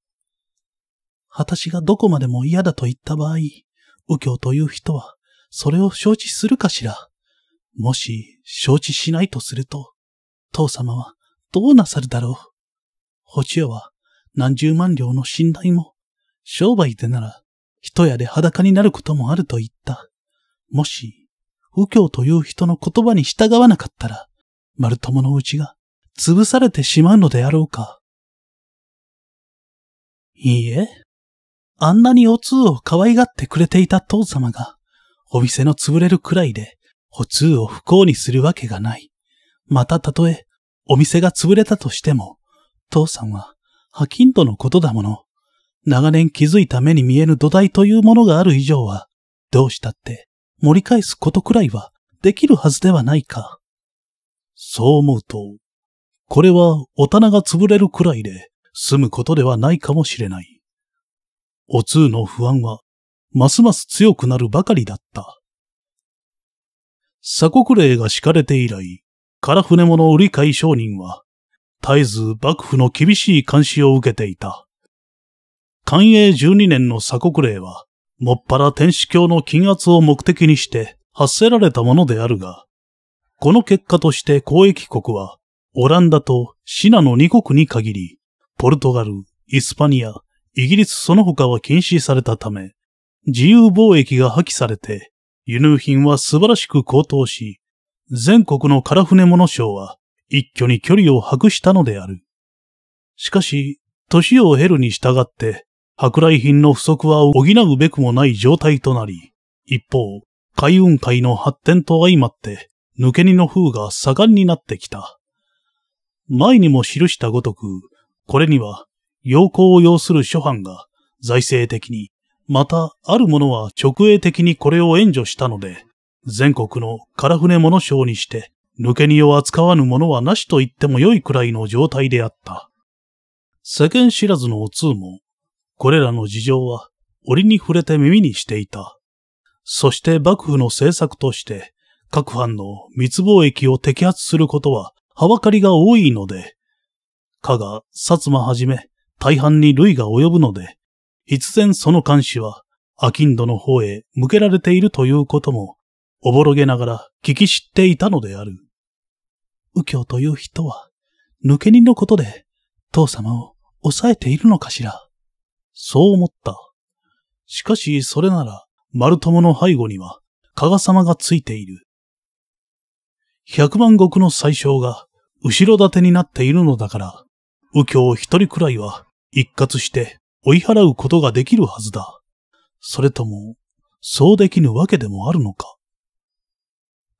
私がどこまでも嫌だと言った場合、右京という人は、それを承知するかしら。もし、承知しないとすると、父様はどうなさるだろう。星代は何十万両の信頼も商売でなら、人やで裸になることもあると言った。もし、右京という人の言葉に従わなかったら、丸友のうちが潰されてしまうのであろうか。いいえ、あんなにお通を可愛がってくれていた父様が、お店の潰れるくらいで、お通を不幸にするわけがない。またたとえ、お店が潰れたとしても、父さんは、ハキンとのことだもの。長年気づいた目に見えぬ土台というものがある以上は、どうしたって盛り返すことくらいはできるはずではないか。そう思うと、これはお棚が潰れるくらいで済むことではないかもしれない。お通の不安は、ますます強くなるばかりだった。鎖国令が敷かれて以来、唐船物売り買い商人は、絶えず幕府の厳しい監視を受けていた。寛永12年の鎖国令は、もっぱら天使教の禁圧を目的にして発せられたものであるが、この結果として交易国は、オランダとシナの2国に限り、ポルトガル、イスパニア、イギリスその他は禁止されたため、自由貿易が破棄されて、輸入品は素晴らしく高騰し、全国の空船物商は一挙に距離を博したのである。しかし、年を経るに従って、舶来品の不足は補うべくもない状態となり、一方、海運界の発展と相まって、抜け荷の風が盛んになってきた。前にも記したごとく、これには、要項を要する諸藩が財政的に、またあるものは直営的にこれを援助したので、全国の空船物商にして、抜け荷を扱わぬ者はなしと言ってもよいくらいの状態であった。世間知らずのお通も、これらの事情は、折に触れて耳にしていた。そして幕府の政策として、各藩の密貿易を摘発することは、はばかりが多いので、かが、薩摩はじめ、大半に類が及ぶので、必然その監視は、飽きんどの方へ向けられているということも、おぼろげながら聞き知っていたのである。右京という人は、抜け荷のことで、父様を抑えているのかしら。そう思った。しかし、それなら、丸友の背後には、加賀様がついている。百万石の最小が、後ろ盾になっているのだから、右京一人くらいは、一括して、追い払うことができるはずだ。それとも、そうできぬわけでもあるのか。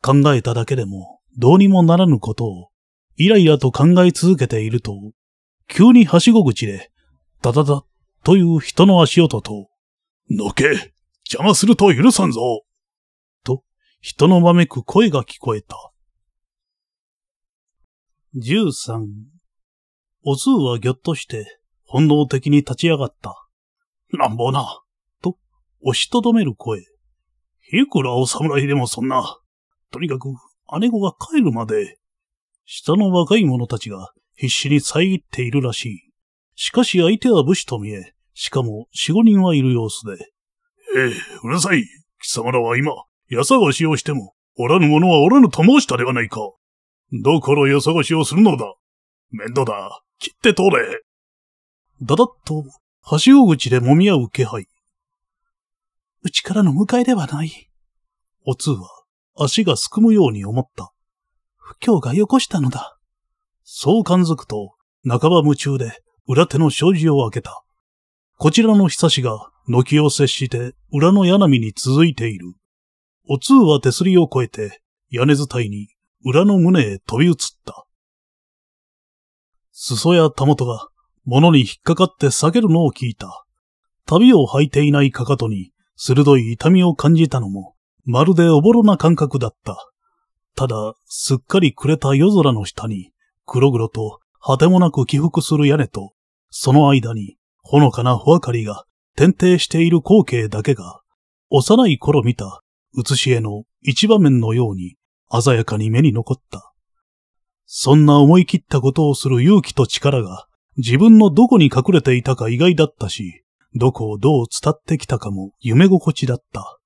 考えただけでも、どうにもならぬことを、イライラと考え続けていると、急にはしご口で、ダダダッという人の足音と、のけ邪魔すると許さんぞと、人のまめく声が聞こえた。13。お通はぎょっとして、本能的に立ち上がった。乱暴な、と、押しとどめる声。いくらお侍でもそんな。とにかく、姉子が帰るまで、下の若い者たちが必死に遮っているらしい。しかし相手は武士と見え、しかも四五人はいる様子で。ええ、うるさい。貴様らは今、矢探しをしても、おらぬ者はおらぬと申したではないか。だから矢探しをするのだ。面倒だ。切って通れ。だだっと、はしご口で揉み合う気配。うちからの迎えではない。お通は、足がすくむように思った。不況がよこしたのだ。そう感づくと、半ば夢中で、裏手の障子を開けた。こちらのさしが、軒を接して裏の柳に続いている。お通は手すりを越えて、屋根伝いに裏の胸へ飛び移った。裾やたとが、物に引っかかって避けるのを聞いた。旅を履いていないかかとに、鋭い痛みを感じたのも、まるでおぼろな感覚だった。ただ、すっかり暮れた夜空の下に、黒々と果てもなく起伏する屋根と、その間に、ほのかなほ明かりが点々している光景だけが、幼い頃見た写し絵の一場面のように鮮やかに目に残った。そんな思い切ったことをする勇気と力が自分のどこに隠れていたか意外だったし、どこをどう伝ってきたかも夢心地だった。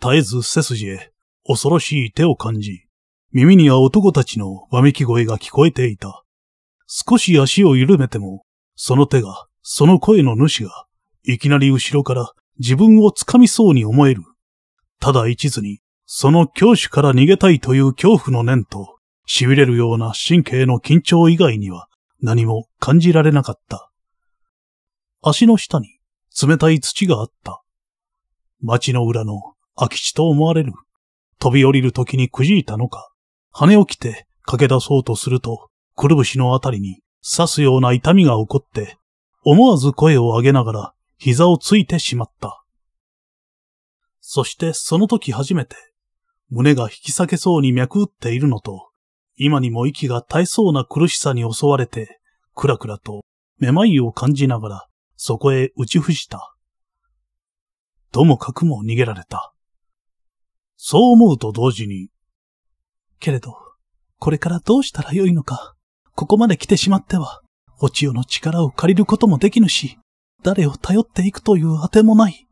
絶えず背筋へ恐ろしい手を感じ、耳には男たちのわめき声が聞こえていた。少し足を緩めてもその手が、その声の主が、いきなり後ろから自分を掴みそうに思える。ただ一途に、その教師から逃げたいという恐怖の念と、痺れるような神経の緊張以外には何も感じられなかった。足の下に冷たい土があった。町の裏の空き地と思われる。飛び降りる時にくじいたのか、跳ね起きて駆け出そうとすると、くるぶしのあたりに刺すような痛みが起こって、思わず声を上げながら膝をついてしまった。そしてその時初めて、胸が引き裂けそうに脈打っているのと、今にも息が絶えそうな苦しさに襲われて、くらくらとめまいを感じながら、そこへ打ち伏した。ともかくも逃げられた。そう思うと同時に、けれど、これからどうしたらよいのか。ここまで来てしまっては、お千代の力を借りることもできぬし、誰を頼っていくというあてもない。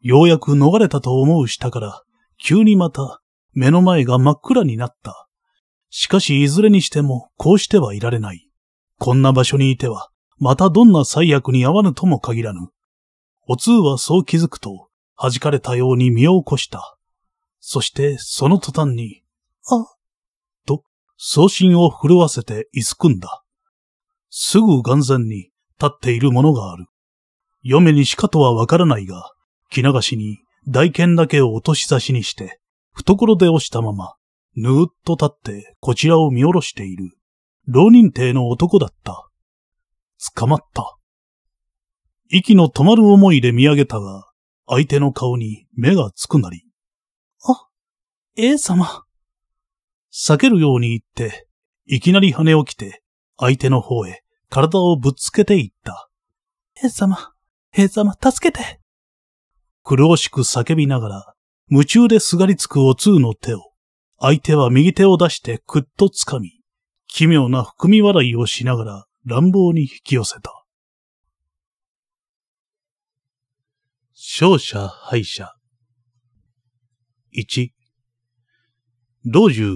ようやく逃れたと思う下から、急にまた、目の前が真っ暗になった。しかしいずれにしても、こうしてはいられない。こんな場所にいては、またどんな最悪に遭わぬとも限らぬ。お通はそう気づくと、弾かれたように身を起こした。そして、その途端に、あ、送信を震わせて居すくんだ。すぐ眼前に立っているものがある。嫁にしかとはわからないが、着流しに大剣だけを落とし差しにして、懐で押したまま、ぬーっと立ってこちらを見下ろしている、浪人亭の男だった。捕まった。息の止まる思いで見上げたが、相手の顔に目がつくなり。あ、A 様。避けるように言って、いきなり跳ね起きて、相手の方へ体をぶつけていった。兵様、兵様、助けて。苦しく叫びながら、夢中ですがりつくお通の手を、相手は右手を出してくっとつかみ、奇妙な含み笑いをしながら乱暴に引き寄せた。勝者敗者。一。道中、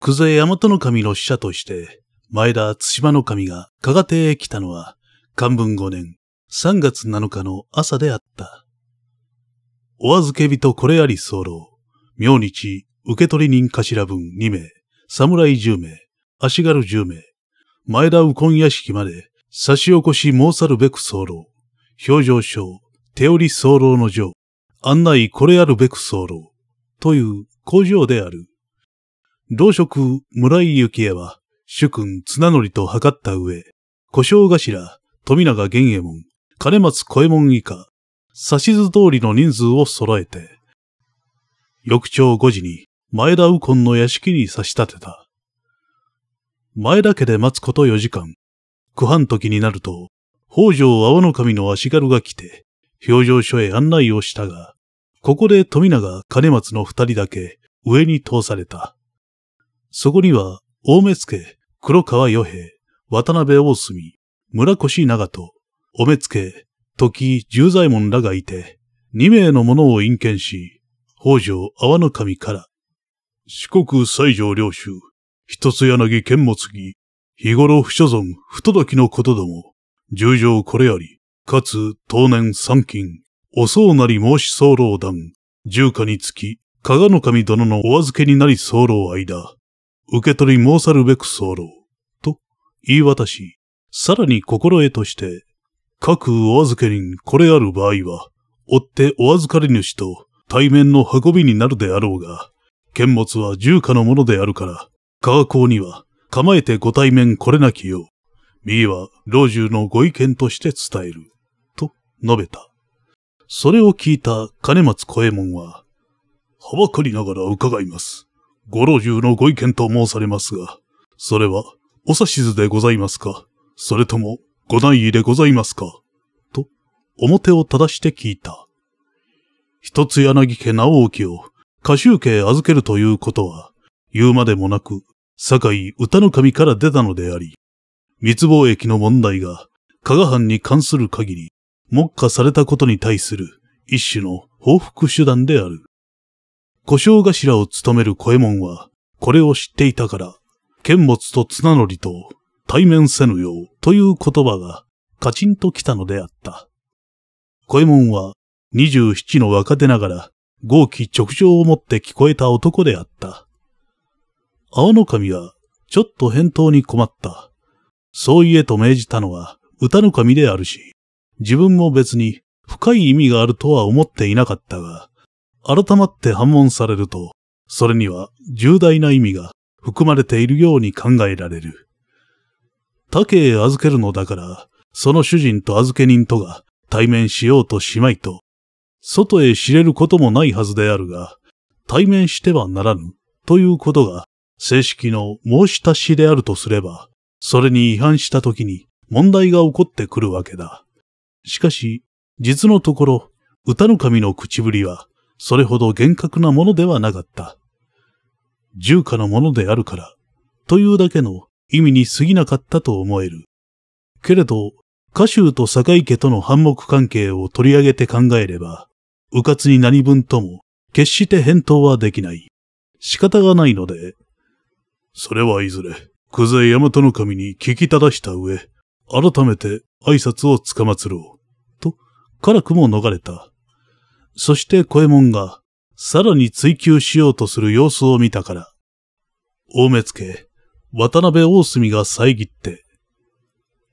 久世大和の神の使者として、前田津島の神が加賀邸へ来たのは、漢文5年3月7日の朝であった。お預け人これあり候、明日、受取人頭分2名、侍10名、足軽10名、前田右近屋敷まで差し起こし申さるべく候、表情書、手織候の上、案内これあるべく候、という工場である。同職村井幸恵は、主君綱則と測った上、故障頭、富永玄右衛門、金松小右衛門以下、指図通りの人数を揃えて、翌朝5時に前田右近の屋敷に差し立てた。前田家で待つこと4時間、九半時になると、北条阿波守の足軽が来て、表情所へ案内をしたが、ここで富永金松の二人だけ上に通された。そこには、大目付、黒川与平、渡辺大隅、村越長と、お目付、時十左衛門らがいて、二名の者を隠見し、北条阿波守から、四国西条領主、一つ柳剣持ぎ、日頃不所存不届きのことども、十条これより、かつ当年三金、おそうなり申し候団、十下につき、加賀の神殿のお預けになり候間、受け取り申さるべく候、と言い渡し、さらに心得として、各お預け人これある場合は、追ってお預かり主と対面の運びになるであろうが、剣物は重価のものであるから、科学校には構えてご対面これなきよう、右は老中のご意見として伝える、と述べた。それを聞いた金松小右衛門は、はばかりながら伺います。ご老中のご意見と申されますが、それは、お指図でございますかそれとも、ご内意でございますかと、表を正して聞いた。一つ柳家直興を、歌集家へ預けるということは、言うまでもなく、堺歌の神から出たのであり、密貿易の問題が、加賀藩に関する限り、目下されたことに対する一種の報復手段である。故障頭を務める小右衛門は、これを知っていたから、剣持と綱のりと対面せぬようという言葉がカチンと来たのであった。小右衛門は27の若手ながら豪気直情をもって聞こえた男であった。青の神はちょっと返答に困った。そう言えと命じたのは歌の神であるし、自分も別に深い意味があるとは思っていなかったが、改まって反問されると、それには重大な意味が含まれているように考えられる。家へ預けるのだから、その主人と預け人とが対面しようとしまいと、外へ知れることもないはずであるが、対面してはならぬということが正式の申し足しであるとすれば、それに違反した時に問題が起こってくるわけだ。しかし、実のところ、歌の神の口ぶりは、それほど厳格なものではなかった。重価なものであるから、というだけの意味に過ぎなかったと思える。けれど、歌集と坂井家との反目関係を取り上げて考えれば、迂闊に何分とも、決して返答はできない。仕方がないので、それはいずれ、久世大和の神に聞きただした上、改めて挨拶をつかまつろう。と、辛くも逃れた。そして小右衛門が、さらに追求しようとする様子を見たから。大目付、渡辺大隅が遮って、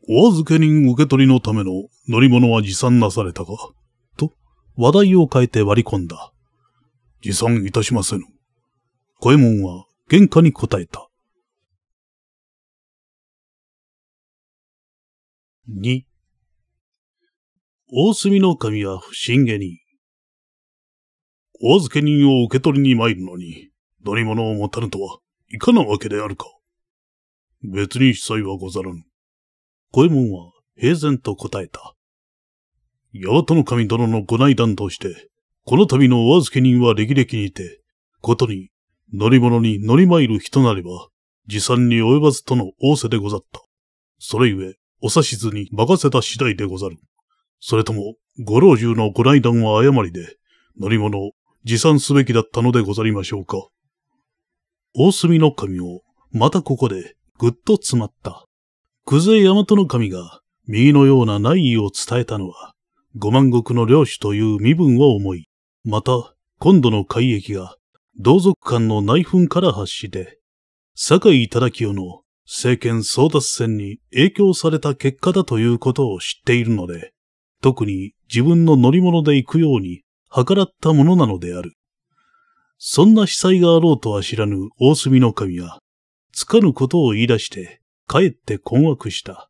お預け人受け取りのための乗り物は持参なされたかと、話題を変えて割り込んだ。持参いたしませぬ。小右衛門は玄関に答えた。二。大隅の神は不審げに、お預け人を受け取りに参るのに、乗り物を持たぬとは、いかなわけであるか。別に被災はござらぬ。小右衛門は平然と答えた。八幡の神殿のご内断として、この度のお預け人は歴々にて、ことに乗り物に乗り参る人なれば、持参に及ばずとの仰せでござった。それゆえ、お指図に任せた次第でござる。それとも、ご老中のご内断は誤りで、乗り物を持参すべきだったのでござりましょうか。大隅の神を、またここで、ぐっと詰まった。久世大和の神が、右のような内意を伝えたのは、五万石の領主という身分を思い、また、今度の海域が、同族間の内紛から発して、酒井忠清の政権争奪戦に影響された結果だということを知っているので、特に自分の乗り物で行くように計らったものなのである。そんな被災があろうとは知らぬ大隅の神は、つかぬことを言い出して、かえって困惑した。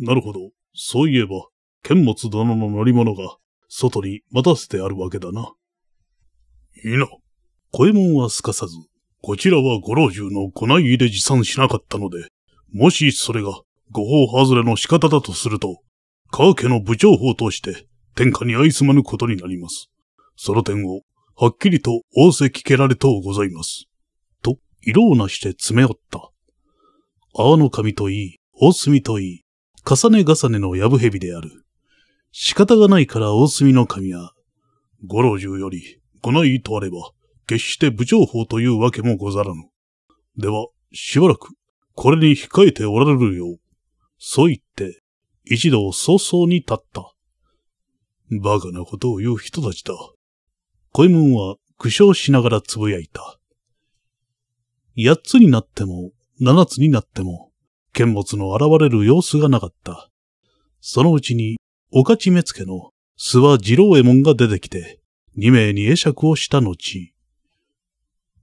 なるほど。そういえば、剣持殿の乗り物が、外に待たせてあるわけだな。いいな。小右衛門はすかさず、こちらはご老中のご内入で持参しなかったので、もしそれが、ご法外れの仕方だとすると、川家の部長法として、天下に相すまぬことになります。その点を、はっきりと仰せ聞けられとうございます。と、色をなして詰め寄った。阿の神といい、大隅といい、重ね重ねのやぶ蛇である。仕方がないから大隅の神は、五老中より、ごいとあれば、決して部情報というわけもござらぬ。では、しばらく、これに控えておられるよう。そう言って、一度早々に立った。バカなことを言う人たちだ。小右衛門は苦笑しながらつぶやいた。八つになっても、七つになっても、剣物の現れる様子がなかった。そのうちに、御徒目付の諏訪二郎右衛門が出てきて、二名に会釈をした後、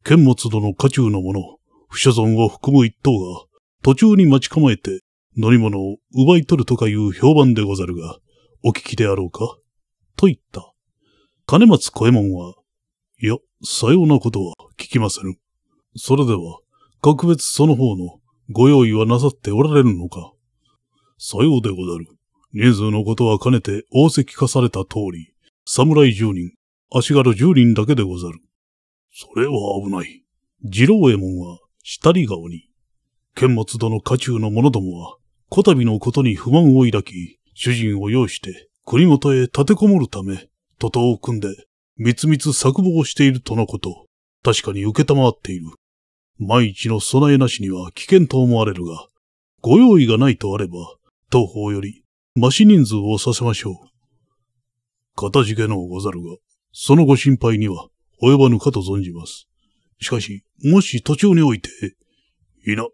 剣物殿家中の者、不所存を含む一等が、途中に待ち構えて、乗り物を奪い取るとかいう評判でござるが、お聞きであろうかと言った。金松小右衛門は、いや、さようなことは聞きませぬ。それでは、格別その方のご用意はなさっておられるのか。さようでござる。人数のことは兼ねて大石化された通り、侍十人、足軽十人だけでござる。それは危ない。次郎右衛門は、下り顔に。剣松殿家中の者どもは、こたびのことに不満を抱き、主人を要して、国元へ立てこもるため、徒党を組んで、みつみつ策謀しているとのこと、確かに受けたまっている。万一の備えなしには危険と思われるが、ご用意がないとあれば、東方より、増し人数をさせましょう。かたじけのござるが、そのご心配には及ばぬかと存じます。しかし、もし途中において、いな、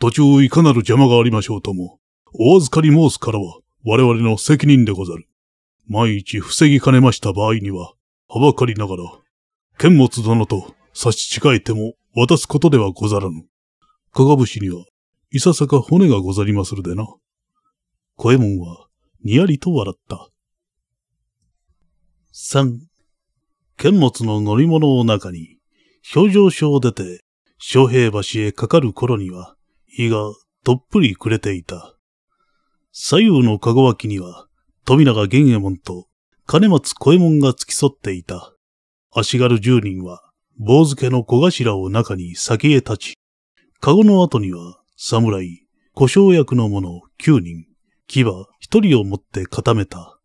途中いかなる邪魔がありましょうとも、お預かり申すからは、我々の責任でござる。万一防ぎかねました場合には、はばかりながら、剣持殿と差し違えても渡すことではござらぬ。かがぶしには、いささか骨がござりまするでな。小右衛門は、にやりと笑った。三、剣持の乗り物の中に、表情書を出て、昌平橋へかかる頃には、日がどっぷり暮れていた。左右の籠脇には、富永玄右衛門と金松小右衛門が付き添っていた。足軽十人は、坊付けの小頭を中に先へ立ち、籠の後には、侍、小障役の者九人、牙一人を持って固めた。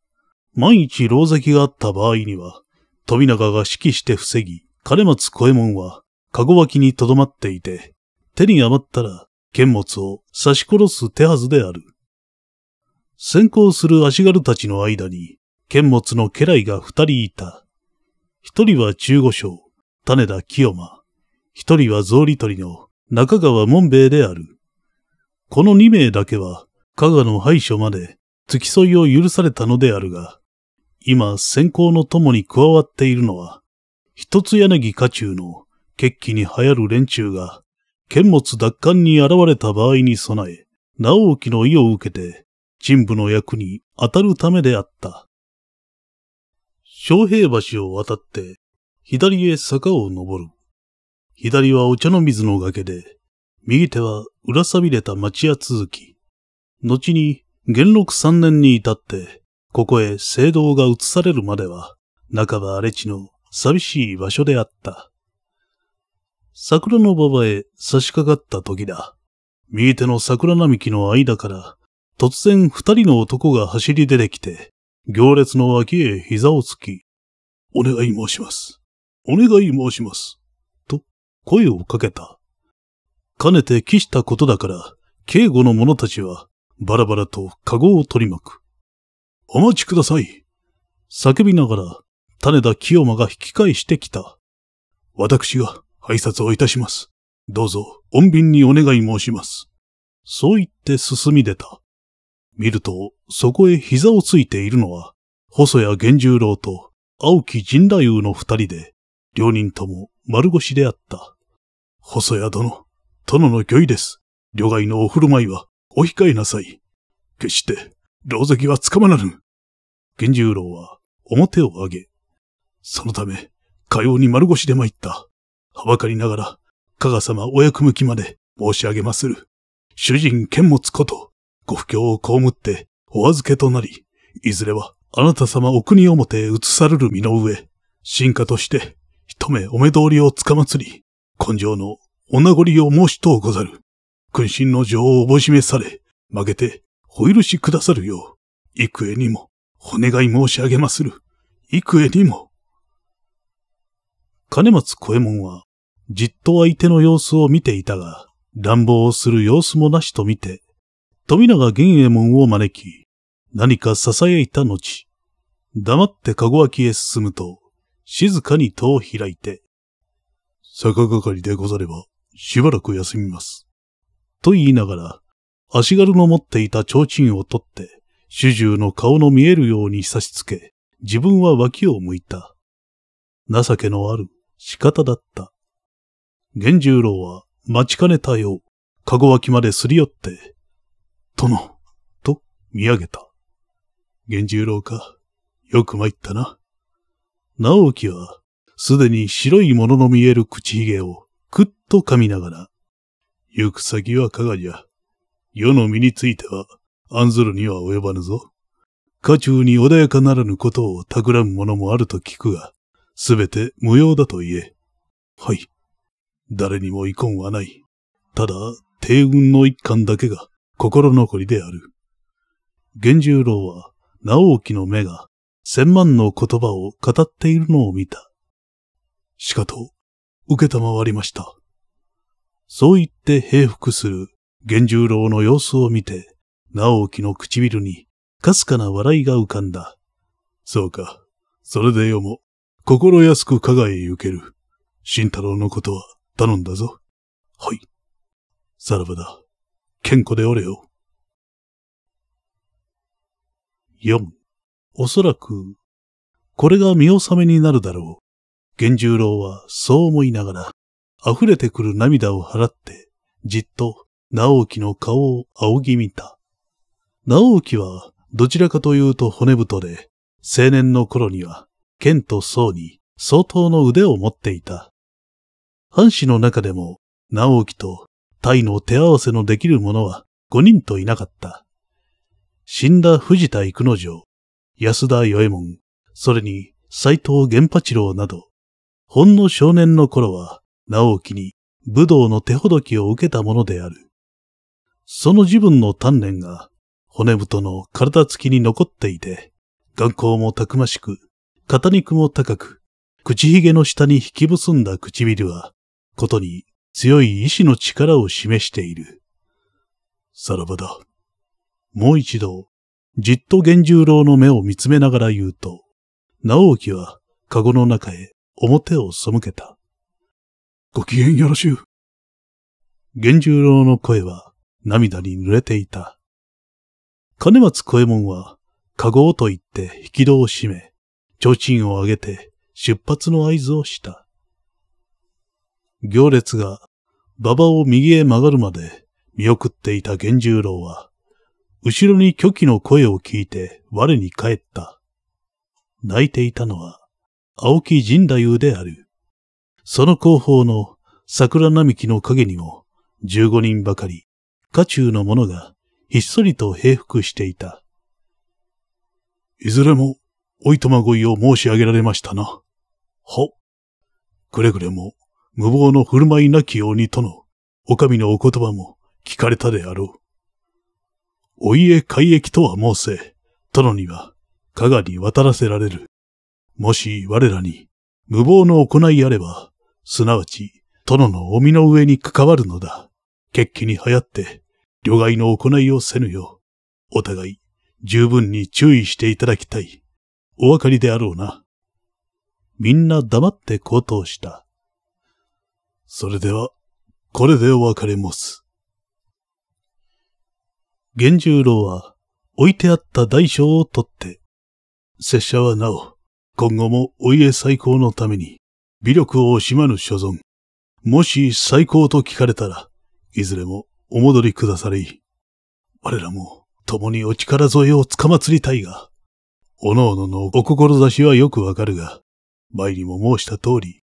万一牢石があった場合には、富永が指揮して防ぎ、金松小右衛門は、籠脇に留まっていて、手に余ったら、剣物を刺し殺す手はずである。先行する足軽たちの間に、剣物の家来が二人いた。一人は中五将、種田清馬。一人は草履取りの中川門兵衛である。この二名だけは、加賀の敗所まで付き添いを許されたのであるが、今先行の友に加わっているのは、一つ柳家中の決起に流行る連中が、剣物奪還に現れた場合に備え、直沖の意を受けて、陳部の役に当たるためであった。昌平橋を渡って、左へ坂を登る。左はお茶の水の崖で、右手は裏錆びれた町屋続き。後に元禄三年に至って、ここへ聖堂が移されるまでは、半ば荒れ地の寂しい場所であった。桜の馬場へ差し掛かった時だ。右手の桜並木の間から突然二人の男が走り出てきて、行列の脇へ膝をつき、お願い申します。お願い申します。と、声をかけた。かねて帰したことだから、警護の者たちは、バラバラと籠を取り巻く。お待ちください。叫びながら、種田清馬が引き返してきた。私が挨拶をいたします。どうぞ、穏便にお願い申します。そう言って進み出た。見ると、そこへ膝をついているのは、細谷源十郎と青木神太夫の二人で、両人とも丸腰であった。細谷殿、殿の御意です。旅外のお振る舞いはお控えなさい。決して、牢石はつかまらぬ。源十郎は表を上げ、そのため、かように丸腰で参った。はばかりながら、加賀様お役向きまで申し上げまする。主人剣持こと、ご不況を被ってお預けとなり、いずれはあなた様お国表へ移される身の上、進化として一目お目通りをつかまつり、根性のお名残を申しとうござる。君臣の情をおぼしめされ、曲げてお許しくださるよう、幾重にもお願い申し上げまする。幾重にも。金松小右衛門は、じっと相手の様子を見ていたが、乱暴をする様子もなしと見て、富永源右衛門を招き、何か囁いた後、黙って籠脇へ進むと、静かに戸を開いて、坂係でござれば、しばらく休みます。と言いながら、足軽の持っていた提灯を取って、主従の顔の見えるように差し付け、自分は脇を向いた。情けのある仕方だった。玄十郎は待ちかねたよう、籠脇まですり寄って、殿、と見上げた。源十郎か、よく参ったな。直樹は、すでに白いものの見える口ひげをくっと噛みながら、行く先は加賀じゃ。世の身については、案ずるには及ばぬぞ。家中に穏やかならぬことを企むものもあると聞くが、すべて無用だと言え。はい。誰にも遺恨はない。ただ、帝運の一環だけが、心残りである。源十郎は、直興の目が、千万の言葉を語っているのを見た。しかと、受けたまわりました。そう言って平服する源十郎の様子を見て、直興の唇に、かすかな笑いが浮かんだ。そうか。それでよも、心安く加賀へ行ける。慎太郎のことは頼んだぞ。はい。さらばだ。健康でおれよ。4. おそらく、これが見納めになるだろう。源十郎はそう思いながら、溢れてくる涙を払って、じっと直樹の顔を仰ぎ見た。直樹は、どちらかというと骨太で、青年の頃には、剣と僧に相当の腕を持っていた。藩士の中でも、直樹とタイの手合わせのできる者は五人といなかった。死んだ藤田育之丞、安田与右衛門、それに斎藤源八郎など、ほんの少年の頃は、直樹に武道の手ほどきを受けたものである。その自分の鍛錬が、骨太の体つきに残っていて、眼光もたくましく、肩肉も高く、口ひげの下に引き結んだ唇は、ことに強い意志の力を示している。さらばだ。もう一度、じっと源十郎の目を見つめながら言うと、直興は、カゴの中へ、表を背けた。ご機嫌よろしゅう。源十郎の声は、涙に濡れていた。金松小右衛門は、カゴをと言って引き戸を閉め、提灯を上げて、出発の合図をした。行列が、馬場を右へ曲がるまで見送っていた源十郎は、後ろに虚偽の声を聞いて我に帰った。泣いていたのは、青木神太夫である。その後方の桜並木の陰にも、15人ばかり、家中の者がひっそりと平伏していた。いずれも、おいとまごいを申し上げられましたな。は。くれぐれも無謀の振る舞いなきようにとの、お上のお言葉も聞かれたであろう。お家改易とは申せ、殿には、加賀に渡らせられる。もし我らに、無謀の行いあれば、すなわち、殿のお身の上に関わるのだ。決起に流行って、旅外の行いをせぬよう、お互い、十分に注意していただきたい。お分かりであろうな。みんな黙って口頭した。それでは、これでお別れます。源十郎は、置いてあった大将を取って、拙者はなお、今後もお家再興のために、微力を惜しまぬ所存。もし再興と聞かれたら、いずれもお戻りくだされい。我らも、共にお力添えをつかまつりたいが、おのおののお志はよくわかるが、前にも申した通り、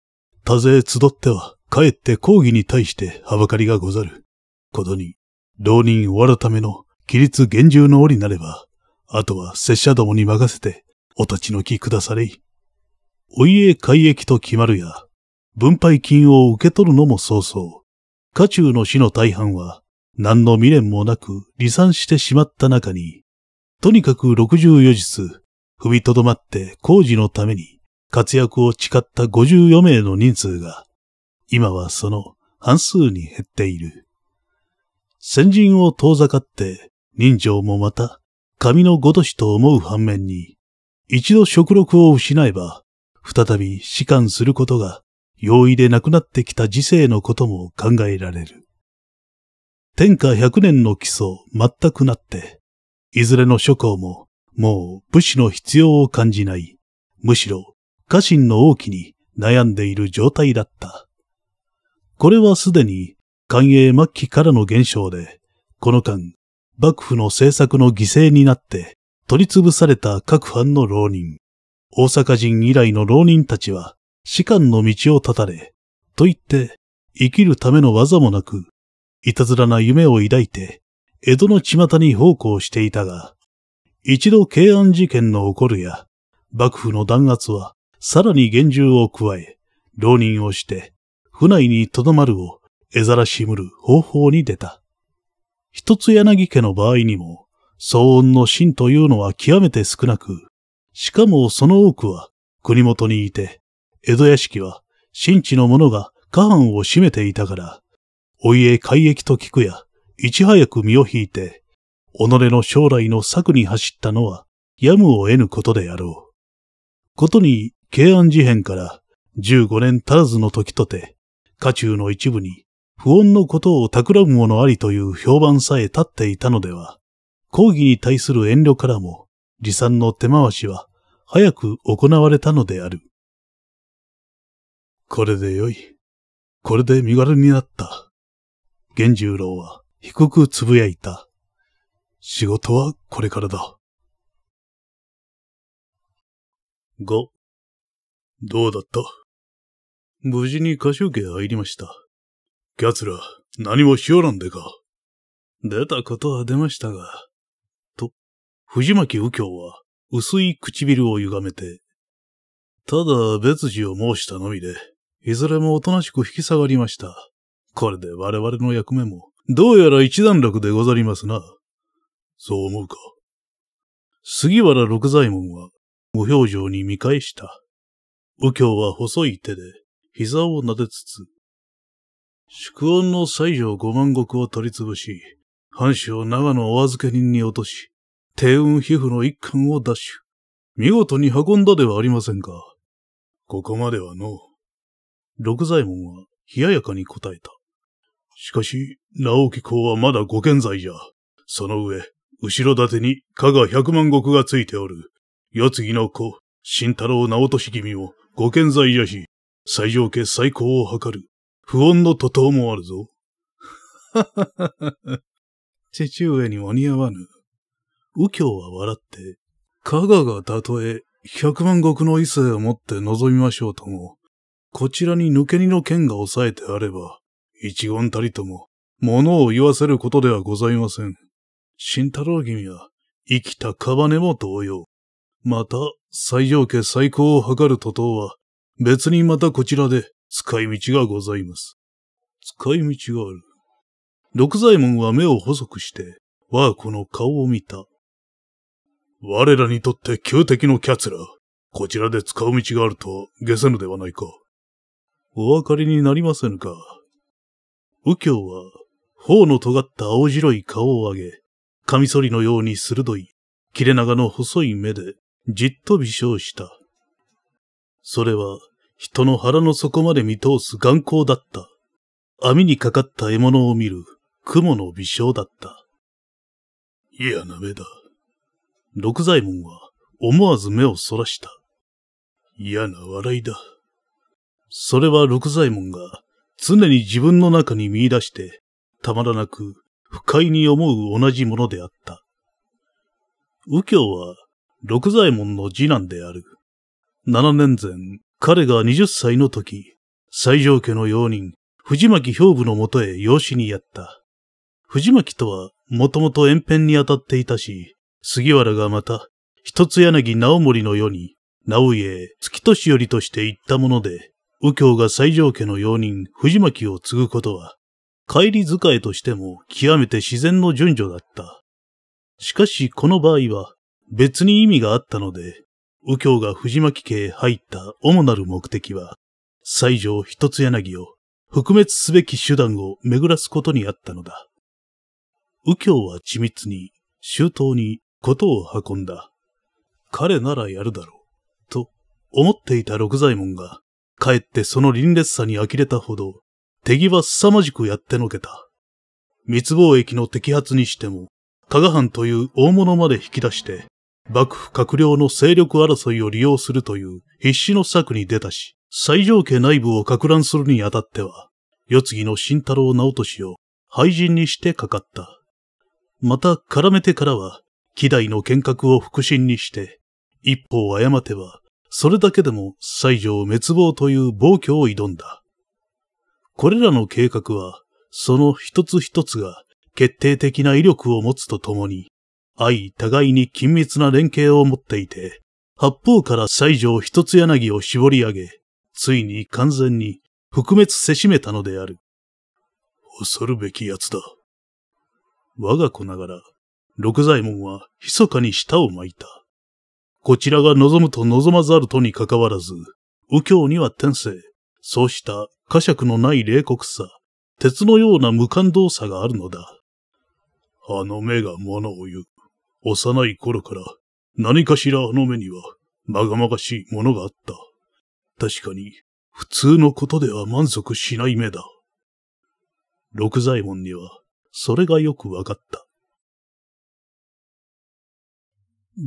多勢集っては、かえって抗議に対してはばかりがござる。ことに、浪人終わるための規律厳重の折なれば、あとは拙者どもに任せて、お立ちのきくだされい。お家改易と決まるや、分配金を受け取るのも早々、家中の死の大半は、何の未練もなく離散してしまった中に、とにかく六十四日、踏みとどまって工事のために活躍を誓った五十四名の人数が、今はその半数に減っている。先人を遠ざかって人情もまた神のごとしと思う反面に、一度食欲を失えば、再び士官することが容易でなくなってきた時世のことも考えられる。天下百年の基礎全くなって、いずれの諸侯ももう武士の必要を感じない、むしろ家臣の王きに悩んでいる状態だった。これはすでに官営末期からの現象で、この間、幕府の政策の犠牲になって取り潰された各藩の浪人、大阪人以来の浪人たちは士官の道を断たれ、と言って生きるための技もなく、いたずらな夢を抱いて、江戸の巷に奉公していたが、一度慶安事件の起こるや、幕府の弾圧はさらに厳重を加え、浪人をして府内に留まるを、えざらしむる方法に出た。一つ柳家の場合にも、騒音の真というのは極めて少なく、しかもその多くは国元にいて、江戸屋敷は新地の者が下半を占めていたから、お家改易と聞くや、いち早く身を引いて、己の将来の策に走ったのは、やむを得ぬことであろう。ことに、慶安事変から十五年足らずの時とて、家中の一部に不穏のことを企むものありという評判さえ立っていたのでは、抗議に対する遠慮からも、持参の手回しは早く行われたのである。これでよい。これで身軽になった。玄十郎は低くつぶやいた。仕事はこれからだ。五。どうだった無事に歌集家へ入りました。奴ら、何もしよらんでか。出たことは出ましたが。と、藤巻右京は、薄い唇を歪めて、ただ別次を申したのみで、いずれもおとなしく引き下がりました。これで我々の役目も、どうやら一段落でござりますな。そう思うか。杉原六左衛門は、無表情に見返した。右京は細い手で、膝を撫でつつ、宿恩の西条五万石を取り潰し、藩主を長野お預け人に落とし、低運皮膚の一貫を奪取。見事に運んだではありませんか。ここまではの。六左衛門は冷ややかに答えた。しかし、直木公はまだご健在じゃ。その上、後ろ盾に加賀百万石がついておる。世継ぎの子、新太郎直俊君もご健在じゃし、最上家最高を図る、不穏の徒党もあるぞ。父上に間に合わぬ。右京は笑って、加賀がたとえ百万石の異性をもって臨みましょうとも、こちらに抜け荷の剣が抑えてあれば、一言たりとも、物を言わせることではございません。慎太郎君は、生きたカバネも同様。また、最上家最高を図る徒党は、別にまたこちらで使い道がございます。使い道がある。六左衛門は目を細くして、我子の顔を見た。我らにとって旧敵のキャツラ、こちらで使う道があるとは下せぬではないか。お分かりになりませぬか。右京は、頬の尖った青白い顔を上げ、カミソリのように鋭い、切れ長の細い目で、じっと微笑した。それは、人の腹の底まで見通す眼光だった。網にかかった獲物を見る雲の微笑だった。嫌な目だ。六左衛門は思わず目をそらした。嫌な笑いだ。それは六左衛門が常に自分の中に見出して、たまらなく不快に思う同じものであった。右京は六左衛門の次男である。七年前、彼が20歳の時、西条家の用人、藤巻兵部のもとへ養子にやった。藤巻とは、もともと遠辺に当たっていたし、杉原がまた、一つ柳直森の世に、直家、月年寄りとして行ったもので、右京が西条家の用人、藤巻を継ぐことは、帰り遣いとしても極めて自然の順序だった。しかしこの場合は、別に意味があったので、右京が藤巻家へ入った主なる目的は、西条一つ柳を覆滅すべき手段を巡らすことにあったのだ。右京は緻密に、周到に事を運んだ。彼ならやるだろう、と思っていた六左衛門が、かえってその臨烈さに呆れたほど、手際凄まじくやってのけた。密貿易の摘発にしても、加賀藩という大物まで引き出して、幕府閣僚の勢力争いを利用するという必死の策に出たし、最上家内部を拡乱するにあたっては、世継ぎの慎太郎直俊を廃人にしてかかった。また絡めてからは、希代の剣閣を腹心にして、一歩を誤ては、それだけでも西条滅亡という暴挙を挑んだ。これらの計画は、その一つ一つが決定的な威力を持つとともに、相互いに緊密な連携を持っていて、八方から西条一つ柳を絞り上げ、ついに完全に覆滅せしめたのである。恐るべき奴だ。我が子ながら、六左衛門は密かに舌を巻いた。こちらが望むと望まざるとにかかわらず、右京には天性、そうした呵責のない冷酷さ、鉄のような無感動さがあるのだ。あの目が物を言う。幼い頃から何かしらあの目にはまがまがしいものがあった。確かに普通のことでは満足しない目だ。六左衛門にはそれがよくわかった。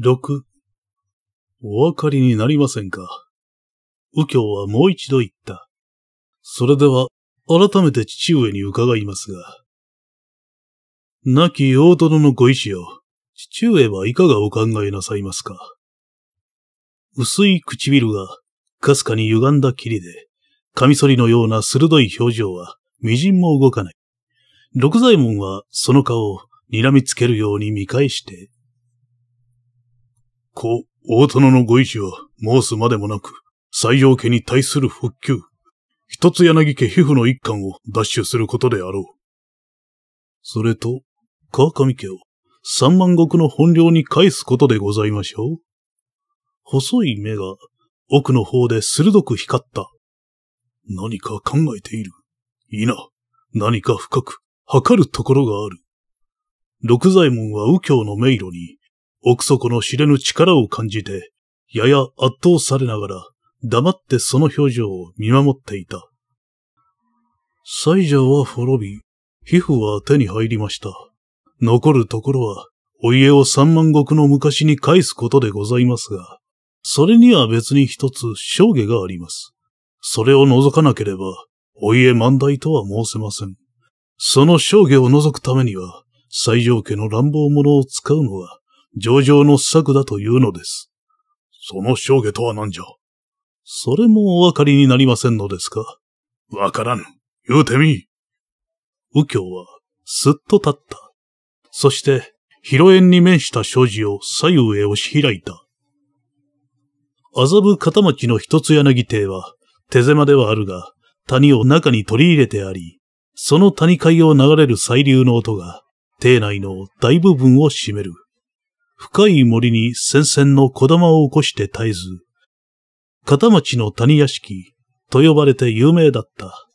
六、お分かりになりませんか右京はもう一度言った。それでは、改めて父上に伺いますが。亡き大殿のご意志を、父上はいかがお考えなさいますか薄い唇が、かすかに歪んだ霧で、カミソリのような鋭い表情は、微塵も動かない。六左衛門は、その顔を、睨みつけるように見返して、こ、大殿のご意志は、申すまでもなく、西条家に対する復旧、一つ柳家皮膚の一貫を奪取することであろう。それと、川上家を三万石の本領に返すことでございましょう。細い目が奥の方で鋭く光った。何か考えている。いな。何か深く測るところがある。六左衛門は右京の迷路に奥底の知れぬ力を感じて、やや圧倒されながら黙ってその表情を見守っていた。西条は滅び、皮膚は手に入りました。残るところは、お家を三万石の昔に返すことでございますが、それには別に一つ証下があります。それを除かなければ、お家万代とは申せません。その証下を除くためには、最上家の乱暴者を使うのは、上々の策だというのです。その証下とは何じゃそれもお分かりになりませんのですかわからぬ。言うてみ。右京は、すっと立った。そして、広縁に面した障子を左右へ押し開いた。麻布片町の一つ柳邸は、手狭ではあるが、谷を中に取り入れてあり、その谷海を流れる細流の音が、邸内の大部分を占める。深い森に戦線の小玉を起こして絶えず、片町の谷屋敷と呼ばれて有名だった。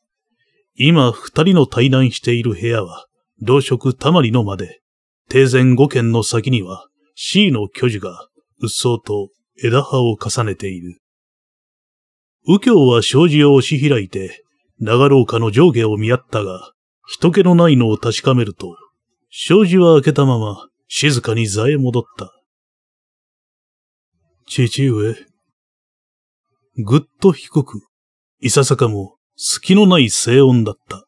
今二人の対談している部屋は、老職たまりの間で、定前5軒の先には C の巨樹がうっそうと枝葉を重ねている。右京は障子を押し開いて、長廊下の上下を見合ったが、人気のないのを確かめると、障子は開けたまま、静かに座へ戻った。父上。ぐっと低く、いささかも隙のない静音だった。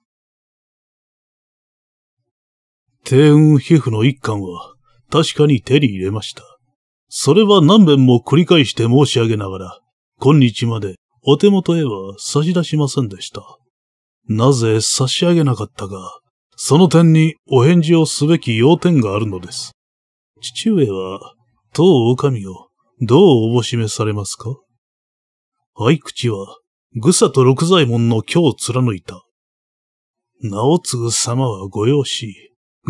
低運皮膚の一巻は確かに手に入れました。それは何遍も繰り返して申し上げながら、今日までお手元へは差し出しませんでした。なぜ差し上げなかったか、その点にお返事をすべき要点があるのです。父上は、当狼をどうおぼしめされますか愛口は、ぐさと六左衛門の今日貫いた。直ぐ様はご用心。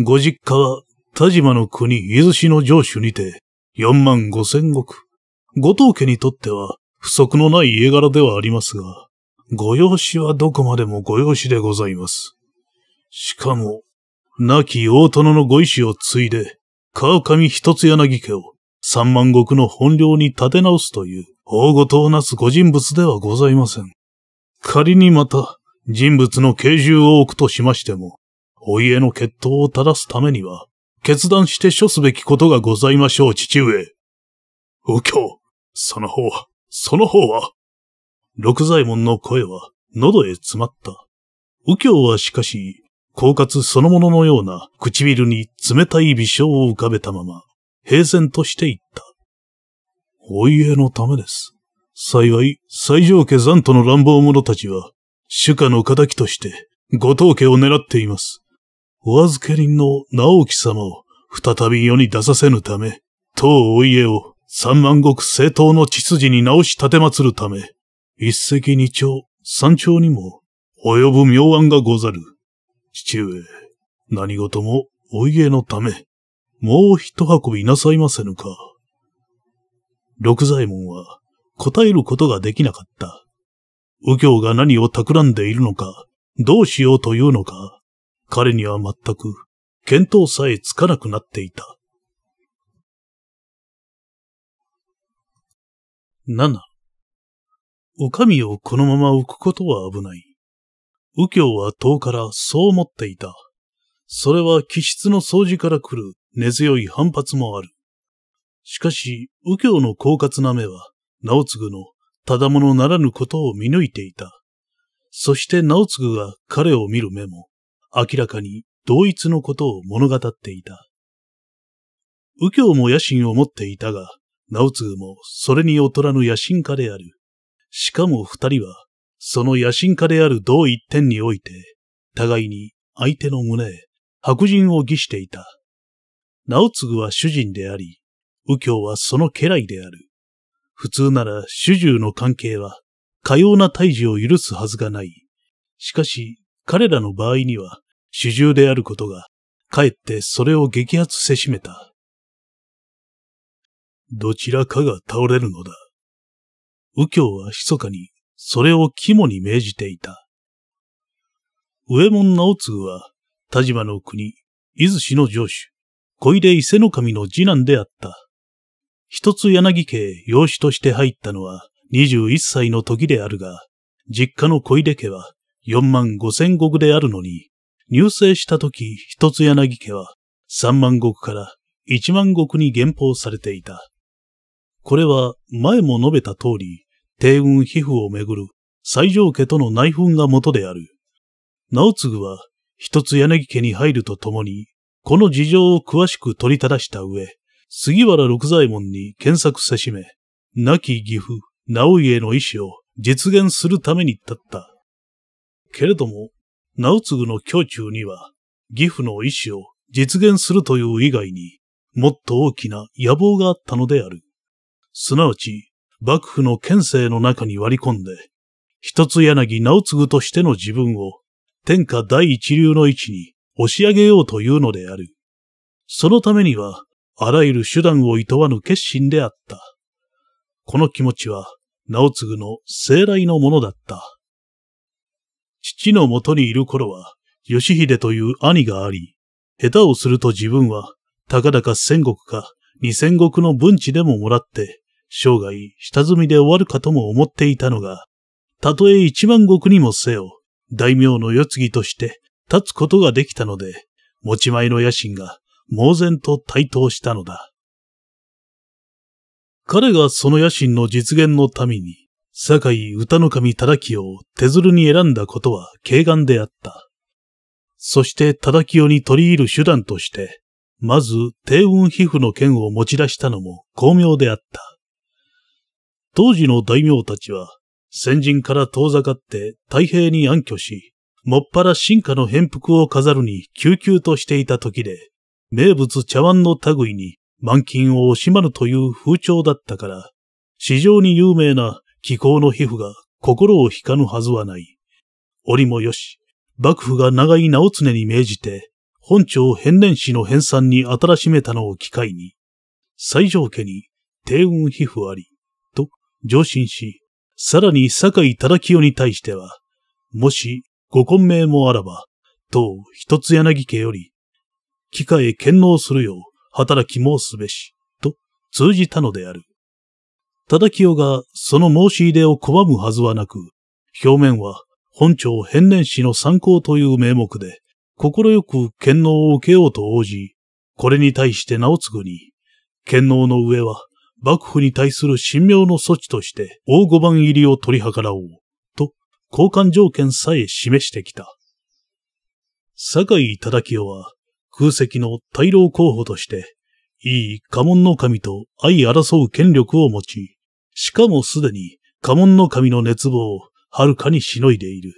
ご実家は、田島の国伊豆市の城主にて、四万五千石。ご当家にとっては、不足のない家柄ではありますが、ご養子はどこまでもご養子でございます。しかも、亡き大殿のご意志を継いで、川上一つ柳家を三万石の本領に立て直すという大事をなすご人物ではございません。仮にまた、人物の軽重を置くとしましても、お家の血統を正すためには、決断して処すべきことがございましょう、父上。右京、その方は、その方は。六左衛門の声は、喉へ詰まった。右京はしかし、狡猾そのもののような唇に冷たい微笑を浮かべたまま、平然として言った。お家のためです。幸い、最上家残との乱暴者たちは、主家の仇として、後藤家を狙っています。お預け人の直樹様を再び世に出させぬため、当お家を三万石正当の血筋に直し立てまつるため、一石二鳥、三鳥にも及ぶ妙案がござる。父上、何事もお家のため、もう一運びなさいませぬか。六左衛門は答えることができなかった。右京が何を企んでいるのか、どうしようというのか、彼には全く見当さえつかなくなっていた。7. おみをこのまま置くことは危ない。右京は遠からそう思っていた。それは気質の掃除から来る根強い反発もある。しかし、右京の狡猾な目は、直継のただものならぬことを見抜いていた。そして直継が彼を見る目も、明らかに同一のことを物語っていた。右京も野心を持っていたが、直嗣もそれに劣らぬ野心家である。しかも二人は、その野心家である同一点において、互いに相手の胸へ白人を儀していた。直嗣は主人であり、右京はその家来である。普通なら主従の関係は、かような退治を許すはずがない。しかし、彼らの場合には、主従であることが、かえってそれを激圧せしめた。どちらかが倒れるのだ。右京は密かに、それを肝に銘じていた。上門直次は、田島の国、伊豆市の城主、小出伊勢の神の次男であった。一つ柳家養子として入ったのは二十一歳の時であるが、実家の小出家は四万五千石であるのに、入生した時、一つ柳家は三万石から一万石に減俸されていた。これは前も述べた通り、帝雲皮膚をめぐる西条家との内紛が元である。直継は一つ柳家に入るとともに、この事情を詳しく取りただした上、杉原六左衛門に検索せしめ、亡き岐阜、直家の意志を実現するために立った。けれども、直継の胸中には、義父の意志を実現するという以外に、もっと大きな野望があったのである。すなわち、幕府の県政の中に割り込んで、一つ柳直継としての自分を、天下第一流の位置に押し上げようというのである。そのためには、あらゆる手段を厭わぬ決心であった。この気持ちは、直継の生来のものだった。父のもとにいる頃は、義秀という兄があり、下手をすると自分は、たかだか千石か二千石の分地でももらって、生涯下積みで終わるかとも思っていたのが、たとえ一万石にもせよ、大名の世継ぎとして立つことができたので、持ち前の野心が猛然と台頭したのだ。彼がその野心の実現のために、酒井歌の神忠清を手鶴に選んだことは軽眼であった。そして忠清に取り入る手段として、まず低運皮膚の剣を持ち出したのも巧妙であった。当時の大名たちは、先人から遠ざかって太平に暗挙し、もっぱら進化の変服を飾るに救急としていた時で、名物茶碗の類に満金を惜しまぬという風潮だったから、市場に有名な気候の皮膚が心を引かぬはずはない。折もよし、幕府が長い直常に命じて、本庁変年史の編纂に新しめたのを機会に、西条家に低運皮膚あり、と上申し、さらに酒井忠清に対しては、もしご婚名もあらば、と一つ柳家より、機会へ能するよう働き申すべし、と通じたのである。忠清がその申し入れを拒むはずはなく、表面は本庁変年史の参考という名目で、快く権能を受けようと応じ、これに対して直ぐに、権能の上は幕府に対する神妙の措置として大五番入りを取り計らおう、と交換条件さえ示してきた。酒井忠清は空席の大老候補として、いい家紋の神と相争う権力を持ち、しかもすでに家紋の神の熱望をはるかにしのいでいる。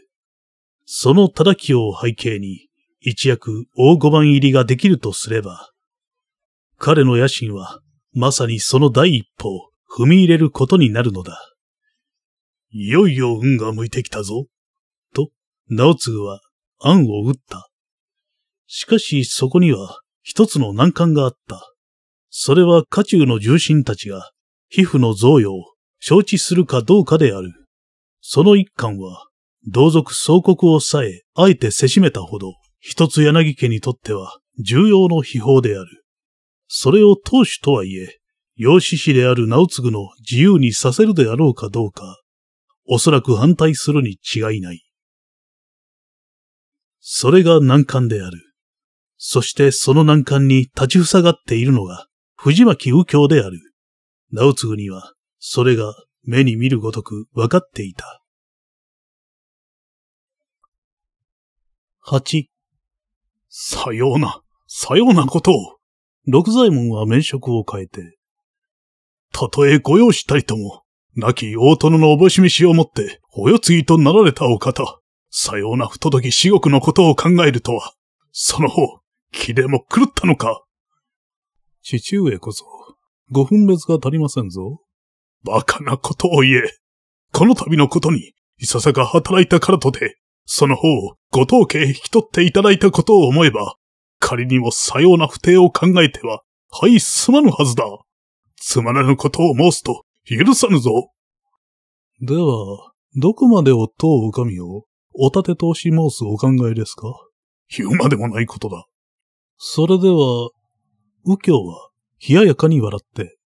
その叩きを背景に、一躍大五番入りができるとすれば、彼の野心は、まさにその第一歩を踏み入れることになるのだ。いよいよ運が向いてきたぞ。と、直次は案を打った。しかしそこには一つの難関があった。それは家中の重臣たちが皮膚の贈与を承知するかどうかである。その一環は、同族総国をさえ、あえてせしめたほど、一つ柳家にとっては重要の秘宝である。それを当主とはいえ、養子師である直継の自由にさせるであろうかどうか、おそらく反対するに違いない。それが難関である。そしてその難関に立ち塞がっているのが、藤巻右京である。直ぐには、それが目に見るごとく分かっていた。八。さような、さようなことを。六左衛門は面色を変えて。たとえご用したりとも、亡き大殿のおぼししをもって、お世継ぎとなられたお方。さような不届き至極のことを考えるとは、その方、気でも狂ったのか。父上こそ、ご分別が足りませんぞ。バカなことを言え。この度のことに、いささか働いたからとて、その方をご当家へ引き取っていただいたことを思えば、仮にもさような不定を考えては、はいすまぬはずだ。つまらぬことを申すと、許さぬぞ。では、どこまでを浮おみを、お立て通し申すお考えですか言うまでもないことだ。それでは、右京は冷ややかに笑って、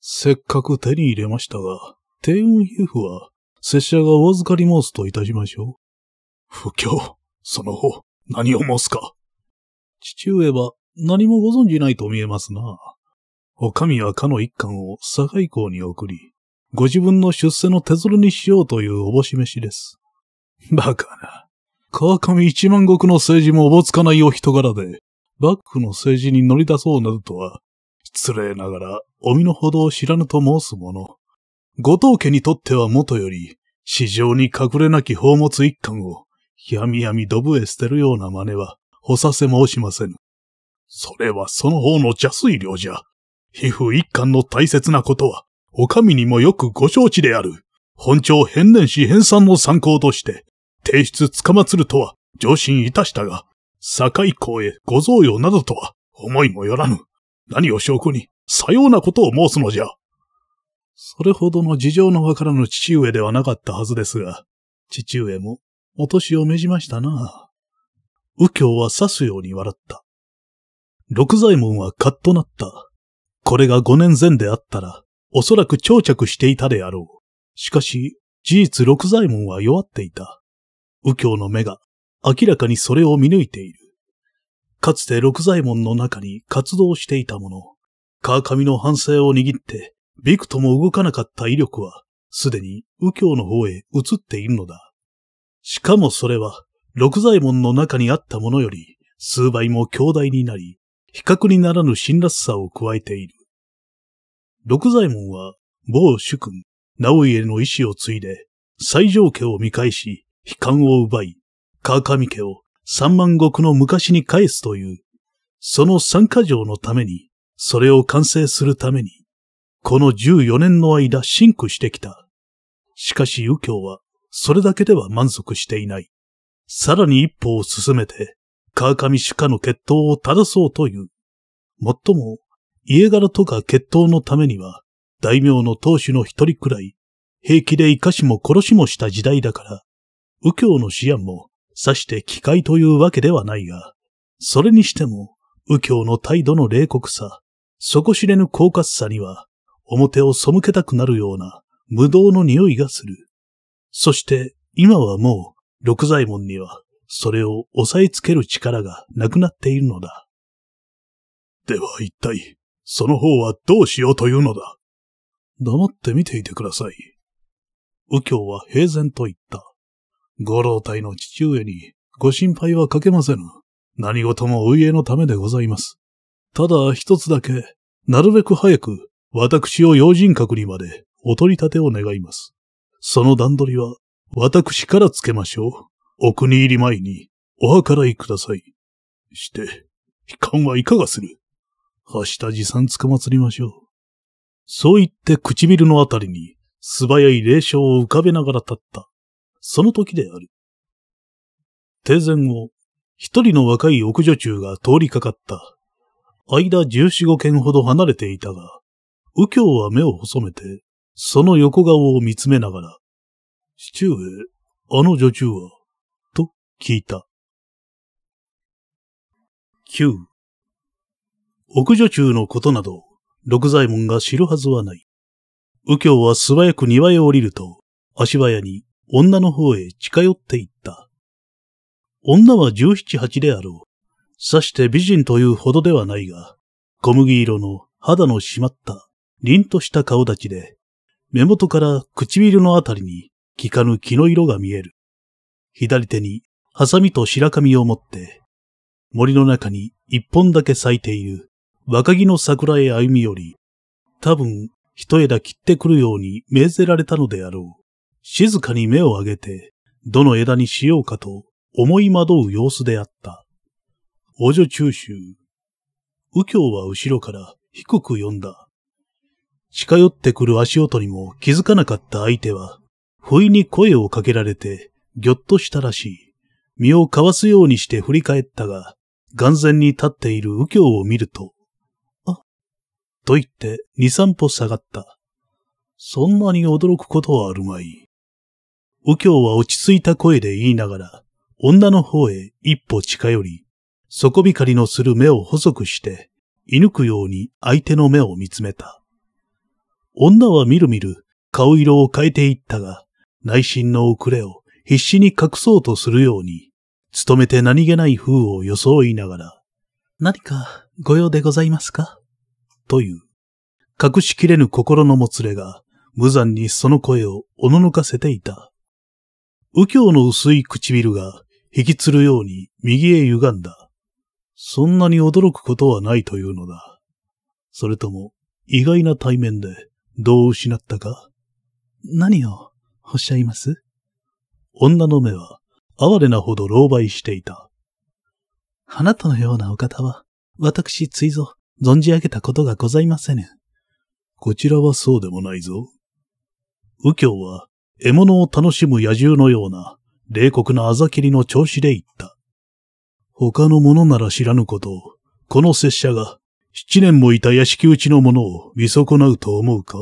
せっかく手に入れましたが、低運皮膚は、拙者がお預かり申すといたしましょう。不況、その方、何を申すか。父上は何もご存じないと見えますな。お上はかの一貫を堺港に送り、ご自分の出世の手鶴にしようというおぼし飯です。バカな。川上一万石の政治もおぼつかないお人柄で、幕府の政治に乗り出そうなどとは失礼ながら、お身の程を知らぬと申す者。ご後藤家にとってはもとより、市場に隠れなき宝物一貫を、やみやみドブへ捨てるような真似は、ほさせ申しませぬ。それはその方の邪水量じゃ。皮膚一貫の大切なことは、お上にもよくご承知である。本庁変年史編纂の参考として、提出つかまつるとは、上心いたしたが、境港へご贈与などとは、思いもよらぬ。何を証拠に、さようなことを申すのじゃ。それほどの事情のわからぬ父上ではなかったはずですが、父上もお年を召じましたな。右京は刺すように笑った。六左衛門はカッとなった。これが五年前であったら、おそらく長着していたであろう。しかし、事実六左衛門は弱っていた。右京の目が明らかにそれを見抜いている。かつて六左衛門の中に活動していたもの、川上の反省を握って、びくとも動かなかった威力は、すでに右京の方へ移っているのだ。しかもそれは、六左衛門の中にあったものより、数倍も強大になり、比較にならぬ辛辣さを加えている。六左衛門は、某主君、直家の意志を継いで、最上家を見返し、悲観を奪い、川上家を三万石の昔に返すという、その三箇条のために、それを完成するために、この十四年の間進苦してきた。しかし右京は、それだけでは満足していない。さらに一歩を進めて、川上主家の決闘を正そうという。もっとも、家柄とか決闘のためには、大名の当主の一人くらい、平気で生かしも殺しもした時代だから、右京の思案もさして機械というわけではないが、それにしても、右京の態度の冷酷さ、底知れぬ狡猾さには、表を背けたくなるような無道の匂いがする。そして今はもう六左衛門にはそれを押さえつける力がなくなっているのだ。では一体、その方はどうしようというのだ黙って見ていてください。右京は平然と言った。ご老体の父上にご心配はかけませぬ。何事もお家のためでございます。ただ一つだけ、なるべく早く私を用心閣にまでお取り立てを願います。その段取りは私からつけましょう。お国入り前にお計らいください。して、悲観はいかがする明日持参つかまつりましょう。そう言って唇のあたりに素早い霊障を浮かべながら立った。その時である。定前後、一人の若い奥女中が通りかかった。間十四五軒ほど離れていたが、右京は目を細めて、その横顔を見つめながら、父上、あの女中は、と聞いた。九。奥女中のことなど、六左衛門が知るはずはない。右京は素早く庭へ降りると、足早に女の方へ近寄っていった。女は十七八であろう。さして美人というほどではないが、小麦色の肌の締まった、凛とした顔立ちで、目元から唇のあたりに効かぬ木の色が見える。左手にハサミと白髪を持って、森の中に一本だけ咲いている若木の桜へ歩み寄り、多分一枝切ってくるように命ぜられたのであろう。静かに目を上げて、どの枝にしようかと思い惑う様子であった。お女中秋右京は後ろから低く呼んだ。近寄ってくる足音にも気づかなかった相手は、不意に声をかけられて、ぎょっとしたらしい。身をかわすようにして振り返ったが、眼前に立っている右京を見ると、あ、と言って二三歩下がった。そんなに驚くことはあるまい。右京は落ち着いた声で言いながら、女の方へ一歩近寄り、底光のする目を細くして、射抜くように相手の目を見つめた。女はみるみる顔色を変えていったが、内心の遅れを必死に隠そうとするように、努めて何気ない風を装いながら、何かご用でございますかという、隠しきれぬ心のもつれが、無残にその声をおののかせていた。右京の薄い唇が引きつるように右へ歪んだ。そんなに驚くことはないというのだ。それとも、意外な対面で、どう失ったか何を、おっしゃいます女の目は、哀れなほど狼狽していた。あなたのようなお方は、私、ついぞ存じ上げたことがございませぬ。こちらはそうでもないぞ。右京は、獲物を楽しむ野獣のような、冷酷なあざきりの調子で言った。他の者なら知らぬことを、この拙者が、七年もいた屋敷内の者を見損なうと思うか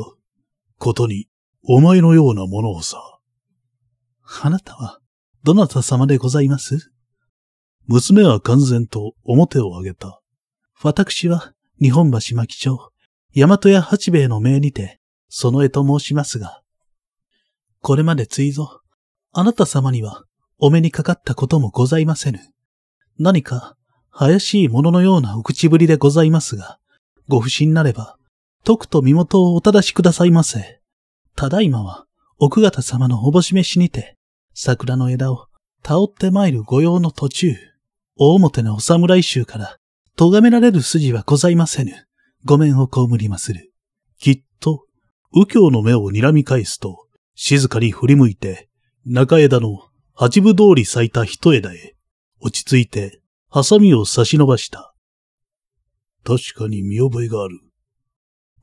ことに、お前のような者をさ。あなたは、どなた様でございます娘は完全と表を上げた。私は、日本橋牧町、大和屋八兵衛の名にて、その絵と申しますが、これまで追ぞ、あなた様にはお目にかかったこともございませぬ。何か、怪しいもののようなお口ぶりでございますが、ご不審なれば、とくと身元をお正しくださいませ。ただいまは、奥方様のおぼしめしにて、桜の枝を、たおって参る御用の途中、大表のお侍衆から、咎められる筋はございませぬ。ごんをこむりまする。きっと、右京の目を睨み返すと、静かに振り向いて、中枝の八分通り咲いた一枝へ、落ち着いて、ハサミを差し伸ばした。確かに見覚えがある。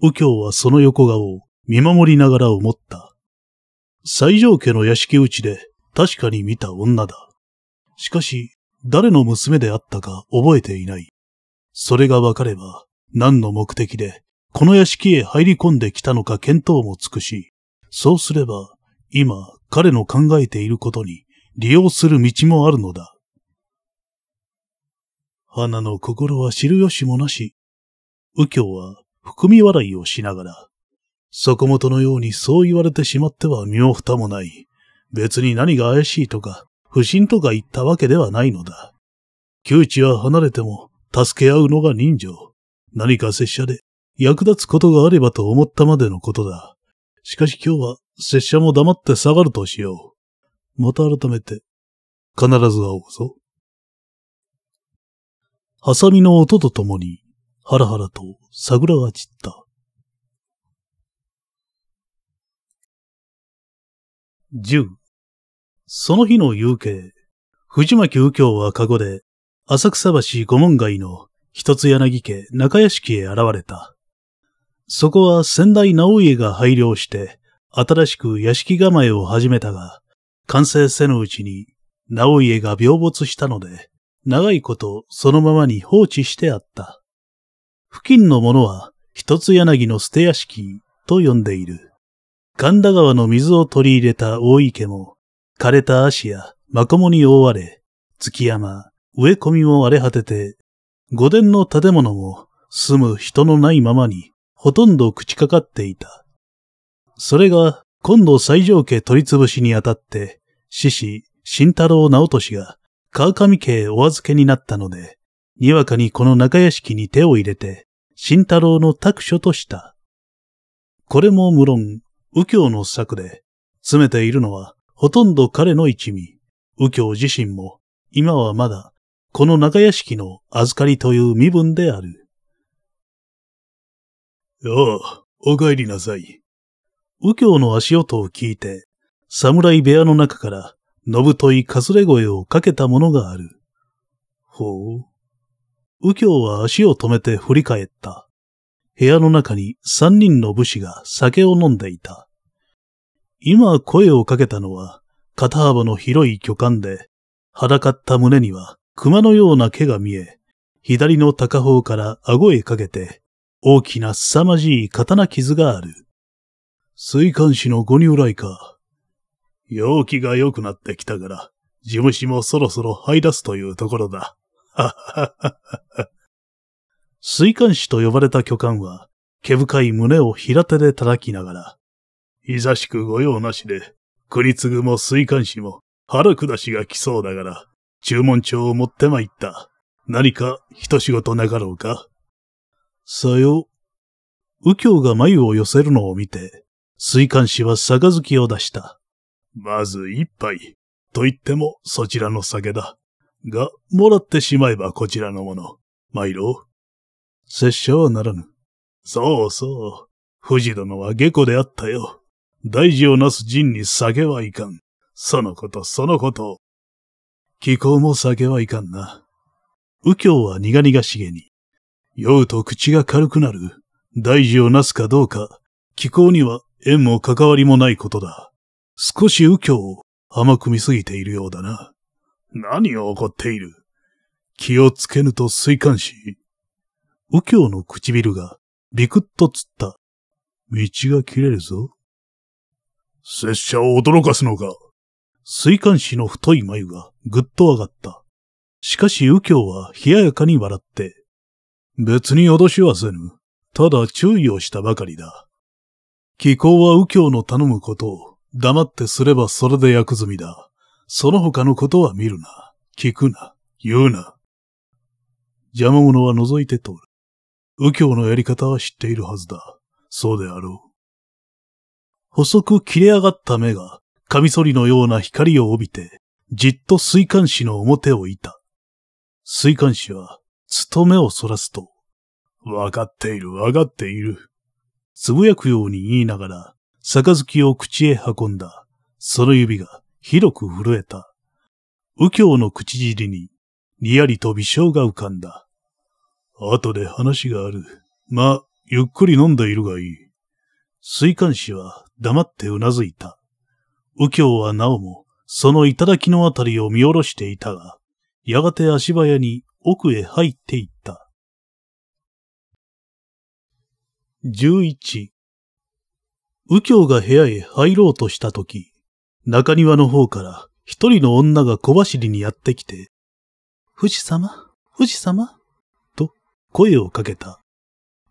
右京はその横顔を見守りながら思った。西条家の屋敷内で確かに見た女だ。しかし、誰の娘であったか覚えていない。それがわかれば、何の目的で、この屋敷へ入り込んできたのか見当もつくし、そうすれば、今、彼の考えていることに利用する道もあるのだ。花の心は知る由もなし、右京は含み笑いをしながら、そこもとのようにそう言われてしまっては身も蓋もない。別に何が怪しいとか、不審とか言ったわけではないのだ。窮地は離れても、助け合うのが人情。何か拙者で役立つことがあればと思ったまでのことだ。しかし今日は拙者も黙って下がるとしよう。また改めて、必ず会おうぞ。ハサミの音とともに、ハラハラと桜が散った。十。その日の夕景、藤巻右京はカゴで、浅草橋五門街の一つ柳家中屋敷へ現れた。そこは先代直家が配慮して、新しく屋敷構えを始めたが、完成せぬうちに、直家が病没したので、長いことそのままに放置してあった。付近の者は、一つ柳の捨て屋敷と呼んでいる。神田川の水を取り入れた大池も、枯れた足やまこもに覆われ、月山、植え込みも荒れ果てて、御殿の建物も住む人のないままにほとんど朽ちかかっていた。それが今度西条家取り潰しにあたって、獅子、慎太郎直俊が川上家へお預けになったので、にわかにこの中屋敷に手を入れて、慎太郎の託所とした。これも無論、右京の策で、詰めているのはほとんど彼の一味。右京自身も、今はまだ、この中屋敷の預かりという身分である。ああ、お帰りなさい。右京の足音を聞いて、侍部屋の中から、のぶといかすれ声をかけたものがある。ほう。右京は足を止めて振り返った。部屋の中に三人の武士が酒を飲んでいた。今声をかけたのは、肩幅の広い巨漢で、裸った胸には熊のような毛が見え、左の高方から顎へかけて大きな凄まじい刀傷がある。水管師のご入来か。陽気が良くなってきたから、事務士もそろそろ這い出すというところだ。はははは。水管師と呼ばれた巨漢は、毛深い胸を平手で叩きながら、いざしく御用なしで、国継も水管師も腹下しが来そうだから、注文帳を持って参った。何か一仕事なかろうかさよ。右京が眉を寄せるのを見て、水管師は杯を出した。まず一杯。と言ってもそちらの酒だ。が、もらってしまえばこちらのもの。参ろう。拙者はならぬ。そうそう。藤殿は下戸であったよ。大事をなす陣に酒はいかん。そのことそのこと。気候も酒はいかんな。右京は苦々しげに。酔うと口が軽くなる。大事をなすかどうか、気候には縁も関わりもないことだ。少し右京を甘く見すぎているようだな。何を怒っている気をつけぬと水管し。右京の唇がビクッとつった。道が切れるぞ。拙者を驚かすのか。水管師の太い眉がぐっと上がった。しかし右京は冷ややかに笑って、別に脅しはせぬ。ただ注意をしたばかりだ。気候は右京の頼むことを黙ってすればそれで役済みだ。その他のことは見るな。聞くな。言うな。邪魔者は覗いて通る。右京のやり方は知っているはずだ。そうであろう。細く切れ上がった目が、カミソリのような光を帯びて、じっと水管師の表をいた。水管師は、務めをそらすと、わかっている、わかっている。つぶやくように言いながら、杯を口へ運んだ。その指が広く震えた。右京の口尻に、にやりと微笑が浮かんだ。後で話がある。まあ、ゆっくり飲んでいるがいい。水管師は黙ってうなずいた。右京はなおも、その頂のあたりを見下ろしていたが、やがて足早に奥へ入っていった。11右京が部屋へ入ろうとしたとき、中庭の方から一人の女が小走りにやってきて、富士様、富士様、と声をかけた。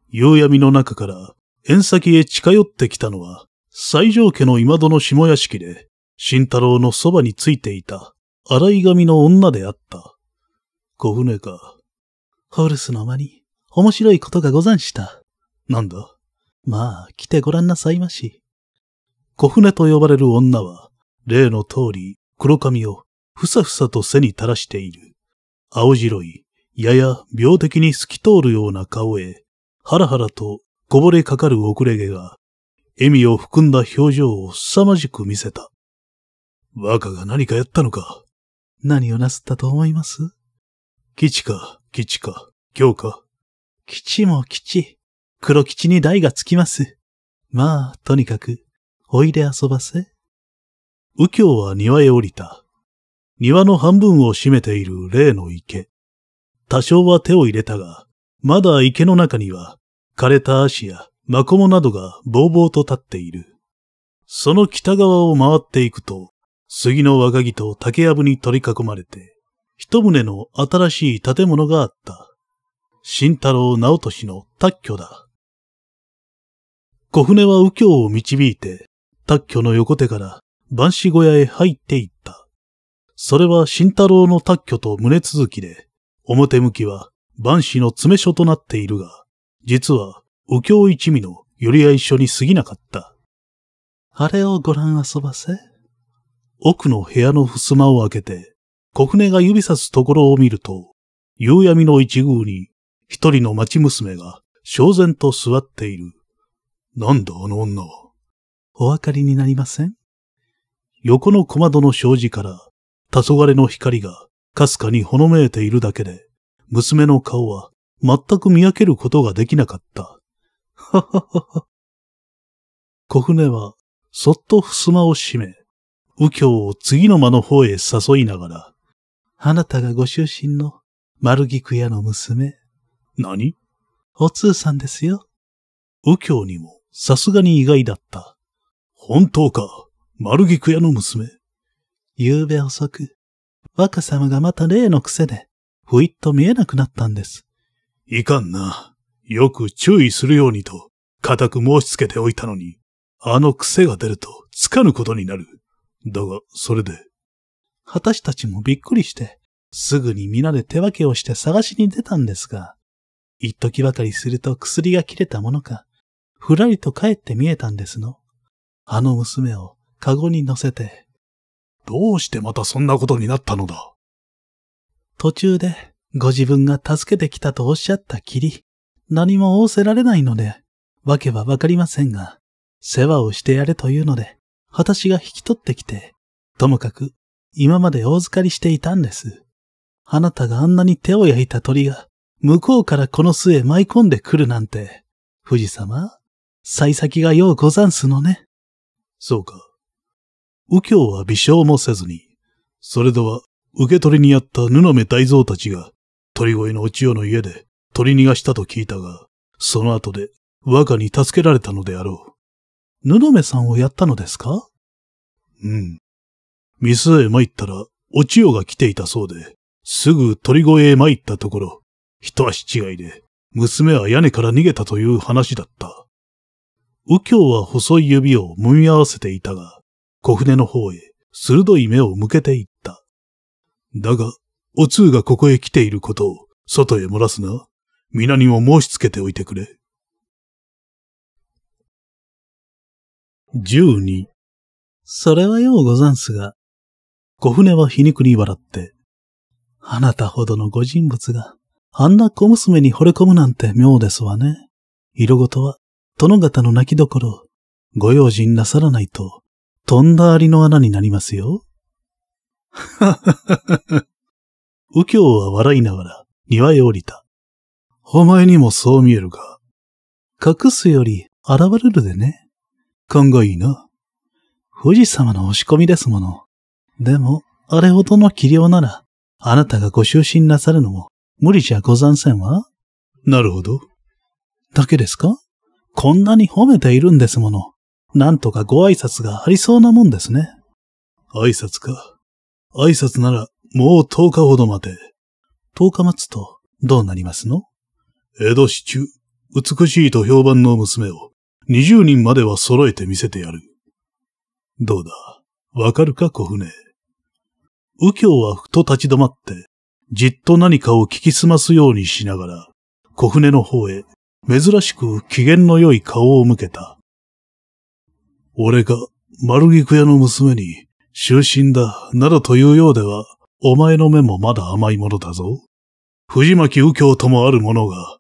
夕闇の中から縁先へ近寄ってきたのは、西条家の今戸の下屋敷で、慎太郎のそばについていた、洗い髪の女であった。小舟か。ホルスの間に面白いことがござんした。なんだまあ、来てごらんなさいまし。小舟と呼ばれる女は、例の通り黒髪をふさふさと背に垂らしている。青白い、やや病的に透き通るような顔へ、ハラハラとこぼれかかる遅れ毛が、笑みを含んだ表情を凄まじく見せた。若が何かやったのか。何をなすったと思います吉か、吉か、京か。か。吉も吉。黒吉に台がつきます。まあ、とにかく、おいで遊ばせ。右京は庭へ降りた。庭の半分を占めている例の池。多少は手を入れたが、まだ池の中には、枯れた足やマコモなどがぼうぼうと立っている。その北側を回っていくと、杉の若木と竹やぶに取り囲まれて、一棟の新しい建物があった。慎太郎直俊の卓居だ。小舟は右京を導いて、卓居の横手から番子小屋へ入っていった。それは慎太郎の卓居と胸続きで、表向きは番子の詰め所となっているが、実は右京一味の寄り合い所に過ぎなかった。あれをご覧遊ばせ。奥の部屋の襖を開けて、小舟が指さすところを見ると、夕闇の一宮に一人の町娘が焦然と座っている。なんだあの女は。お分かりになりません横の小窓の障子から、黄昏の光がかすかにほのめいているだけで、娘の顔は全く見分けることができなかった。はははは。小舟は、そっと襖を閉め、右京を次の間の方へ誘いながら、あなたがご出身の丸菊屋の娘。何お通さんですよ。右京にもさすがに意外だった。本当か、丸菊屋の娘。昨夜遅く、若様がまた例の癖で、ふいっと見えなくなったんです。いかんな。よく注意するようにと、固く申し付けておいたのに、あの癖が出るとつかぬことになる。だが、それで。私たちもびっくりして、すぐに皆で手分けをして探しに出たんですが、一時ばかりすると薬が切れたものか、ふらりと帰って見えたんですの。あの娘を、カゴに乗せて。どうしてまたそんなことになったのだ途中で、ご自分が助けてきたとおっしゃったきり、何も仰せられないので、わけはわかりませんが、世話をしてやれというので、私が引き取ってきて、ともかく今までお預かりしていたんです。あなたがあんなに手を焼いた鳥が、向こうからこの巣へ舞い込んでくるなんて、富士様、幸先がようござんすのね。そうか。右京は微笑もせずに、それでは、受け取りにやった布目大蔵たちが、鳥越のお千代の家で取り逃がしたと聞いたが、その後で和歌に助けられたのであろう。布目さんをやったのですかうん。店へ参ったら、お千代が来ていたそうで、すぐ鳥越へ参ったところ、一足違いで、娘は屋根から逃げたという話だった。右京は細い指を揉み合わせていたが、小舟の方へ鋭い目を向けていった。だが、お通がここへ来ていることを外へ漏らすな。皆にも申し付けておいてくれ。十二。それはようござんすが、小舟は皮肉に笑って、あなたほどのご人物が、あんな小娘に惚れ込むなんて妙ですわね。色ごとは、殿方の泣きどころ、ご用心なさらないと、とんだありの穴になりますよ。はははは。右京は笑いながら庭へ降りた。お前にもそう見えるが。隠すより現れるでね。勘がいいな。富士様の押し込みですもの。でも、あれほどの器量なら、あなたがご就寝なさるのも無理じゃござんせんわ。なるほど。だけですかこんなに褒めているんですもの。なんとかご挨拶がありそうなもんですね。挨拶か。挨拶ならもう10日ほど待て。10日待つとどうなりますの江戸市中、美しいと評判の娘を20人までは揃えて見せてやる。どうだわかるか小船。右京はふと立ち止まって、じっと何かを聞き澄ますようにしながら、小舟の方へ、珍しく機嫌の良い顔を向けた。俺が丸菊屋の娘に、終身だ、などというようでは、お前の目もまだ甘いものだぞ。藤巻右京ともある者が、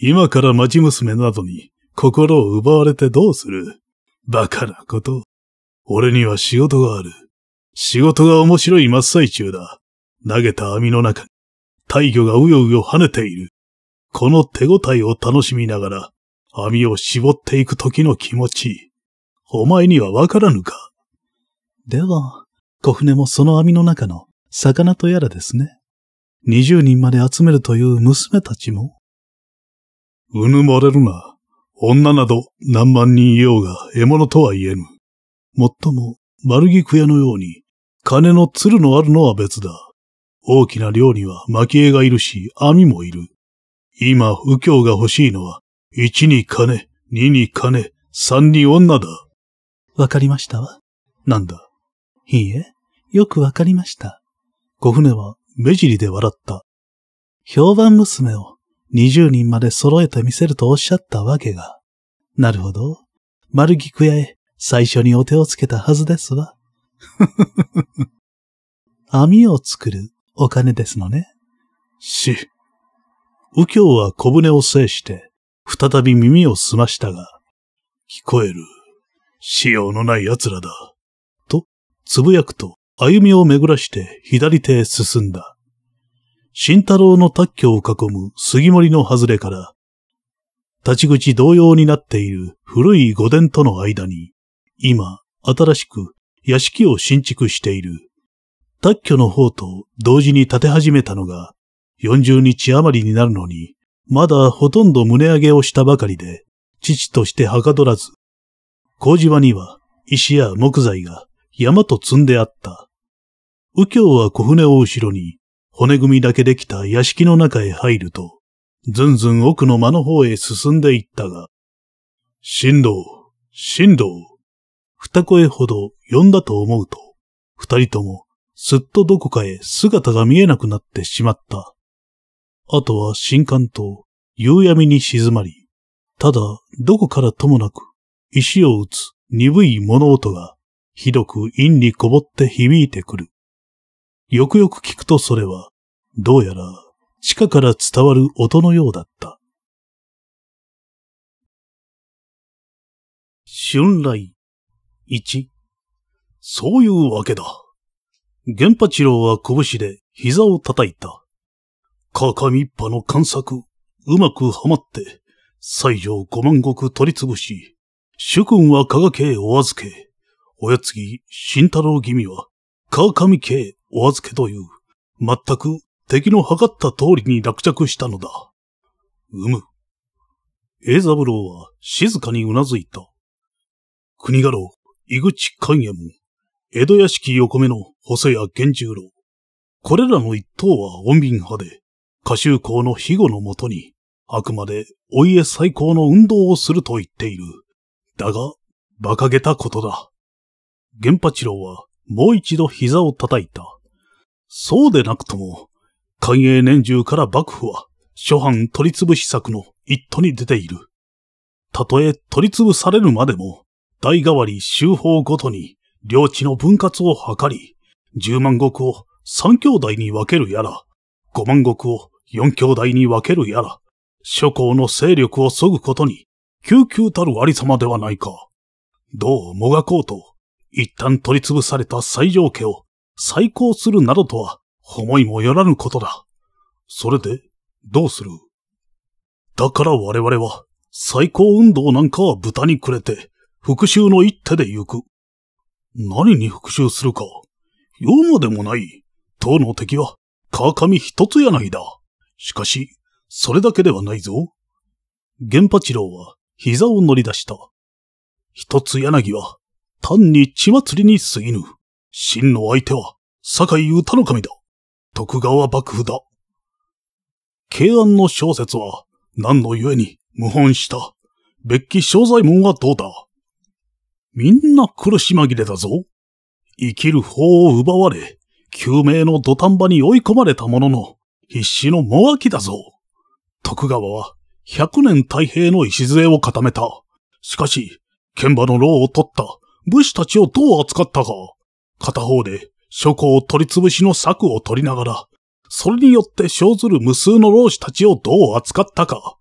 今から町娘などに心を奪われてどうする馬鹿なこと。俺には仕事がある。仕事が面白い真っ最中だ。投げた網の中に、大魚がうようよ跳ねている。この手応えを楽しみながら、網を絞っていく時の気持ち。お前にはわからぬか。では、小舟もその網の中の魚とやらですね。二十人まで集めるという娘たちも。うぬまれるな。女など何万人いようが獲物とは言えぬ。もっとも、丸木屋のように、金の鶴のあるのは別だ。大きな量には蒔絵がいるし、網もいる。今、右京が欲しいのは、一に金、二に金、三に女だ。わかりましたわ。なんだ。いいえ、よくわかりました。小舟は目尻で笑った。評判娘を二十人まで揃えてみせるとおっしゃったわけが。なるほど。丸菊屋へ最初にお手をつけたはずですわ。網を作るお金ですのね。し。右京は小舟を制して、再び耳を澄ましたが、聞こえる。仕様のない奴らだ。と、つぶやくと、歩みを巡らして左手へ進んだ。慎太郎の卓橋を囲む杉森の外れから、立ち口同様になっている古い御殿との間に、今、新しく屋敷を新築している。卓居の方と同時に建て始めたのが、40日余りになるのに、まだほとんど胸上げをしたばかりで、父としてはかどらず、事場には石や木材が山と積んであった。右京は小舟を後ろに、骨組みだけできた屋敷の中へ入ると、ずんずん奥の間の方へ進んでいったが、振動、振動。二声ほど呼んだと思うと、二人ともすっとどこかへ姿が見えなくなってしまった。あとは新刊と夕闇に静まり、ただどこからともなく石を打つ鈍い物音がひどく陰にこぼって響いてくる。よくよく聞くとそれは、どうやら地下から伝わる音のようだった。春雷1。そういうわけだ。玄八郎は拳で膝を叩いた。かかみっぱの観策、うまくはまって、西条五万石取り潰し、主君は加賀家お預け、おやつぎ慎太郎君は、川上家お預けという、全く敵の測った通りに落着したのだ。うむ。栄三郎は静かに頷いた。国家老、井口寛右衛門、江戸屋敷横目の細谷源十郎。これらの一党は穏便派で、歌集校の庇護のもとに、あくまでお家最高の運動をすると言っている。だが、馬鹿げたことだ。源八郎はもう一度膝を叩いた。そうでなくとも、寛永年中から幕府は、諸藩取り潰し策の一途に出ている。たとえ取り潰されるまでも、代替わり州法ごとに領地の分割を図り、十万石を三兄弟に分けるやら、五万石を四兄弟に分けるやら、諸侯の勢力を削ぐことに、救急たるありさまではないか。どうもがこうと、一旦取り潰された最上家を再興するなどとは、思いもよらぬことだ。それで、どうするだから我々は、最高運動なんかは豚にくれて、復讐の一手で行く。何に復讐するか、読むでもない、党の敵は、川上一つ柳だ。しかし、それだけではないぞ。玄八郎は、膝を乗り出した。一つ柳は、単に血祭りに過ぎぬ。真の相手は、堺井歌の神だ。徳川幕府だ。慶安の小説は、何のゆえに、無本した。別記正左衛門はどうだみんな苦し紛れだぞ。生きる法を奪われ、救命の土壇場に追い込まれたものの、必死のもがきだぞ。徳川は、百年太平の礎を固めた。しかし、剣馬の牢を取った武士たちをどう扱ったか。片方で、諸侯を取り潰しの策を取りながら、それによって生ずる無数の老子たちをどう扱ったか。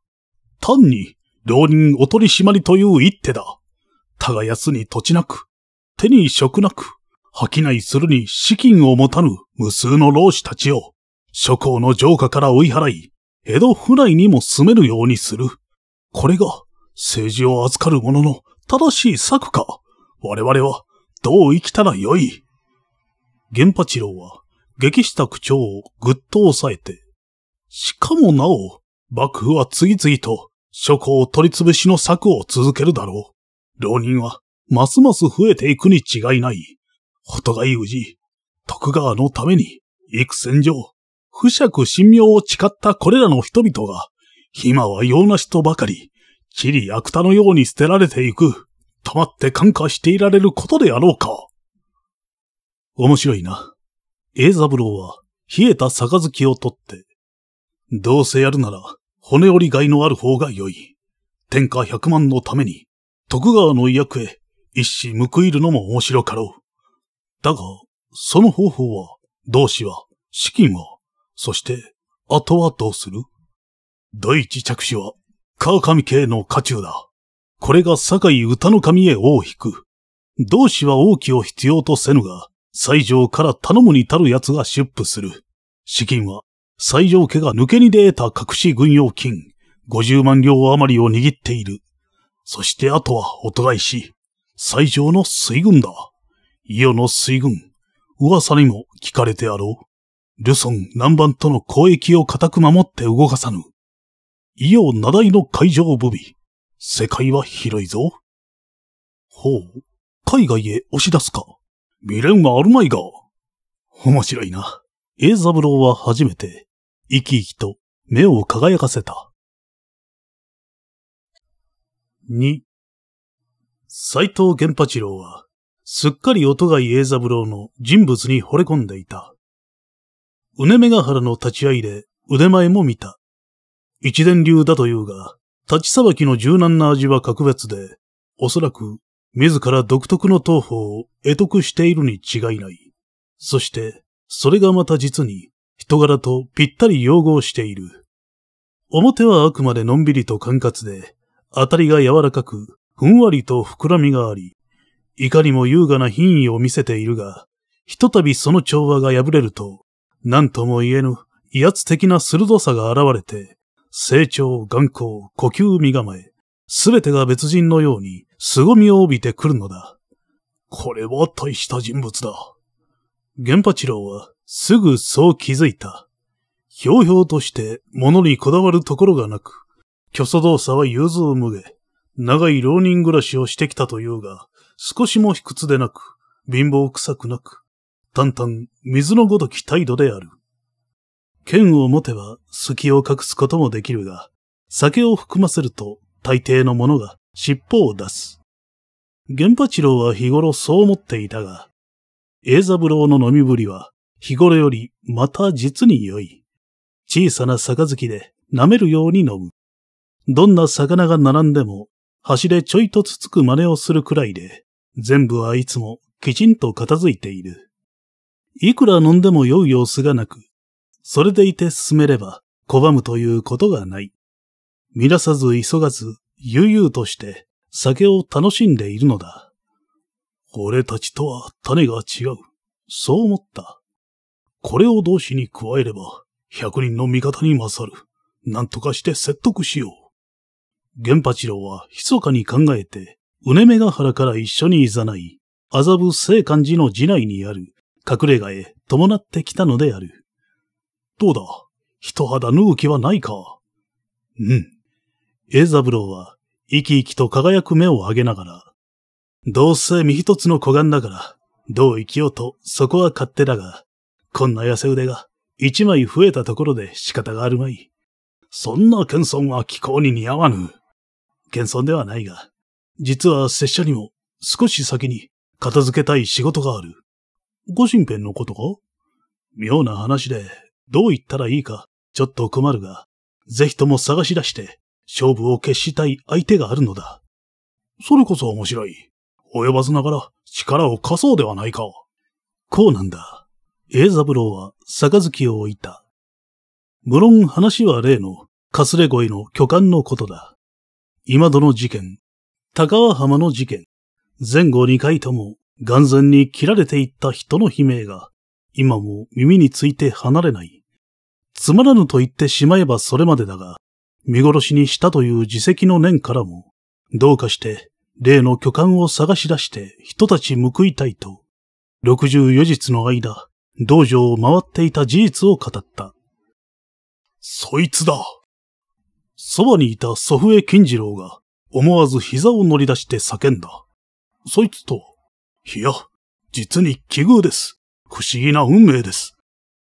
単に、浪人お取り締まりという一手だ。耕すに土地なく、手に職なく、ないするに資金を持たぬ無数の老子たちを、諸侯の城下から追い払い、江戸府内にも住めるようにする。これが、政治を預かる者の正しい策か。我々は、どう生きたらよい。源八郎は、激した口調をぐっと抑えて、しかもなお、幕府は次々と諸侯取り潰しの策を続けるだろう。浪人は、ますます増えていくに違いない。お互い氏、徳川のために、幾千上、不釈神妙を誓ったこれらの人々が、今は用なしとばかり、地理悪田のように捨てられていく、溜まって感化していられることであろうか。面白いな。ブ三郎は、冷えた杯を取って、どうせやるなら、骨折りがいのある方が良い。天下百万のために、徳川の役へ一死報いるのも面白かろう。だが、その方法は、同志は、資金は、そして、あとはどうする第一着手は、川上家の家中だ。これが堺歌の神へ尾を引く。同志は王旗を必要とせぬが、西条から頼むに足る奴が出布する。資金は、西条家が抜けにで得た隠し軍用金、50万両余りを握っている。そしてあとはお互いし、最上の水軍だ。伊予の水軍、噂にも聞かれてあろう。ルソン南蛮との交易を固く守って動かさぬ。伊予七井の海上部備。世界は広いぞ。ほう、海外へ押し出すか。未練はあるまいが。面白いな。英三郎は初めて、生き生きと目を輝かせた。2斎藤玄八郎は、すっかり音が家三郎の人物に惚れ込んでいた。うねめが原の立ち合いで腕前も見た。一伝流だというが、立ちさばきの柔軟な味は格別で、おそらく自ら独特の投法を得得しているに違いない。そして、それがまた実に人柄とぴったり融合している。表はあくまでのんびりと管轄で、当たりが柔らかく、ふんわりと膨らみがあり、いかにも優雅な品位を見せているが、ひとたびその調和が破れると、何とも言えぬ威圧的な鋭さが現れて、成長、眼光、呼吸身構え、すべてが別人のように凄みを帯びてくるのだ。これは大した人物だ。玄八郎はすぐそう気づいた。ひょうひょうとして物にこだわるところがなく、虚祖動作は融通無げ。長い浪人暮らしをしてきたというが、少しも卑屈でなく、貧乏臭くなく、淡々、水のごとき態度である。剣を持てば、隙を隠すこともできるが、酒を含ませると、大抵の者が尻尾を出す。玄八郎は日頃そう思っていたが、栄三郎の飲みぶりは、日頃よりまた実に良い。小さな杯で舐めるように飲む。どんな魚が並んでも、端でちょいとつつく真似をするくらいで、全部はいつもきちんと片付いている。いくら飲んでも酔う様子がなく、それでいて進めれば拒むということがない。乱さず急がず、悠々として酒を楽しんでいるのだ。俺たちとは種が違う。そう思った。これを同士に加えれば、百人の味方に勝る。なんとかして説得しよう。玄八郎は密かに考えて、うねめが原から一緒にいざない、麻布聖漢寺の寺内にある隠れ家へ伴ってきたのである。どうだ人肌脱う気はないかうん。栄三郎は、生き生きと輝く目を上げながら、どうせ身一つの小眼だから、どう生きようとそこは勝手だが、こんな痩せ腕が一枚増えたところで仕方があるまい。そんな謙遜は気候に似合わぬ。謙遜ではないが、実は拙者にも少し先に片付けたい仕事がある。ご身辺のことか妙な話で、どう言ったらいいか、ちょっと困るが、ぜひとも探し出して、勝負を決したい相手があるのだ。それこそ面白い。及ばずながら力を貸そうではないか。こうなんだ。ブ三郎は杯を置いた。無論話は例の、かすれ声の巨漢のことだ。今戸の事件、高輪浜の事件、前後2回とも、眼前に切られていった人の悲鳴が、今も耳について離れない。つまらぬと言ってしまえばそれまでだが、見殺しにしたという自責の念からも、どうかして例の巨漢を探し出して人たち報いたいと、六十四日の間、道場を回っていた事実を語った。そいつだそばにいた祖父江金次郎が思わず膝を乗り出して叫んだ。そいつと、いや、実に奇遇です。不思議な運命です。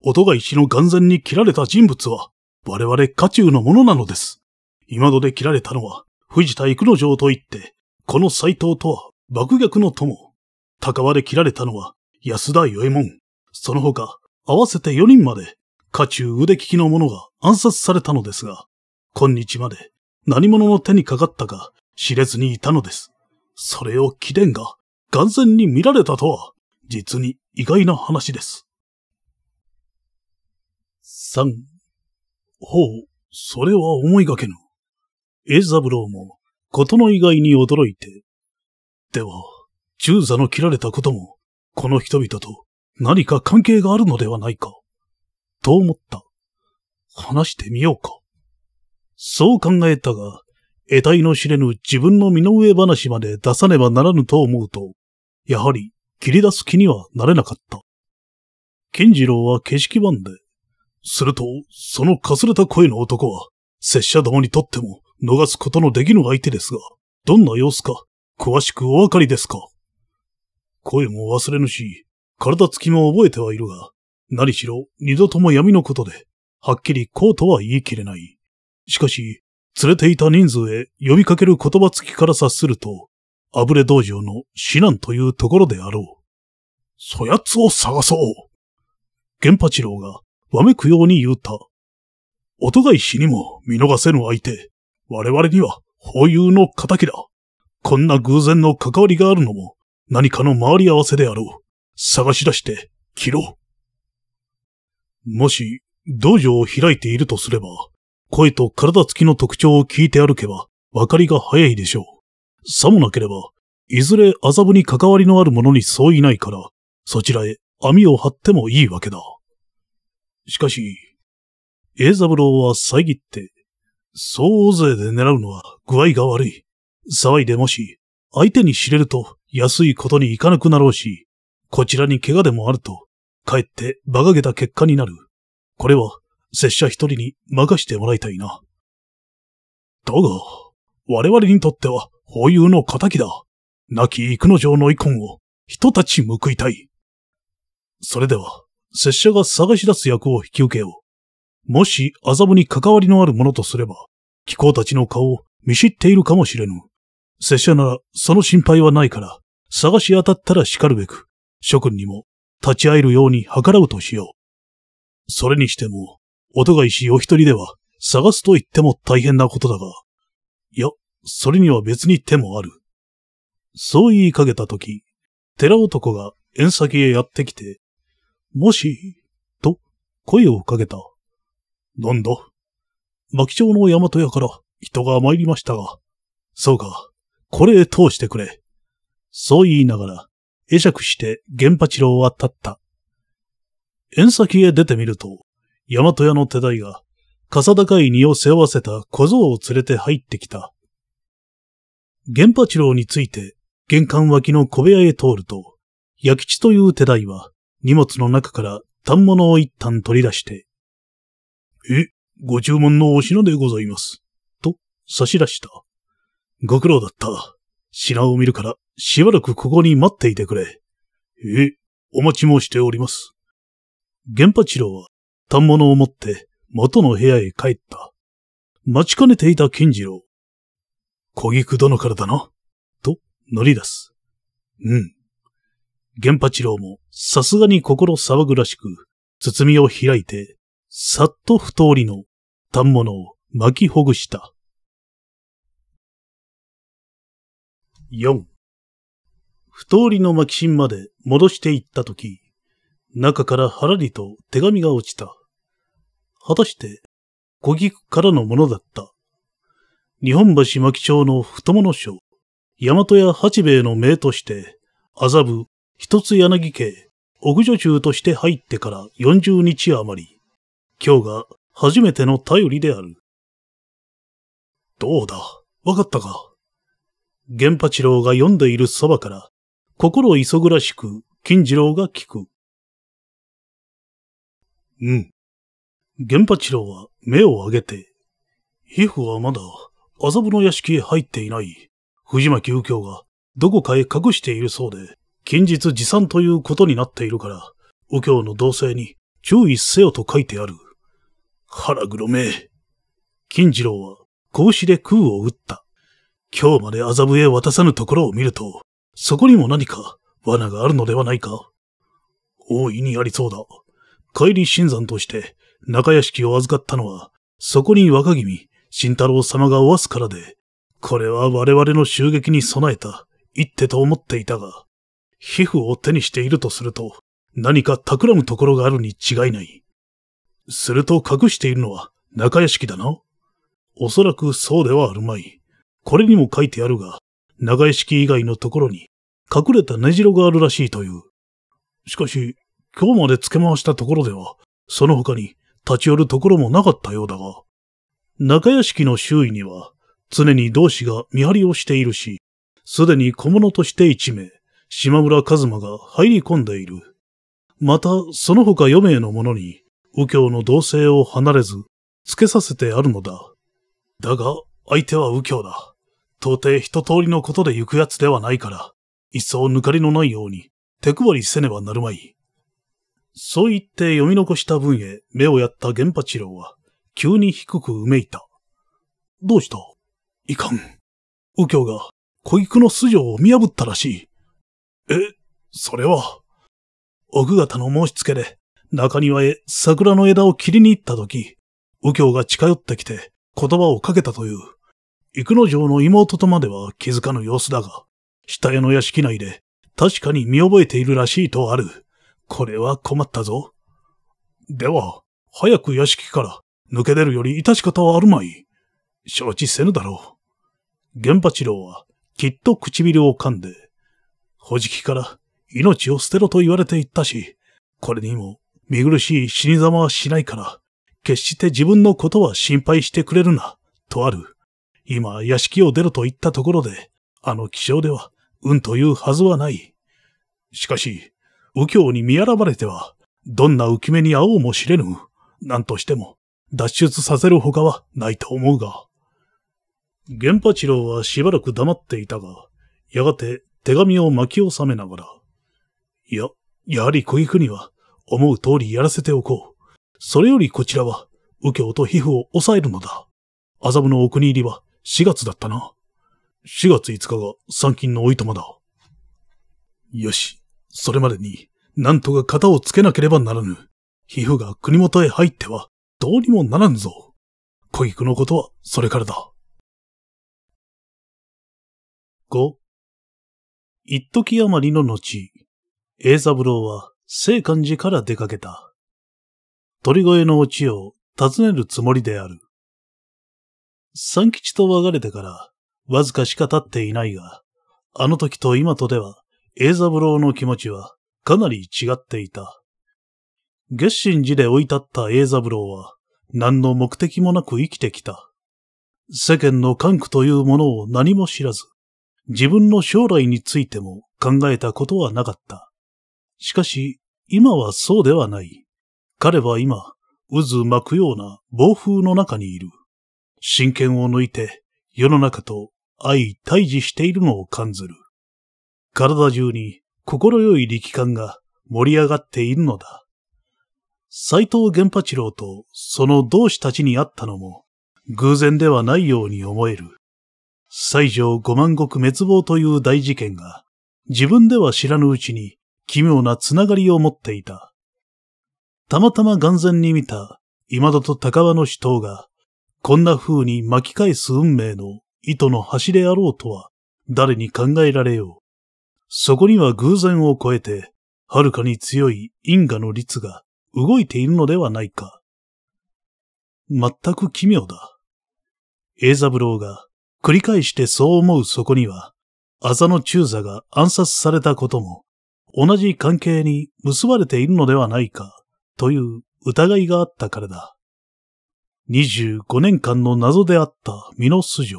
音が石の眼前に切られた人物は、我々家中のものなのです。今戸で切られたのは、藤田育之丞といって、この斎藤とは爆逆の友。高輪で切られたのは、安田与右衛門。その他、合わせて4人まで、家中腕利きの者が暗殺されたのですが、今日まで何者の手にかかったか知れずにいたのです。それを貴殿が眼前に見られたとは、実に意外な話です。三、ほう、それは思いがけぬ。エザブローも、ことの意外に驚いて。では、中座の切られたことも、この人々と何か関係があるのではないか、と思った。話してみようか。そう考えたが、得体の知れぬ自分の身の上話まで出さねばならぬと思うと、やはり切り出す気にはなれなかった。健次郎は景色版で、すると、そのかすれた声の男は、拙者どもにとっても逃すことのできぬ相手ですが、どんな様子か、詳しくお分かりですか声も忘れぬし、体つきも覚えてはいるが、何しろ二度とも闇のことで、はっきりこうとは言い切れない。しかし、連れていた人数へ呼びかける言葉付きから察すると、あぶれ道場の死難というところであろう。そやつを探そう源八郎がわめくように言うた。音が石にも見逃せぬ相手。我々には法有の仇だ。こんな偶然の関わりがあるのも何かの回り合わせであろう。探し出して切ろう。もし道場を開いているとすれば、声と体つきの特徴を聞いて歩けば、分かりが早いでしょう。さもなければ、いずれ麻布に関わりのある者に相違ないから、そちらへ網を張ってもいいわけだ。しかし、栄三郎は遮って、そう大勢で狙うのは具合が悪い。騒いでもし、相手に知れると安いことに行かなくなろうし、こちらに怪我でもあると、かえって馬鹿げた結果になる。これは拙者一人に任してもらいたいな。だが、我々にとっては保有の仇だ。亡き幾の城の遺恨を人たち報いたい。それでは、拙者が探し出す役を引き受けよう。もし麻布に関わりのあるものとすれば、貴公たちの顔を見知っているかもしれぬ。拙者ならその心配はないから、探し当たったら叱るべく、諸君にも立ち会えるように計らうとしよう。それにしても、お互いしお一人では探すと言っても大変なことだが、いや、それには別に手もある。そう言いかけたとき、寺男が縁先へやってきて、もし、と声をかけた。なんだ牧町の大和屋から人が参りましたが、そうか、これへ通してくれ。そう言いながら、会釈して玄八郎は立った。縁先へ出てみると、大和屋の手代が、笠高い荷を背負わせた小僧を連れて入ってきた。玄八郎について、玄関脇の小部屋へ通ると、焼吉という手代は、荷物の中から反物を一旦取り出して、え、ご注文のお品でございます。と、差し出した。ご苦労だった。品を見るから、しばらくここに待っていてくれ。え、お待ち申しております。玄八郎は、反物を持って元の部屋へ帰った。待ちかねていた金次郎。小菊殿からだな。と乗り出す。うん。源八郎もさすがに心騒ぐらしく、包みを開いて、さっと不通りの反物を巻きほぐした。四。不通りの巻き芯まで戻していったとき、中からはらりと手紙が落ちた。果たして、小菊からのものだった。日本橋牧町の太も書、賞、大和屋八兵衛の名として、麻布、一つ柳家、奥女中として入ってから40日余り、今日が初めての頼りである。どうだ、わかったか。玄八郎が読んでいるそばから、心急ぐらしく金次郎が聞く。うん。源八郎は目を上げて、皮膚はまだ麻布の屋敷へ入っていない藤巻右京がどこかへ隠しているそうで、近日持参ということになっているから、右京の同性に注意せよと書いてある。腹黒め。金次郎は格子で空を打った。今日まで麻布へ渡さぬところを見ると、そこにも何か罠があるのではないか。大いにありそうだ。帰り新山として、中屋敷を預かったのは、そこに若君、慎太郎様がおわすからで、これは我々の襲撃に備えた一手と思っていたが、皮膚を手にしているとすると、何か企むところがあるに違いない。すると隠しているのは中屋敷だな。おそらくそうではあるまい。これにも書いてあるが、長屋敷以外のところに隠れた根城があるらしいという。しかし、今日まで付け回したところでは、その他に立ち寄るところもなかったようだが、中屋敷の周囲には常に同志が見張りをしているし、すでに小物として一名、島村一馬が入り込んでいる。また、その他余命の者に、右京の同性を離れず、つけさせてあるのだ。だが、相手は右京だ。到底一通りのことで行くやつではないから、一層抜かりのないように、手配りせねばなるまい。そう言って読み残した文へ目をやった原八郎は、急に低くうめいた。どうしたいかん。右京が小菊の素性を見破ったらしい。え、それは。奥方の申し付けで、中庭へ桜の枝を切りに行った時、右京が近寄ってきて言葉をかけたという。幾之丞の妹とまでは気づかぬ様子だが、下屋の屋敷内で確かに見覚えているらしいとある。これは困ったぞ。では、早く屋敷から抜け出るより致し方はあるまい。承知せぬだろう。玄八郎はきっと唇を噛んで、ほじきから命を捨てろと言われていったし、これにも見苦しい死にざまはしないから、決して自分のことは心配してくれるな、とある。今、屋敷を出ると言ったところで、あの気象では、運というはずはない。しかし、右京に見現れては、どんな浮き目に遭おうも知れぬ。何としても、脱出させる他はないと思うが。玄八郎はしばらく黙っていたが、やがて手紙を巻き収めながら、いや、やはり小菊には、思う通りやらせておこう。それよりこちらは、右京と皮膚を抑えるのだ。麻布のお国入りは4月だったな。4月5日が参勤のおいとまだ。よし、それまでに、なんとか型をつけなければならぬ。皮膚が国元へ入っては、どうにもならんぞ。小菊のことは、それからだ。五。一時余りの後、栄三郎は、聖寛寺から出かけた。鳥越のお地を尋ねるつもりである。三吉と別れてから、わずかしか経っていないが、あの時と今とではブ三郎の気持ちはかなり違っていた。月神寺で追い立ったブ三郎は何の目的もなく生きてきた。世間の感苦というものを何も知らず、自分の将来についても考えたことはなかった。しかし、今はそうではない。彼は今、渦巻くような暴風の中にいる。真剣を抜いて、世の中と相対峙しているのを感ずる。体中に心よい力感が盛り上がっているのだ。斎藤玄八郎とその同志たちに会ったのも偶然ではないように思える。西条五万石滅亡という大事件が自分では知らぬうちに奇妙なつながりを持っていた。たまたま眼前に見た今戸と高輪の死闘がこんな風に巻き返す運命の糸の端であろうとは誰に考えられよう。そこには偶然を超えて、はるかに強い因果の律が動いているのではないか。全く奇妙だ。英三郎が繰り返してそう思うそこには、チュ中ザが暗殺されたことも、同じ関係に結ばれているのではないか、という疑いがあったからだ。25年間の謎であった身の素性。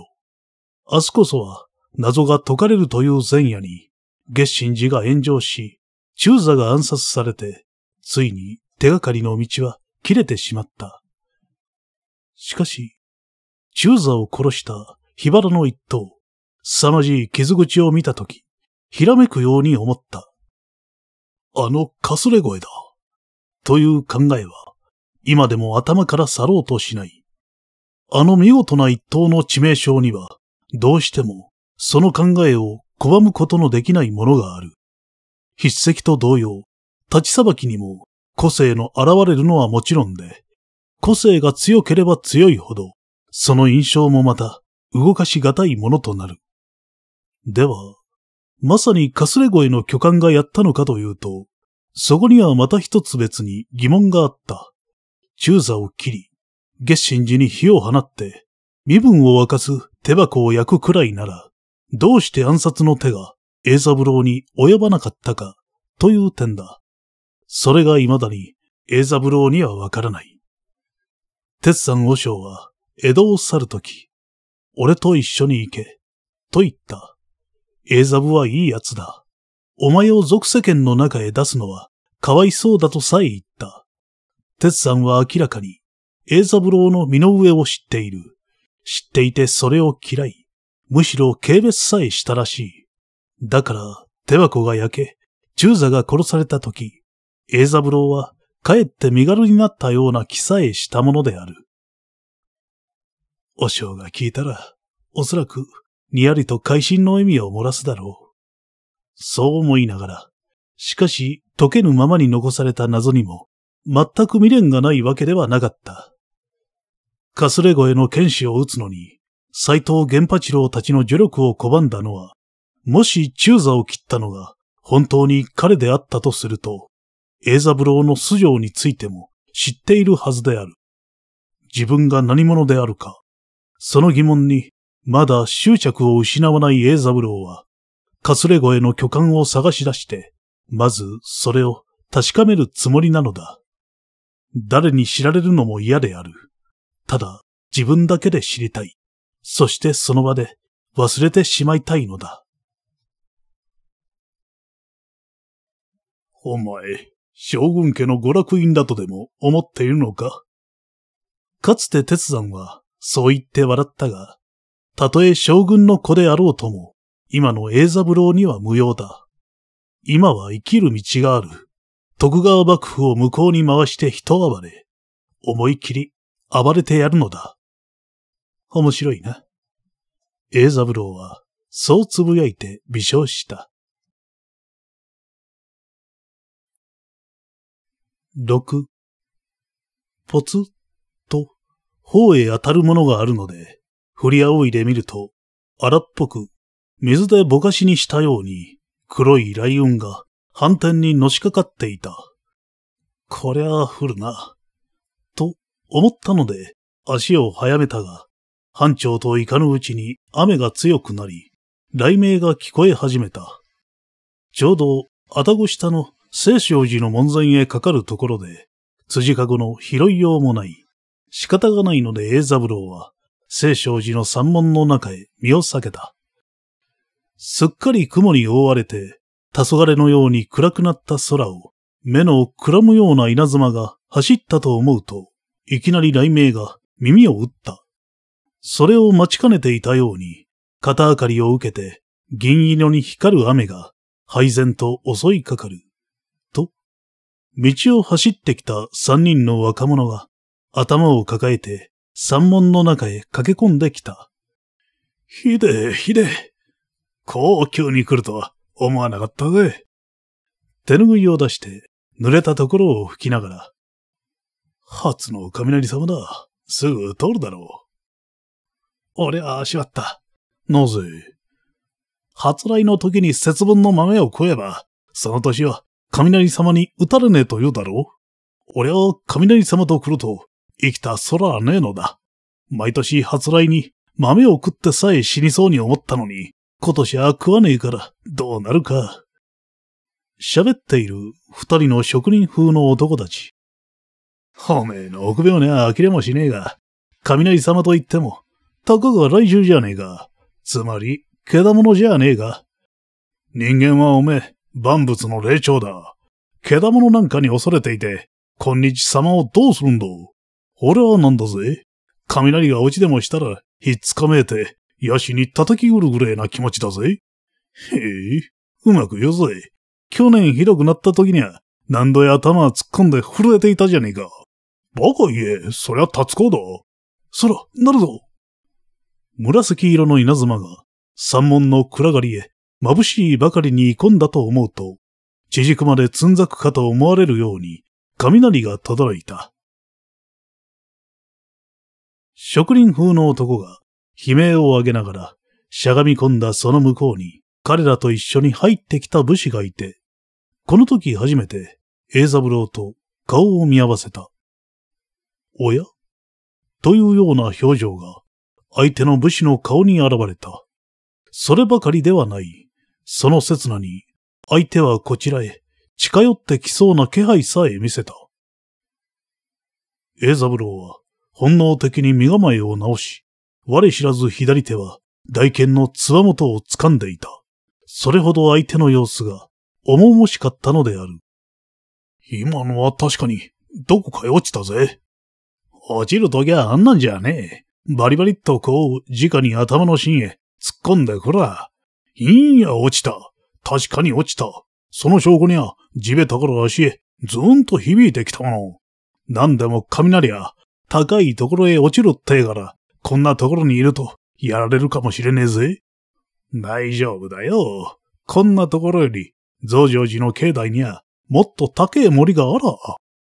明日こそは謎が解かれるという前夜に、月神寺が炎上し、中座が暗殺されて、ついに手がかりの道は切れてしまった。しかし、中座を殺した火原の一刀、凄まじい傷口を見たとき、ひらめくように思った。あのかすれ声だ。という考えは、今でも頭から去ろうとしない。あの見事な一刀の致命傷には、どうしても、その考えを拒むことのできないものがある。筆跡と同様、立ち裁きにも個性の現れるのはもちろんで、個性が強ければ強いほど、その印象もまた動かしがたいものとなる。では、まさにかすれ声の巨漢がやったのかというと、そこにはまた一つ別に疑問があった。中座を切り、月心寺に火を放って、身分を沸かす手箱を焼くくらいなら、どうして暗殺の手がブ三郎に及ばなかったかという点だ。それが未だにブ三郎にはわからない。鉄山和尚は江戸を去るとき、俺と一緒に行け、と言った。栄三はいい奴だ。お前を俗世間の中へ出すのはかわいそうだとさえ言った。鉄山は明らかにブ三郎の身の上を知っている。知っていてそれを嫌い。むしろ軽蔑さえしたらしい。だから、手箱が焼け、中座が殺された時、栄三郎はかえって身軽になったような気さえしたものである。お尚が聞いたら、おそらく、にやりと会心の笑みを漏らすだろう。そう思いながら、しかし解けぬままに残された謎にも、全く未練がないわけではなかった。かすれ声の剣士を打つのに、斎藤玄八郎たちの助力を拒んだのは、もし中座を切ったのが本当に彼であったとすると、栄三郎の素性についても知っているはずである。自分が何者であるか、その疑問にまだ執着を失わない栄三郎は、かすれ声の巨漢を探し出して、まずそれを確かめるつもりなのだ。誰に知られるのも嫌である。ただ自分だけで知りたい。そしてその場で忘れてしまいたいのだ。お前、将軍家の娯楽院だとでも思っているのかかつて鉄山はそう言って笑ったが、たとえ将軍の子であろうとも、今の栄三郎には無用だ。今は生きる道がある。徳川幕府を向こうに回して人暴れ、思い切り暴れてやるのだ。面白いな。ブ三郎は、そうつぶやいて微笑した。六、ぽつっと、方へ当たるものがあるので、振り仰いで見ると、荒っぽく、水でぼかしにしたように、黒い雷雲が反転にのしかかっていた。こりゃあ降るな。と思ったので、足を早めたが、班長とイカのうちに雨が強くなり、雷鳴が聞こえ始めた。ちょうど、あたご下の聖少寺の門前へかかるところで、辻かごの拾いようもない。仕方がないので栄三郎は、聖少寺の山門の中へ身を避けた。すっかり雲に覆われて、黄昏のように暗くなった空を、目のくらむような稲妻が走ったと思うと、いきなり雷鳴が耳を打った。それを待ちかねていたように、肩明かりを受けて、銀色に光る雨が、配然と襲いかかる。と、道を走ってきた三人の若者が、頭を抱えて、山門の中へ駆け込んできた。ひでえ、ひでえ。こう急に来るとは思わなかったぜ。手ぬぐいを出して、濡れたところを拭きながら。初の雷様だ。すぐ通るだろう。俺は足まった。なぜ初来の時に節分の豆を食えば、その年は雷様に打たれねえと言うだろう。俺は雷様と来ると生きた空はねえのだ。毎年初来に豆を食ってさえ死にそうに思ったのに、今年は食わねえからどうなるか。喋っている二人の職人風の男たち。おめえの臆病には呆れもしねえが、雷様と言ってもたかが来週じゃねえか。つまり、けだものじゃねえか。人間はおめえ、万物の霊長だ。けだものなんかに恐れていて、今日様をどうするんだ。俺はなんだぜ。雷が落ちでもしたら、ひっつかめえて、ヤシに叩きうるぐらいな気持ちだぜ。へえ、うまく言うぜ。去年ひどくなった時には、何度や頭突っ込んで震えていたじゃねえか。バカ言え、そりゃ立こうだ。そら、なるぞ。紫色の稲妻が、山門の暗がりへ、眩しいばかりに込んだと思うと、地軸までつんざくかと思われるように、雷が轟いた。職人風の男が、悲鳴を上げながら、しゃがみ込んだその向こうに、彼らと一緒に入ってきた武士がいて、この時初めて、栄三郎と顔を見合わせた。おやというような表情が、相手の武士の顔に現れた。そればかりではない。その刹那に、相手はこちらへ近寄ってきそうな気配さえ見せた。栄三郎は本能的に身構えを直し、我知らず左手は大剣のつわもとを掴んでいた。それほど相手の様子が重々しかったのである。今のは確かにどこかへ落ちたぜ。落ちるときはあんなんじゃねえ。バリバリっとこう、直に頭の芯へ突っ込んでこら。いいんや、落ちた。確かに落ちた。その証拠には、地べたから足へ、ずーんと響いてきたもの。なんでも雷は、高いところへ落ちるってから、こんなところにいると、やられるかもしれねえぜ。大丈夫だよ。こんなところより、増上寺の境内には、もっと高え森があら。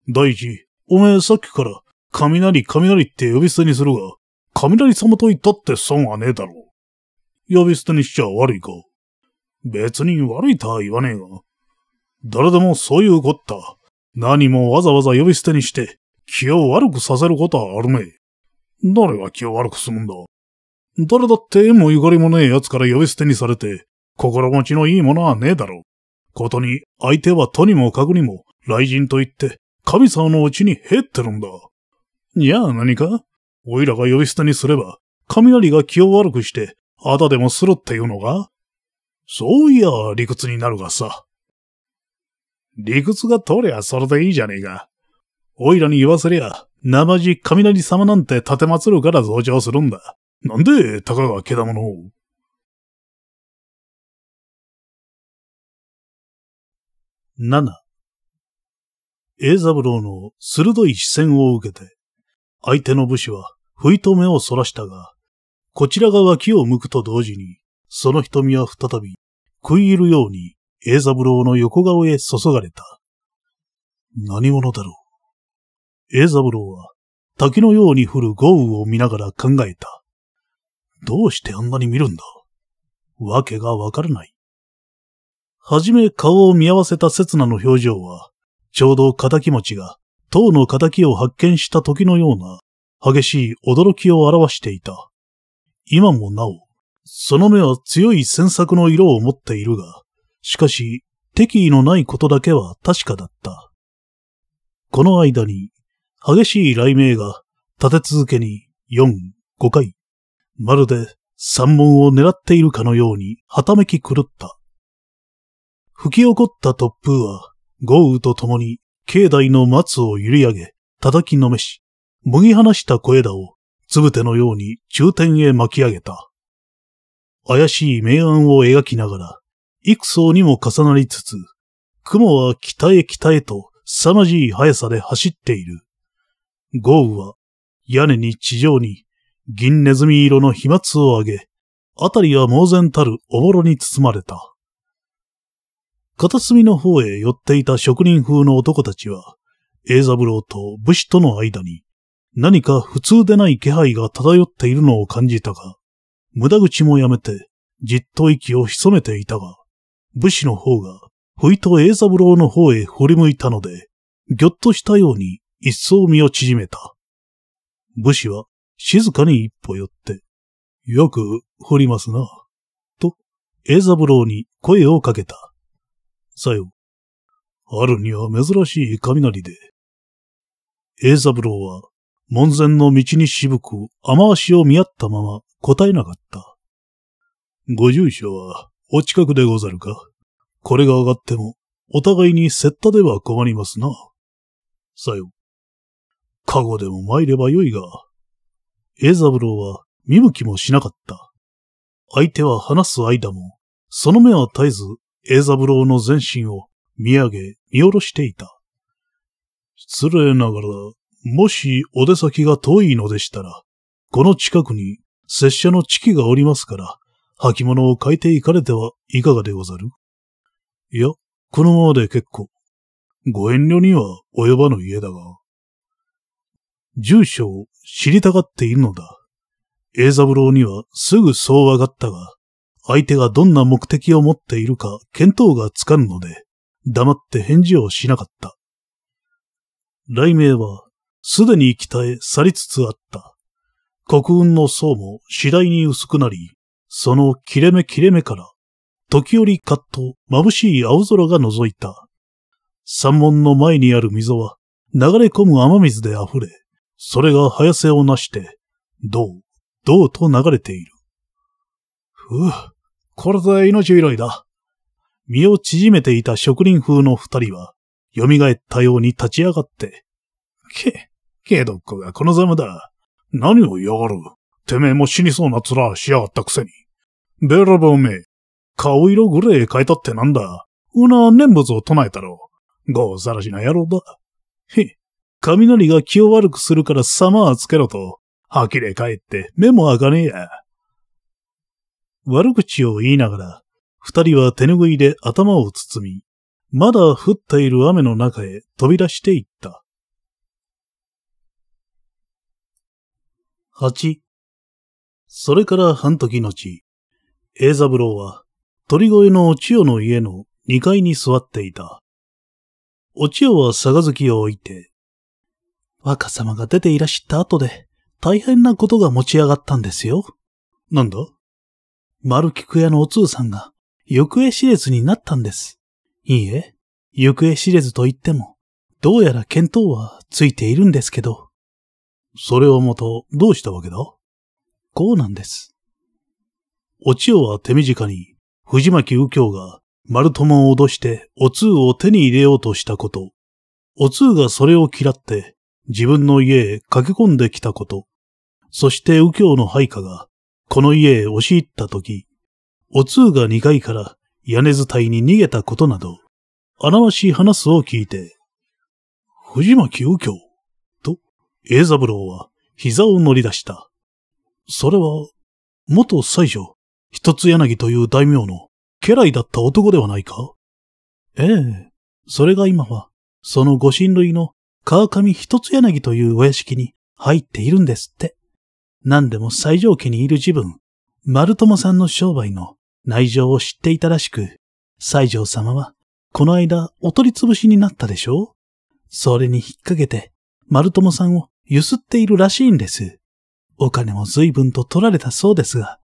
大地、おめえさっきから、雷雷って呼び捨てにするが、雷様といたって損はねえだろう。呼び捨てにしちゃ悪いか。別に悪いとは言わねえが。誰でもそういうこった。何もわざわざ呼び捨てにして、気を悪くさせることはあるめえ。誰が気を悪くするんだ誰だって縁もゆかりもねえ奴から呼び捨てにされて、心持ちのいいものはねえだろう。ことに、相手はとにもかくにも、雷神と言って、神様のうちに減ってるんだ。いや、何かおいらが呼び捨てにすれば、雷が気を悪くして、あだでもするっていうのがそういや、理屈になるがさ。理屈が取りゃそれでいいじゃねえか。おいらに言わせりゃ、なまじ雷様なんて立てまつるから増長するんだ。なんで、たかがけだものを。七。栄三郎の鋭い視線を受けて、相手の武士はふいと目をそらしたが、こちらが脇を向くと同時に、その瞳は再び、食い入るように、栄三郎の横顔へ注がれた。何者だろう。栄三郎は、滝のように降る豪雨を見ながら考えた。どうしてあんなに見るんだわけがわからない。はじめ顔を見合わせた刹那の表情は、ちょうど仇持ちが、塔の仇を発見した時のような激しい驚きを表していた。今もなお、その目は強い詮索の色を持っているが、しかし、敵意のないことだけは確かだった。この間に、激しい雷鳴が立て続けに4、5回、まるで山門を狙っているかのようにはためき狂った。吹き起こった突風は、豪雨とともに境内の松を揺り上げ、叩きのめし、麦離した小枝を、つぶてのように中天へ巻き上げた。怪しい明暗を描きながら、幾層にも重なりつつ、雲は北へ北へと凄まじい速さで走っている。豪雨は、屋根に地上に、銀ネズミ色の飛沫を上げ、あたりは猛然たるおぼろに包まれた。片隅の方へ寄っていた職人風の男たちは、栄三郎と武士との間に、何か普通でない気配が漂っているのを感じたが、無駄口もやめて、じっと息を潜めていたが、武士の方が、ふいと栄三郎の方へ振り向いたので、ぎょっとしたように一層身を縮めた。武士は静かに一歩寄って、よく掘りますな。と、栄三郎に声をかけた。さよ。あるには珍しい雷で。栄三郎は門前の道に渋く雨足を見合ったまま答えなかった。ご住所はお近くでござるかこれが上がってもお互いに接ったでは困りますな。さよ。加護でも参ればよいが。栄三郎は見向きもしなかった。相手は話す間も、その目は絶えず栄三郎の全身を見上げ見下ろしていた。失礼ながら、もしお出先が遠いのでしたら、この近くに拙者の地己がおりますから、履物を変えていかれてはいかがでござるいや、このままで結構。ご遠慮には及ばぬ家だが。住所を知りたがっているのだ。栄三郎にはすぐそう上がったが、相手がどんな目的を持っているか見当がつかぬので、黙って返事をしなかった。雷鳴はすでに北へ去りつつあった。国運の層も次第に薄くなり、その切れ目切れ目から、時折カッと眩しい青空が覗いた。山門の前にある溝は流れ込む雨水で溢れ、それが早瀬をなして、どう、どうと流れている。ふう、これで命拾いだ。身を縮めていた植林風の二人は、蘇ったように立ち上がって、け、けど、こがこのざまだ。何を嫌がるてめえも死にそうな面しやがったくせに。ベラボめえ、顔色グレー変えたってなんだ。うな念仏を唱えたろう。ござらしな野郎だ。へ、雷が気を悪くするから様はつけろと、吐きれ帰って目も開かねえや。悪口を言いながら、二人は手ぬぐいで頭を包み、まだ降っている雨の中へ飛び出していった。八。それから半時後、栄三郎は、鳥越のお千代の家の二階に座っていた。お千代は杯を置いて、若様が出ていらした後で、大変なことが持ち上がったんですよ。なんだ丸菊屋のお通さんが、行方知れずになったんです。いいえ、行方知れずと言っても、どうやら見当はついているんですけど。それはまた、どうしたわけだこうなんです。お千代は手短に、藤巻右京が丸友を脅してお通を手に入れようとしたこと、お通がそれを嫌って自分の家へ駆け込んできたこと、そして右京の配下がこの家へ押し入ったとき、お通が2階から屋根伝いに逃げたことなど、あなわしい話を聞いて、藤巻右京、栄三郎は膝を乗り出した。それは、元西条、一つ柳という大名の家来だった男ではないかええ、それが今は、そのご親類の川上一つ柳というお屋敷に入っているんですって。何でも西条家にいる自分、丸友さんの商売の内情を知っていたらしく、西条様は、この間お取り潰しになったでしょうそれに引っ掛けて、丸友さんをゆすっているらしいんです。お金も随分と取られたそうですが、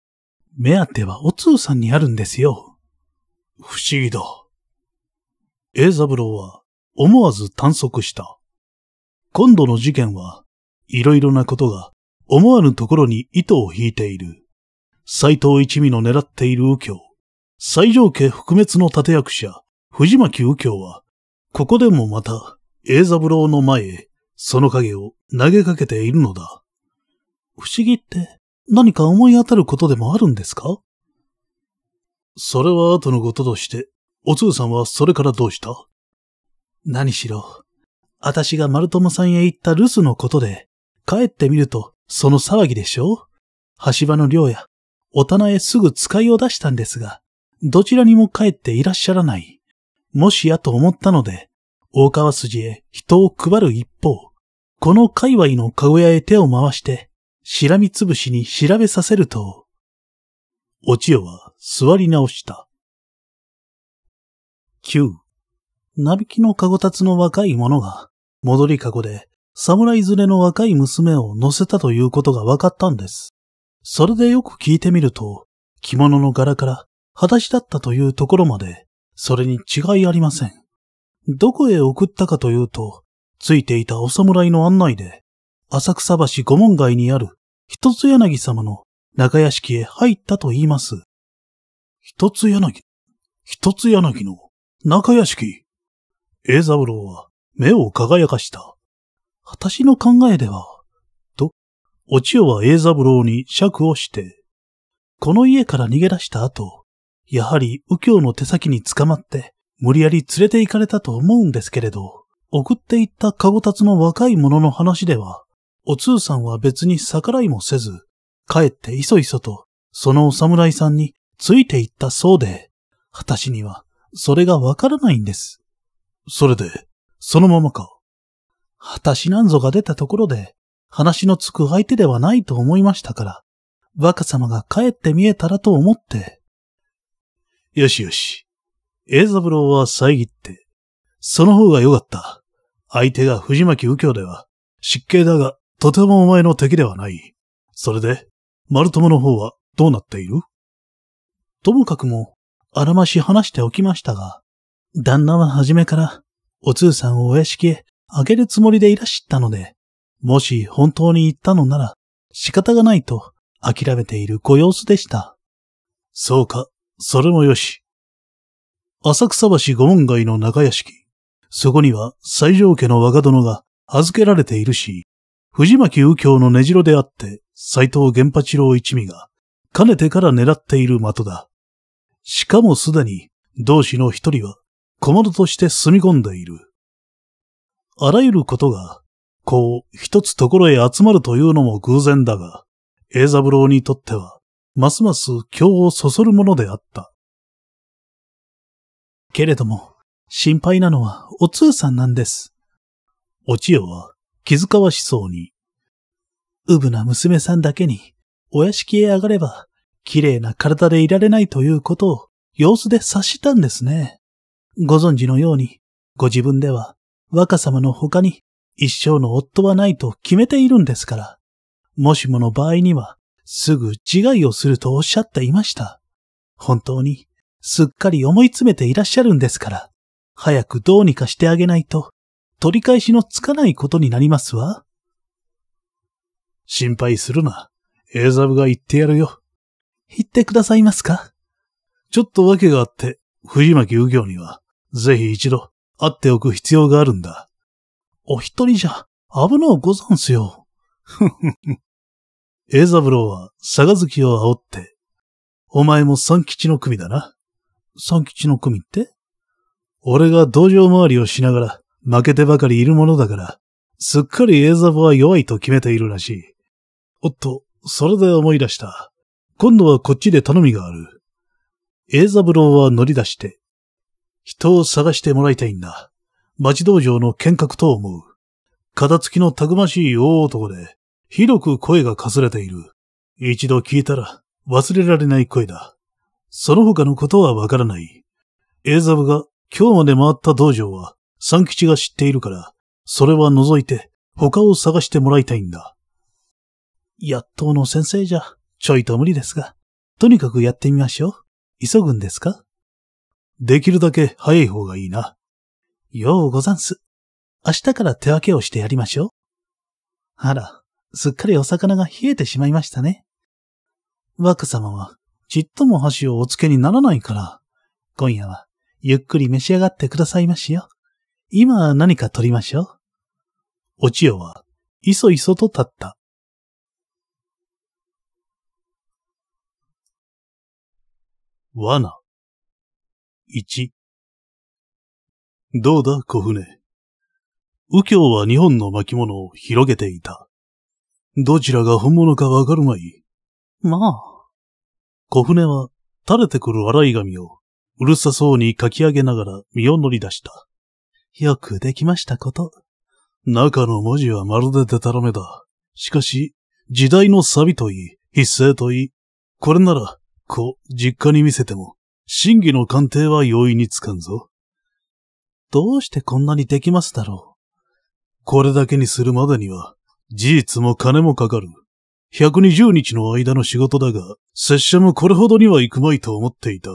目当てはお通さんにあるんですよ。不思議だ。ブ三郎は思わず探索した。今度の事件はいろいろなことが思わぬところに糸を引いている。斎藤一味の狙っている右京、最上家覆滅の立役者、藤巻右京は、ここでもまた、ブ三郎の前へその影を投げかけているのだ。不思議って何か思い当たることでもあるんですかそれは後のこととして、お通さんはそれからどうした何しろ、私が丸友さんへ行った留守のことで、帰ってみるとその騒ぎでしょ橋場の寮や、お棚へすぐ使いを出したんですが、どちらにも帰っていらっしゃらない。もしやと思ったので、大川筋へ人を配る一方、この界隈のかごやへ手を回して、しらみつぶしに調べさせると、お千代は座り直した。9、なびきのかごたつの若い者が、戻りかごで、侍連れの若い娘を乗せたということが分かったんです。それでよく聞いてみると、着物の柄から、裸足だったというところまで、それに違いありません。どこへ送ったかというと、ついていたお侍の案内で、浅草橋五門街にある一つ柳様の中屋敷へ入ったと言います。一つ柳、一つ柳の中屋敷。栄三郎は目を輝かした。私の考えでは、と、お千代は栄三郎に釈をして、この家から逃げ出した後、やはり右京の手先に捕まって、無理やり連れて行かれたと思うんですけれど、送っていったカゴタツの若い者の話では、お通さんは別に逆らいもせず、帰っていそいそと、そのお侍さんについていったそうで、私にはそれがわからないんです。それで、そのままか。私なんぞが出たところで、話のつく相手ではないと思いましたから、若様が帰って見えたらと思って。よしよし。栄三郎は遮って、その方が良かった。相手が藤巻右京では、失敬だが、とてもお前の敵ではない。それで、丸友の方はどうなっているともかくも、あらまし話しておきましたが、旦那は初めから、お通さんをお屋敷へあげるつもりでいらっしゃったので、もし本当に言ったのなら、仕方がないと諦めているご様子でした。そうか、それもよし。浅草橋御門街の中屋敷。そこには最上家の若殿が預けられているし、藤巻右京の根城であって斎藤玄八郎一味が、かねてから狙っている的だ。しかもすでに、同志の一人は、小物として住み込んでいる。あらゆることが、こう、一つところへ集まるというのも偶然だが、栄三郎にとっては、ますます京をそそるものであった。けれども、心配なのはお通さんなんです。お千代は気遣わしそうに。うぶな娘さんだけに、お屋敷へ上がれば、綺麗な体でいられないということを、様子で察したんですね。ご存知のように、ご自分では、若様の他に、一生の夫はないと決めているんですから、もしもの場合には、すぐ自害をするとおっしゃっていました。本当に、すっかり思い詰めていらっしゃるんですから。早くどうにかしてあげないと、取り返しのつかないことになりますわ。心配するな。エーザブが言ってやるよ。言ってくださいますかちょっと訳があって、藤巻右京には、ぜひ一度、会っておく必要があるんだ。お一人じゃ、危のうござんすよ。ふふふ。エーザブローは、賀月を煽って、お前も三吉の組だな。三吉の組って俺が道場回りをしながら、負けてばかりいるものだから、すっかりエーザブは弱いと決めているらしい。おっと、それで思い出した。今度はこっちで頼みがある。エーザブローは乗り出して、人を探してもらいたいんだ。町道場の見学と思う。片付きのたくましい大男で、ひどく声がかすれている。一度聞いたら忘れられない声だ。その他のことはわからない。エーザブが今日まで回った道場は、三吉が知っているから、それは除いて、他を探してもらいたいんだ。やっとの先生じゃ、ちょいと無理ですが、とにかくやってみましょう。急ぐんですかできるだけ早い方がいいな。ようござんす。明日から手分けをしてやりましょう。あら、すっかりお魚が冷えてしまいましたね。若様は、ちっとも箸をお付けにならないから、今夜はゆっくり召し上がってくださいましよ。今何か取りましょう。お千代は、いそいそと立った。罠。一。どうだ、小舟。右京は日本の巻物を広げていた。どちらが本物かわかるまい。まあ。小舟は、垂れてくる笑い髪をうるさそうに書き上げながら身を乗り出した。よくできましたこと。中の文字はまるでデタラメだ。しかし、時代のサビといい、必生といい。これなら、こう、実家に見せても、真偽の鑑定は容易につかんぞ。どうしてこんなにできますだろう。これだけにするまでには、事実も金もかかる。120日の間の仕事だが、拙者もこれほどには行くまいと思っていた。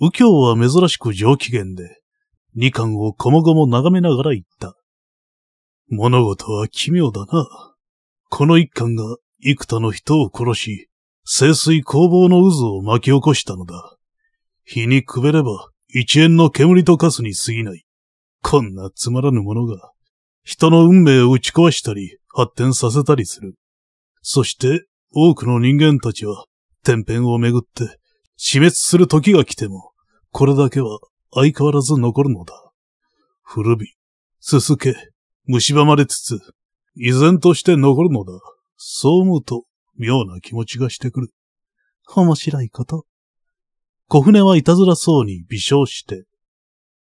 右京は珍しく上機嫌で、二巻をこもごも眺めながら言った。物事は奇妙だな。この一巻が幾多の人を殺し、清水工房の渦を巻き起こしたのだ。火にくべれば一円の煙とかすに過ぎない。こんなつまらぬものが、人の運命を打ち壊したり、発展させたりする。そして、多くの人間たちは、天辺をめぐって、死滅する時が来ても、これだけは相変わらず残るのだ。古び、すすけ、蝕まれつつ、依然として残るのだ。そう思うと、妙な気持ちがしてくる。面白いこと。小舟はいたずらそうに微笑して。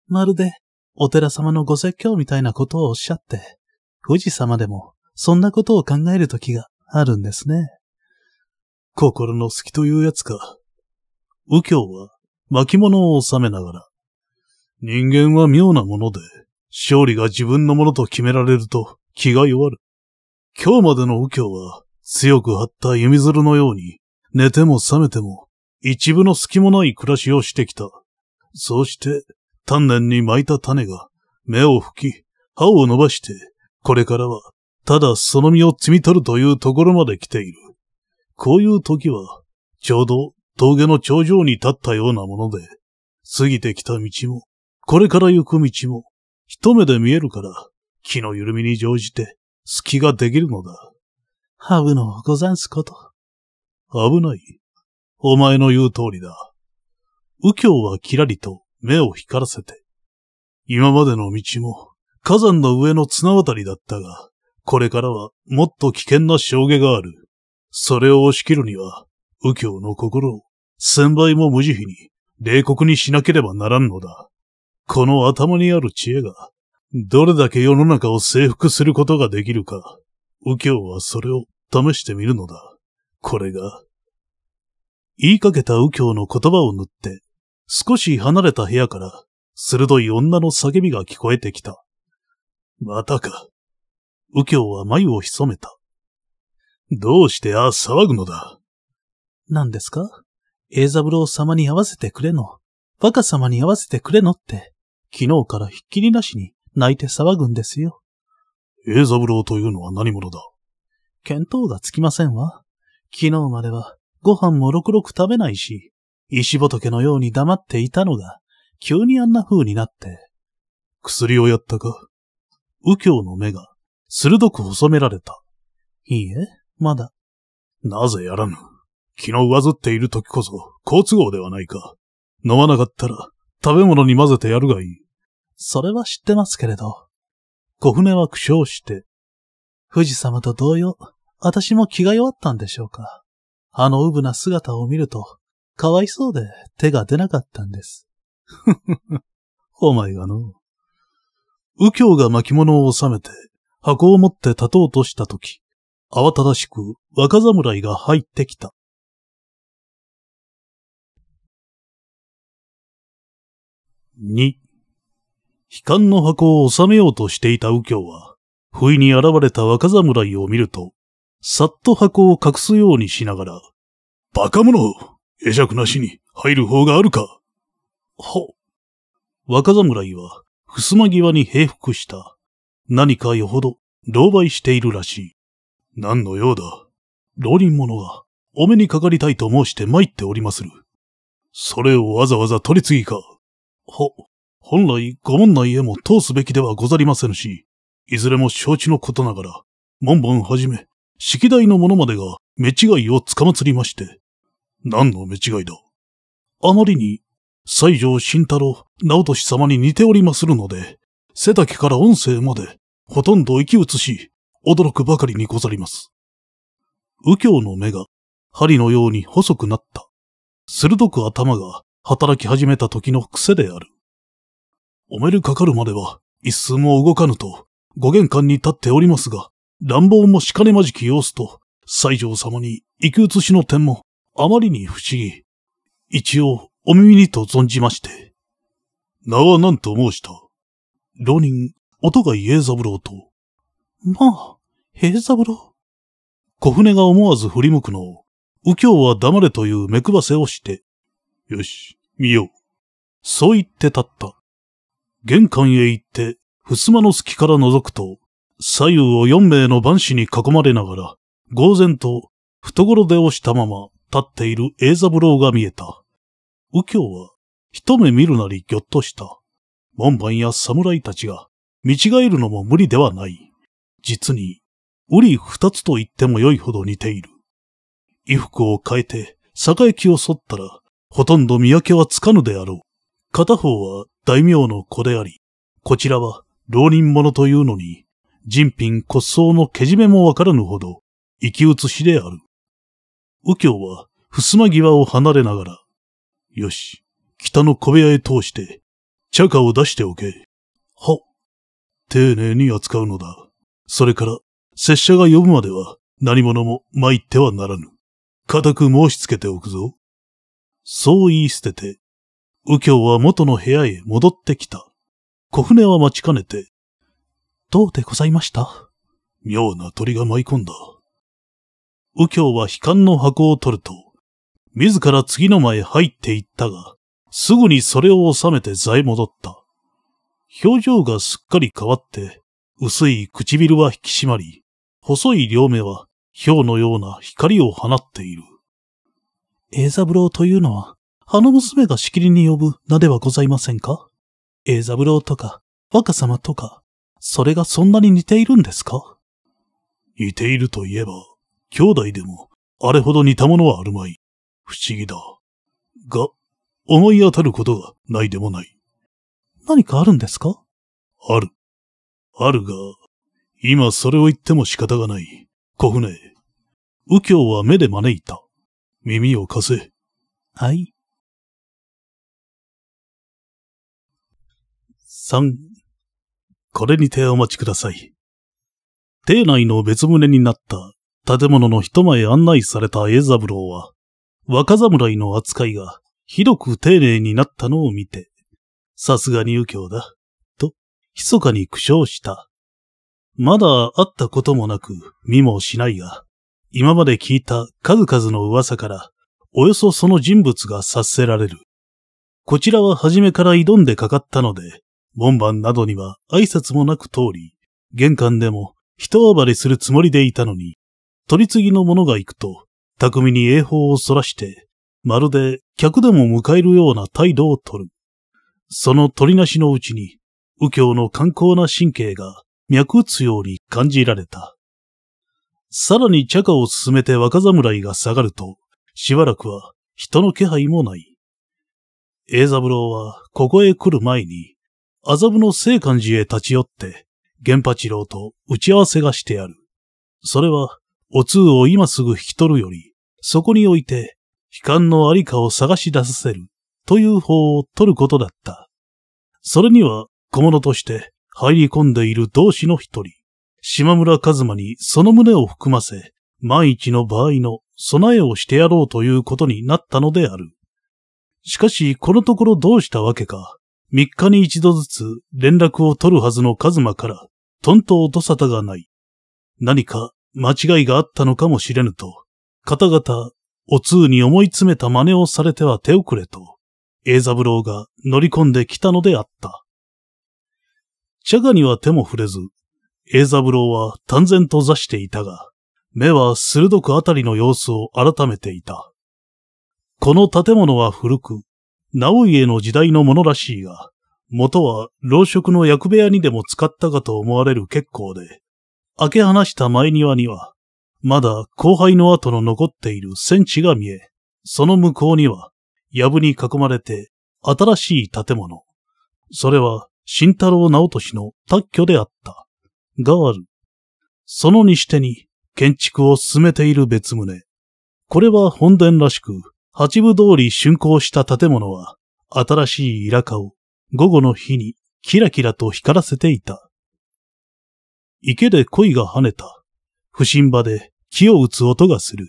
まるで、お寺様のご説教みたいなことをおっしゃって、富士様でも、そんなことを考える時があるんですね。心の隙というやつか。右京は巻物を収めながら、人間は妙なもので、勝利が自分のものと決められると気が弱る。今日までの右京は強く張った弓鶴のように、寝ても覚めても一部の隙もない暮らしをしてきた。そうして、丹念に巻いた種が目を吹き、歯を伸ばして、これからは、ただその実を摘み取るというところまで来ている。こういう時は、ちょうど峠の頂上に立ったようなもので、過ぎてきた道も、これから行く道も、一目で見えるから、気の緩みに乗じて、隙ができるのだ。危のござんすこと。危ない。お前の言う通りだ。右京はきらりと目を光らせて。今までの道も火山の上の綱渡りだったが、これからはもっと危険な障下がある。それを押し切るには右京の心を千倍も無慈悲に冷酷にしなければならんのだ。この頭にある知恵が、どれだけ世の中を征服することができるか、右京はそれを試してみるのだ。これが。言いかけた右京の言葉を塗って、少し離れた部屋から、鋭い女の叫びが聞こえてきた。またか。右京は眉を潜めた。どうしてああ騒ぐのだ。何ですかエザブロー様に会わせてくれの。バカ様に会わせてくれのって、昨日からひっきりなしに泣いて騒ぐんですよ。エザブローというのは何者だ見当がつきませんわ。昨日まではご飯もろくろく食べないし、石仏のように黙っていたのが、急にあんな風になって。薬をやったか右京の目が鋭く細められた。いいえ、まだ。なぜやらぬ。気の上ずっている時こそ、好都合ではないか。飲まなかったら、食べ物に混ぜてやるがいい。それは知ってますけれど。小舟は苦笑して。富士様と同様、私も気が弱ったんでしょうか。あのうぶな姿を見ると、かわいそうで手が出なかったんです。ふふふ。お前がの。右京が巻物を収めて、箱を持って立とうとしたとき、慌ただしく若侍が入ってきた。二、悲観の箱を収めようとしていた右京は、不意に現れた若侍を見ると、さっと箱を隠すようにしながら、バカ者会釈なしに入る方があるかは。若侍は、襖際に平伏した。何かよほど、狼狽しているらしい。何の用だ老人者が、お目にかかりたいと申して参っておりまする。それをわざわざ取り次ぎか。ほ、本来ご門内へも通すべきではござりませぬし、いずれも承知のことながら、門番はじめ、式台の者までが目違いをつかまつりまして、何の目違いだあまりに、西条慎太郎、直俊様に似ておりまするので、背丈から音声まで、ほとんど息移し、驚くばかりにござります。右京の目が、針のように細くなった。鋭く頭が働き始めた時の癖である。お目にかかるまでは一寸も動かぬと、ご玄関に立っておりますが、乱暴もしかねまじき様子と、西条様に生き写しの点もあまりに不思議。一応、お耳にと存じまして。名は何と申した。浪人、音が家三郎と。まあ、平三郎。小舟が思わず振り向くのを、右京は黙れという目配せをして、よし、見よう。そう言って立った。玄関へ行って、襖の隙から覗くと、左右を四名の番士に囲まれながら、呆然と懐で押したまま立っている栄三郎が見えた。右京は一目見るなりぎょっとした。門番や侍たちが見違えるのも無理ではない。実に、うり二つと言ってもよいほど似ている。衣服を変えて、坂駅を剃ったら、ほとんど見分けはつかぬであろう。片方は大名の子であり、こちらは浪人者というのに、人品骨相のけじめもわからぬほど、生き写しである。右京は、襖際を離れながら、よし、北の小部屋へ通して、茶化を出しておけ。は。丁寧に扱うのだ。それから、拙者が呼ぶまでは、何者も参ってはならぬ。固く申し付けておくぞ。そう言い捨てて、右京は元の部屋へ戻ってきた。小舟は待ちかねて、どうでございました妙な鳥が舞い込んだ。右京は悲観の箱を取ると、自ら次の間へ入っていったが、すぐにそれを収めて座へ戻った。表情がすっかり変わって、薄い唇は引き締まり、細い両目は、氷のような光を放っている。ブ三郎というのは、あの娘がしきりに呼ぶ名ではございませんかブ三郎とか、若様とか、それがそんなに似ているんですか似ているといえば、兄弟でも、あれほど似たものはあるまい。不思議だ。が、思い当たることがないでもない。何かあるんですかある。あるが、今それを言っても仕方がない。小舟。右京は目で招いた。耳を貸せ。はい。3、これにてお待ちください。邸内の別棟になった建物の一前案内された栄三郎は、若侍の扱いがひどく丁寧になったのを見て、さすがに右京だ、と、密かに苦笑した。まだ会ったこともなく、見もしないが、今まで聞いた数々の噂から、およそその人物が察せられる。こちらは初めから挑んでかかったので、門番などには挨拶もなく通り、玄関でも人暴れするつもりでいたのに、取り次ぎの者が行くと、巧みに英法を逸らして、まるで客でも迎えるような態度をとる。その取りなしのうちに、右京の観光な神経が脈打つように感じられた。さらに茶化を進めて若侍が下がると、しばらくは人の気配もない。栄三郎はここへ来る前に、麻布の聖寛寺へ立ち寄って、源八郎と打ち合わせがしてある。それは、お通を今すぐ引き取るより、そこにおいて、悲観のありかを探し出させる、という法を取ることだった。それには、小物として入り込んでいる同志の一人、島村一馬にその胸を含ませ、万一の場合の備えをしてやろうということになったのである。しかし、このところどうしたわけか、三日に一度ずつ連絡を取るはずの一馬から、とんと音沙汰がない。何か間違いがあったのかもしれぬと、方々、お通に思い詰めた真似をされては手遅れと、栄三郎が乗り込んできたのであった。茶賀には手も触れず、ブ三郎は淡然と座していたが、目は鋭くあたりの様子を改めていた。この建物は古く、直家の時代のものらしいが、元は老職の役部屋にでも使ったかと思われる結構で、開け放した前庭には、まだ後輩の跡の残っている戦地が見え、その向こうには、藪に囲まれて新しい建物。それは、新太郎直俊の卓居であった。がある。その西手に建築を進めている別棟。これは本殿らしく、八部通り竣工した建物は、新しいイラカを午後の日にキラキラと光らせていた。池で鯉が跳ねた。不審場で木を打つ音がする。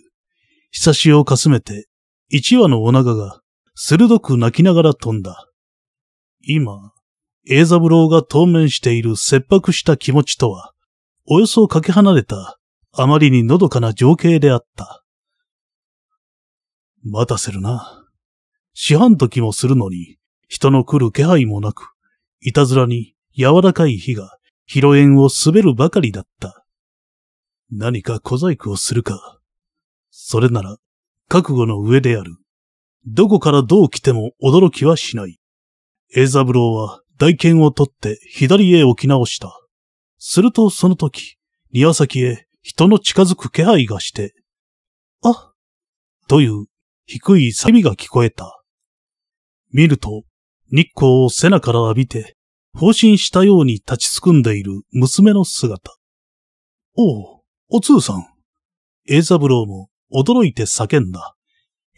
ひさしをかすめて、一羽のお腹が鋭く泣きながら飛んだ。今、栄三郎が当面している切迫した気持ちとは、およそかけ離れた、あまりにのどかな情景であった。待たせるな。四半時もするのに、人の来る気配もなく、いたずらに柔らかい火が、広縁を滑るばかりだった。何か小細工をするか。それなら、覚悟の上である。どこからどう来ても驚きはしない。ブ三郎は大剣を取って左へ置き直した。するとその時、庭先へ人の近づく気配がして、あという低い叫びが聞こえた。見ると、日光を背中から浴びて、放心したように立ちすくんでいる娘の姿。おう、お通さん。栄三郎も驚いて叫んだ。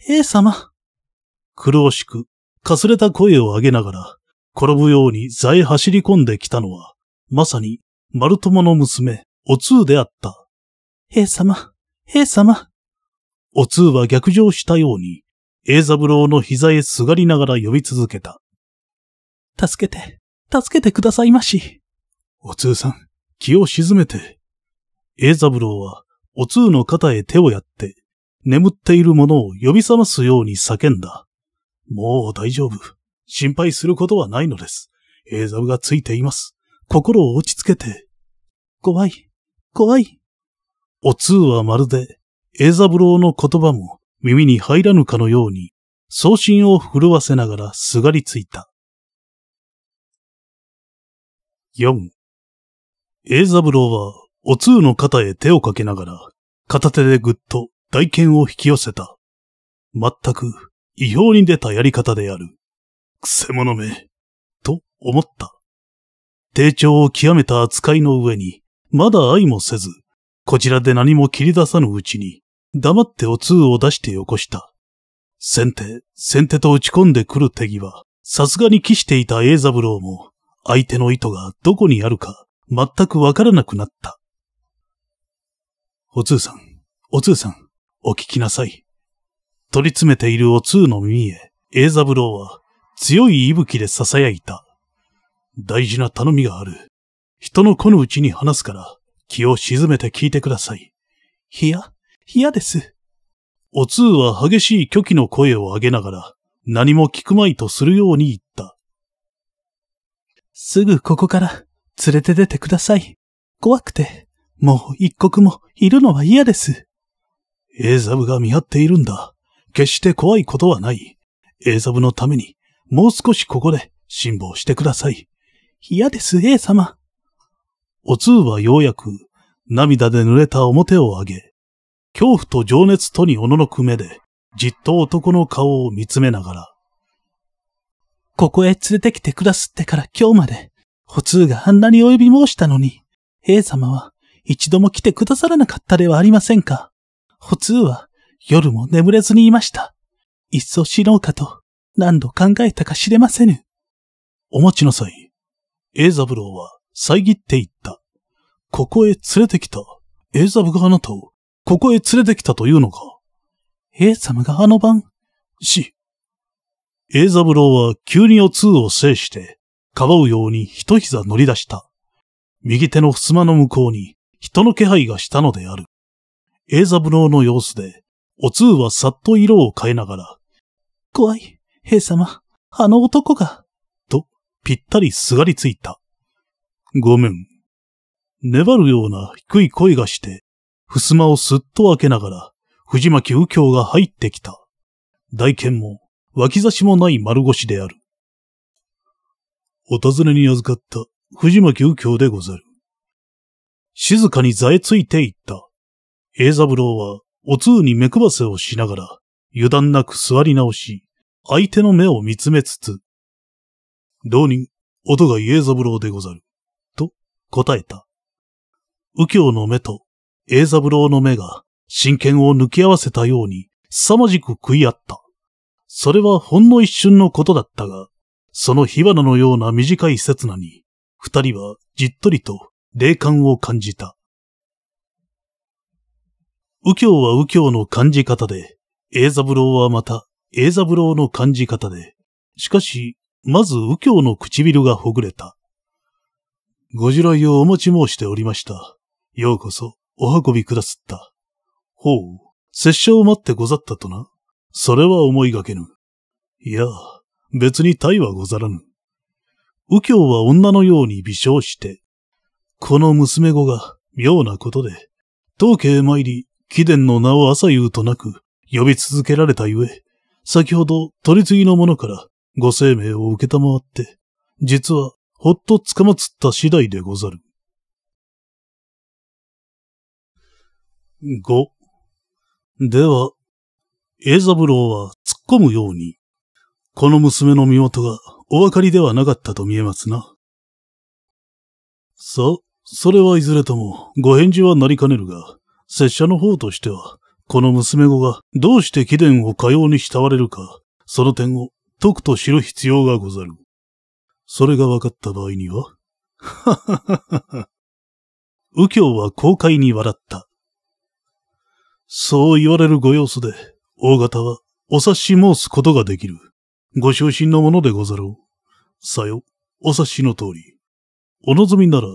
え様。苦しく、かすれた声を上げながら、転ぶように座へ走り込んできたのは、まさに、丸友の娘、お通であった。兵様、兵様。お通は逆上したように、栄三郎の膝へすがりながら呼び続けた。助けて、助けてくださいまし。お通さん、気を沈めて。栄三郎は、お通の肩へ手をやって、眠っている者を呼び覚ますように叫んだ。もう大丈夫。心配することはないのです。映像がついています。心を落ち着けて。怖い、怖い。お通はまるで、映像郎の言葉も耳に入らぬかのように、送信を震わせながらすがりついた。四。映像郎は、お通の肩へ手をかけながら、片手でぐっと大剣を引き寄せた。全く、異表に出たやり方である。くせ者め、と思った。丁重を極めた扱いの上に、まだ愛もせず、こちらで何も切り出さぬうちに、黙ってお通を出してよこした。先手、先手と打ち込んでくる手際、さすがに期していた英三郎も、相手の意図がどこにあるか、全くわからなくなった。お通さん、お通さん、お聞きなさい。取り詰めているお通の耳へ、英三郎は強い息吹で囁いた。大事な頼みがある。人の子のうちに話すから、気を沈めて聞いてください。いや、嫌です。お通は激しい虚偽の声を上げながら、何も聞くまいとするように言った。すぐここから連れて出てください。怖くて、もう一刻もいるのは嫌です。エーザブが見張っているんだ。決して怖いことはない。エーザブのためにもう少しここで辛抱してください。嫌です、A 様。お通はようやく涙で濡れた表を上げ、恐怖と情熱とにおののく目で、じっと男の顔を見つめながら。ここへ連れてきてくだすってから今日まで、お通があんなにお呼び申したのに、A 様は一度も来てくださらなかったではありませんか。お通は夜も眠れずにいました。いっそ死のうかと何度考えたか知れませぬ。お待ちなさい。エザブローは遮って言った。ここへ連れてきた。エザブがあなたを、ここへ連れてきたというのか。エザムがあの晩、し。エザブローは急にお通を制して、かばうように一膝乗り出した。右手の襖の向こうに人の気配がしたのである。エーザブローの様子で、お通はさっと色を変えながら、怖い、兵様、あの男が、と、ぴったりすがりついた。ごめん。粘るような低い声がして、襖をすっと開けながら、藤巻右京が入ってきた。大剣も、脇差しもない丸腰である。お尋ねに預かった藤巻右京でござる。静かにざえついていった。栄三郎は、お通に目配せをしながら、油断なく座り直し、相手の目を見つめつつ、同人、音が家三郎でござる、と答えた。右京の目と栄三郎の目が真剣を抜き合わせたように凄まじく食い合った。それはほんの一瞬のことだったが、その火花のような短い刹那に、二人はじっとりと霊感を感じた。右京は右京の感じ方で、栄三郎はまた栄三郎の感じ方で、しかし、まず右京の唇がほぐれた。ご自来をお持ち申しておりました。ようこそ、お運びくださった。ほう、拙者を待ってござったとな。それは思いがけぬ。いや、別に体はござらぬ。右京は女のように微笑して、この娘子が妙なことで、当家へ参り、貴殿の名を朝夕となく呼び続けられたゆえ、先ほど取り次ぎの者からご生命を受けたまわって、実はほっとつかまつった次第でござる。五。では、エザブローは突っ込むように、この娘の身元がお分かりではなかったと見えますな。さ、それはいずれともご返事はなりかねるが、拙者の方としては、この娘子がどうして貴殿をかように慕われるか、その点をとくと知る必要がござる。それが分かった場合には、はははは。右京は公開に笑った。そう言われるご様子で、大型はお察し申すことができる。ご昇進のものでござろう。さよ、お察しの通り。お望みなら、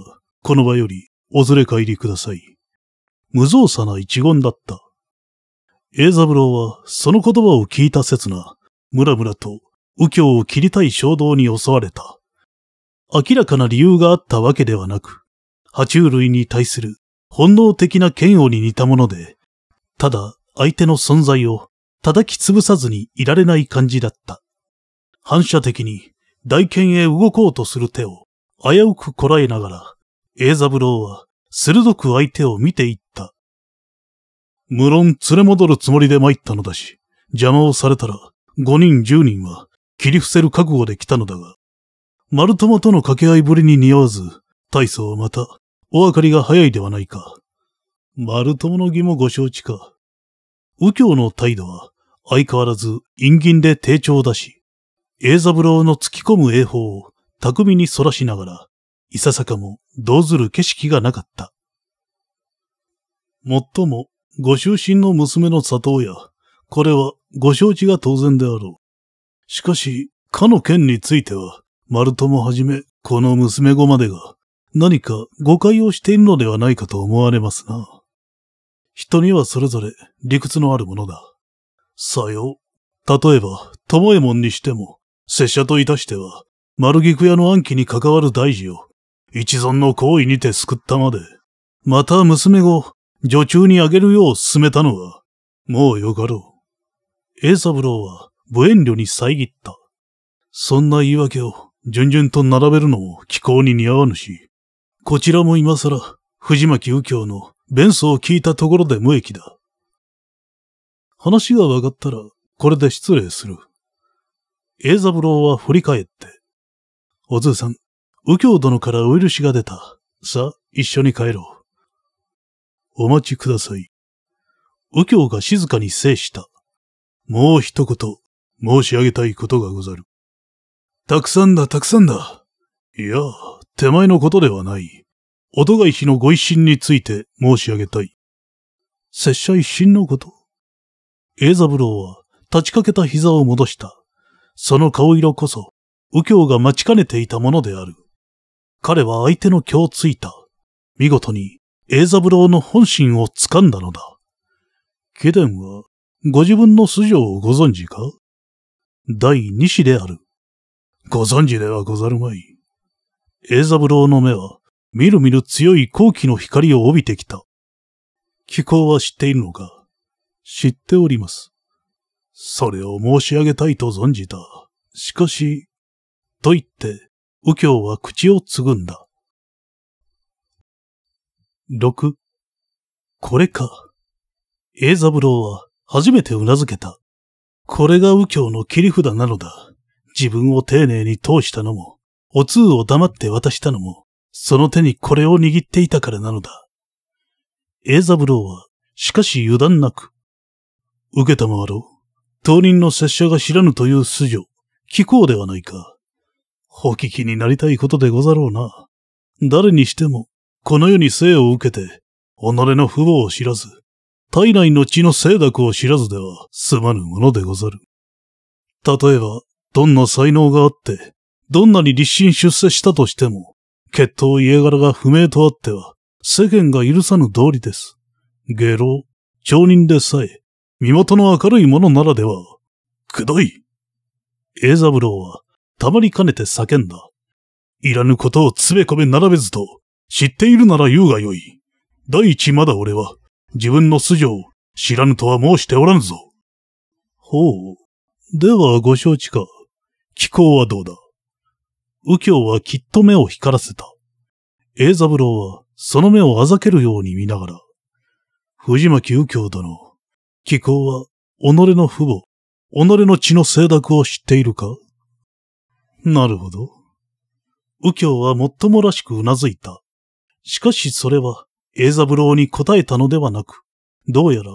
この場よりお連れ帰りください。無造作な一言だった。栄三郎は、その言葉を聞いた刹那、ムラムラと右京を切りたい衝動に襲われた。明らかな理由があったわけではなく、爬虫類に対する本能的な嫌悪に似たもので、ただ相手の存在を叩き潰さずにいられない感じだった。反射的に大剣へ動こうとする手を危うくこらえながら、栄三郎は鋭く相手を見ていっ無論連れ戻るつもりで参ったのだし、邪魔をされたら、5人10人は切り伏せる覚悟で来たのだが、丸友との掛け合いぶりに似合わず、大層はまた、お分かりが早いではないか。丸友の義もご承知か。右京の態度は、相変わらず陰銀で低調だし、栄三郎の突き込む英法を巧みに反らしながら、いささかも動ずる景色がなかった。もっともご終身の娘の里親、これはご承知が当然であろう。しかし、かの件については、丸友はじめ、この娘子までが、何か誤解をしているのではないかと思われますな。人にはそれぞれ理屈のあるものだ。さよ例えば、友右衛門にしても、拙者といたしては、丸菊屋の暗記に関わる大事を、一存の行為にて救ったまで。また娘子、女中にあげるよう勧めたのは、もうよかろう。ブ三郎は、無遠慮に遮った。そんな言い訳を、順々と並べるのも気候に似合わぬし、こちらも今更、藤巻右京の弁奏を聞いたところで無益だ。話が分かったら、これで失礼する。ブ三郎は振り返って、おずうさん、右京殿からお許しが出た。さあ、一緒に帰ろう。お待ちください。右京が静かに制した。もう一言、申し上げたいことがござる。たくさんだ、たくさんだ。いや、手前のことではない。音が氏のご一心について申し上げたい。拙者一心のこと栄三郎は立ちかけた膝を戻した。その顔色こそ、右京が待ちかねていたものである。彼は相手の気をついた。見事に栄三郎の本心を掴んだのだ。貴殿は、ご自分の素性をご存知か第二子である。ご存知ではござるまい。栄三郎の目は、みるみる強い好奇の光を帯びてきた。気候は知っているのか知っております。それを申し上げたいと存じた。しかし、と言って、右京は口をつぐんだ。6これか。ブ三郎は初めて頷けた。これが右京の切り札なのだ。自分を丁寧に通したのも、お通を黙って渡したのも、その手にこれを握っていたからなのだ。ブ三郎は、しかし油断なく、受けたまわろう。当人の拙者が知らぬという素性、聞こうではないか。お聞きになりたいことでござろうな。誰にしても、この世に生を受けて、己の父母を知らず、体内の血の清濁を知らずでは済まぬものでござる。例えば、どんな才能があって、どんなに立身出世したとしても、血統家柄が不明とあっては、世間が許さぬ道理です。下老、町人でさえ、身元の明るいものならでは、くどいブ三郎は、たまりかねて叫んだ。いらぬことをつべこべ並べずと、知っているなら言うがよい。第一まだ俺は、自分の素性を知らぬとは申しておらぬぞ。ほう。ではご承知か。気候はどうだ右京はきっと目を光らせた。栄三郎はその目をあざけるように見ながら、藤巻右京殿、気候は己の父母、己の血の清濁を知っているかなるほど。右京はもっともらしくうなずいた。しかしそれは、エーザブローに答えたのではなく、どうやら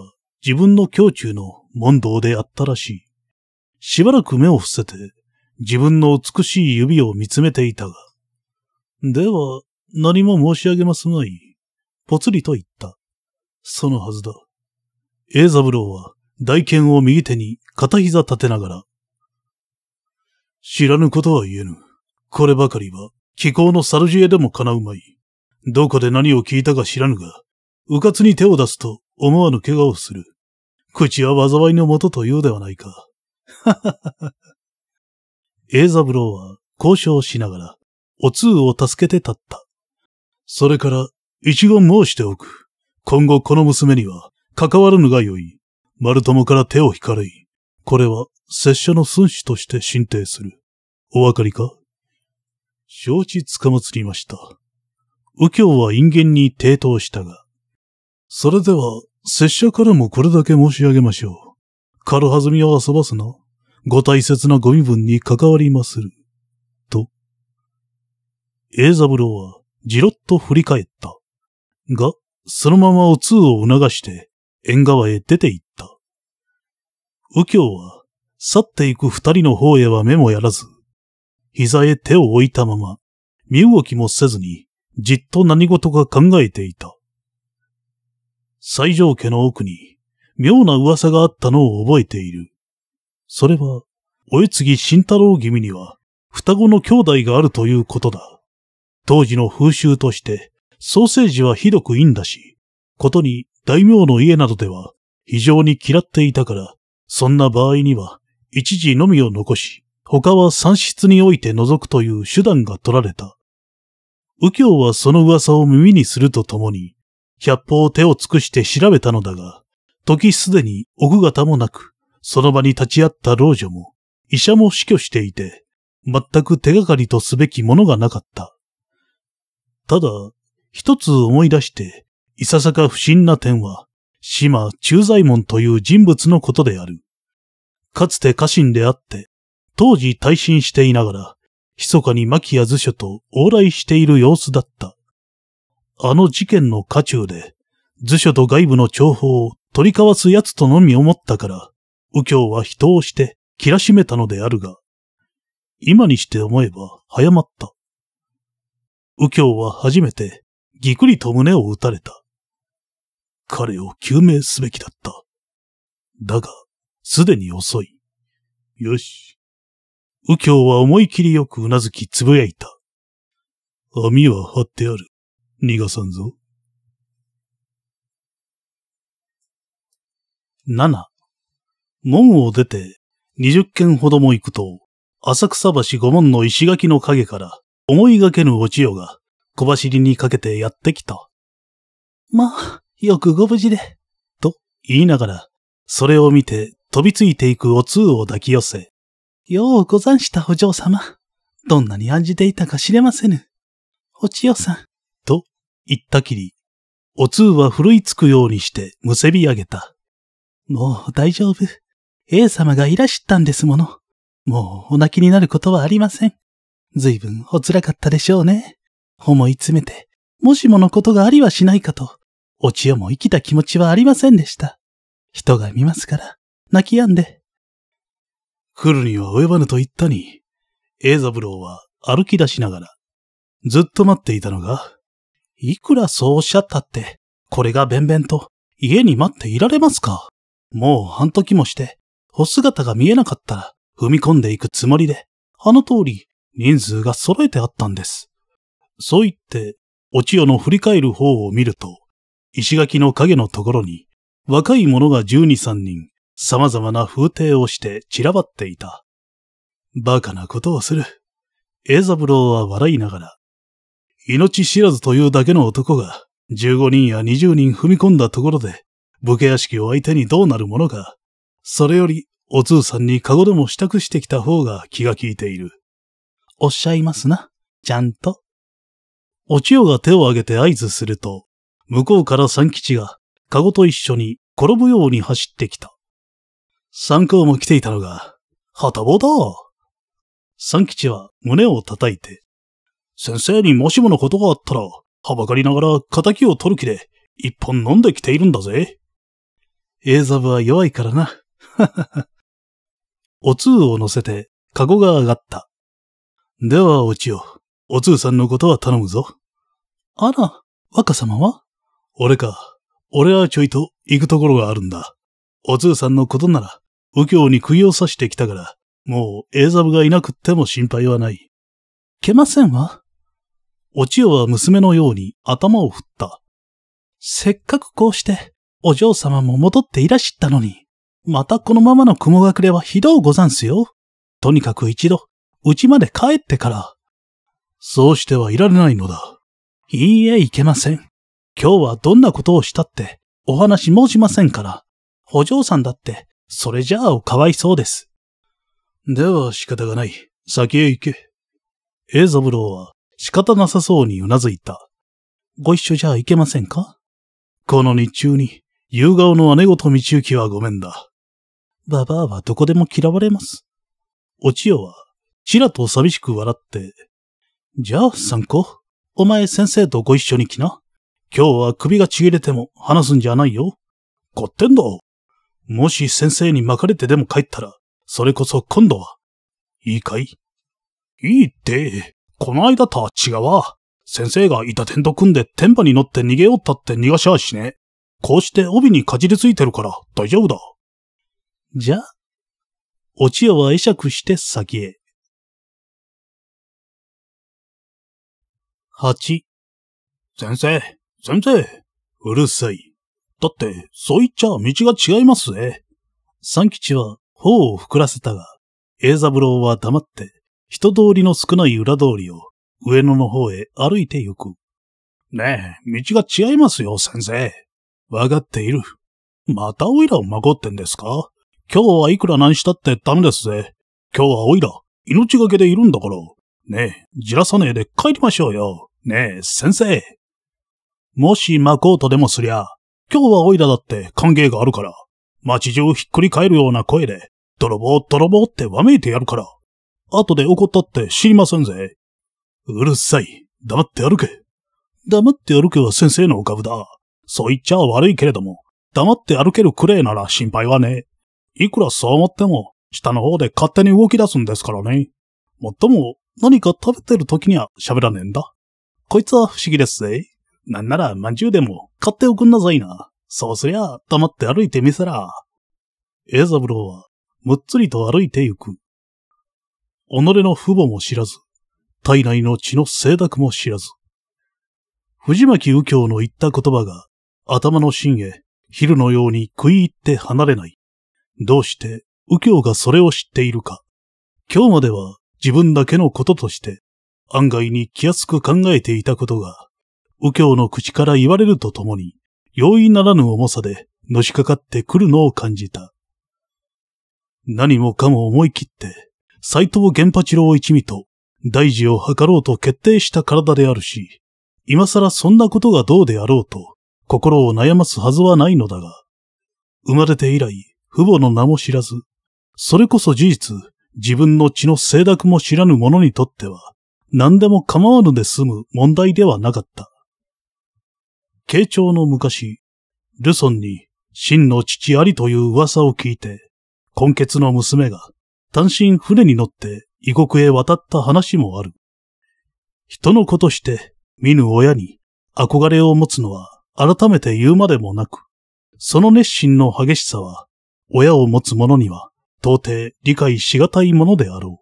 自分の胸中の問答であったらしい。しばらく目を伏せて、自分の美しい指を見つめていたが。では、何も申し上げますまい。ぽつりと言った。そのはずだ。エーザブローは、大剣を右手に片膝立てながら。知らぬことは言えぬ。こればかりは、気候のサルジエでも叶うまい。どこで何を聞いたか知らぬが、迂闊に手を出すと思わぬ怪我をする。口は災いのもとというではないか。ははは。エーザブローは交渉しながら、お通を助けて立った。それから、一言申しておく。今後この娘には関わらぬがよい。丸友から手を引かれい。これは拙者の寸志として進呈する。お分かりか承知つかまつりました。右京は人間に抵当したが。それでは、拙者からもこれだけ申し上げましょう。軽はずみを遊ばすな。ご大切なご身分に関わりまする。と。英三郎は、じろっと振り返った。が、そのままお通を促して、縁側へ出て行った。右京は、去っていく二人の方へは目もやらず、膝へ手を置いたまま、身動きもせずに、じっと何事か考えていた。最上家の奥に、妙な噂があったのを覚えている。それは、おえつぎ慎太郎君には、双子の兄弟があるということだ。当時の風習として、ソーセージはひどくいいんだし、ことに大名の家などでは非常に嫌っていたから、そんな場合には、一時のみを残し、他は産室において覗くという手段が取られた。右京はその噂を耳にするとともに、百歩手を尽くして調べたのだが、時すでに奥方もなく、その場に立ち会った老女も、医者も死去していて、全く手がかりとすべきものがなかった。ただ、一つ思い出して、いささか不審な点は、島中左衛門という人物のことである。かつて家臣であって、当時退身していながら、密かに牧や図書と往来している様子だった。あの事件の渦中で、図書と外部の情報を取り交わす奴とのみ思ったから、右京は人をして切らしめたのであるが、今にして思えば早まった。右京は初めてぎくりと胸を打たれた。彼を救命すべきだった。だが、すでに遅い。よし、右京は思い切りよくうなずきつぶやいた。網は張ってある。逃がさんぞ。七。門を出て二十軒ほども行くと、浅草橋五門の石垣の陰から思いがけぬお千代が小走りにかけてやってきた。まあ、よくご無事で。と言いながら、それを見て飛びついていくお通を抱き寄せ、ようござんしたお嬢様。どんなに案じていたか知れませぬ。お千代さん。と、言ったきり、お通は奮いつくようにしてむせび上げた。もう大丈夫。A 様がいらしたんですもの。もうお泣きになることはありません。随分お辛かったでしょうね。思い詰めて、もしものことがありはしないかと、お千代も生きた気持ちはありませんでした。人が見ますから、泣き止んで来るには及ばぬと言ったに、栄三郎は歩き出しながら、ずっと待っていたのが、いくらそうおっしゃったって、これがべんべんと家に待っていられますかもう半時もして、お姿が見えなかったら踏み込んでいくつもりで、あの通り人数が揃えてあったんです。そう言って、お千代の振り返る方を見ると、石垣の影のところに、若い者が十二三人、様々な風景をして散らばっていた。馬鹿なことをする。エザブローは笑いながら、命知らずというだけの男が、15人や20人踏み込んだところで、武家屋敷を相手にどうなるものか。それより、お通さんにカゴでも支度してきた方が気が利いている。おっしゃいますな、ちゃんと。お千代が手を挙げて合図すると、向こうから三吉が、カゴと一緒に転ぶように走ってきた。参考も来ていたのが、はたぼだ。三吉は胸を叩いて、先生にもしものことがあったら、はばかりながら仇を取る気で、一本飲んできているんだぜ。映像部は弱いからな。お通を乗せて、かごが上がった。では、お千代、お通さんのことは頼むぞ。あら、若様は俺か。俺はちょいと行くところがあるんだ。お通さんのことなら、右京に釘を刺してきたから、もうエーザブがいなくっても心配はない。けませんわ。お千代は娘のように頭を振った。せっかくこうして、お嬢様も戻っていらしったのに、またこのままの雲隠れはひどうござんすよ。とにかく一度、うちまで帰ってから。そうしてはいられないのだ。いいえ、いけません。今日はどんなことをしたって、お話申しませんから。お嬢さんだって、それじゃあおかわいそうです。では仕方がない。先へ行け。エザブローは仕方なさそうに頷いた。ご一緒じゃいけませんかこの日中に、夕顔の姉御と道行きはごめんだ。ババアはどこでも嫌われます。お千代は、ちらと寂しく笑って、じゃあ、参考。お前先生とご一緒に来な。今日は首がちぎれても話すんじゃないよ。こってんだ。もし先生に巻かれてでも帰ったら、それこそ今度は。いいかいいいって、この間とは違うわ。先生が板テント組んで天馬に乗って逃げおったって逃がしゃしね。こうして帯にかじりついてるから大丈夫だ。じゃあ、お千代は会釈して先へ。八。先生、先生、うるさい。だって、そう言っちゃ道が違いますぜ。三吉は頬を膨らせたが、栄三郎は黙って人通りの少ない裏通りを上野の方へ歩いて行く。ねえ、道が違いますよ、先生。わかっている。またオイラをまこってんですか今日はいくら何したってダメですぜ。今日はオイラ、命がけでいるんだから。ねえ、じらさねえで帰りましょうよ。ねえ、先生。もしまこうとでもすりゃ、今日はおいらだって歓迎があるから、街中ひっくり返るような声で、泥棒、泥棒ってわめいてやるから、後で怒ったって知りませんぜ。うるさい。黙って歩け。黙って歩けは先生のお株だ。そう言っちゃ悪いけれども、黙って歩けるくれいなら心配はねえ。いくらそう思っても、下の方で勝手に動き出すんですからね。もっとも、何か食べてる時には喋らねえんだ。こいつは不思議ですぜ。なんならまんじゅうでも買っておくんなさいな。そうすりゃ黙って歩いてみせら。エザブローはむっつりと歩いて行く。己の父母も知らず、体内の血の清濁も知らず。藤巻右京の言った言葉が頭の芯へ昼のように食い入って離れない。どうして右京がそれを知っているか。今日までは自分だけのこととして案外に気安く考えていたことが右京の口から言われるとともに、容易ならぬ重さでのしかかってくるのを感じた。何もかも思い切って、斎藤玄八郎一味と大事を図ろうと決定した体であるし、今更そんなことがどうであろうと、心を悩ますはずはないのだが、生まれて以来、父母の名も知らず、それこそ事実、自分の血の清濁も知らぬ者にとっては、何でも構わぬで済む問題ではなかった。慶長の昔、ルソンに真の父ありという噂を聞いて、根血の娘が単身船に乗って異国へ渡った話もある。人の子として見ぬ親に憧れを持つのは改めて言うまでもなく、その熱心の激しさは親を持つ者には到底理解しがたいものであろ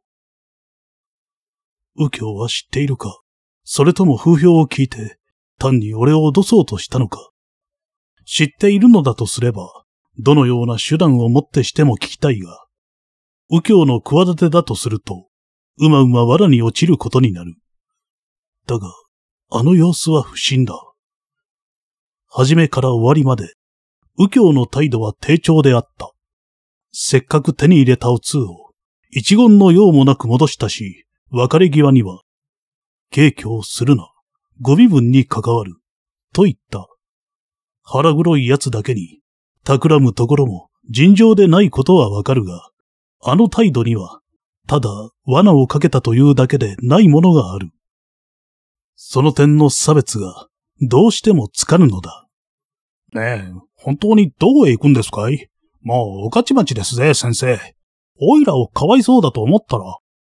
う。右京は知っているかそれとも風評を聞いて単に俺を脅そうとしたのか知っているのだとすれば、どのような手段をもってしても聞きたいが、右京の企てだとすると、うまうま藁に落ちることになる。だが、あの様子は不審だ。初めから終わりまで、右京の態度は低調であった。せっかく手に入れたお通を、一言の用もなく戻したし、別れ際には、軽挙をするな。ご身分に関わる、と言った。腹黒い奴だけに、企むところも尋常でないことはわかるが、あの態度には、ただ罠をかけたというだけでないものがある。その点の差別が、どうしてもつかぬのだ。ねえ、本当にどこへ行くんですかいもう、おかちまちですぜ、先生。おいらをかわいそうだと思ったら、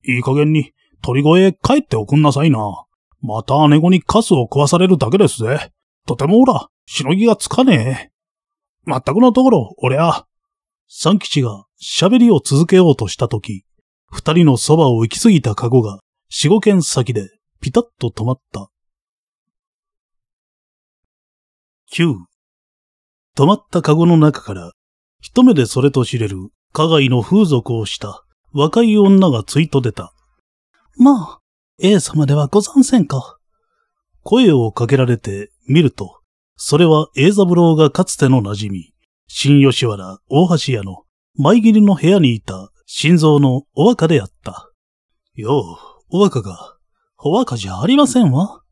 いい加減に鳥越へ帰っておくんなさいな。また姉子にカスを食わされるだけですぜ。とてもほら、しのぎがつかねえ。まったくのところ、俺は。三吉が喋りを続けようとしたとき、二人のそばを行き過ぎたカゴが四五軒先でピタッと止まった。9止まったカゴの中から、一目でそれと知れる、加害の風俗をした若い女がついと出た。まあ、A 様ではござんせんか。声をかけられて見ると、それは英三郎がかつての馴染み、新吉原大橋屋の前切りの部屋にいた心臓のお若であった。よう、お若が、お若じゃありませんわ。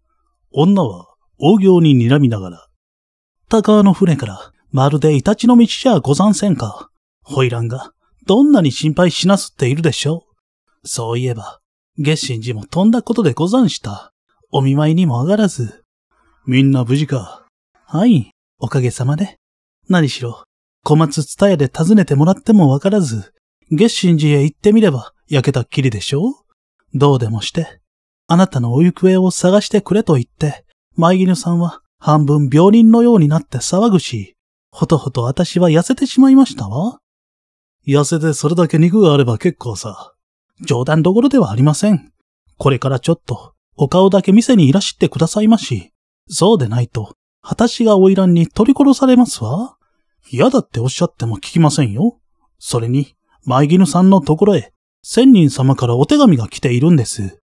女は大行に睨みながら、高の船からまるでイタチの道じゃござんせんか。ホイランがどんなに心配しなすっているでしょう。そういえば、月神寺も飛んだことでござんした。お見舞いにも上がらず。みんな無事か。はい、おかげさまで。何しろ、小松蔦屋で訪ねてもらってもわからず、月神寺へ行ってみれば焼けたっきりでしょうどうでもして、あなたのお行方を探してくれと言って、舞犬さんは半分病人のようになって騒ぐし、ほとほと私は痩せてしまいましたわ。痩せてそれだけ肉があれば結構さ。冗談どころではありません。これからちょっと、お顔だけ店にいらしてくださいまし。そうでないと、私が花魁に取り殺されますわ。嫌だっておっしゃっても聞きませんよ。それに、舞衣さんのところへ、仙人様からお手紙が来ているんです。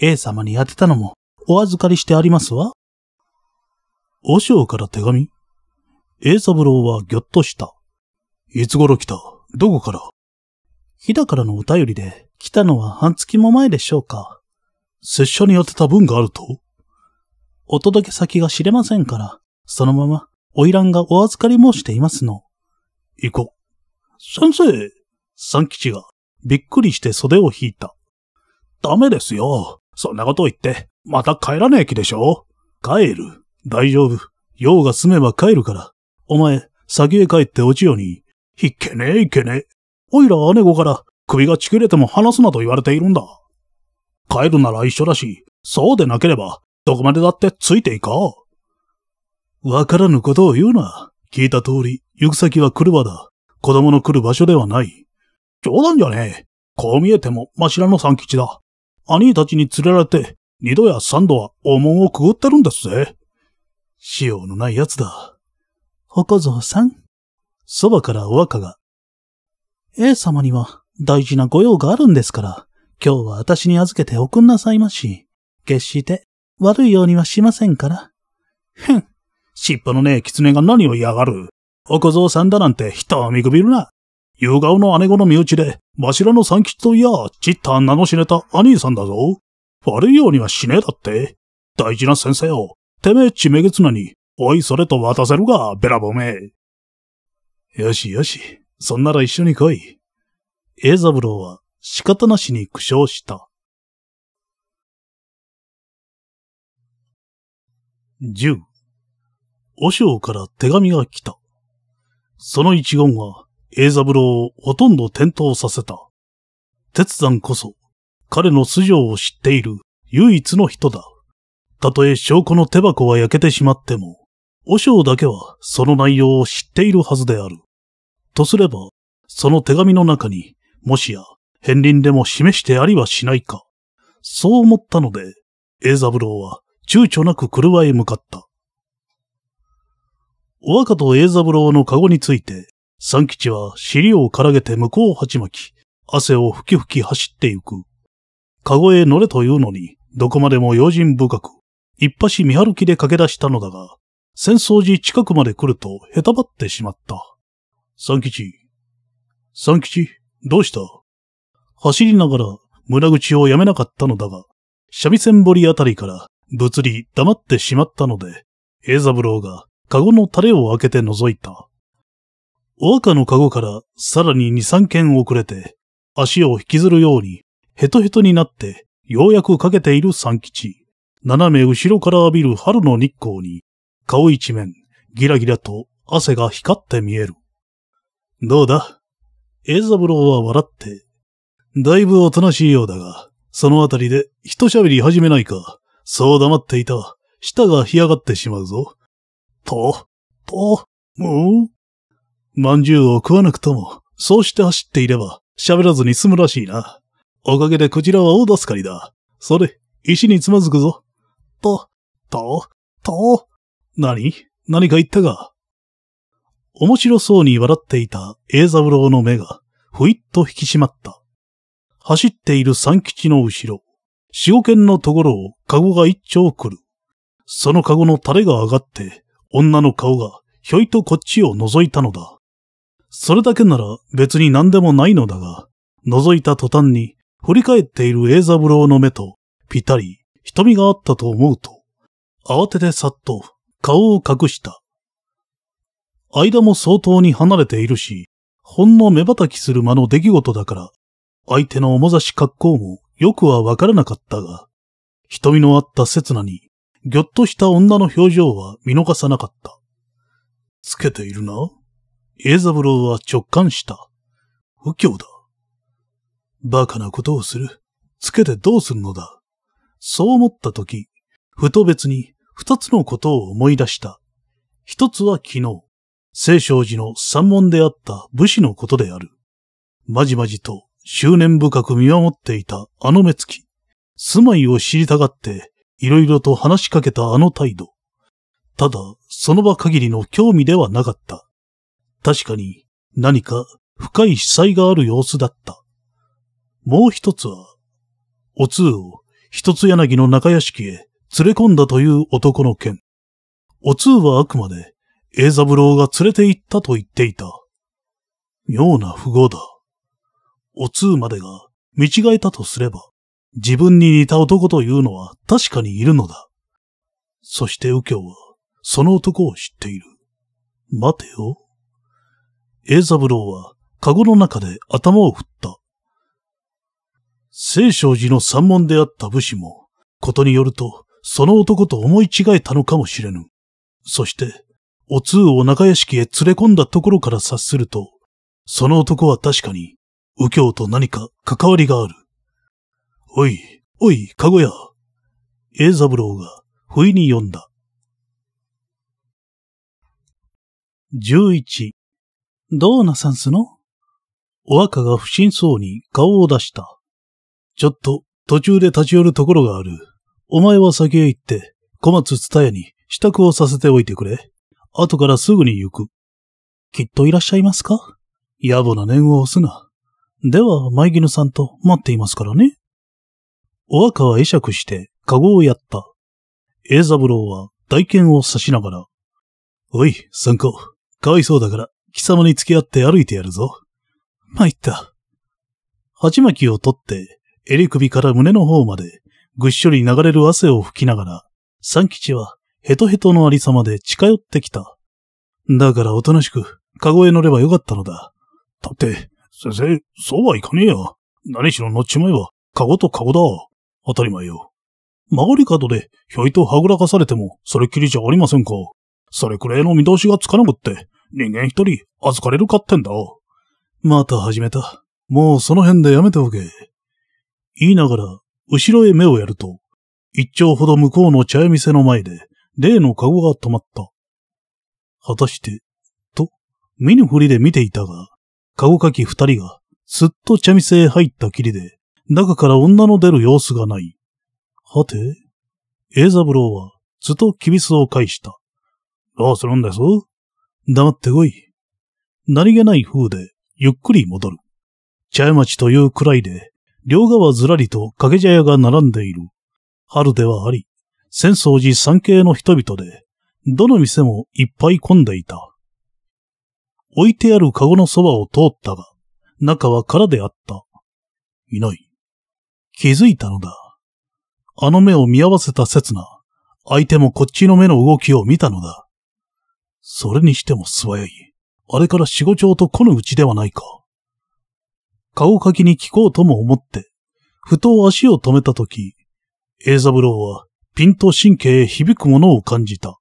A 様に宛てたのも、お預かりしてありますわ。和尚から手紙 ?A 三郎はぎょっとした。いつ頃来たどこから日だからのお便りで、来たのは半月も前でしょうか。拙者に当てた分があるとお届け先が知れませんから、そのまま、おいらんがお預かり申していますの。行こう。先生三吉が、びっくりして袖を引いた。ダメですよ。そんなこと言って、また帰らねえ気でしょ帰る。大丈夫。用が済めば帰るから。お前、先へ帰って落ちように。いけねえいけねえ。おいら姉子から首がちきれても話すなと言われているんだ。帰るなら一緒だし、そうでなければ、どこまでだってついていかわからぬことを言うな。聞いた通り、行く先は車だ。子供の来る場所ではない。冗談じゃねえ。こう見えても、らの三吉だ。兄たちに連れられて、二度や三度はお門をくぐってるんですぜ。しようのない奴だ。こぞうさん。そばからお若が。A 様には、大事な御用があるんですから、今日は私に預けておくんなさいまし。決して悪いようにはしませんから。ふん、尻尾のねえ狐が何を嫌がる。お小僧さんだなんて人を見くびるな。夕顔の姉子の身内で、らの三吉といや、ちった名の知れた兄さんだぞ。悪いようにはしねえだって。大事な先生を、てめえちめげつなに、おいそれと渡せるが、べらぼめ。よしよし、そんなら一緒に来い。栄三郎は仕方なしに苦笑した。10. 和尚から手紙が来た。その一言は、栄三郎をほとんど転倒させた。鉄山こそ、彼の素性を知っている唯一の人だ。たとえ証拠の手箱は焼けてしまっても、和尚だけはその内容を知っているはずである。とすれば、その手紙の中にもしや、片鱗でも示してありはしないか。そう思ったので、栄三郎は躊躇なく車へ向かった。お若と栄三郎のカゴについて、三吉は尻をからげて向こうをはちまき、汗をふきふき走ってゆく。カゴへ乗れというのに、どこまでも用心深く、一発見歩きで駆け出したのだが、戦争時近くまで来るとへたばってしまった。三吉。三吉。どうした走りながら村口をやめなかったのだが、三味線堀あたりから物理黙ってしまったので、ブ三郎がカゴのタレを開けて覗いた。お赤のカゴからさらに二三軒遅れて、足を引きずるようにヘトヘトになってようやくかけている三吉。斜め後ろから浴びる春の日光に、顔一面ギラギラと汗が光って見える。どうだブ三郎は笑って、だいぶおとなしいようだが、そのあたりで一喋り始めないか、そう黙っていた、舌が干上がってしまうぞ。と、と、もうまんじゅうを食わなくとも、そうして走っていれば、喋らずに済むらしいな。おかげでこちらは大助かりだ。それ、石につまずくぞ。と、と、と、何何か言ったか面白そうに笑っていた栄三郎の目が、ふいっと引き締まった。走っている三吉の後ろ、四五軒のところをカゴが一丁来る。そのカゴの垂れが上がって、女の顔がひょいとこっちを覗いたのだ。それだけなら別に何でもないのだが、覗いた途端に振り返っている栄三郎の目とぴたり瞳があったと思うと、慌ててさっと顔を隠した間も相当に離れているし、ほんの目ばたきする間の出来事だから、相手の面差し格好もよくはわからなかったが、瞳のあった刹那に、ぎょっとした女の表情は見逃さなかった。つけているな。ブ三郎は直感した。不況だ。バカなことをする。つけてどうするのだ。そう思った時、ふと別に二つのことを思い出した。一つは昨日、聖少寺の三門であった武士のことである。まじまじと執念深く見守っていたあの目つき。住まいを知りたがって、いろいろと話しかけたあの態度。ただ、その場限りの興味ではなかった。確かに、何か深い死災がある様子だった。もう一つは、お通を一つ柳の中屋敷へ連れ込んだという男の件。お通はあくまで栄三郎が連れて行ったと言っていた。妙な符号だ。お通までが見違えたとすれば、自分に似た男というのは確かにいるのだ。そして右京は、その男を知っている。待てよ。栄三郎は、カゴの中で頭を振った。聖正寺の三門であった武士も、ことによると、その男と思い違えたのかもしれぬ。そして、お通を中屋敷へ連れ込んだところから察すると、その男は確かに、右京と何か関わりがある。おい、おい、かごや。栄三郎が、不意に呼んだ。11. どうなさんすのお若が不審そうに顔を出した。ちょっと途中で立ち寄るところがある。お前は先へ行って、小松蔦屋に支度をさせておいてくれ。後からすぐに行く。きっといらっしゃいますか野暮な念を押すな。では、舞犬さんと待っていますからね。お赤は会釈して、カゴをやった。栄三郎は大剣を刺しながら、おい、参考。かわいそうだから、貴様に付き合って歩いてやるぞ。参った。鉢巻きを取って、襟首から胸の方まで、ぐっしょり流れる汗を拭きながら、三吉はヘトヘトのありさまで近寄ってきた。だからおとなしく、カゴへ乗ればよかったのだ。だって、先生、そうはいかねえや。何しろ乗っちまえば、カゴとカゴだ。当たり前よ。曲がり角で、ひょいとはぐらかされても、それっきりじゃありませんか。それくらいの見通しがつかなくって、人間一人預かれるかってんだ。また始めた。もうその辺でやめておけ。言いながら、後ろへ目をやると、一丁ほど向こうの茶屋店の前で、例のカゴが止まった。果たして、と、見ぬふりで見ていたが、カゴかき二人が、すっと茶店へ入ったきりで、中から女の出る様子がない。はて、エザブローは、ずっとキビスを返した。どうするんです黙ってこい。何気ない風で、ゆっくり戻る。茶屋町というくらいで、両側ずらりと掛け茶屋が並んでいる。春ではあり、浅草寺三景の人々で、どの店もいっぱい混んでいた。置いてあるカゴのそばを通ったが、中は空であった。いない。気づいたのだ。あの目を見合わせた刹那、相手もこっちの目の動きを見たのだ。それにしても素早い。あれから四五丁と来ぬうちではないか。顔かきに聞こうとも思って、ふと足を止めたとき、栄三郎はピンと神経へ響くものを感じた。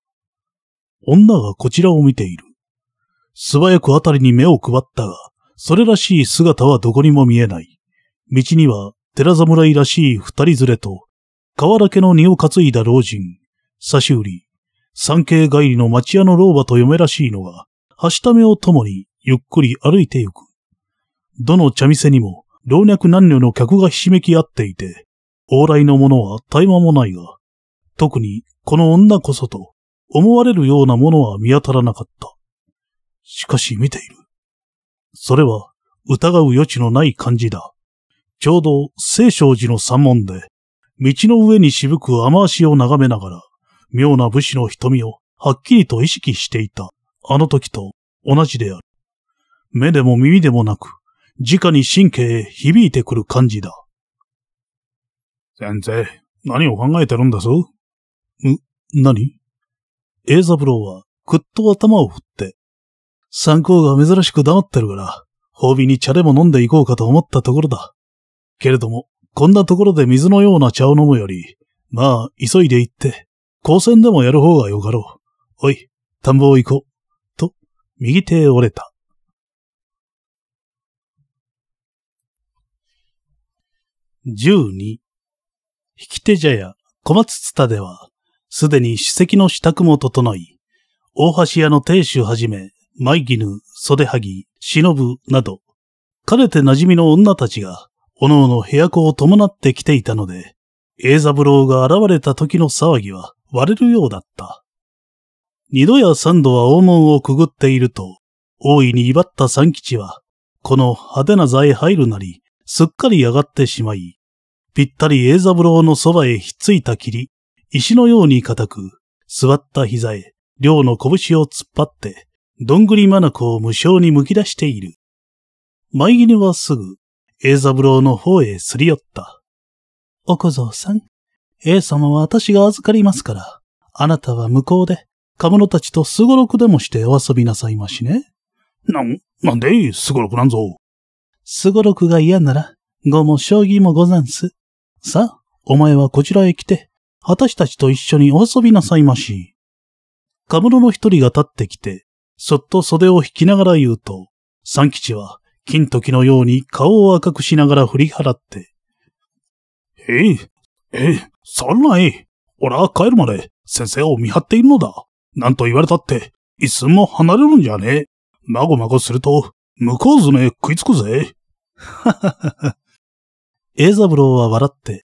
女がこちらを見ている。素早くあたりに目を配ったが、それらしい姿はどこにも見えない。道には、寺侍らしい二人連れと、河原家の荷を担いだ老人、差し売り、産経帰りの町屋の老婆と嫁らしいのが、はしためを共にゆっくり歩いてゆく。どの茶店にも老若男女の客がひしめき合っていて、往来の者は絶え間もないが、特にこの女こそと思われるようなものは見当たらなかった。しかし見ている。それは疑う余地のない感じだ。ちょうど聖少寺の山門で、道の上にしぶく雨足を眺めながら、妙な武士の瞳をはっきりと意識していた、あの時と同じである。目でも耳でもなく、直に神経へ響いてくる感じだ。先生、何を考えてるんだぞう、何エイザブローは、くっと頭を振って、参考が珍しく黙ってるから、褒美に茶でも飲んでいこうかと思ったところだ。けれども、こんなところで水のような茶を飲むより、まあ、急いで行って、交戦でもやる方がよかろう。おい、田んぼを行こう。と、右手へ折れた。十二、引き手茶屋小松津田ではすでに主席の支度も整い、大橋屋の亭主はじめ、舞絹、袖萩、忍など、かねて馴染みの女たちが、おのおの部屋子を伴ってきていたので、栄三郎が現れた時の騒ぎは割れるようだった。二度や三度は大門をくぐっていると、大いに威張った三吉は、この派手な座へ入るなり、すっかり上がってしまい、ぴったり栄三郎のそばへひっついたきり、石のように固く、座った膝へ、両の拳を突っ張って、どんぐりまなこを無性に剥き出している。舞犬はすぐ、栄三郎の方へすり寄った。お小僧さん、栄様は私が預かりますから、あなたは向こうで、かものたちとすごろくでもしてお遊びなさいましね。なん、なんで、すごろくなんぞ。すごろくが嫌なら、ごも将棋もござんす。さあ、お前はこちらへ来て、私たちと一緒にお遊びなさいまし。カムロの一人が立ってきて、そっと袖を引きながら言うと、三吉は金時のように顔を赤くしながら振り払って。ええ、ええ、そんなえ俺は帰るまで先生を見張っているのだ。なんと言われたって、一寸も離れるんじゃねえ。まごまごすると、向こうずね食いつくぜ。はははは。エイザブロは笑って、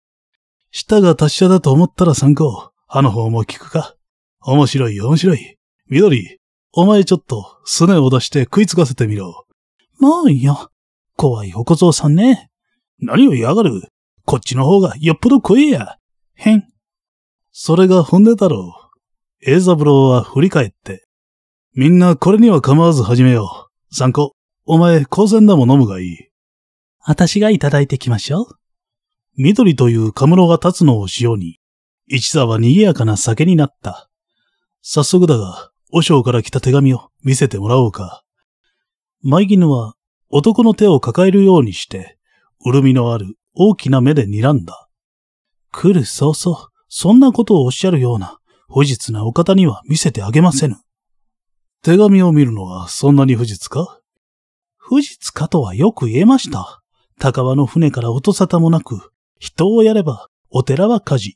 舌が達者だと思ったら参考。歯の方も聞くか。面白い、面白い。緑、お前ちょっと、すねを出して食いつかせてみろ。もういいよ。怖いお小僧さんね。何を嫌がるこっちの方がよっぽど怖えや。へん。それが本音だろう。エイザブローは振り返って。みんなこれには構わず始めよう。参考。お前、高専でも飲むがいい。私がいただいてきましょう。緑というカムロが立つのを潮に、一座は賑やかな酒になった。早速だが、和尚から来た手紙を見せてもらおうか。舞絹は男の手を抱えるようにして、潤みのある大きな目で睨んだ。来る早々、そんなことをおっしゃるような、不実なお方には見せてあげませぬ。手紙を見るのはそんなに不実か不実かとはよく言えました。高輪の船から音沙汰もなく、人をやれば、お寺は火事。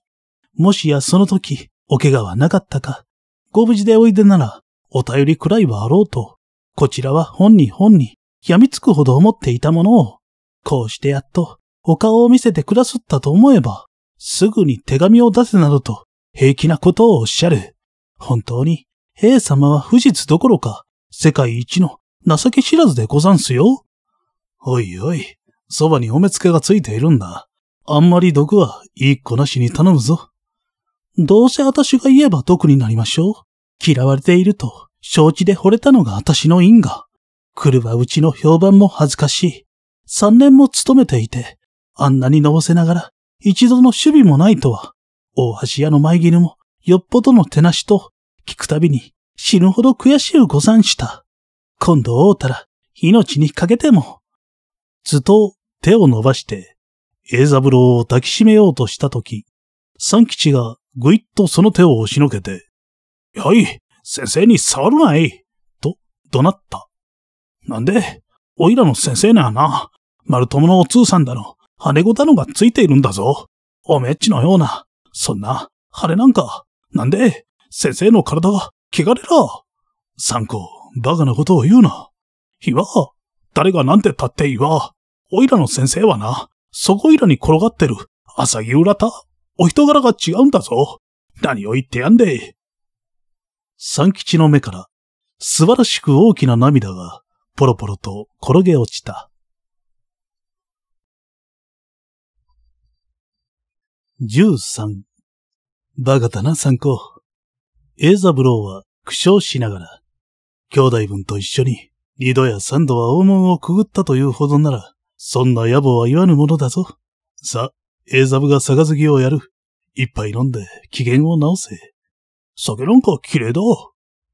もしやその時、お怪我はなかったか。ご無事でおいでなら、お便りくらいはあろうと、こちらは本に本に、病みつくほど思っていたものを、こうしてやっと、お顔を見せてくださったと思えば、すぐに手紙を出せなどと、平気なことをおっしゃる。本当に、兵様は不実どころか、世界一の情け知らずでござんすよ。おいおい、そばにお目付けがついているんだ。あんまり毒はいい子なしに頼むぞ。どうせ私が言えば毒になりましょう。嫌われていると承知で惚れたのが私の因果。来るはうちの評判も恥ずかしい。三年も勤めていて、あんなにのぼせながら一度の守備もないとは、大橋屋の前絹もよっぽどの手なしと、聞くたびに死ぬほど悔しゅうござんした。今度会うたら命にかけても。ずっと手を伸ばして栄三郎を抱きしめようとしたとき、三吉がぐいっとその手を押しのけて、はい、先生に触るない、と怒鳴った。なんで、おいらの先生ならな、丸友のお通さんだの、羽子だのがついているんだぞ。おめっちのような、そんな、羽なんか、なんで、先生の体が汚れら。参考、バカなことを言うな。いわ、誰がなんて立っていいわ。おいらの先生はな、そこいらに転がってる、朝夕方、お人柄が違うんだぞ。何を言ってやんで。三吉の目から、素晴らしく大きな涙が、ポロポロと転げ落ちた。十三。バカだな、参考。エザブローは苦笑しながら、兄弟分と一緒に、二度や三度は大門をくぐったというほどなら、そんな野暮は言わぬものだぞ。さ、エイザブが杯をやる。一杯飲んで機嫌を直せ。酒なんか綺麗だ。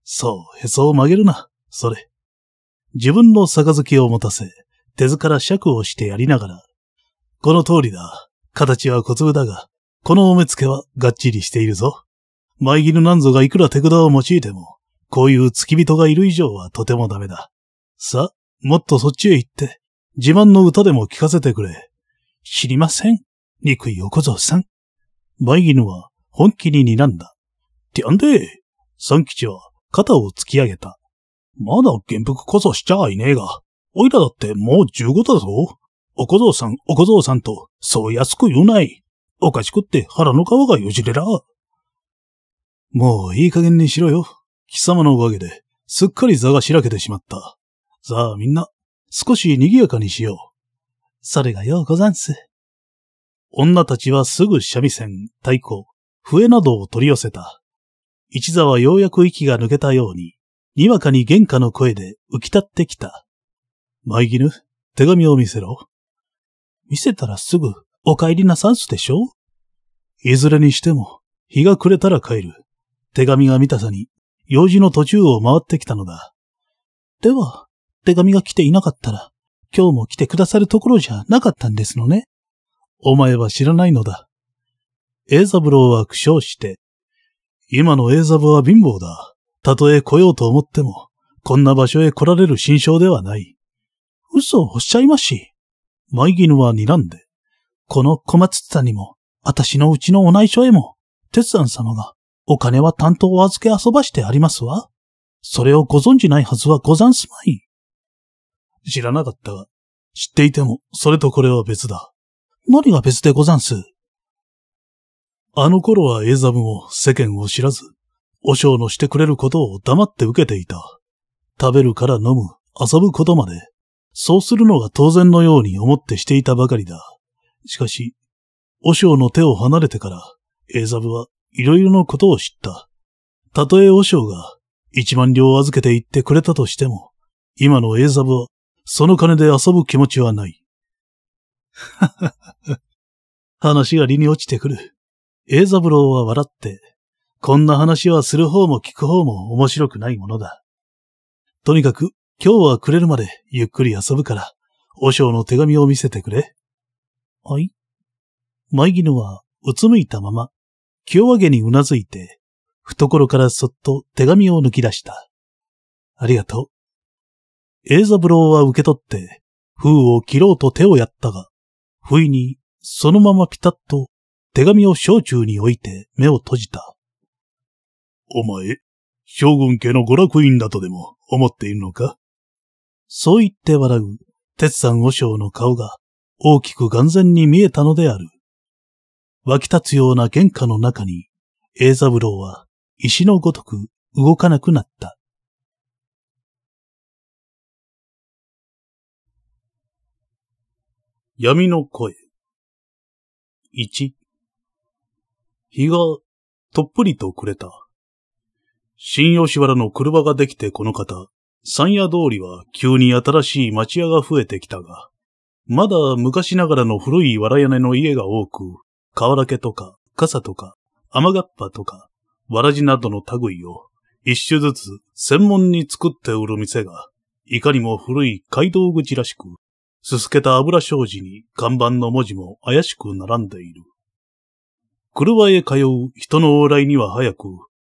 そう、へそを曲げるな。それ。自分の杯を持たせ、手ずから尺をしてやりながら。この通りだ。形は小粒だが、このお目付けはがっちりしているぞ。前犬なんぞがいくら手札を用いても、こういう付き人がいる以上はとてもダメだ。さ、もっとそっちへ行って、自慢の歌でも聞かせてくれ。知りません。憎い横蔵さん。バイギヌは本気に睨んだ。てやんで三吉は肩を突き上げた。まだ元服こそしちゃいねえが、おいらだってもう十五だぞ。お小僧さん、お小僧さんと、そう安く言うない。おかしくって腹の皮がよじれら。もういい加減にしろよ。貴様のおかげで、すっかり座がしらけてしまった。さあみんな、少し賑やかにしよう。それがようござんす。女たちはすぐ三味線、太鼓、笛などを取り寄せた。一座はようやく息が抜けたように、にわかに玄関の声で浮き立ってきた。舞犬、手紙を見せろ。見せたらすぐ、お帰りなさんすでしょいずれにしても、日が暮れたら帰る。手紙が見たさに、用事の途中を回ってきたのだ。では、手紙が来ていなかったら、今日も来てくださるところじゃなかったんですのね。お前は知らないのだ。エーザブローは苦笑して、今のエーザブは貧乏だ。たとえ来ようと思っても、こんな場所へ来られる心象ではない。嘘をおっしゃいますし。マイギヌは睨んで、この小松さんにも、私のうちのお内緒へも、鉄山様が、お金は担当を預け遊ばしてありますわ。それをご存じないはずはござんすまい。知らなかったが、知っていても、それとこれは別だ。何が別でござんすあの頃は英ザブも世間を知らず、お尚のしてくれることを黙って受けていた。食べるから飲む、遊ぶことまで、そうするのが当然のように思ってしていたばかりだ。しかし、お尚の手を離れてから、英ザブはいろいろなことを知った。たとえお尚が一万両預けていってくれたとしても、今の英ザブはその金で遊ぶ気持ちはない。ははは。話が理に落ちてくる。エザブローは笑って、こんな話はする方も聞く方も面白くないものだ。とにかく、今日は暮れるまでゆっくり遊ぶから、和尚の手紙を見せてくれ。はい舞絹はうつむいたまま、清和げにうなずいて、懐からそっと手紙を抜き出した。ありがとう。栄三郎は受け取って、封を切ろうと手をやったが、不意に、そのままピタッと、手紙を小中に置いて目を閉じた。お前、将軍家の娯楽院だとでも思っているのかそう言って笑う、鉄山和尚の顔が大きく眼前に見えたのである。湧き立つような玄関の中に、栄三郎は石のごとく動かなくなった。闇の声。一、日がとっぷりと暮れた。新吉原の車ができてこの方、山野通りは急に新しい町屋が増えてきたが、まだ昔ながらの古い藁屋根の家が多く、瓦家とか、傘とか、雨がっぱとか、わらじなどの類を、一種ずつ専門に作って売る店が、いかにも古い街道口らしく、すすけた油障子に看板の文字も怪しく並んでいる。車へ通う人の往来には早く、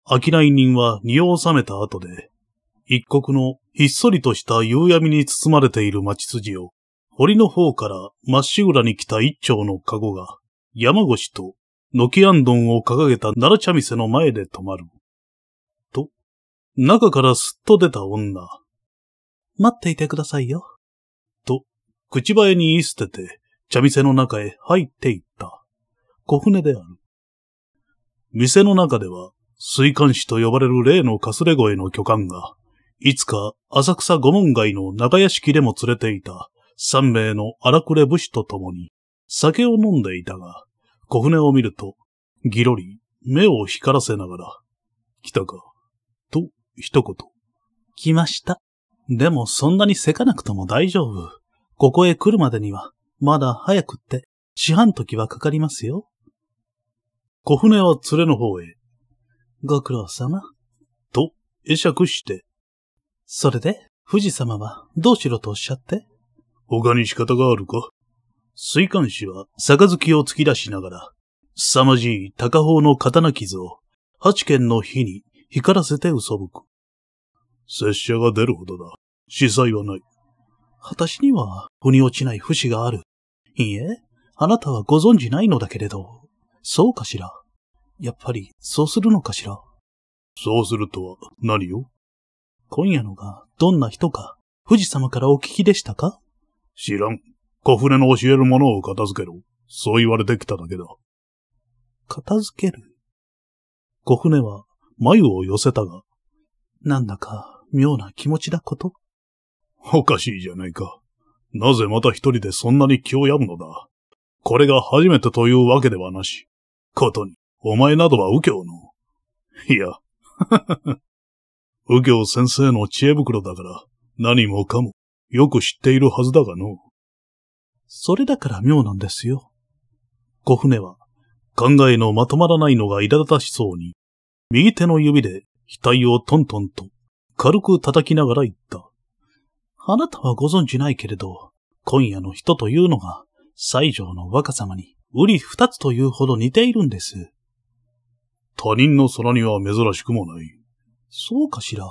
商い人は荷を収めた後で、一国のひっそりとした夕闇に包まれている町筋を、堀の方からまっしぐらに来た一丁の籠が、山越と軒安丼を掲げた奈良茶店の前で止まる。と、中からすっと出た女。待っていてくださいよ。口早に言い捨てて、茶店の中へ入っていった。小舟である。店の中では、水管師と呼ばれる例のかすれ声の巨漢が、いつか浅草五門街の長屋敷でも連れていた三名の荒くれ武士と共に酒を飲んでいたが、小舟を見ると、ぎろり目を光らせながら、来たか、と一言。来ました。でもそんなにせかなくとも大丈夫。ここへ来るまでには、まだ早くって、四半時はかかりますよ。小舟は連れの方へ。ご苦労様。と、会釈して。それで、富士様はどうしろとおっしゃって他に仕方があるか水管師は杯を突き出しながら、凄まじい高砲の刀傷を八軒の火に光らせて嘘ぶく。拙者が出るほどだ。死災はない。私には腑に落ちない節がある。いいえ、あなたはご存じないのだけれど、そうかしら。やっぱり、そうするのかしら。そうするとは、何を今夜のが、どんな人か、富士様からお聞きでしたか知らん。小舟の教えるものを片付けろ。そう言われてきただけだ。片付ける小舟は、眉を寄せたが、なんだか、妙な気持ちだことおかしいじゃないか。なぜまた一人でそんなに気を病むのだ。これが初めてというわけではなし。ことに、お前などは右京の。いや、右京先生の知恵袋だから、何もかも、よく知っているはずだがの。それだから妙なんですよ。小船は、考えのまとまらないのが苛立たしそうに、右手の指で額をトントンと軽く叩きながら言った。あなたはご存知ないけれど、今夜の人というのが、西条の若様に、うり二つというほど似ているんです。他人の空には珍しくもない。そうかしら。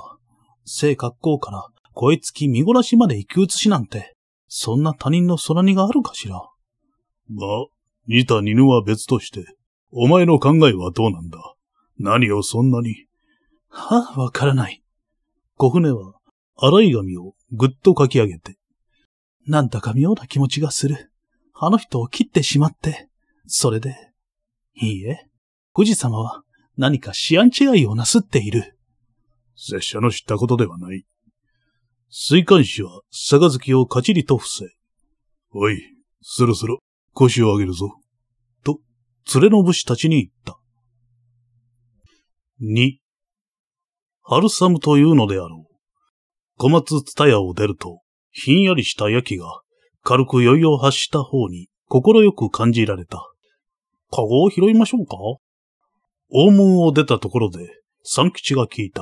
性格好から声つき見殺しまで行き移しなんて、そんな他人の空にがあるかしら。まあ、似た似ぬは別として、お前の考えはどうなんだ何をそんなに。はあ、わからない。小舟は、荒い髪をぐっと書き上げて。なんだか妙な気持ちがする。あの人を切ってしまって。それで。いいえ、富士様は何か思案違いをなすっている。拙者の知ったことではない。水管師は、月をかちりと伏せ。おい、そろそろ、腰を上げるぞ。と、連れの武士たちに言った。2. 春雨というのであろう。小松蔦屋を出ると、ひんやりしたヤきが、軽く酔いを発した方に、心よく感じられた。カゴを拾いましょうか大門を出たところで、三吉が聞いた。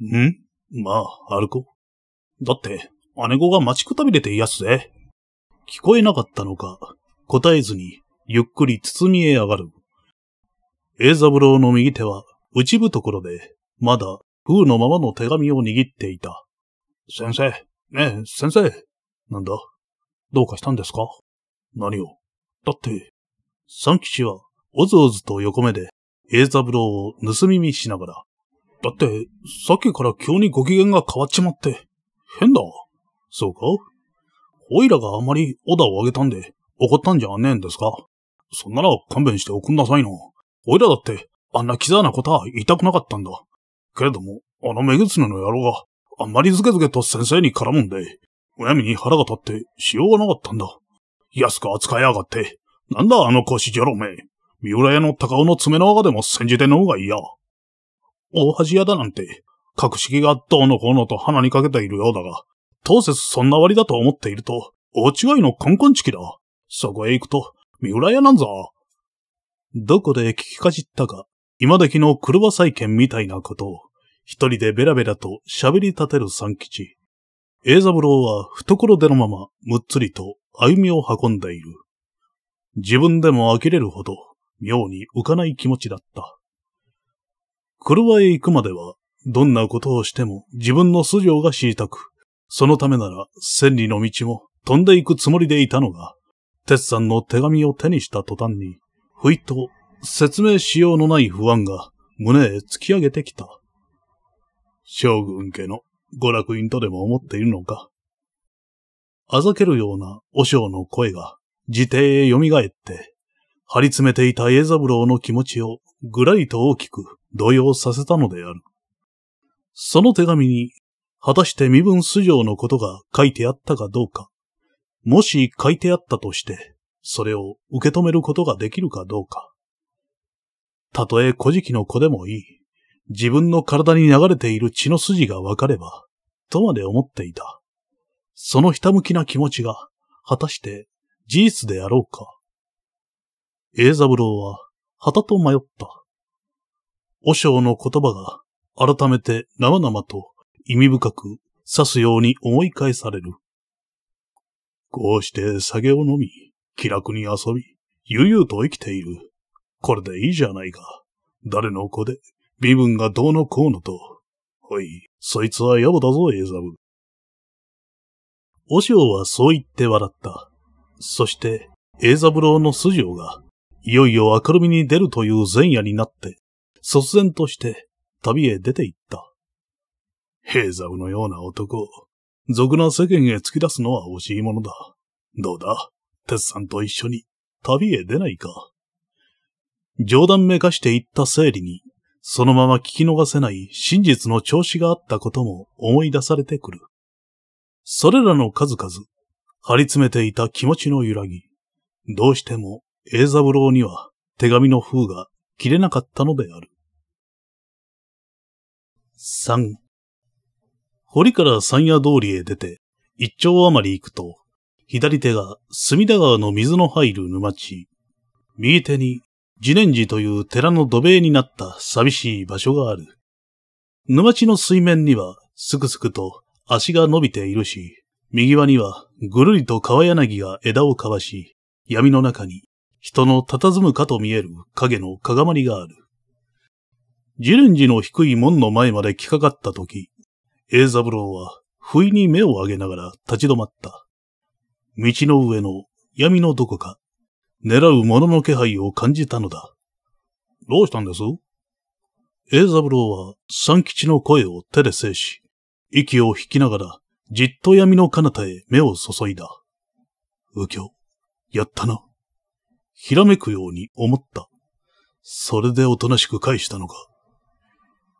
んまあ、歩こう。だって、姉子が待ちくたびれていやすぜ。聞こえなかったのか、答えずに、ゆっくり包みへ上がる。栄三郎の右手は、内部ところで、まだ、風のままの手紙を握っていた。先生、ねえ、先生。なんだどうかしたんですか何をだって、三吉は、おずおずと横目で、栄三郎を盗み見しながら。だって、さっきから急にご機嫌が変わっちまって。変だ。そうかおいらがあまりオダをあげたんで、怒ったんじゃねえんですかそんなら勘弁しておくんなさいの。おいらだって、あんなキザなことは言いたくなかったんだ。けれども、あの目ぐつねの野郎が、あんまりずけずけと先生に絡むんで、むやみに腹が立ってしようがなかったんだ。安く扱いやがって。なんだあの腰じゃろめ。三浦屋の高尾の爪の赤でも煎じての方がいいや。大橋屋だなんて、格式がどうのこうのと鼻にかけているようだが、当節そんな割だと思っていると、大違いのカンカンチキだ。そこへ行くと、三浦屋なんぞ。どこで聞きかじったか、今時の車再建みたいなことを、一人でベラベラと喋り立てる三吉。栄三郎は懐でのまま、むっつりと歩みを運んでいる。自分でも呆れるほど、妙に浮かない気持ちだった。車へ行くまでは、どんなことをしても自分の素性が知りたく、そのためなら千里の道も飛んでいくつもりでいたのが、鉄さんの手紙を手にした途端に、ふいと説明しようのない不安が胸へ突き上げてきた。将軍家の娯楽院とでも思っているのか。あざけるような和尚の声が、自邸へ蘇って、張り詰めていた栄三郎の気持ちをぐらりと大きく動揺させたのである。その手紙に、果たして身分素性のことが書いてあったかどうか、もし書いてあったとして、それを受け止めることができるかどうか。たとえ古事記の子でもいい。自分の体に流れている血の筋がわかれば、とまで思っていた。そのひたむきな気持ちが、果たして事実であろうか。ブ三郎は、旗と迷った。和尚の言葉が、改めて生々と意味深く刺すように思い返される。こうして酒を飲み、気楽に遊び、悠々と生きている。これでいいじゃないか。誰の子で、身分がどうのこうのと。おい、そいつは野暮だぞ、エイザブ。しょうはそう言って笑った。そして、エーザブローの素性が、いよいよ明るみに出るという前夜になって、率然として旅へ出て行った。ヘーザブのような男を、俗な世間へ突き出すのは惜しいものだ。どうだ鉄さんと一緒に旅へ出ないか。冗談めかして言った生理に、そのまま聞き逃せない真実の調子があったことも思い出されてくる。それらの数々、張り詰めていた気持ちの揺らぎ、どうしても栄三郎には手紙の封が切れなかったのである。3堀から山夜通りへ出て、一丁余り行くと、左手が隅田川の水の入る沼地、右手に自ン寺という寺の土塀になった寂しい場所がある。沼地の水面には、すくすくと足が伸びているし、右輪にはぐるりと川柳が枝をかわし、闇の中に人の佇むかと見える影のかがまりがある。ジレンジの低い門の前まで来かかった時、エ三ザブロは不意に目を上げながら立ち止まった。道の上の闇のどこか、狙う者の気配を感じたのだ。どうしたんです栄三郎は三吉の声を手で制し、息を引きながら、じっと闇の彼方へ目を注いだ。右京、やったな。ひらめくように思った。それでおとなしく返したのか。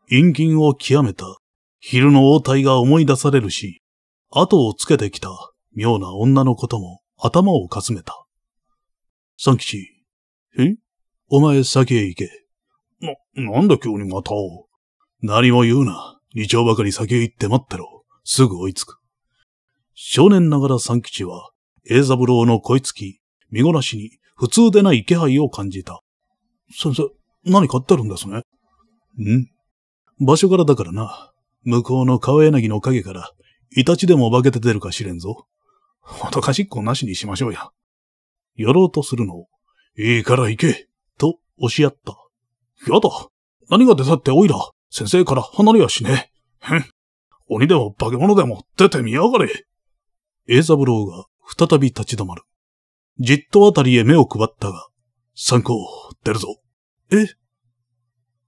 陰銀を極めた、昼の応対が思い出されるし、後をつけてきた妙な女のことも頭をかすめた。三吉。えお前先へ行け。な、なんだ急にまた。何も言うな。二丁ばかり先へ行って待ってろ。すぐ追いつく。少年ながら三吉は、栄三郎の声つき、見ごなしに、普通でない気配を感じた。先生、何買ってるんですねん場所からだからな。向こうの川柳の影から、イタチでも化けて出るか知れんぞ。おとかしっこなしにしましょうや。やろうとするのを、いいから行け、と押し合った。やだ。何が出たっておいら、先生から離れやしねふん。鬼でも化け物でも出てみやがれ。エイザブローが再び立ち止まる。じっとあたりへ目を配ったが、参考、出るぞ。え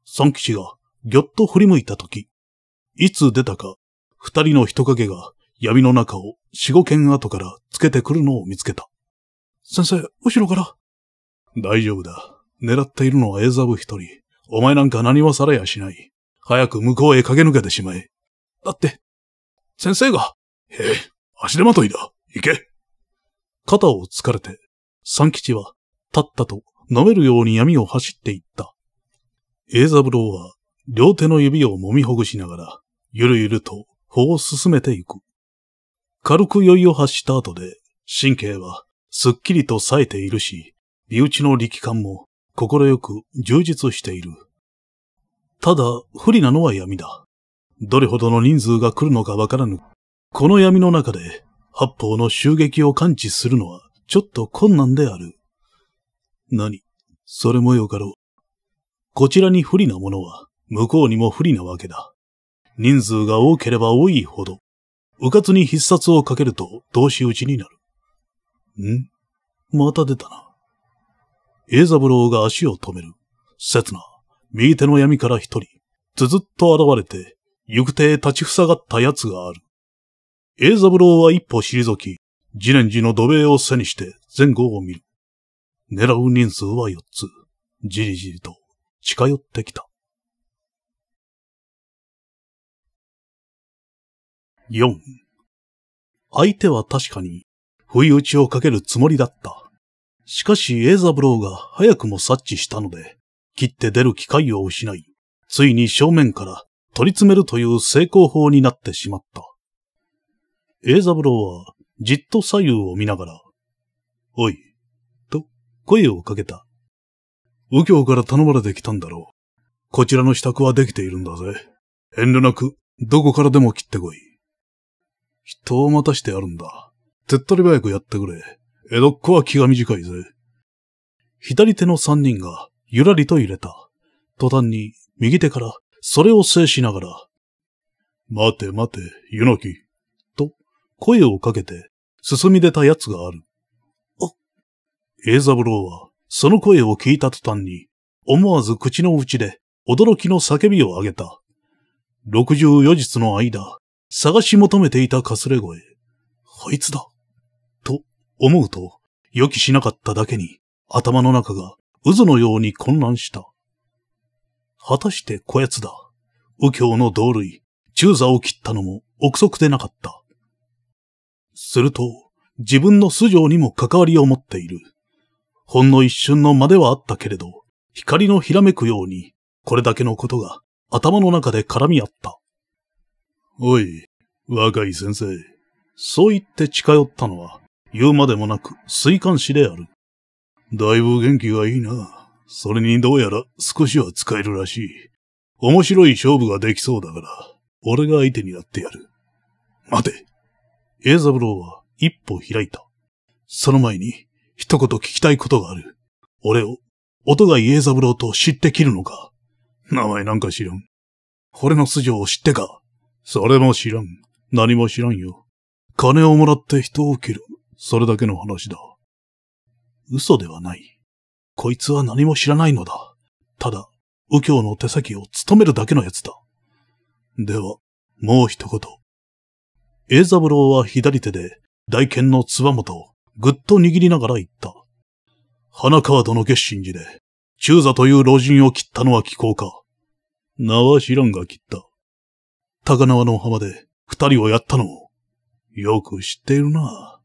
三騎士がぎょっと振り向いたとき、いつ出たか、二人の人影が闇の中を四五軒後からつけてくるのを見つけた。先生、後ろから。大丈夫だ。狙っているのはエザブ一人。お前なんか何もされやしない。早く向こうへ駆け抜けてしまえ。だって、先生が。へえ、足手まといだ。行け。肩を疲れて、三吉は、たったと、飲めるように闇を走っていった。エザブローは、両手の指を揉みほぐしながら、ゆるゆると、歩を進めていく。軽く酔いを発した後で、神経はすっきりと冴えているし、身内の力感も快く充実している。ただ、不利なのは闇だ。どれほどの人数が来るのかわからぬ。この闇の中で、八方の襲撃を感知するのは、ちょっと困難である。何それもよかろう。こちらに不利なものは、向こうにも不利なわけだ。人数が多ければ多いほど、うかつに必殺をかけると同士討ちになる。んまた出たな。エイザブローが足を止める。刹那、右手の闇から一人、ずずっと現れて、行く手へ立ち塞がった奴がある。エイザブローは一歩退き、ジレンジの土塀を背にして前後を見る。狙う人数は四つ、じりじりと近寄ってきた。四。相手は確かに不意打ちをかけるつもりだった。しかし、エーザブローが早くも察知したので、切って出る機会を失い、ついに正面から取り詰めるという成功法になってしまった。エーザブローはじっと左右を見ながら、おい、と声をかけた。右京から頼まれてきたんだろう。こちらの支度はできているんだぜ。遠慮なく、どこからでも切ってこい。人を待たしてあるんだ。手っ取り早くやってくれ。江戸っ子は気が短いぜ。左手の三人がゆらりと入れた。途端に右手からそれを制しながら、待て待て、湯の木。と声をかけて進み出た奴がある。あ、エ三郎はその声を聞いた途端に思わず口の内で驚きの叫びを上げた。六十四日の間、探し求めていたかすれ声。あいつだ。思うと、予期しなかっただけに、頭の中が渦のように混乱した。果たしてこやつだ。右京の同類、中座を切ったのも憶測でなかった。すると、自分の素性にも関わりを持っている。ほんの一瞬の間ではあったけれど、光のひらめくように、これだけのことが頭の中で絡み合った。おい、若い先生。そう言って近寄ったのは、言うまでもなく、水管師である。だいぶ元気がいいな。それにどうやら少しは使えるらしい。面白い勝負ができそうだから、俺が相手になってやる。待て。エザブローは一歩開いた。その前に、一言聞きたいことがある。俺を、音が家三郎と知って切るのか名前なんか知らん。俺の素性を知ってかそれも知らん。何も知らんよ。金をもらって人を切る。それだけの話だ。嘘ではない。こいつは何も知らないのだ。ただ、右京の手先を務めるだけのやつだ。では、もう一言。栄三郎は左手で、大剣のつばもとをぐっと握りながら言った。花川の月心寺で、中座という老人を切ったのは気候か。名は知らんが切った。高輪の浜で二人をやったのを、よく知っているな。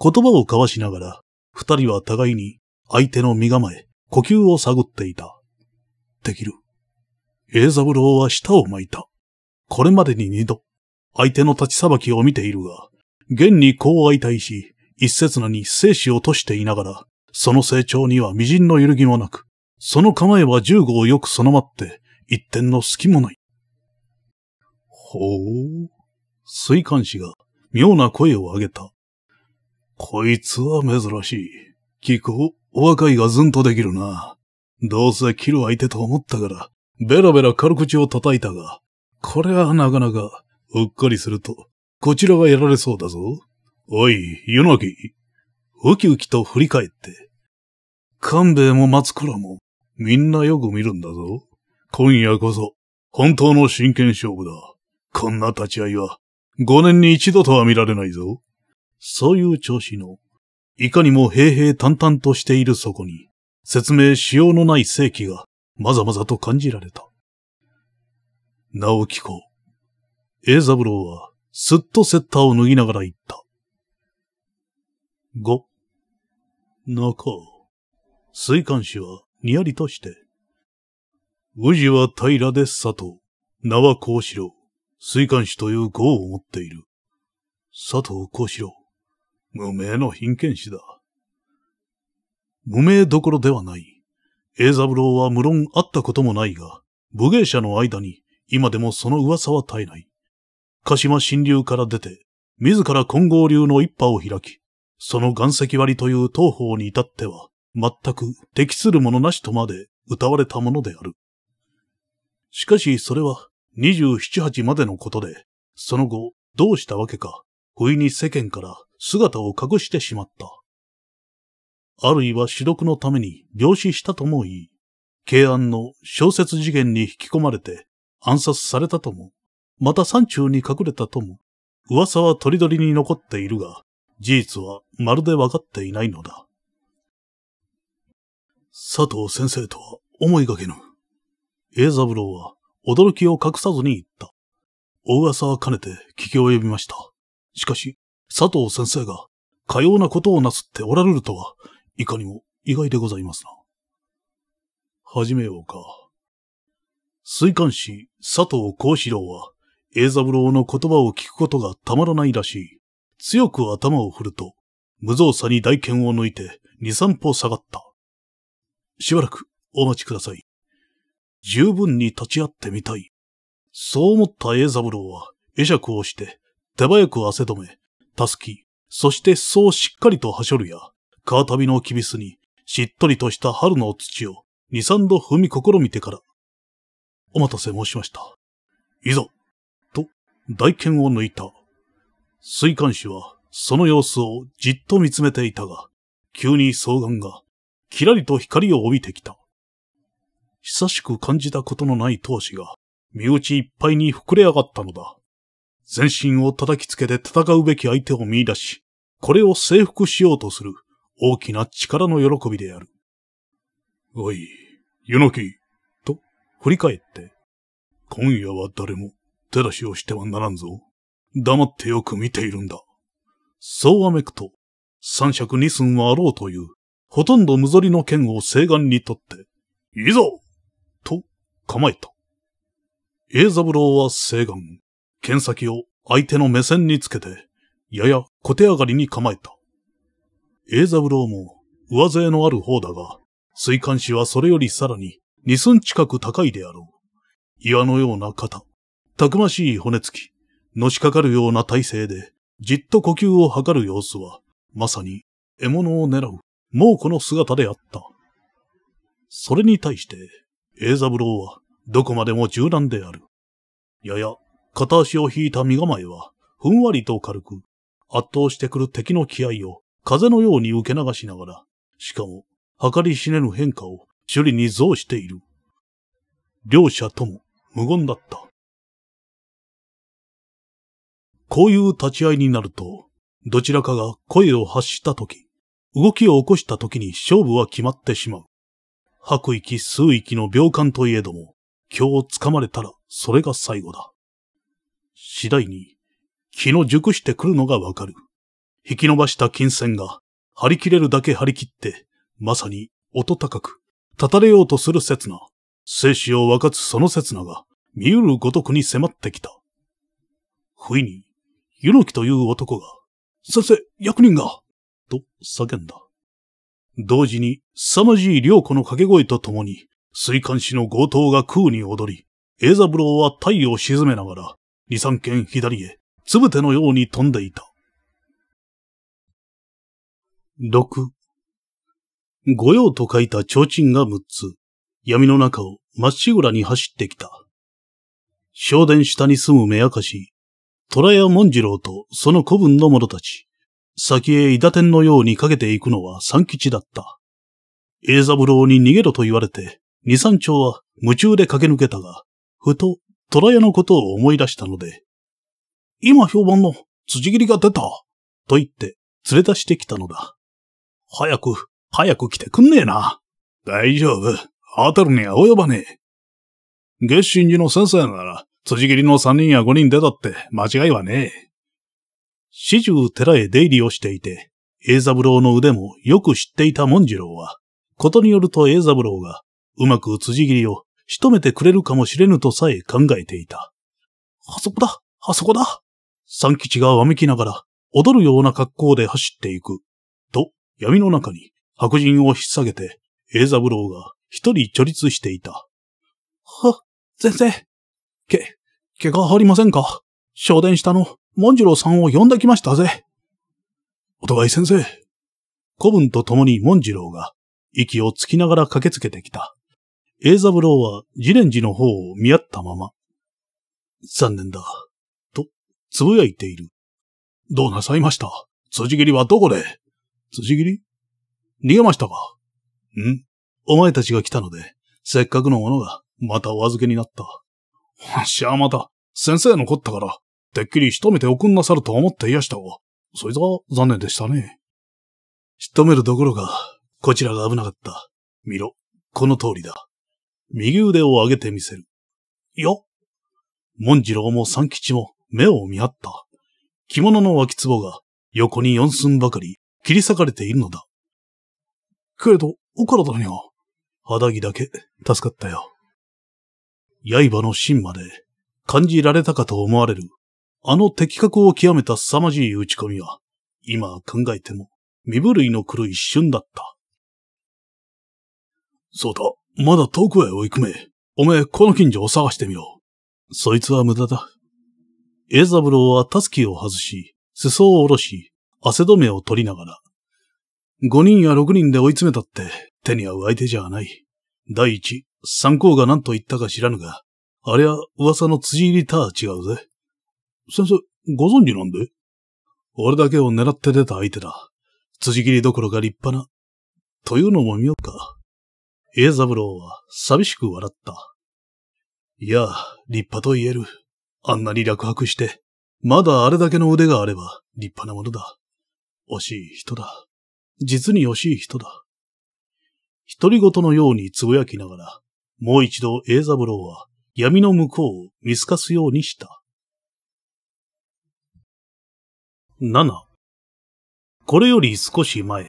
言葉を交わしながら、二人は互いに相手の身構え、呼吸を探っていた。できる。ブ三郎は舌を巻いた。これまでに二度、相手の立ちさばきを見ているが、現にこう相対し、一刹那に生死を落としていながら、その成長には微塵の揺るぎもなく、その構えは十五をよく備わまって、一点の隙もない。ほう。水管師が妙な声を上げた。こいつは珍しい。気候、お若いがずんとできるな。どうせ切る相手と思ったから、ベラベラ軽口を叩いたが、これはなかなか、うっかりすると、こちらがやられそうだぞ。おい、湯の木。ウキウキと振り返って。勘兵衛も松倉も、みんなよく見るんだぞ。今夜こそ、本当の真剣勝負だ。こんな立ち合いは、5年に一度とは見られないぞ。そういう調子の、いかにも平々淡々としているそこに、説明しようのない世紀が、まざまざと感じられた。直木公。栄三郎は、すっとセッターを脱ぎながら言った。五。中尾。水管氏は、にやりとして。宇治は平で佐藤。名は幸四郎。水管氏という号を持っている。佐藤幸四郎。無名の貧剣士だ。無名どころではない。ブ三郎は無論会ったこともないが、武芸者の間に今でもその噂は絶えない。鹿島新流から出て、自ら金剛流の一派を開き、その岩石割りという東方に至っては、全く適するものなしとまで歌われたものである。しかしそれは27、8までのことで、その後どうしたわけか、不意に世間から姿を隠してしまった。あるいは死読のために病死したとも言い、慶安の小説事件に引き込まれて暗殺されたとも、また山中に隠れたとも、噂はとりどりに残っているが、事実はまるでわかっていないのだ。佐藤先生とは思いがけぬ。栄三郎は驚きを隠さずに言った。大噂は兼ねて聞き及びました。しかし、佐藤先生が、かようなことをなすっておられるとは、いかにも意外でございますな。始めようか。水管師佐藤幸四郎は、栄三郎の言葉を聞くことがたまらないらしい。強く頭を振ると、無造作に大剣を抜いて、二三歩下がった。しばらくお待ちください。十分に立ち会ってみたい。そう思った栄三郎は、会釈をして、手早く汗止め、たすき、そしてそうしっかりとはしょるや、カー旅のキビスに、しっとりとした春の土を、二三度踏み試みてから、お待たせ申しました。いざ、と、大剣を抜いた。水管師は、その様子をじっと見つめていたが、急に双眼が、きらりと光を帯びてきた。久しく感じたことのない闘志が、身内いっぱいに膨れ上がったのだ。全身を叩きつけて戦うべき相手を見出し、これを征服しようとする大きな力の喜びである。おい、湯の木、と振り返って、今夜は誰も手出しをしてはならんぞ。黙ってよく見ているんだ。そうわめくと、三尺二寸はあろうという、ほとんど無ぞりの剣を西岸にとって、いいぞと構えた。栄三郎は西岸、剣先を相手の目線につけて、やや小手上がりに構えた。エ三ザブローも上背のある方だが、水管子はそれよりさらに二寸近く高いであろう。岩のような肩、たくましい骨付き、のしかかるような体勢で、じっと呼吸を測る様子は、まさに獲物を狙う猛虎の姿であった。それに対して、エ三ザブローはどこまでも柔軟である。やや片足を引いた身構えは、ふんわりと軽く、圧倒してくる敵の気合を風のように受け流しながら、しかも、計り知れぬ変化を首里に増している。両者とも無言だった。こういう立ち合いになると、どちらかが声を発した時、動きを起こした時に勝負は決まってしまう。吐く息、吸う息の秒間といえども、今日掴まれたらそれが最後だ。次第に、気の熟してくるのがわかる。引き伸ばした金銭が、張り切れるだけ張り切って、まさに音高く、立たれようとする刹那、生死を分かつその刹那が、見うるごとくに迫ってきた。不意に、湯の木という男が、先生、役人が、と叫んだ。同時に、凄まじい良子の掛け声とともに、水管師の強盗が空に踊り、エイザブローは太陽を沈めながら、二三軒左へ、つぶてのように飛んでいた。六、御用と書いた提灯が六つ、闇の中をまっしぐらに走ってきた。正殿下に住む目明かし、虎屋文次郎とその子分の者たち、先へ伊田天のようにかけていくのは三吉だった。栄三郎に逃げろと言われて、二三丁は夢中で駆け抜けたが、ふと虎屋のことを思い出したので、今評判の辻斬りが出たと言って連れ出してきたのだ。早く、早く来てくんねえな。大丈夫。当たるには及ばねえ。月神寺の先生なら、辻斬りの三人や五人出たって間違いはねえ。始終寺へ出入りをしていて、栄三郎の腕もよく知っていた文次郎は、ことによると栄三郎が、うまく辻斬りを仕留めてくれるかもしれぬとさえ考えていた。あそこだあそこだ三吉がわめきながら、踊るような格好で走っていく。と、闇の中に白人を引っ提げて、エ三郎が一人ちょりつしていた。は、先生。け、怪我ありませんか昇殿下の文次郎さんを呼んできましたぜ。お互い先生。古文と共に文次郎が息をつきながら駆けつけてきた。ブ三郎はジレンジの方を見合ったまま、残念だ、と、つぶやいている。どうなさいました辻斬りはどこで辻斬り逃げましたかんお前たちが来たので、せっかくのものが、またお預けになった。わしはまた、先生残ったから、てっきり仕留めておくんなさると思っていやしたが、そいつは残念でしたね。仕留めるどころか、こちらが危なかった。見ろ、この通りだ。右腕を上げてみせる。よ文次郎も三吉も目を見張った。着物の脇壺が横に四寸ばかり切り裂かれているのだ。けれど、お体には、肌着だけ助かったよ。刃の芯まで感じられたかと思われる、あの的確を極めた凄まじい打ち込みは、今考えても身震いの来る一瞬だった。そうだ、まだ遠くへ追い込め。おめえ、この近所を探してみろ。そいつは無駄だ。エザブローはタスキを外し、裾を下ろし、汗止めを取りながら、五人や六人で追い詰めたって手に合う相手じゃない。第一、参考が何と言ったか知らぬが、あれは噂の辻入りとは違うぜ。先生、ご存知なんで俺だけを狙って出た相手だ。辻切りどころか立派な。というのも見ようか。ブ三郎は寂しく笑った。いや、立派と言える。あんなに落泊して、まだあれだけの腕があれば立派なものだ。惜しい人だ。実に惜しい人だ。独り言のようにつぶやきながら、もう一度ブ三郎は闇の向こうを見透かすようにした。7これより少し前、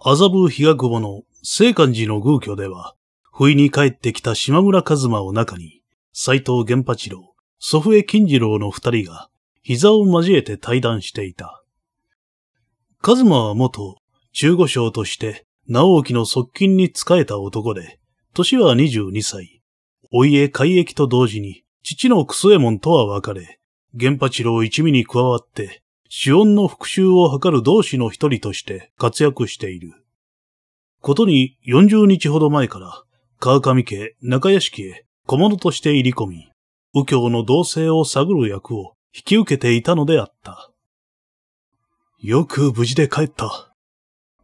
麻布比嘉久保の聖寛寺の宮居では、不意に帰ってきた島村一馬を中に、斎藤玄八郎、祖父江金次郎の二人が、膝を交えて対談していた。一馬は元、中五将として、直沖の側近に仕えた男で、年は22歳。お家改役と同時に、父のクソエモンとは別れ、玄八郎一味に加わって、死音の復讐を図る同志の一人として活躍している。ことに40日ほど前から、川上家、中屋敷へ小物として入り込み、右京の同性を探る役を引き受けていたのであった。よく無事で帰った。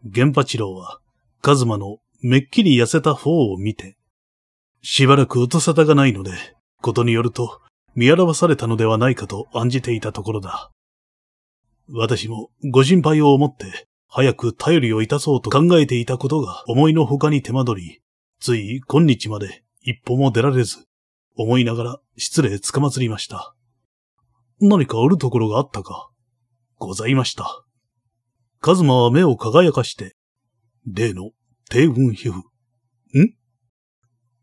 玄八郎は、カズマのめっきり痩せた方を見て、しばらく音沙汰がないので、ことによると、見表されたのではないかと案じていたところだ。私もご心配を思って、早く頼りをいたそうと考えていたことが思いのほかに手間取り、つい今日まで一歩も出られず、思いながら失礼つかまつりました。何かおるところがあったかございました。カズマは目を輝かして、例の低運皮膚。ん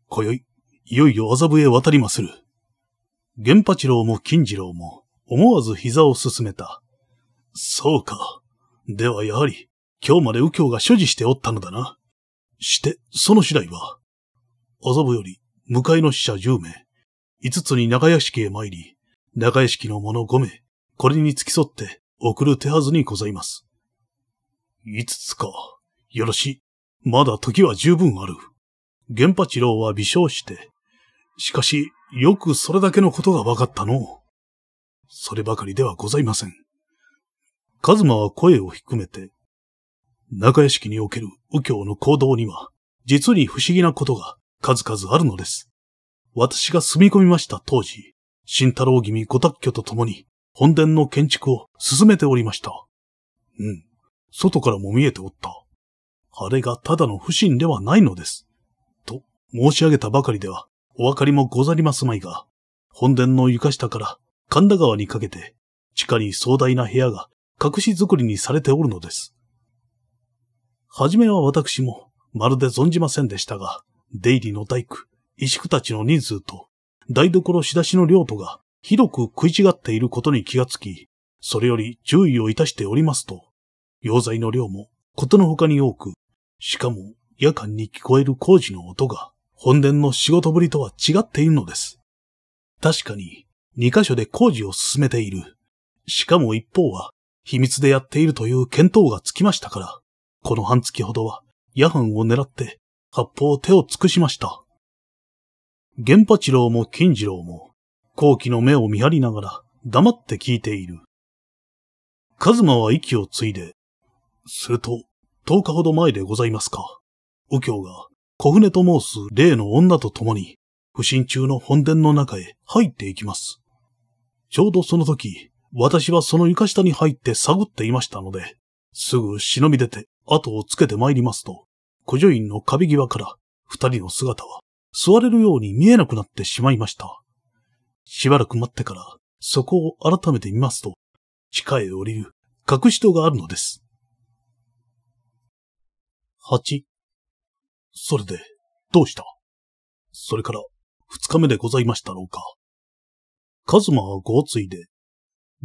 今宵、いよいよ麻布へ渡りまする。源八郎も金次郎も思わず膝を進めた。そうか。ではやはり、今日まで右京が所持しておったのだな。して、その次第は、麻布より、向かいの死者10名、5つに中屋敷へ参り、中屋敷の者5名、これに付き添って送る手はずにございます。5つか。よろしい。まだ時は十分ある。玄八郎は微笑して、しかし、よくそれだけのことが分かったの。そればかりではございません。カズマは声を低めて、中屋敷における右京の行動には、実に不思議なことが数々あるのです。私が住み込みました当時、慎太郎君ご宅居と共に本殿の建築を進めておりました。うん。外からも見えておった。あれがただの不審ではないのです。と申し上げたばかりではお分かりもござりますまいが、本殿の床下から神田川にかけて地下に壮大な部屋が隠し作りにされておるのです。はじめは私も、まるで存じませんでしたが、出入りの大工、石工たちの人数と、台所仕出しの領土が、広く食い違っていることに気がつき、それより注意をいたしておりますと、溶剤の量もことのほかに多く、しかも夜間に聞こえる工事の音が本殿の仕事ぶりとは違っているのです。確かに、二箇所で工事を進めている。しかも一方は秘密でやっているという見当がつきましたから、この半月ほどは、夜半を狙って、八方手を尽くしました。玄八郎も金次郎も、後期の目を見張りながら、黙って聞いている。カズマは息を継いで、すると、10日ほど前でございますか。右京が、小舟と申す例の女と共に、不審中の本殿の中へ入っていきます。ちょうどその時、私はその床下に入って探っていましたので、すぐ忍び出て後をつけて参りますと、古女院の壁際から二人の姿は座れるように見えなくなってしまいました。しばらく待ってから、そこを改めて見ますと、地下へ降りる隠し戸があるのです。八。それで、どうしたそれから、二日目でございましたろうか。カズマはごついで、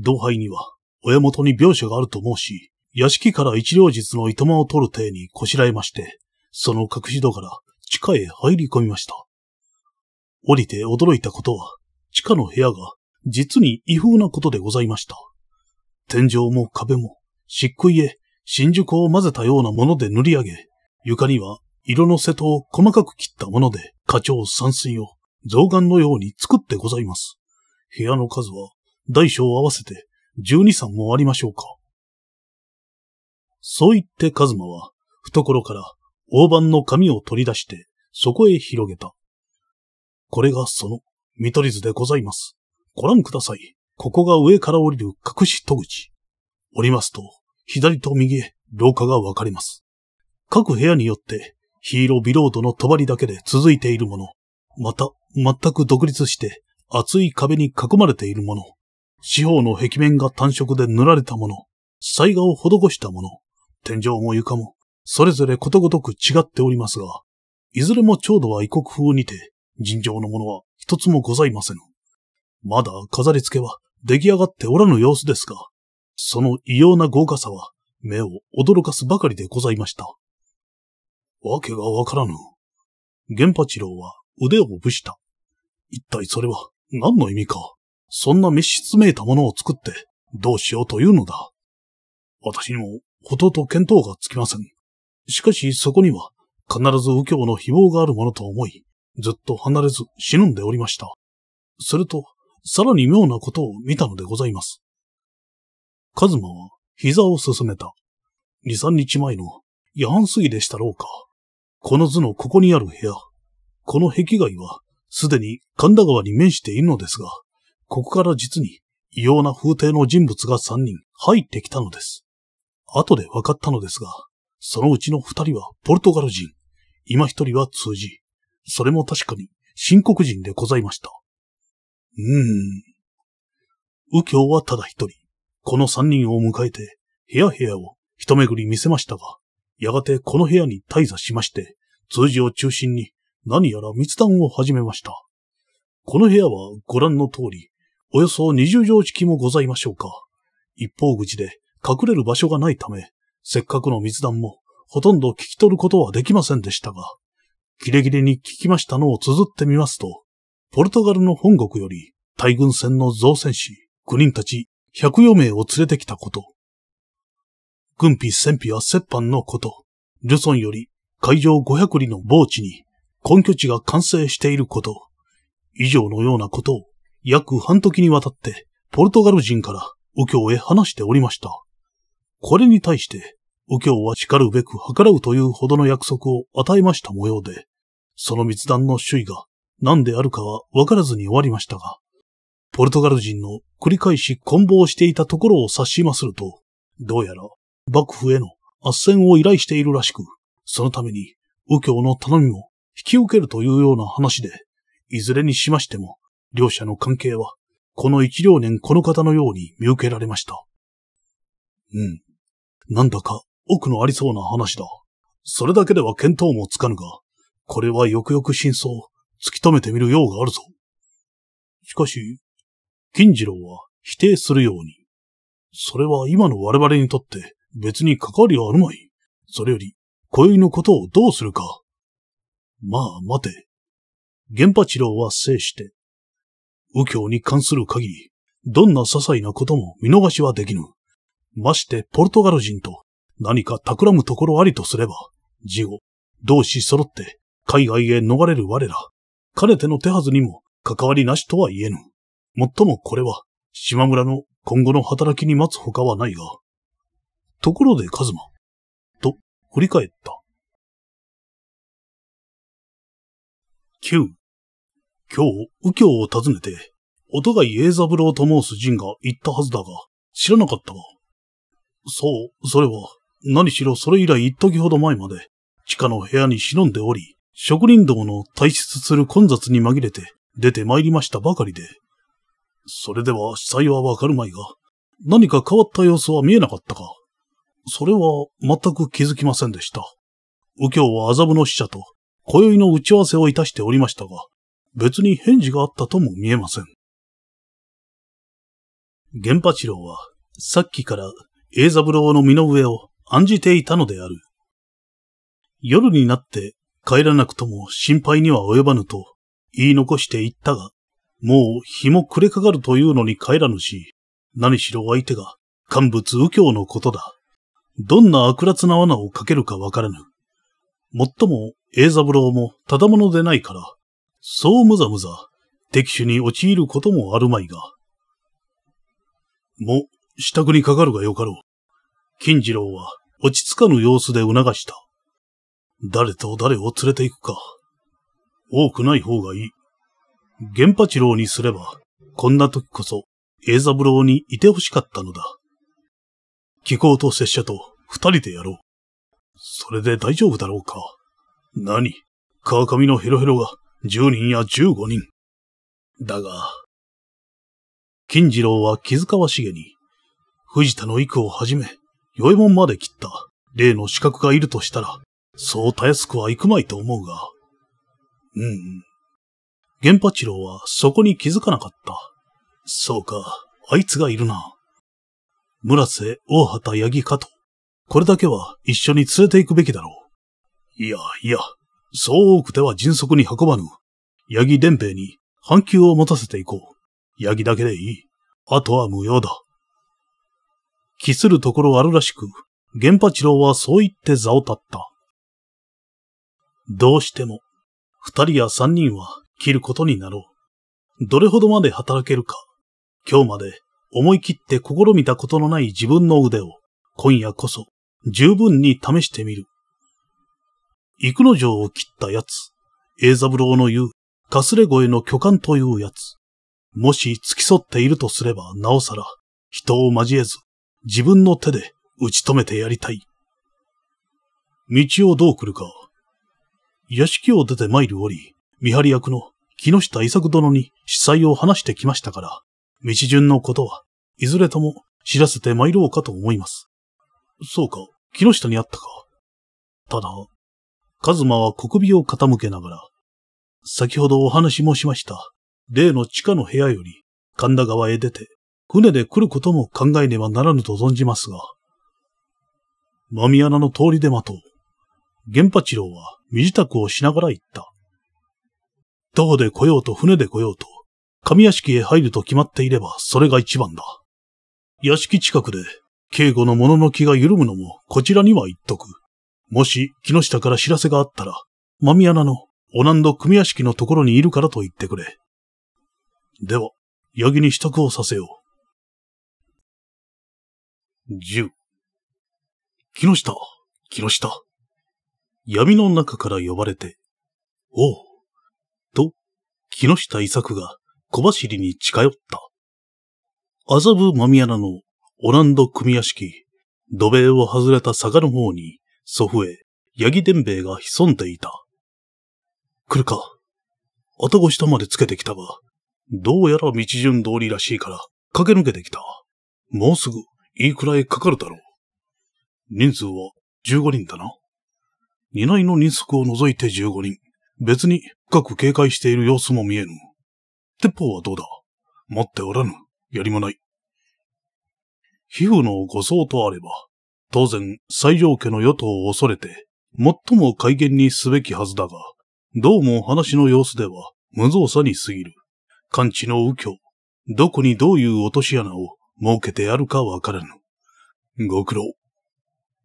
同輩には、親元に描写があると思うし、屋敷から一両日の糸間を取る体にこしらえまして、その隠し戸から地下へ入り込みました。降りて驚いたことは、地下の部屋が実に違法なことでございました。天井も壁も漆喰へ新宿を混ぜたようなもので塗り上げ、床には色の瀬戸を細かく切ったもので、課長山水を象眼のように作ってございます。部屋の数は大小合わせて12三もありましょうか。そう言ってカズマは、懐から大判の紙を取り出して、そこへ広げた。これがその、見取り図でございます。ご覧ください。ここが上から降りる隠し戸口。降りますと、左と右へ廊下が分かれます。各部屋によって、ヒーロービロードの帳だけで続いているもの、また、全く独立して、厚い壁に囲まれているもの、四方の壁面が単色で塗られたもの、彩画を施したもの、天井も床も、それぞれことごとく違っておりますが、いずれもう度は異国風にて、尋常のものは一つもございません。まだ飾り付けは出来上がっておらぬ様子ですが、その異様な豪華さは目を驚かすばかりでございました。わけがわからぬ。玄八郎は腕をぶした。一体それは何の意味か。そんな密室めいたものを作って、どうしようというのだ。私にも、ほとんと見当がつきません。しかし、そこには、必ず右京の希望があるものと思い、ずっと離れず、死ぬんでおりました。すると、さらに妙なことを見たのでございます。カズマは、膝を進めた。二三日前の、夜半過ぎでしたろうか。この図のここにある部屋。この壁外は、すでに神田川に面しているのですが、ここから実に異様な風体の人物が三人入ってきたのです。後で分かったのですが、そのうちの二人はポルトガル人、今一人は通じ、それも確かに新国人でございました。うーん。右京はただ一人、この三人を迎えて、部屋部屋を一巡り見せましたが、やがてこの部屋に滞在しまして、通じを中心に何やら密談を始めました。この部屋はご覧の通り、およそ二十畳式もございましょうか。一方口で隠れる場所がないため、せっかくの密談もほとんど聞き取ることはできませんでしたが、キレキレに聞きましたのを綴ってみますと、ポルトガルの本国より大軍船の造船士九人たち百余名を連れてきたこと。軍費戦費は折半のこと。ルソンより海上五百里の墓地に根拠地が完成していること。以上のようなことを約半時にわたって、ポルトガル人から右京へ話しておりました。これに対して、右京は叱るべく計らうというほどの約束を与えました模様で、その密談の主意が何であるかはわからずに終わりましたが、ポルトガル人の繰り返し混謀していたところを察しますると、どうやら幕府への圧戦を依頼しているらしく、そのために右京の頼みも引き受けるというような話で、いずれにしましても両者の関係は、この一両年この方のように見受けられました。うん。なんだか奥のありそうな話だ。それだけでは見当もつかぬが、これはよくよく真相、突き止めてみるようがあるぞ。しかし、金次郎は否定するように。それは今の我々にとって別に関わりはあるまい。それより、今宵のことをどうするか。まあ、待て。玄八郎は制して、右京に関する限り、どんな些細なことも見逃しはできぬ。ましてポルトガル人と何か企むところありとすれば、事後、同志揃って海外へ逃れる我ら、かねての手はずにも関わりなしとは言えぬ。もっともこれは、島村の今後の働きに待つほかはないが。ところでカズマ、と振り返った。9今日、右京を訪ねて、お互い栄三郎と申す人が言ったはずだが、知らなかったわ。そう、それは、何しろそれ以来一時ほど前まで、地下の部屋に忍んでおり、職人道の退出する混雑に紛れて出て参りましたばかりで。それでは死災はわかるまいが、何か変わった様子は見えなかったか。それは全く気づきませんでした。右京は麻布の使者と、今宵の打ち合わせをいたしておりましたが、別に返事があったとも見えません。源八郎は、さっきから栄三郎の身の上を案じていたのである。夜になって帰らなくとも心配には及ばぬと言い残して言ったが、もう日も暮れかかるというのに帰らぬし、何しろ相手が乾物右京のことだ。どんな悪辣な罠をかけるかわからぬ。もっとも栄三郎もただものでないから、そうむざむざ、敵手に陥ることもあるまいが。も、支度にかかるがよかろう。金次郎は落ち着かぬ様子で促した。誰と誰を連れて行くか。多くない方がいい。玄八郎にすれば、こんな時こそ、栄三郎にいて欲しかったのだ。気候と拙者と二人でやろう。それで大丈夫だろうか。何川上のヘロヘロが10人や15人。だが、金次郎は気遣わしげに、藤田の幾をはじめ、与右衛門まで切った例の資格がいるとしたら、そうたやすくはいくまいと思うが。うん。源八郎はそこに気づかなかった。そうか、あいつがいるな。村瀬、大畑、八木かと。これだけは一緒に連れて行くべきだろう。いや、いや、そう多くては迅速に運ばぬ。八木伝兵衛に半球を持たせていこう。八木だけでいい。あとは無用だ。気するところあるらしく、源八郎はそう言って座を立った。どうしても、二人や三人は切ることになろう。どれほどまで働けるか。今日まで思い切って試みたことのない自分の腕を、今夜こそ十分に試してみる。幾の城を切った奴、栄三郎の言う、かすれ声の巨漢というやつ。もし付き添っているとすれば、なおさら、人を交えず、自分の手で打ち止めてやりたい。道をどう来るか。屋敷を出て参る折、見張り役の木下伊作殿に司祭を話してきましたから、道順のことは、いずれとも知らせて参ろうかと思います。そうか、木下に会ったか。ただ、カズマは小首を傾けながら、先ほどお話もしました。例の地下の部屋より、神田川へ出て、船で来ることも考えねばならぬと存じますが。飲穴の通りで待とう。玄八郎は身支度をしながら言った。徒歩で来ようと船で来ようと、神屋敷へ入ると決まっていればそれが一番だ。屋敷近くで、警護の物の気が緩むのもこちらには言っとく。もし、木下から知らせがあったら、マミヤナの、オナンド組屋敷のところにいるからと言ってくれ。では、八木に支度をさせよう。十。木下、木下。闇の中から呼ばれて、おう。と、木下伊作が小走りに近寄った。麻布マミヤナのオランド組屋敷、土塀を外れた坂の方に祖父へ、ヤギ伝兵衛が潜んでいた。来るか。あたご下までつけてきたが、どうやら道順通りらしいから、駆け抜けてきた。もうすぐ、いいくらいかかるだろう。人数は15人だな。2。内の人足を除いて15人。別に深く警戒している様子も見えぬ。鉄砲はどうだ持っておらぬ。やりもない。皮膚の誤送とあれば、当然、西条家の与党を恐れて、最も改元にすべきはずだが、どうも話の様子では無造作に過ぎる。完治の右京、どこにどういう落とし穴を設けてやるかわからぬ。ご苦労。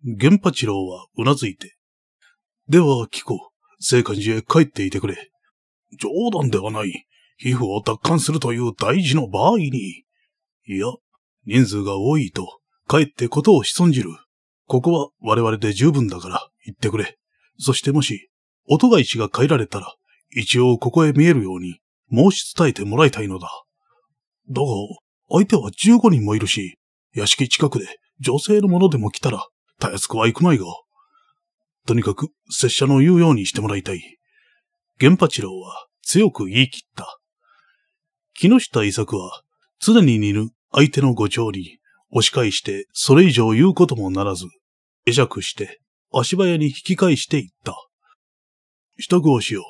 玄八郎はうなずいて。では、聞こう。聖火寺へ帰っていてくれ。冗談ではない。皮膚を奪還するという大事の場合に。いや、人数が多いと、帰ってことを潜んじる。ここは我々で十分だから行ってくれ。そしてもし、音が石が帰られたら、一応ここへ見えるように申し伝えてもらいたいのだ。だが、相手は十五人もいるし、屋敷近くで女性のものでも来たら、たやすくはいくまいが。とにかく、拙者の言うようにしてもらいたい。玄八郎は強く言い切った。木下伊作は、常に似ぬ相手のご調に、押し返して、それ以上言うこともならず、会釈して、足早に引き返していった。支度をしよ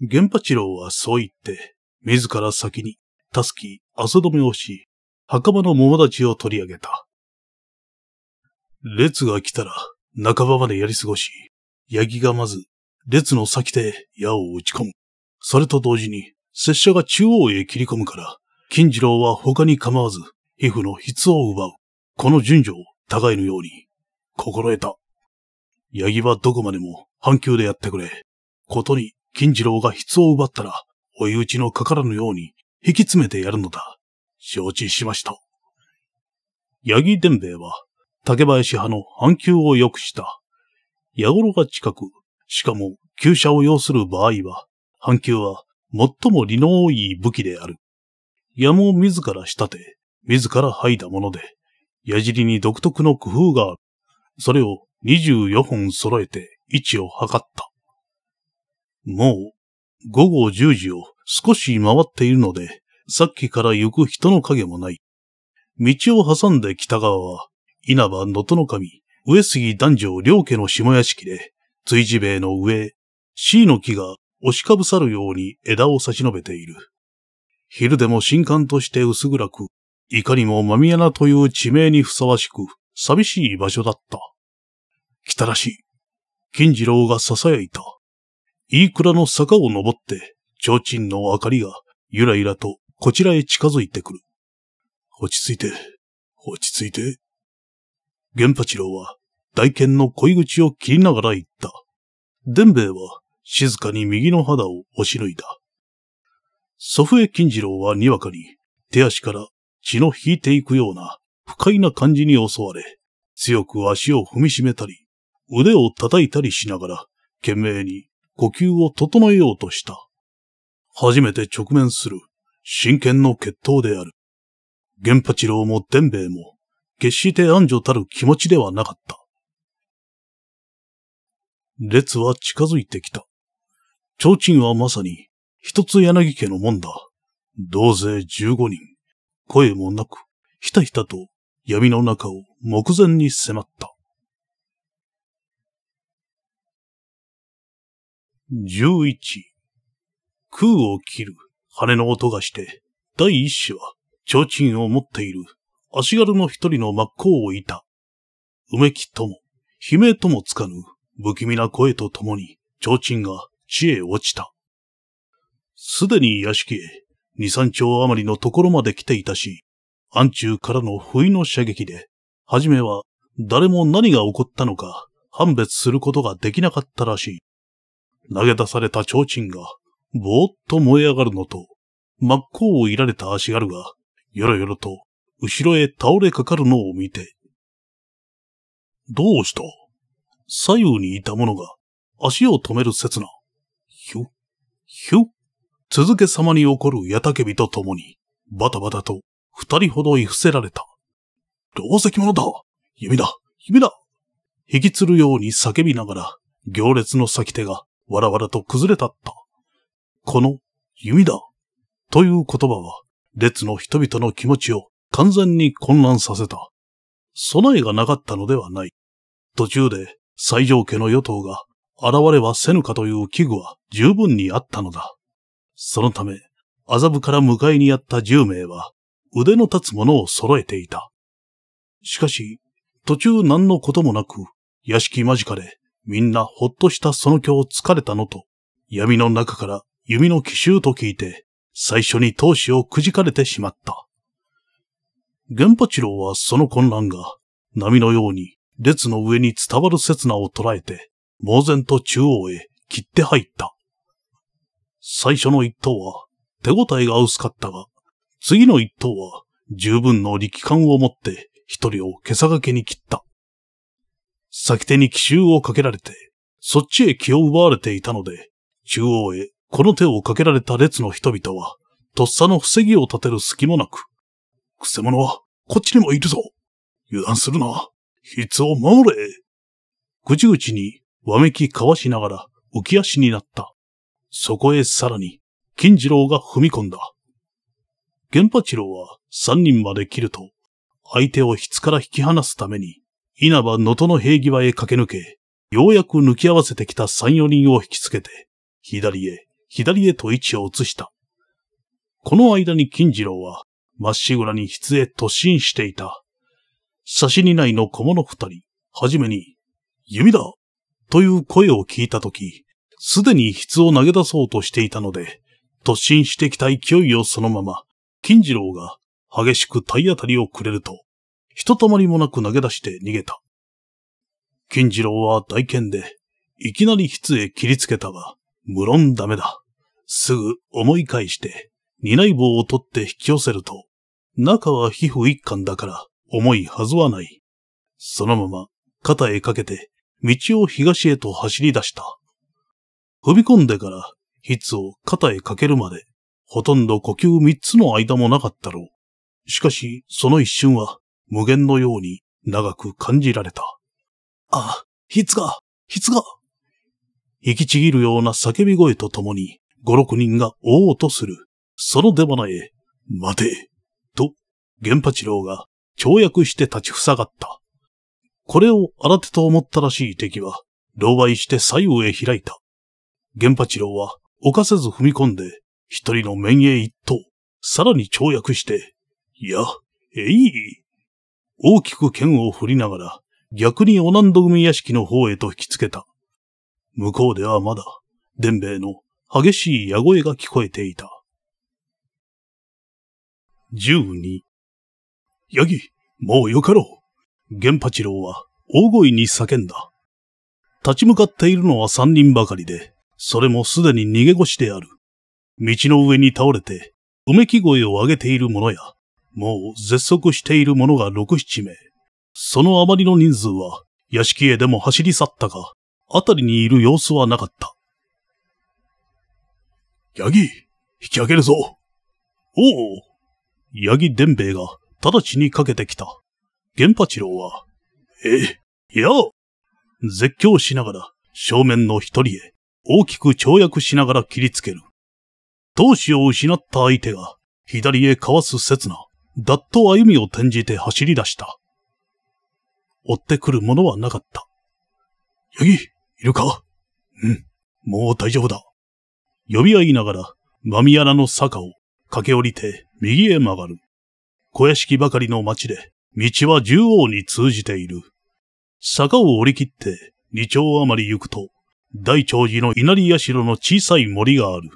う。源八郎はそう言って、自ら先に、たすき、汗止めをし、墓場の桃立ちを取り上げた。列が来たら、半ばまでやり過ごし、八木がまず、列の先で矢を打ち込む。それと同時に、拙者が中央へ切り込むから、金次郎は他に構わず、皮膚の質を奪う。この順序を互いのように、心得た。八木はどこまでも半球でやってくれ。ことに、金次郎が質を奪ったら、追い打ちのかからぬように、引き詰めてやるのだ。承知しました。八木伝兵衛は、竹林派の半球を良くした。矢ロが近く、しかも、旧車を要する場合は、半球は、最も利の多い武器である。矢も自ら仕立て、自ら剥いだもので、矢尻に独特の工夫がある。それを24本揃えて位置を測った。もう、午後10時を少し回っているので、さっきから行く人の影もない。道を挟んで北側は、稲葉能登の神、上杉男女両家の下屋敷で、追事兵衛の上、C の木が押しかぶさるように枝を差し伸べている。昼でも新刊として薄暗く、いかにもマミヤナという地名にふさわしく、寂しい場所だった。北らしい。金次郎が囁いた。飯倉の坂を登って、提灯の明かりが、ゆらゆらとこちらへ近づいてくる。落ち着いて、落ち着いて。玄八郎は、大剣の恋口を切りながら言った。伝兵衛は、静かに右の肌を押し抜いた。祖父江金次郎はにわかに、手足から血の引いていくような不快な感じに襲われ、強く足を踏みしめたり、腕を叩いたりしながら、懸命に呼吸を整えようとした。初めて直面する真剣の決闘である。玄八郎も伝兵衛も、決して安女たる気持ちではなかった。列は近づいてきた。提灯はまさに、一つ柳家のもんだ。同勢15人。声もなく、ひたひたと闇の中を目前に迫った。11空を切る羽の音がして、第一子は提灯を持っている足軽の一人の真っ向をいた。うめきとも、悲鳴ともつかぬ不気味な声とともに提灯が地へ落ちた。すでに屋敷へ二三丁余りのところまで来ていたし、暗中からの不意の射撃で、はじめは誰も何が起こったのか判別することができなかったらしい。投げ出された提灯が、ぼーっと燃え上がるのと、真っ向をいられた足軽が、よろよろと、後ろへ倒れかかるのを見て。どうした左右にいた者が、足を止める刹那。ひっ、ひっ。続け様に起こる矢けびと共に、バタバタと二人ほど居伏せられた。ど石せ物だ弓だ弓だ引きつるように叫びながら、行列の先手がわらわらと崩れ立った。この、弓だという言葉は、列の人々の気持ちを完全に混乱させた。備えがなかったのではない。途中で、最上家の与党が現れはせぬかという危惧は十分にあったのだ。そのため、麻布から迎えにやった十名は、腕の立つものを揃えていた。しかし、途中何のこともなく、屋敷間近で、みんなほっとしたその今を疲れたのと、闇の中から弓の奇襲と聞いて、最初に闘志をくじかれてしまった。玄八郎はその混乱が、波のように列の上に伝わる刹那を捉えて、猛然と中央へ切って入った。最初の一頭は手応えが薄かったが、次の一頭は十分の力感を持って一人を袈裟掛けに切った。先手に奇襲をかけられて、そっちへ気を奪われていたので、中央へこの手をかけられた列の人々は、とっさの防ぎを立てる隙もなく、くせ者はこっちにもいるぞ油断するな筆を守れぐちぐちにわめきかわしながら浮き足になった。そこへさらに、金次郎が踏み込んだ。玄八郎は三人まで切ると、相手を筆から引き離すために、稲葉能登の平際へ駆け抜け、ようやく抜き合わせてきた三四人を引きつけて、左へ、左へと位置を移した。この間に金次郎は、まっしぐらに筆へ突進していた。差しにないの小物二人、はじめに、弓だという声を聞いたとき、すでに筆を投げ出そうとしていたので、突進してきた勢いをそのまま、金次郎が激しく体当たりをくれると、ひとたまりもなく投げ出して逃げた。金次郎は大剣で、いきなり筆へ切りつけたが、無論ダメだ。すぐ思い返して、担内棒を取って引き寄せると、中は皮膚一貫だから重いはずはない。そのまま肩へかけて道を東へと走り出した。踏み込んでから、ヒッツを肩へかけるまで、ほとんど呼吸三つの間もなかったろう。しかし、その一瞬は、無限のように長く感じられた。あ、ヒッツが、ヒッツが。息ちぎるような叫び声とともに、五六人が追おうとする。その出花へ、待て、と、玄八郎が、跳躍して立ち塞がった。これを荒手と思ったらしい敵は、狼狽して左右へ開いた。玄八郎は、犯せず踏み込んで、一人の面へ一刀、さらに跳躍して、いや、えい大きく剣を振りながら、逆におナン組屋敷の方へと引きつけた。向こうではまだ、伝兵衛の激しい矢声が聞こえていた。十二。ヤギ、もうよかろう。玄八郎は大声に叫んだ。立ち向かっているのは三人ばかりで、それもすでに逃げ腰である。道の上に倒れて、うめき声を上げている者や、もう絶足している者が六七名。そのあまりの人数は、屋敷へでも走り去ったが、あたりにいる様子はなかった。ヤギ、引き上げるぞ。おお。ヤギ伝兵衛が直ちにかけてきた。玄八郎は、え、いや絶叫しながら正面の一人へ大きく跳躍しながら切りつける。闘志を失った相手が、左へかわす刹那、だっと歩みを転じて走り出した。追ってくるものはなかった。ヤギ、いるかうん、もう大丈夫だ。呼び合いながら、マミやラの坂を駆け下りて右へ曲がる。小屋敷ばかりの町で、道は縦横に通じている。坂を降り切って、二丁余り行くと、大長寺の稲荷社の小さい森がある。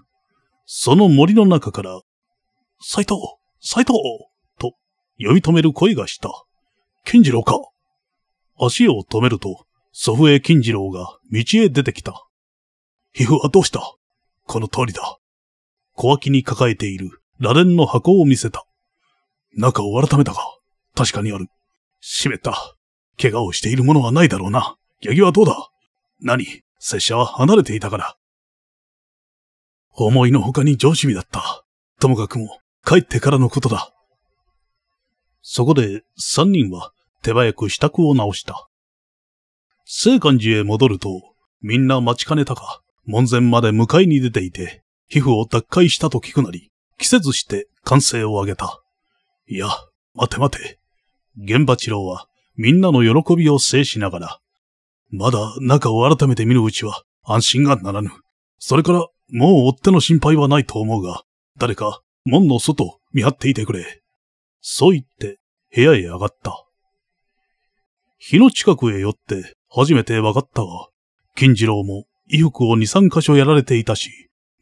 その森の中から、斎藤斎藤と呼び止める声がした。金次郎か足を止めると、祖父江金次郎が道へ出てきた。皮膚はどうしたこの通りだ。小脇に抱えている螺鈿の箱を見せた。中を改めたか確かにある。湿った。怪我をしているものはないだろうな。ヤギはどうだ何拙者は離れていたから。思いのほかに上司味だった。ともかくも、帰ってからのことだ。そこで、三人は手早く支度を直した。聖寛寺へ戻ると、みんな待ちかねたか、門前まで迎えに出ていて、皮膚を脱会したと聞くなり、季節して歓声を上げた。いや、待て待て。玄場治郎は、みんなの喜びを制しながら、まだ中を改めて見るうちは安心がならぬ。それから、もう追っての心配はないと思うが、誰か門の外見張っていてくれ。そう言って部屋へ上がった。火の近くへ寄って初めて分かったが、金次郎も衣服を二三箇所やられていたし、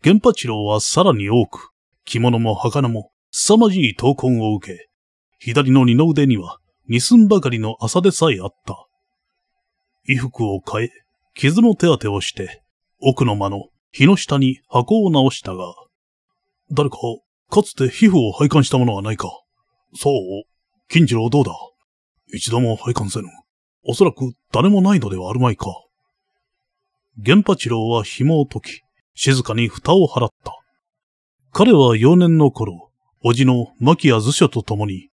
玄八郎はさらに多く、着物も儚も凄まじい闘魂を受け、左の二の腕には二寸ばかりの麻でさえあった。衣服を変え、傷の手当てをして、奥の間の火の下に箱を直したが、誰か、かつて皮膚を配管したものはないかそう金次郎どうだ一度も配管せぬ。おそらく誰もないのではあるまいか。玄八郎は紐を解き、静かに蓋を払った。彼は幼年の頃、叔父の牧や図書と共に、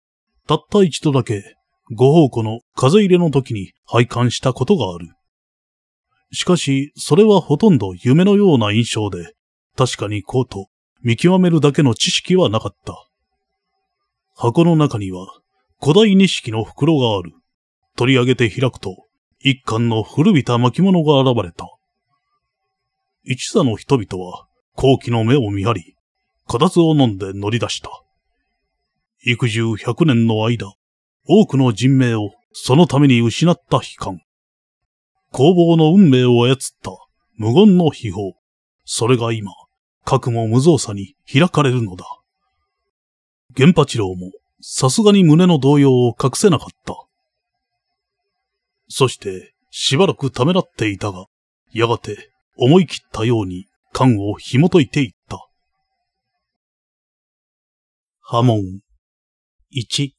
たった一度だけご奉公の風入れの時に拝観したことがある。しかし、それはほとんど夢のような印象で、確かにこうと見極めるだけの知識はなかった。箱の中には古代錦の袋がある。取り上げて開くと、一巻の古びた巻物が現れた。一座の人々は、後期の目を見張り、かつを飲んで乗り出した。幾十百年の間、多くの人命をそのために失った悲観。工房の運命を操った無言の秘宝。それが今、核も無造作に開かれるのだ。玄八郎もさすがに胸の動揺を隠せなかった。そして、しばらくためらっていたが、やがて思い切ったように缶を紐解いていった。波紋。一。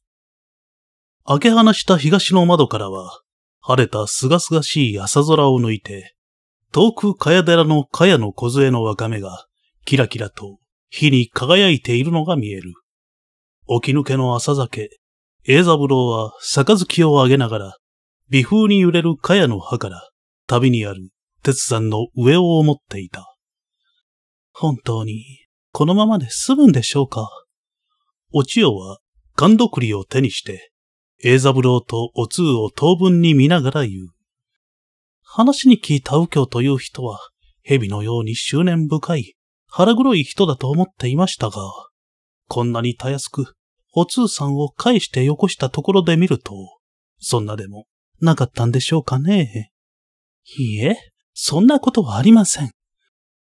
開け放した東の窓からは、晴れたすがすがしい朝空を抜いて、遠く茅寺の茅の梢のわかめが、キラキラと火に輝いているのが見える。起き抜けの朝酒、栄三郎は杯をあげながら、微風に揺れる茅の葉から、旅にある鉄山の上を思っていた。本当に、このままで済むんでしょうかお千代は、缶どくりを手にして、ブ三郎とお通を当分に見ながら言う。話に聞いた右京という人は、蛇のように執念深い、腹黒い人だと思っていましたが、こんなにたやすく、お通さんを返してよこしたところで見ると、そんなでも、なかったんでしょうかね。いいえ、そんなことはありません。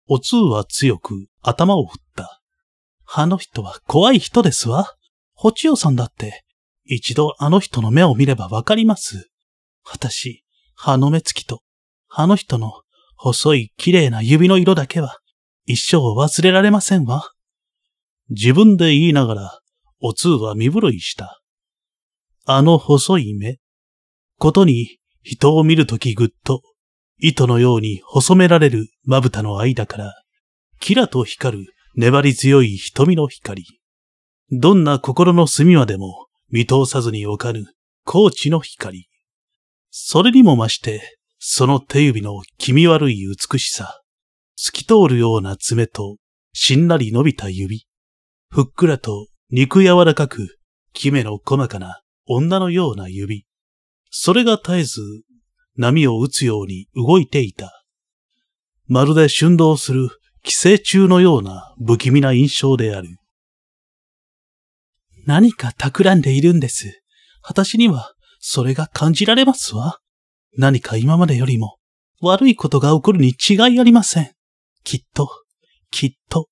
お通は強く頭を振った。あの人は怖い人ですわ。ほちよさんだって一度あの人の目を見ればわかります。私、葉の目つきと、あの人の細い綺麗な指の色だけは、一生忘れられませんわ。自分で言いながら、お通は身震いした。あの細い目。ことに、人を見るときぐっと、糸のように細められるまぶたの間から、キラと光る粘り強い瞳の光。どんな心の隅までも見通さずに置かぬ、高知の光。それにも増して、その手指の気味悪い美しさ。透き通るような爪と、しんなり伸びた指。ふっくらと肉柔らかく、きめの細かな女のような指。それが絶えず、波を打つように動いていた。まるで振動する寄生虫のような不気味な印象である。何か企んでいるんです。私には、それが感じられますわ。何か今までよりも、悪いことが起こるに違いありません。きっと、きっと。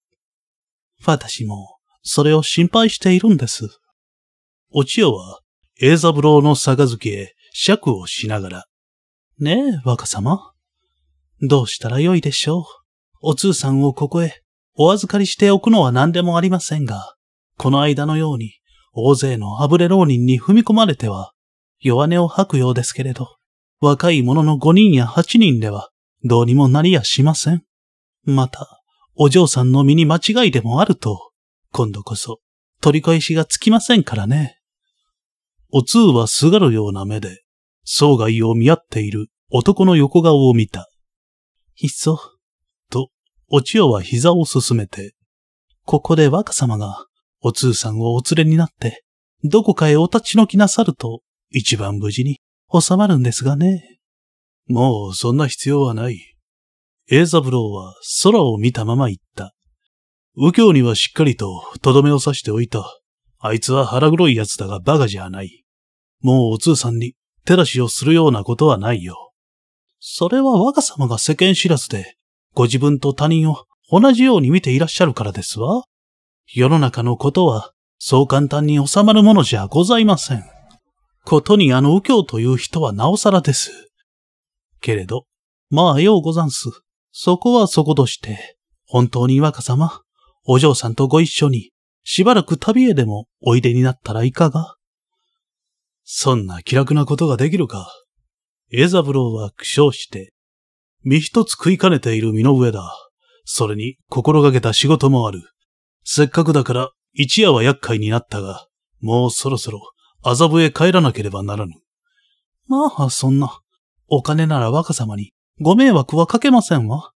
私も、それを心配しているんです。お千代は、栄三郎の杯へ尺をしながら。ねえ、若様。どうしたらよいでしょう。お通さんをここへお預かりしておくのは何でもありませんが、この間のように大勢のあぶれ浪人に踏み込まれては、弱音を吐くようですけれど、若い者の5人や8人では、どうにもなりやしません。また、お嬢さんの身に間違いでもあると、今度こそ、取り返しがつきませんからね。お通はすがるような目で、生涯を見合っている男の横顔を見た。いっそ、と、お千代は膝をすすめて、ここで若様がお通さんをお連れになって、どこかへお立ちのきなさると、一番無事に収まるんですがね。もうそんな必要はない。エイザブローは空を見たまま言った。右京にはしっかりととどめを刺しておいた。あいつは腹黒い奴だが馬鹿じゃない。もうお通さんに手出しをするようなことはないよ。それは我が様が世間知らずで、ご自分と他人を同じように見ていらっしゃるからですわ。世の中のことは、そう簡単に収まるものじゃございません。ことにあの右京という人はなおさらです。けれど、まあようござんす。そこはそことして、本当に若様、お嬢さんとご一緒に、しばらく旅へでもおいでになったらいかがそんな気楽なことができるか。エザブローは苦笑して、身一つ食いかねている身の上だ。それに心がけた仕事もある。せっかくだから一夜は厄介になったが、もうそろそろ麻布へ帰らなければならぬ。まあ、そんな。お金なら若様にご迷惑はかけませんわ。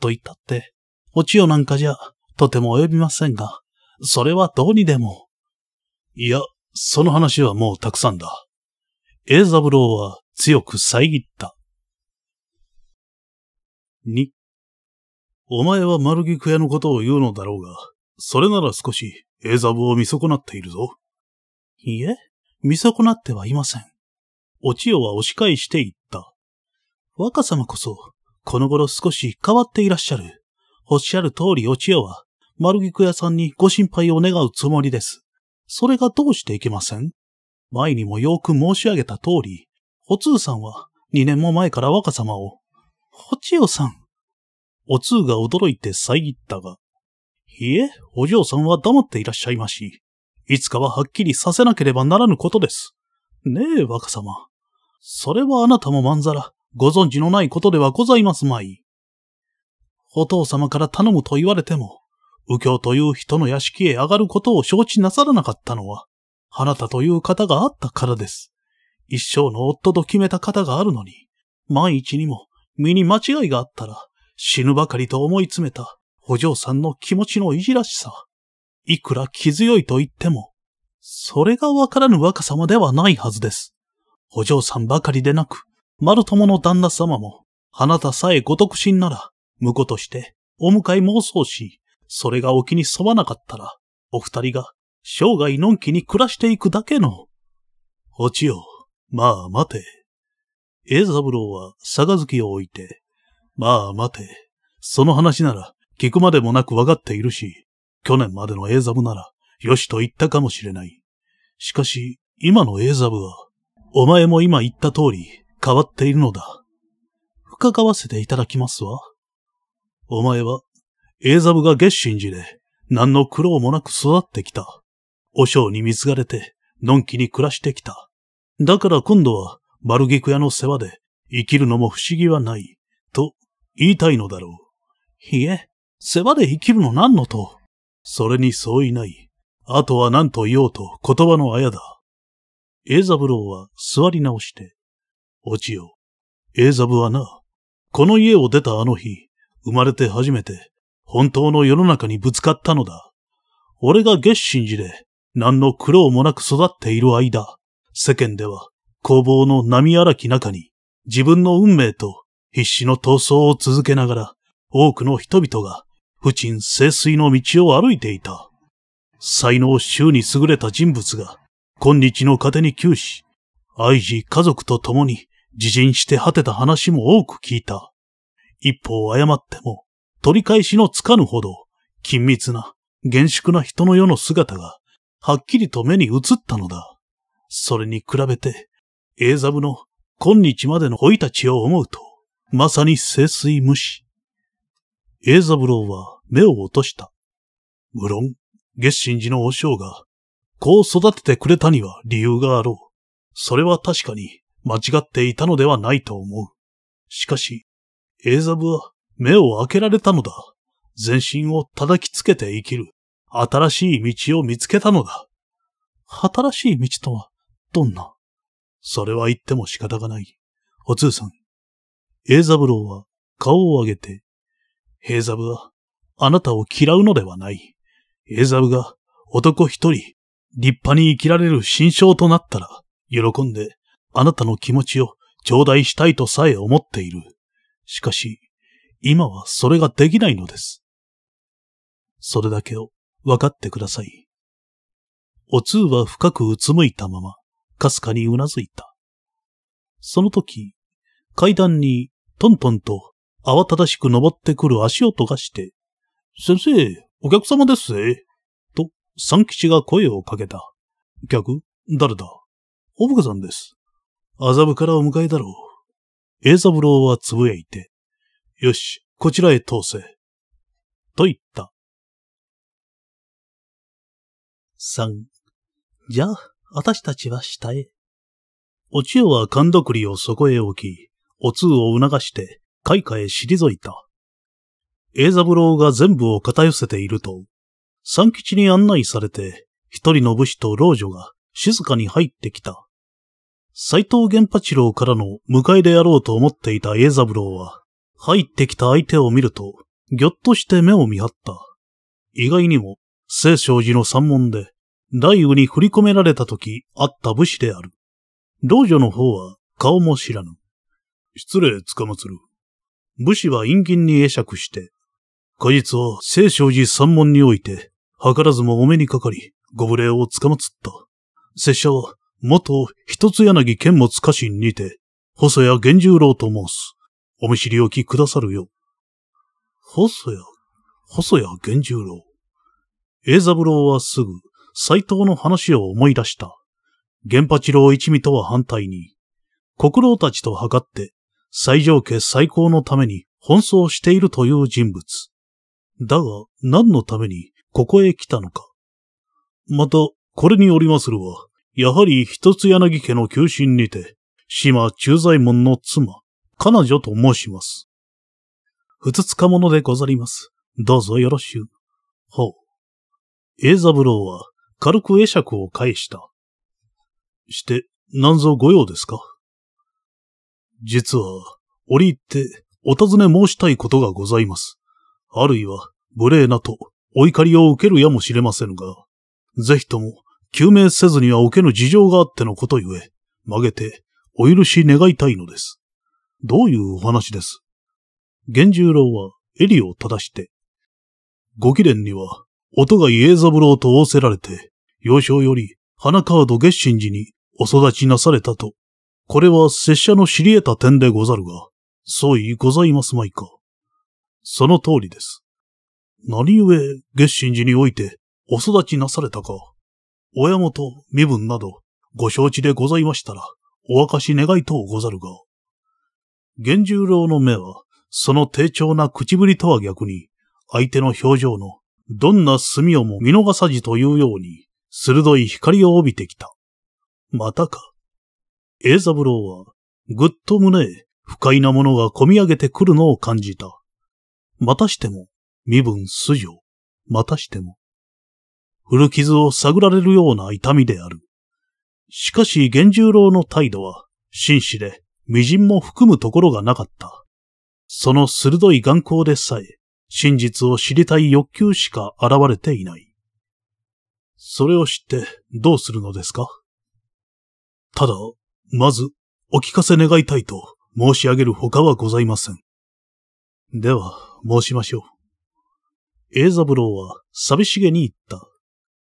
と言ったって、お千代なんかじゃとても及びませんが、それはどうにでも。いや、その話はもうたくさんだ。エ三ザブローは強く遮った。二、お前は丸木屋のことを言うのだろうが、それなら少し、エザブを見損なっているぞ。いいえ、見損なってはいません。お千代は押し返して言った。若様こそ、この頃少し変わっていらっしゃる。おっしゃる通りお千代は、丸菊屋さんにご心配を願うつもりです。それがどうしていけません前にもよく申し上げた通り、お通さんは二年も前から若様を、お千代さん。お通が驚いて遮ったが、いえ、お嬢さんは黙っていらっしゃいまし。いつかははっきりさせなければならぬことです。ねえ、若様。それはあなたもまんざら、ご存知のないことではございますまい。お父様から頼むと言われても、右京という人の屋敷へ上がることを承知なさらなかったのは、あなたという方があったからです。一生の夫と決めた方があるのに、万一にも身に間違いがあったら死ぬばかりと思い詰めたお嬢さんの気持ちのいじらしさ。いくら気強いと言っても、それがわからぬ若様ではないはずです。お嬢さんばかりでなく、丸友の旦那様も、あなたさえご独身なら、婿としてお迎え妄想し、それがお気に沿わなかったら、お二人が生涯のんきに暮らしていくだけの。お千代、まあ待て。ブ三郎は月を置いて、まあ待て。その話なら聞くまでもなくわかっているし、去年までのエーザブなら、よしと言ったかもしれない。しかし、今のエーザブは、お前も今言った通り、変わっているのだ。かわせていただきますわ。お前は、エーザブが月神寺で、何の苦労もなく育ってきた。お尚に貢がれて、のんきに暮らしてきた。だから今度は、バルギク屋の世話で、生きるのも不思議はない、と、言いたいのだろう。いえ、世話で生きるの何のと。それに相違ない。あとは何と言おうと言葉のあやだ。エーザブローは座り直して。おちよ。エーザブはな、この家を出たあの日、生まれて初めて、本当の世の中にぶつかったのだ。俺が月神寺で、何の苦労もなく育っている間、世間では、工房の波荒き中に、自分の運命と必死の闘争を続けながら、多くの人々が不沈清水の道を歩いていた。才能周に優れた人物が、今日の糧に窮し、愛児家族と共に自陣して果てた話も多く聞いた。一歩を誤っても、取り返しのつかぬほど、緊密な、厳粛な人の世の姿が、はっきりと目に映ったのだ。それに比べて、エーザブの今日までの老いたちを思うと、まさに清水無視。ブ三郎は目を落とした。無論、月神寺の和尚が、こう育ててくれたには理由があろう。それは確かに間違っていたのではないと思う。しかし、エーザブは目を開けられたのだ。全身を叩きつけて生きる、新しい道を見つけたのだ。新しい道とは、どんなそれは言っても仕方がない。お通さん。エーザブローは顔を上げてヘイザブは、あなたを嫌うのではない。ヘイザブが、男一人、立派に生きられる心象となったら、喜んで、あなたの気持ちを頂戴したいとさえ思っている。しかし、今はそれができないのです。それだけを分かってください。お通は深くうつむいたまま、かすかにうなずいた。その時、階段にトントンと慌ただしく登ってくる足音がして、先生、お客様ですぜ。と、三吉が声をかけた。客誰だおぶかさんです。麻布からお迎えだろう。栄三郎はつぶやいて、よし、こちらへ通せ。と言った。三、じゃあ、私たちは下へ。お千代は勘どくりをそこへ置き、お通を促して、開花へ退いた。栄三郎が全部を片寄せていると、三吉に案内されて、一人の武士と老女が静かに入ってきた。斎藤玄八郎からの迎えであろうと思っていた栄三郎は、入ってきた相手を見ると、ぎょっとして目を見張った。意外にも、聖正寺の山門で、雷雨に振り込められた時、あった武士である。老女の方は、顔も知らぬ。失礼、つかまつる。武士は陰銀に会釈して、果実はを聖正寺三門において、図らずもお目にかかり、ご無礼をつかまつった。拙者は、元一つ柳剣持家臣にて、細谷源十郎と申す。お見知りおきくださるよ。細谷、細谷源十郎。栄三郎はすぐ、斎藤の話を思い出した。源八郎一味とは反対に、国老たちと測って、最上家最高のために奔走しているという人物。だが、何のためにここへ来たのか。また、これによりまするは、やはり一つ柳家の求心にて、島中在門の妻、彼女と申します。ふつつか者でござります。どうぞよろしゅう。ほう。英三郎は軽く会釈を返した。して、何ぞご用ですか実は、折り入って、お尋ね申したいことがございます。あるいは、無礼なと、お怒りを受けるやもしれませんが、ぜひとも、救命せずには受けぬ事情があってのことゆえ、曲げて、お許し願いたいのです。どういうお話です源十郎は、襟を正して、ご貴殿には、音が家三郎と仰せられて、幼少より、花川戸月神寺にお育ちなされたとこれは拙者の知り得た点でござるが、相違ございますまいか。その通りです。何故、月神寺において、お育ちなされたか。親元、身分など、ご承知でございましたら、お明かし願いとうござるが。玄十郎の目は、その低調な口ぶりとは逆に、相手の表情の、どんな墨をも見逃さじというように、鋭い光を帯びてきた。またか。栄三郎は、ぐっと胸へ不快なものが込み上げてくるのを感じた。またしても、身分素性、またしても。古傷を探られるような痛みである。しかし玄十郎の態度は、真摯で、微塵も含むところがなかった。その鋭い眼光でさえ、真実を知りたい欲求しか現れていない。それを知ってどうするのですかただ、まず、お聞かせ願いたいと申し上げる他はございません。では、申しましょう。ブ三郎は寂しげに言った。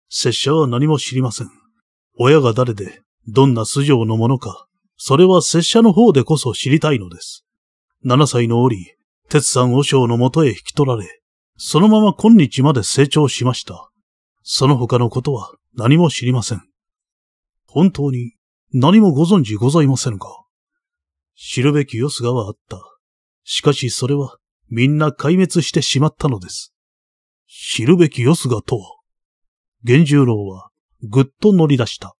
拙者は何も知りません。親が誰で、どんな素性のものか、それは拙者の方でこそ知りたいのです。7歳の折、鉄さん和尚のもとへ引き取られ、そのまま今日まで成長しました。その他のことは何も知りません。本当に何もご存知ございませんが。知るべきよすがはあった。しかしそれはみんな壊滅してしまったのです。知るべきよすがとは。源十郎はぐっと乗り出した。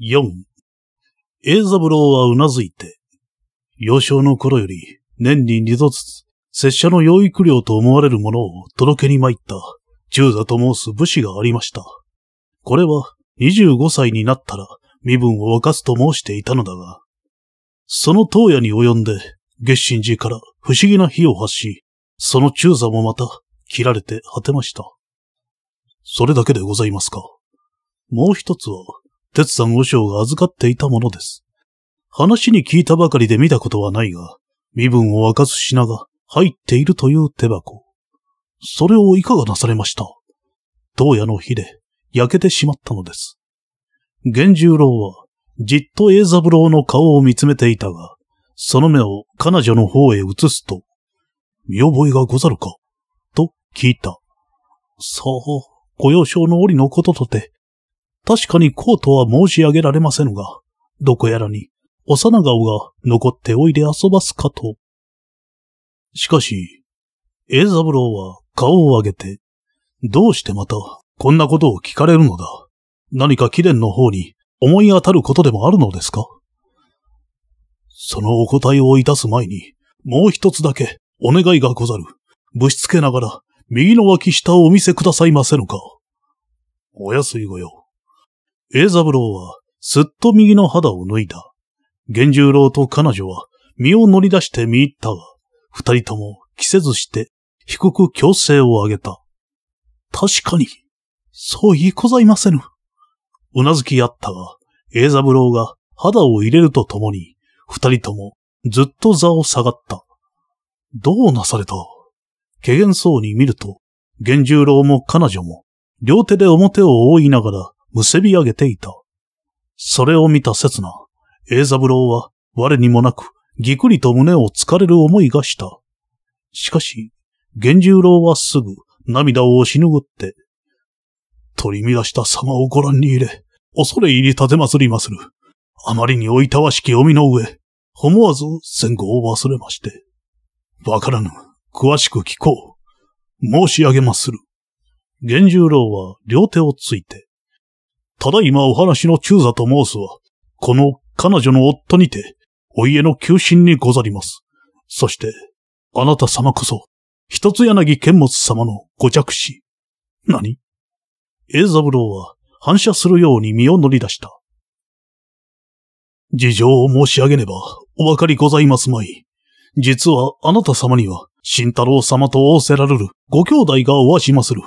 4. 栄三郎はうなずいて、幼少の頃より年に二度ずつ拙者の養育料と思われるものを届けに参った中座と申す武士がありました。これは25歳になったら身分を沸かすと申していたのだが、その当夜に及んで月神寺から不思議な火を発し、その中座もまた切られて果てました。それだけでございますか。もう一つは、鉄山和尚が預かっていたものです。話に聞いたばかりで見たことはないが、身分を沸かす品が入っているという手箱。それをいかがなされました当夜の日で、焼けてしまったのです。源十郎は、じっと栄三郎の顔を見つめていたが、その目を彼女の方へ移すと、見覚えがござるかと聞いた。さあ、御用商の折のこととて、確かにこうとは申し上げられませぬが、どこやらに、幼顔が残っておいで遊ばすかと。しかし、栄三郎は顔を上げて、どうしてまたこんなことを聞かれるのだ。何か貴殿の方に思い当たることでもあるのですかそのお答えをいたす前に、もう一つだけお願いがござる。ぶしつけながら、右の脇下をお見せくださいませぬか。お安いご用。ブ三郎は、すっと右の肌を脱いだ。玄十郎と彼女は、身を乗り出して見入ったが、二人とも着せずして、低く強制を上げた。確かに、そういいございませぬ。うなずきあったが、栄三郎が肌を入れるとともに、二人ともずっと座を下がった。どうなされたけげんそうに見ると、源十郎も彼女も、両手で表を覆いながら、むせび上げていた。それを見た刹那、栄三郎は、我にもなく、ぎくりと胸をつかれる思いがした。しかし、源十郎はすぐ、涙を押しぬぐって、取り乱した様をご覧に入れ、恐れ入り立てまつりまする。あまりにおいたわしき読みの上、思わず戦後を忘れまして。わからぬ。詳しく聞こう。申し上げまする。源十郎は両手をついて。ただいまお話の中座と申すは、この彼女の夫にて、お家の求心にござります。そして、あなた様こそ、一つ柳剣持様のご着死。何ブ三郎は反射するように身を乗り出した。事情を申し上げねばお分かりございますまい。実はあなた様には、慎太郎様と仰せられるご兄弟がおわしまする。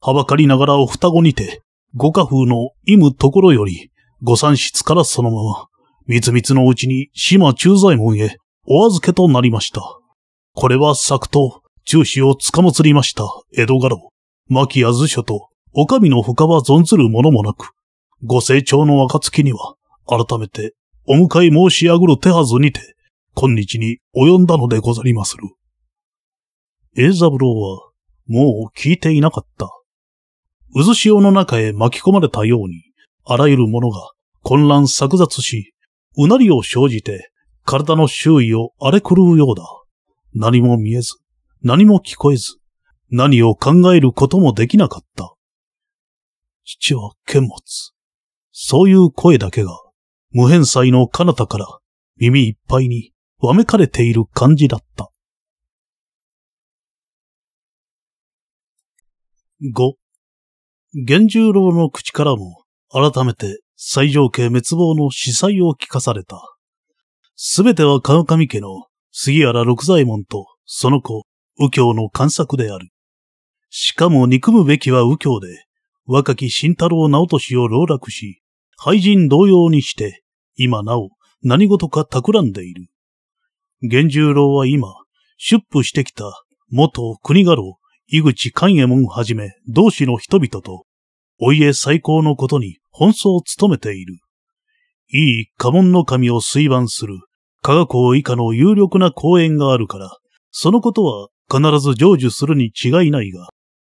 はばかりながらお双子にて、ご家風の忌むところより、ご三室からそのまま、みつみつのうちに島中在門へお預けとなりました。これは作と、中止をつかもつりました江戸家老、牧屋図書とお上の他は存ずるものもなく、ご成長の暁には、改めて、お迎え申し上ぐる手はずにて、今日に及んだのでござりまする。英三郎は、もう聞いていなかった。渦潮の中へ巻き込まれたように、あらゆるものが混乱錯雑し、うなりを生じて、体の周囲を荒れ狂うようだ。何も見えず、何も聞こえず、何を考えることもできなかった。父は剣持そういう声だけが、無返済の彼方から耳いっぱいにわめかれている感じだった。五、玄十郎の口からも改めて最上家滅亡の司祭を聞かされた。すべては川上家の杉原六左衛門とその子、右京の観作である。しかも憎むべきは右京で、若き慎太郎直俊を老落し、廃人同様にして、今なお何事か企んでいる。源十郎は今、出布してきた元国家老、井口勘右衛門はじめ同志の人々と、お家最高のことに奔走を務めている。いい家紋の神を水盤する、科学校以下の有力な講演があるから、そのことは必ず成就するに違いないが、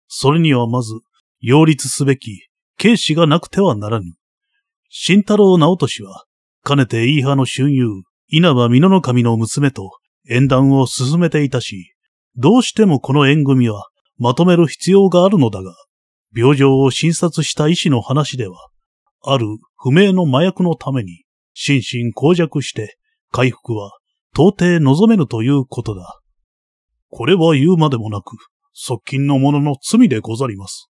それにはまず擁立すべき、警視がなくてはならぬ。慎太郎直俊は、かねて飯派の春友、稲葉美濃守の娘と縁談を進めていたし、どうしてもこの縁組はまとめる必要があるのだが、病状を診察した医師の話では、ある不明の麻薬のために、心身耗弱して回復は到底望めぬということだ。これは言うまでもなく、側近の者の罪でござります。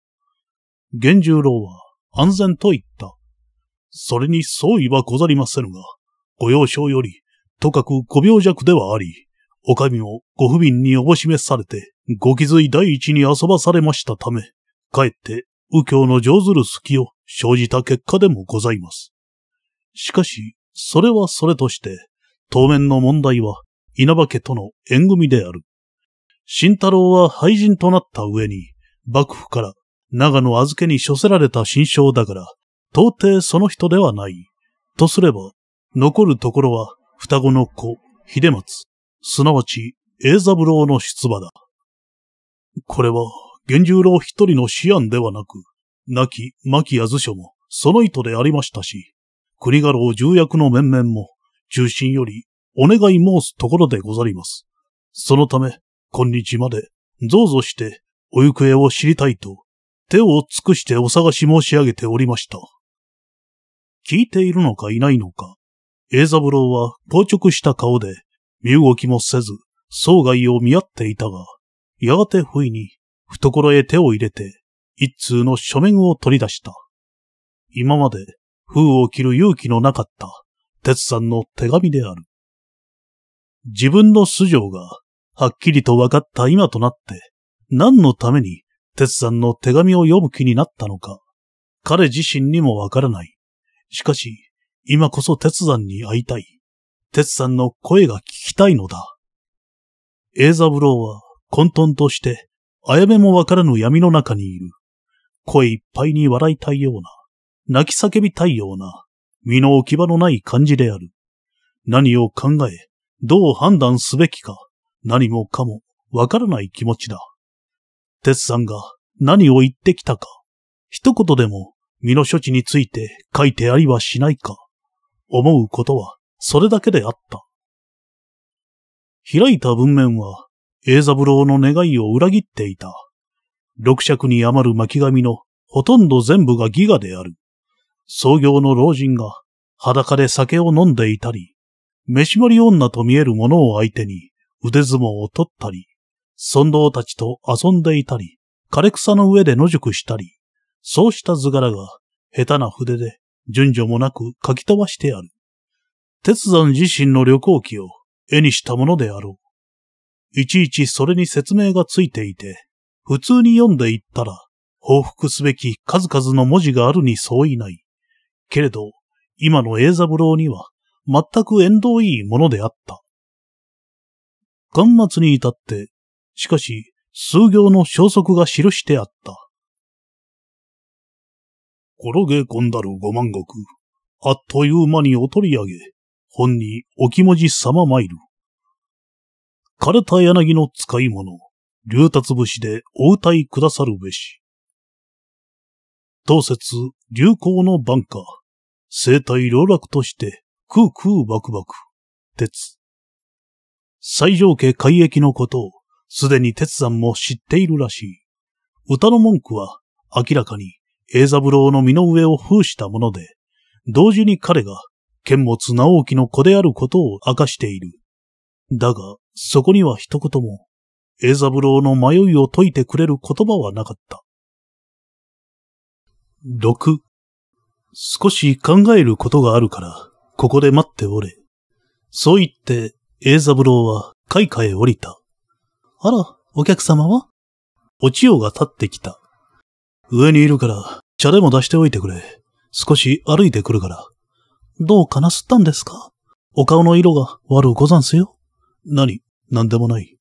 玄十郎は安全と言った。それに相違はござりませぬが、ご要所より、とかくご病弱ではあり、お上もご不憫におぼしめされて、ご気づい第一に遊ばされましたため、かえって、右京の上ずる隙を生じた結果でもございます。しかし、それはそれとして、当面の問題は、稲葉家との縁組である。慎太郎は廃人となった上に、幕府から長野預けに処せられた心象だから、到底その人ではない。とすれば、残るところは、双子の子、秀松、すなわち、栄三郎の出馬だ。これは、源十郎一人の思案ではなく、亡き牧安図書も、その意図でありましたし、国家老重役の面々も、中心より、お願い申すところでござります。そのため、今日まで、うぞして、お行方を知りたいと、手を尽くしてお探し申し上げておりました。聞いているのかいないのか、栄三郎は硬直した顔で、身動きもせず、総外を見合っていたが、やがて不意に、懐へ手を入れて、一通の書面を取り出した。今まで、封を切る勇気のなかった、鉄さんの手紙である。自分の素性が、はっきりと分かった今となって、何のために鉄さんの手紙を読む気になったのか、彼自身にもわからない。しかし、今こそ鉄さんに会いたい。鉄さんの声が聞きたいのだ。エイザブローは混沌として、あやめもわからぬ闇の中にいる。声いっぱいに笑いたいような、泣き叫びたいような、身の置き場のない感じである。何を考え、どう判断すべきか、何もかも、わからない気持ちだ。鉄さんが何を言ってきたか、一言でも身の処置について書いてありはしないか、思うことはそれだけであった。開いた文面は、栄三郎の願いを裏切っていた。六尺に余る巻紙のほとんど全部がギガである。創業の老人が裸で酒を飲んでいたり、飯盛り女と見える者を相手に腕相撲を取ったり、尊道たちと遊んでいたり、枯れ草の上で野宿したり、そうした図柄が下手な筆で順序もなく書き飛ばしてある。鉄山自身の旅行記を絵にしたものであろう。いちいちそれに説明がついていて、普通に読んでいったら、報復すべき数々の文字があるに相違ない。けれど、今の英三郎には全く縁遠いものであった。巻末に至ってしかし、数行の消息が記してあった。転げ込んだる五万石、あっという間にお取り上げ、本にお気持ち様参る。枯れた柳の使い物、竜達節でお歌いくださるべし。当節、流行の晩夏、生体老落として、空空バクバク、鉄。最上家海域のことを、すでに鉄山も知っているらしい。歌の文句は明らかに栄三郎の身の上を封したもので、同時に彼が剣持直樹の子であることを明かしている。だが、そこには一言も、栄三郎の迷いを解いてくれる言葉はなかった。六、少し考えることがあるから、ここで待っておれ。そう言って、栄三郎は、海下へ降りた。あら、お客様はお千代が立ってきた。上にいるから、茶でも出しておいてくれ。少し歩いてくるから。どうかなすったんですかお顔の色が悪うござんすよ。何、何でもない。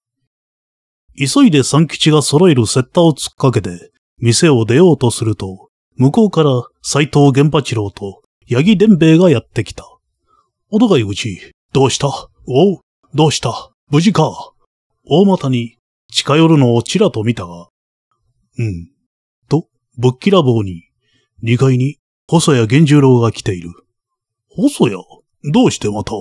急いで三吉が揃えるセッタを突っかけて、店を出ようとすると、向こうから斎藤玄八郎と八木伝兵衛がやってきた。おがいうち、どうしたおう、どうした無事か大股に近寄るのをちらと見たが、うん、と、ぶっきらぼうに、二階に細谷源十郎が来ている。細谷どうしてまた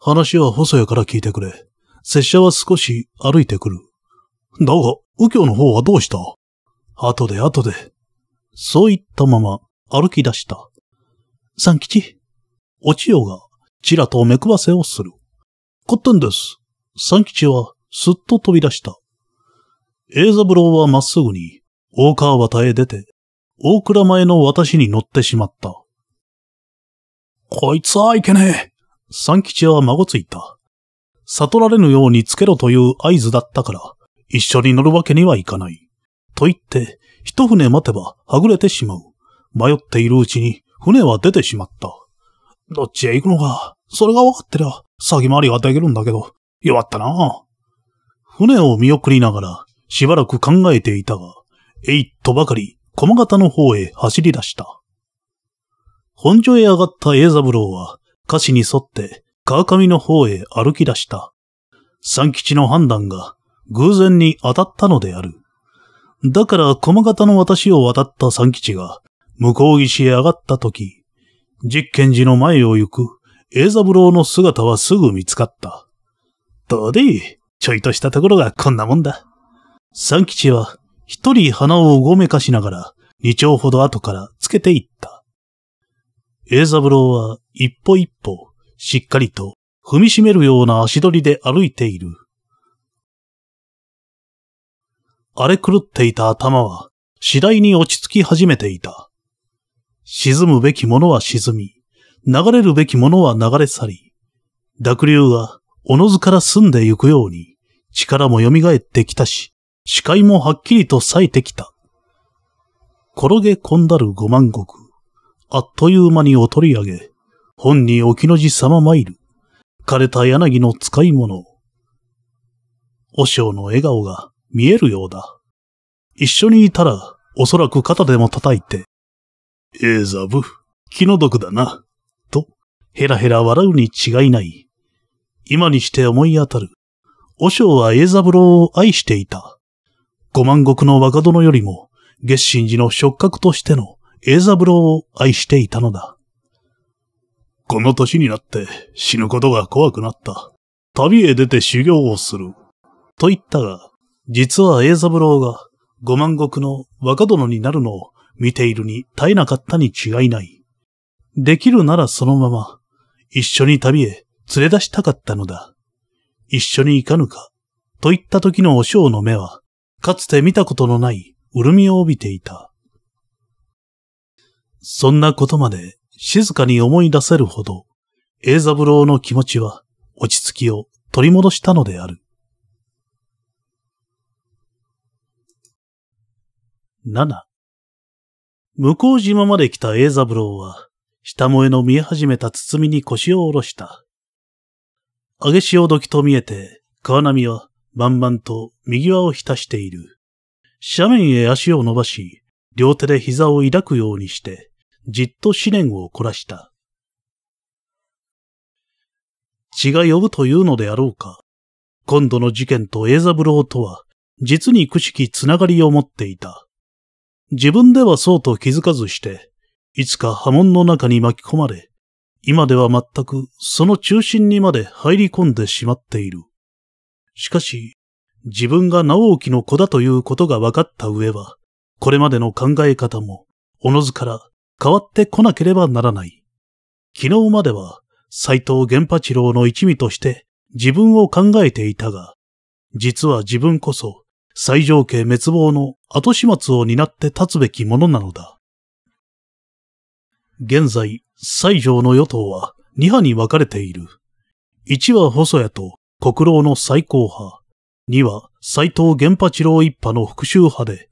話は細谷から聞いてくれ。拙者は少し歩いてくる。だが、右京の方はどうした後で後で。そう言ったまま歩き出した。三吉、お千代がちらと目くわせをする。こったんです。三吉はすっと飛び出した。ブ三郎はまっすぐに、大川端へ出て、大倉前の私に乗ってしまった。こいつはいけねえ。三吉は孫ついた。悟られぬようにつけろという合図だったから、一緒に乗るわけにはいかない。と言って、一船待てばはぐれてしまう。迷っているうちに船は出てしまった。どっちへ行くのか、それが分かってりゃ、詐欺回りができるんだけど、弱ったな船を見送りながら、しばらく考えていたが、えいっとばかり、駒形の方へ走り出した。本所へ上がった栄三郎は、歌詞に沿って川上の方へ歩き出した。三吉の判断が偶然に当たったのである。だから駒形の私を渡った三吉が向こう岸へ上がった時、実験時の前を行く栄三郎の姿はすぐ見つかった。どで、ちょいとしたところがこんなもんだ。三吉は一人鼻をうごめかしながら二丁ほど後からつけていった。栄三郎は一歩一歩しっかりと踏みしめるような足取りで歩いている。荒れ狂っていた頭は次第に落ち着き始めていた。沈むべきものは沈み、流れるべきものは流れ去り、濁流はおのずから澄んでゆくように、力も蘇ってきたし、視界もはっきりと冴えてきた。転げ込んだる五万石、あっという間にお取り上げ、本にお気の字様参る、枯れた柳の使い物。お尚の笑顔が見えるようだ。一緒にいたら、おそらく肩でも叩いて、ええザブ、気の毒だな、と、ヘラヘラ笑うに違いない。今にして思い当たる。和尚は栄三郎を愛していた。五万石の若殿よりも、月神寺の触覚としての栄三郎を愛していたのだ。この年になって死ぬことが怖くなった。旅へ出て修行をする。と言ったが、実は栄三郎が五万石の若殿になるのを見ているに耐えなかったに違いない。できるならそのまま、一緒に旅へ連れ出したかったのだ。一緒に行かぬか、といった時のおしょうの目は、かつて見たことのない潤みを帯びていた。そんなことまで静かに思い出せるほど、栄三郎の気持ちは落ち着きを取り戻したのである。七。向島まで来た栄三郎は、下萌えの見え始めた包みに腰を下ろした。揚げ潮時と見えて、川波は、万々と右輪を浸している。斜面へ足を伸ばし、両手で膝を抱くようにして、じっと思念を凝らした。血が呼ぶというのであろうか。今度の事件とエ三ブローとは、実にくしきつながりを持っていた。自分ではそうと気づかずして、いつか波紋の中に巻き込まれ、今では全くその中心にまで入り込んでしまっている。しかし、自分が直興の子だということが分かった上は、これまでの考え方も、おのずから変わってこなければならない。昨日までは、斎藤玄八郎の一味として自分を考えていたが、実は自分こそ、最上家滅亡の後始末を担って立つべきものなのだ。現在、西条の与党は二派に分かれている。一は細谷と国老の最高派。二は斎藤源八郎一派の復讐派で、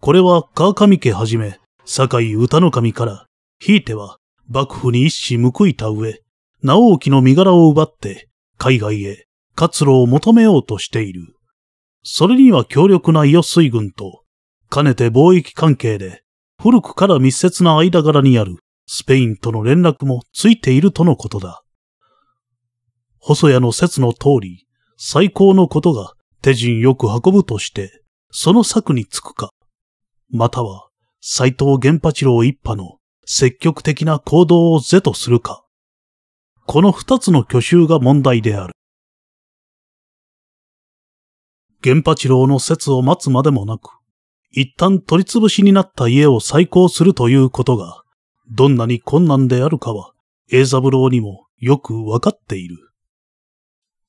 これは川上家はじめ、堺井歌の神から、ひいては幕府に一矢報いた上、直沖の身柄を奪って海外へ活路を求めようとしている。それには強力な伊予水軍と、かねて貿易関係で古くから密接な間柄にあるスペインとの連絡もついているとのことだ。細谷の説の通り、最高のことが手順よく運ぶとして、その策につくか、または斎藤玄八郎一派の積極的な行動を是とするか、この二つの挙手が問題である。玄八郎の説を待つまでもなく、一旦取り潰しになった家を再興するということがどんなに困難であるかは、栄三郎にもよくわかっている。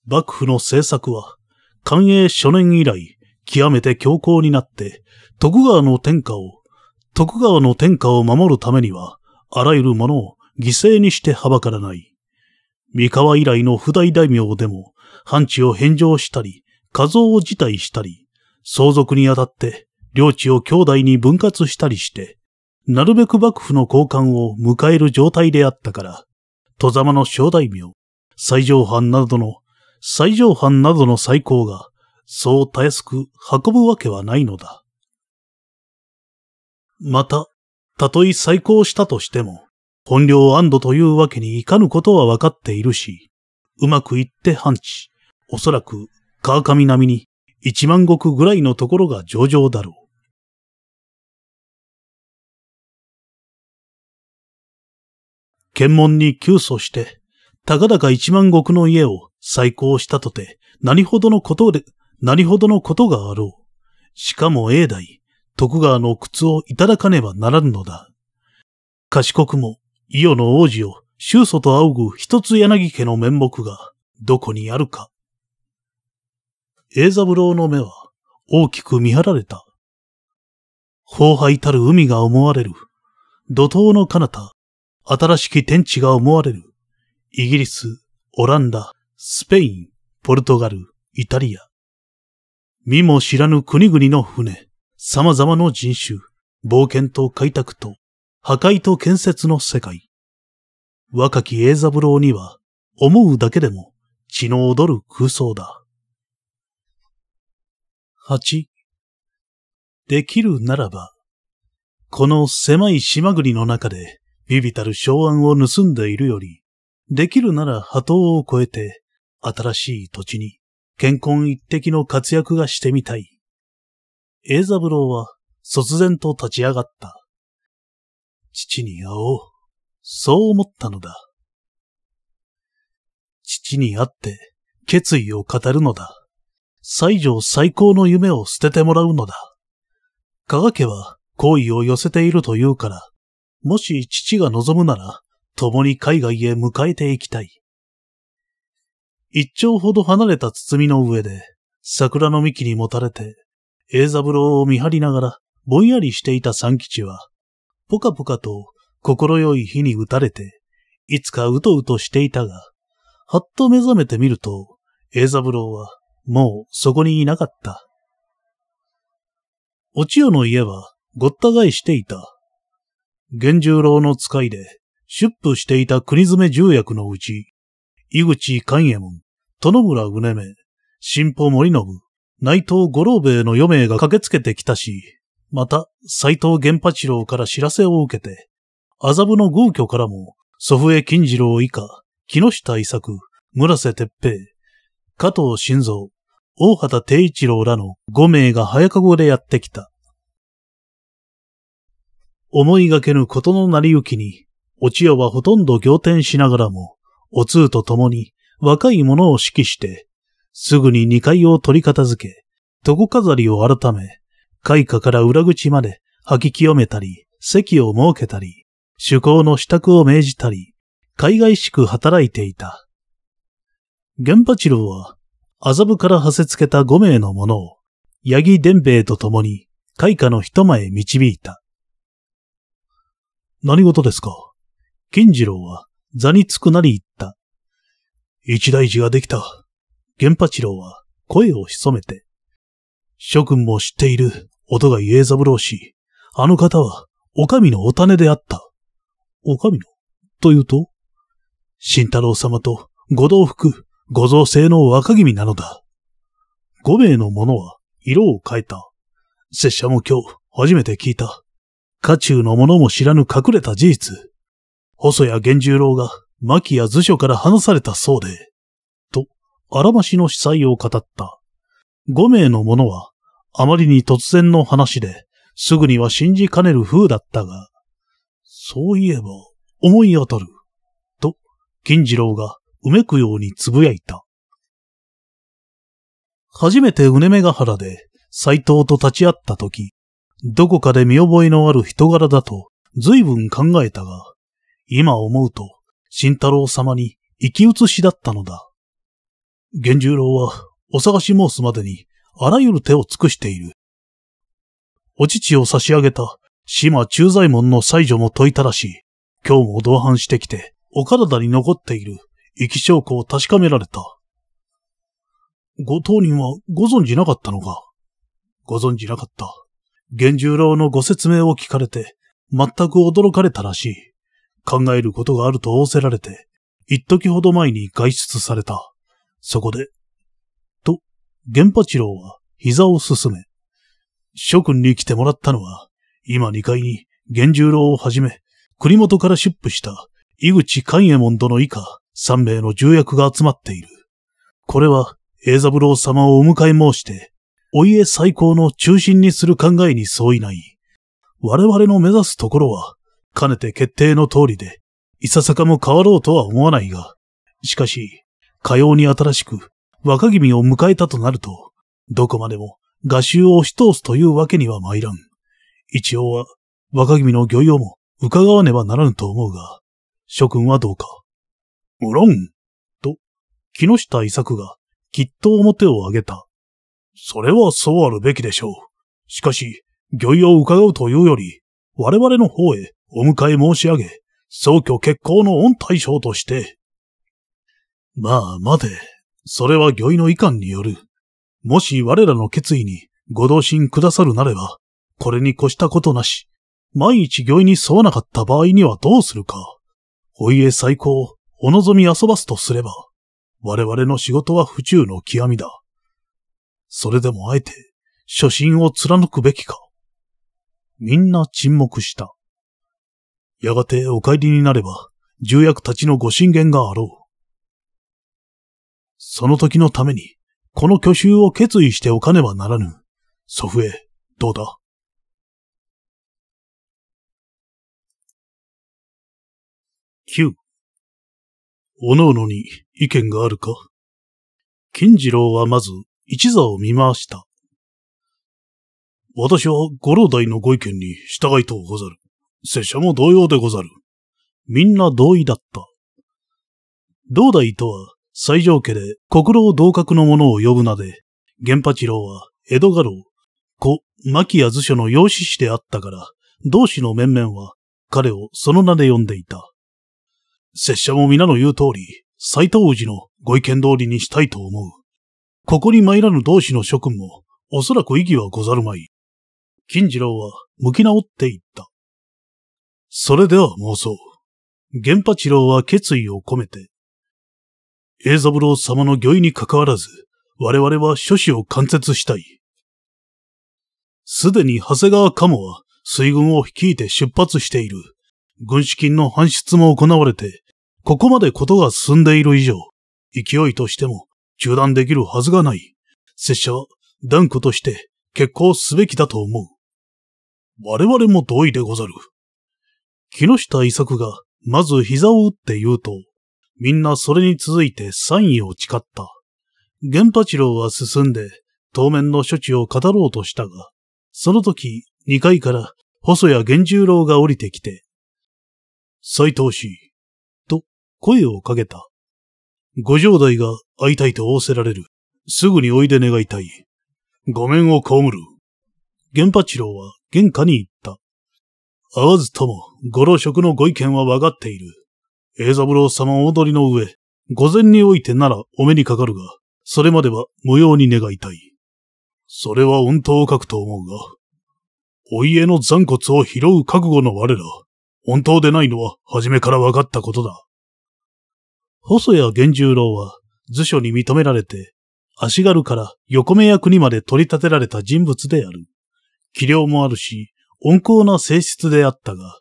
幕府の政策は、寛永初年以来、極めて強硬になって、徳川の天下を、徳川の天下を守るためには、あらゆるものを犠牲にしてはばからない。三河以来の不代大名でも、藩地を返上したり、家蔵を辞退したり、相続にあたって、領地を兄弟に分割したりして、なるべく幕府の交換を迎える状態であったから、戸様の小大名、最上藩などの、最上藩などの最高が、そうたやすく運ぶわけはないのだ。また、たとえ再興したとしても、本領安堵というわけにいかぬことはわかっているし、うまくいって半地、おそらく川上並みに一万石ぐらいのところが上々だろう。検問に急訴して、たかだか一万石の家を再興したとて、何ほどのことで、何ほどのことがあろう。しかも永代、徳川の靴をいただかねばならぬのだ。賢くも、伊予の王子を、周祖と仰ぐ一つ柳家の面目が、どこにあるか。栄三郎の目は、大きく見張られた。荒廃たる海が思われる。怒涛の彼方、新しき天地が思われる。イギリス、オランダ、スペイン、ポルトガル、イタリア。身も知らぬ国々の船、様々の人種、冒険と開拓と、破壊と建設の世界。若きブ三郎には、思うだけでも、血の踊る空想だ。8. できるならば、この狭い島国の中で、ビビたる昭安を盗んでいるより、できるなら波頭を越えて、新しい土地に、健康一滴の活躍がしてみたい。英三郎は、卒然と立ち上がった。父に会おう。そう思ったのだ。父に会って、決意を語るのだ。西条最高の夢を捨ててもらうのだ。加賀家は好意を寄せているというから、もし父が望むなら、共に海外へ迎えていきたい。一丁ほど離れた包みの上で、桜の幹にもたれて、栄三郎を見張りながら、ぼんやりしていた三吉は、ぽかぽかと心よい火に打たれて、いつかうとうとしていたが、はっと目覚めてみると、栄三郎はもうそこにいなかった。お千代の家はごった返していた。源十郎の使いで、出布していた国詰重役のうち、井口勘右衛門、殿村うねめ、新保森信、内藤五郎兵衛の余命が駆けつけてきたし、また、斎藤玄八郎から知らせを受けて、麻布の豪居からも、祖父江金次郎以下、木下伊作、村瀬哲平、加藤新三、大畑定一郎らの5名が早かごでやってきた。思いがけぬことの成り行きに、お千代はほとんど仰天しながらも、お通と共に若い者を指揮して、すぐに二階を取り片付け、床飾りを改め、開花から裏口まで吐き清めたり、席を設けたり、趣向の支度を命じたり、海外しく働いていた。玄八郎は、麻布から派せつけた五名の者を、八木伝兵衛と共に、開花の一前へ導いた。何事ですか金次郎は座につくなり言った。一大事ができた。玄八郎は声を潜めて。諸君も知っている音が家三郎氏。あの方は、お上のお種であった。お上のというと慎太郎様とご同服、ご造成の若君なのだ。五名の者は色を変えた。拙者も今日初めて聞いた。家中の者も知らぬ隠れた事実、細谷源十郎が牧や図書から離されたそうで、と、あらましの司祭を語った。五名の者は、あまりに突然の話で、すぐには信じかねる風だったが、そういえば、思い当たる、と、金次郎がうめくように呟いた。初めてうねめが原で、斎藤と立ち会ったとき、どこかで見覚えのある人柄だと随分考えたが、今思うと、慎太郎様に生き写しだったのだ。源十郎はお探し申すまでにあらゆる手を尽くしている。お乳を差し上げた島中在門の妻女も解いたらしい。今日も同伴してきて、お体に残っている生き証拠を確かめられた。ご当人はご存じなかったのかご存じなかった。源十郎のご説明を聞かれて、全く驚かれたらしい。考えることがあると仰せられて、一時ほど前に外出された。そこで、と、源八郎は膝を進め、諸君に来てもらったのは、今二階に源十郎をはじめ、栗本から出布した井口勘右衛門殿以下三名の重役が集まっている。これは、栄三郎様をお迎え申して、お家最高の中心にする考えに相違ない。我々の目指すところは、かねて決定の通りで、いささかも変わろうとは思わないが、しかし、かように新しく、若君を迎えたとなると、どこまでも画集を押し通すというわけには参らん。一応は、若君の御用も伺わねばならぬと思うが、諸君はどうか。無論と、木下伊作が、きっと表を上げた。それはそうあるべきでしょう。しかし、御意を伺うというより、我々の方へお迎え申し上げ、早挙結婚の恩大将として。まあ、待て。それは御意の遺憾による。もし我らの決意にご同心くださるなれば、これに越したことなし。万一御意に沿わなかった場合にはどうするか。お家最高、お望み遊ばすとすれば、我々の仕事は不中の極みだ。それでもあえて、初心を貫くべきか。みんな沈黙した。やがてお帰りになれば、重役たちのご進言があろう。その時のために、この挙手を決意しておかねばならぬ。祖父へ、どうだ9。おのおのに意見があるか金次郎はまず一座を見回した。私は五郎代のご意見に従いとうござる。拙者も同様でござる。みんな同意だった。同代とは、最上家で国老同格の者を呼ぶ名で、源八郎は江戸家老、子、牧谷図書の養子師であったから、同志の面々は彼をその名で呼んでいた。拙者も皆の言う通り、斎藤氏のご意見通りにしたいと思う。ここに参らぬ同志の諸君も、おそらく意義はござるまい。金次郎は向き直っていった。それでは妄想。玄八郎は決意を込めて、栄三郎様の御意に関わらず、我々は諸子を貫徹したい。すでに長谷川鴨は水軍を率いて出発している。軍資金の搬出も行われて、ここまでことが進んでいる以上、勢いとしても中断できるはずがない。拙者は断固として結婚すべきだと思う。我々も同意でござる。木下伊作がまず膝を打って言うと、みんなそれに続いて三位を誓った。玄八郎は進んで当面の処置を語ろうとしたが、その時2階から細谷源十郎が降りてきて、斎藤氏、と声をかけた。五条代が会いたいと仰せられる。すぐにおいで願いたい。ごめんをこむる。玄八郎は玄関に行った。会わずとも、ご老職のご意見は分かっている。栄三郎様お踊りの上、午前においてならお目にかかるが、それまでは無用に願いたい。それは本当を書くと思うが、お家の残骨を拾う覚悟の我ら、本当でないのは初めから分かったことだ。細谷源十郎は図書に認められて、足軽から横目役にまで取り立てられた人物である。器量もあるし、温厚な性質であったが、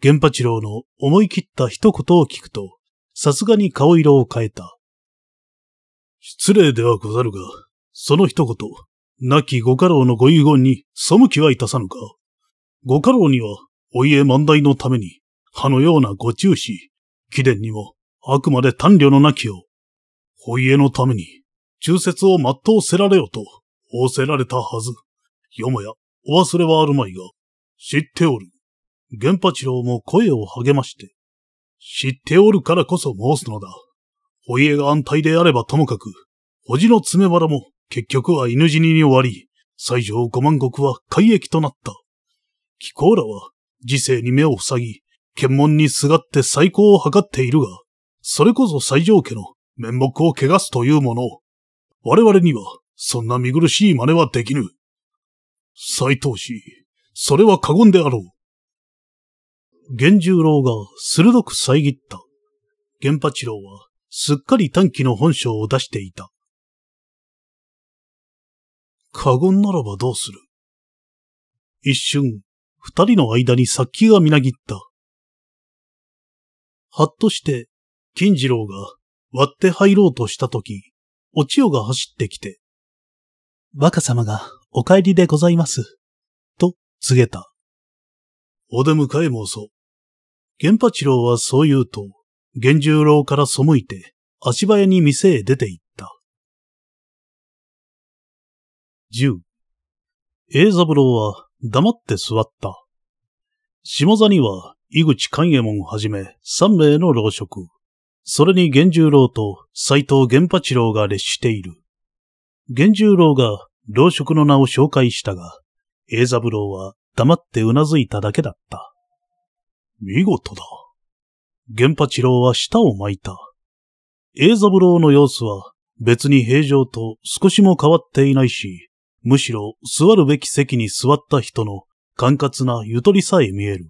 玄八郎の思い切った一言を聞くと、さすがに顔色を変えた。失礼ではござるが、その一言、亡きご家老のご遺言に背きはいたさぬか。ご家老には、お家万代のために、歯のようなご注視、貴殿にも、あくまで丹慮のなきを、お家のために、忠節を全うせられよと、仰せられたはず。よもや、お忘れはあるまいが、知っておる。玄八郎も声を励まして、知っておるからこそ申すのだ。お家が安泰であればともかく、おじの爪腹も結局は犬死にに終わり、西条五万石は改易となった。貴公らは、時世に目を塞ぎ、検問にすがって最高を図っているが、それこそ西条家の面目を汚すというもの、我々にはそんな見苦しい真似はできぬ。斎藤氏、それは過言であろう。源十郎が鋭く遮った。源八郎はすっかり短期の本性を出していた。過言ならばどうする一瞬、二人の間に殺気がみなぎった。はっとして、金次郎が割って入ろうとしたとき、お千代が走ってきて、若様がお帰りでございます。と告げた。お出迎えもそう。八郎はそう言うと、玄十郎から背いて、足早に店へ出て行った。十。栄三郎は黙って座った。下座には井口勘右衛門はじめ三名の老職。それに玄十郎と斎藤玄八郎が列している。玄十郎が老職の名を紹介したが、栄三郎は黙って頷いただけだった。見事だ。玄八郎は舌を巻いた。栄三郎の様子は別に平常と少しも変わっていないし、むしろ座るべき席に座った人の管轄なゆとりさえ見える。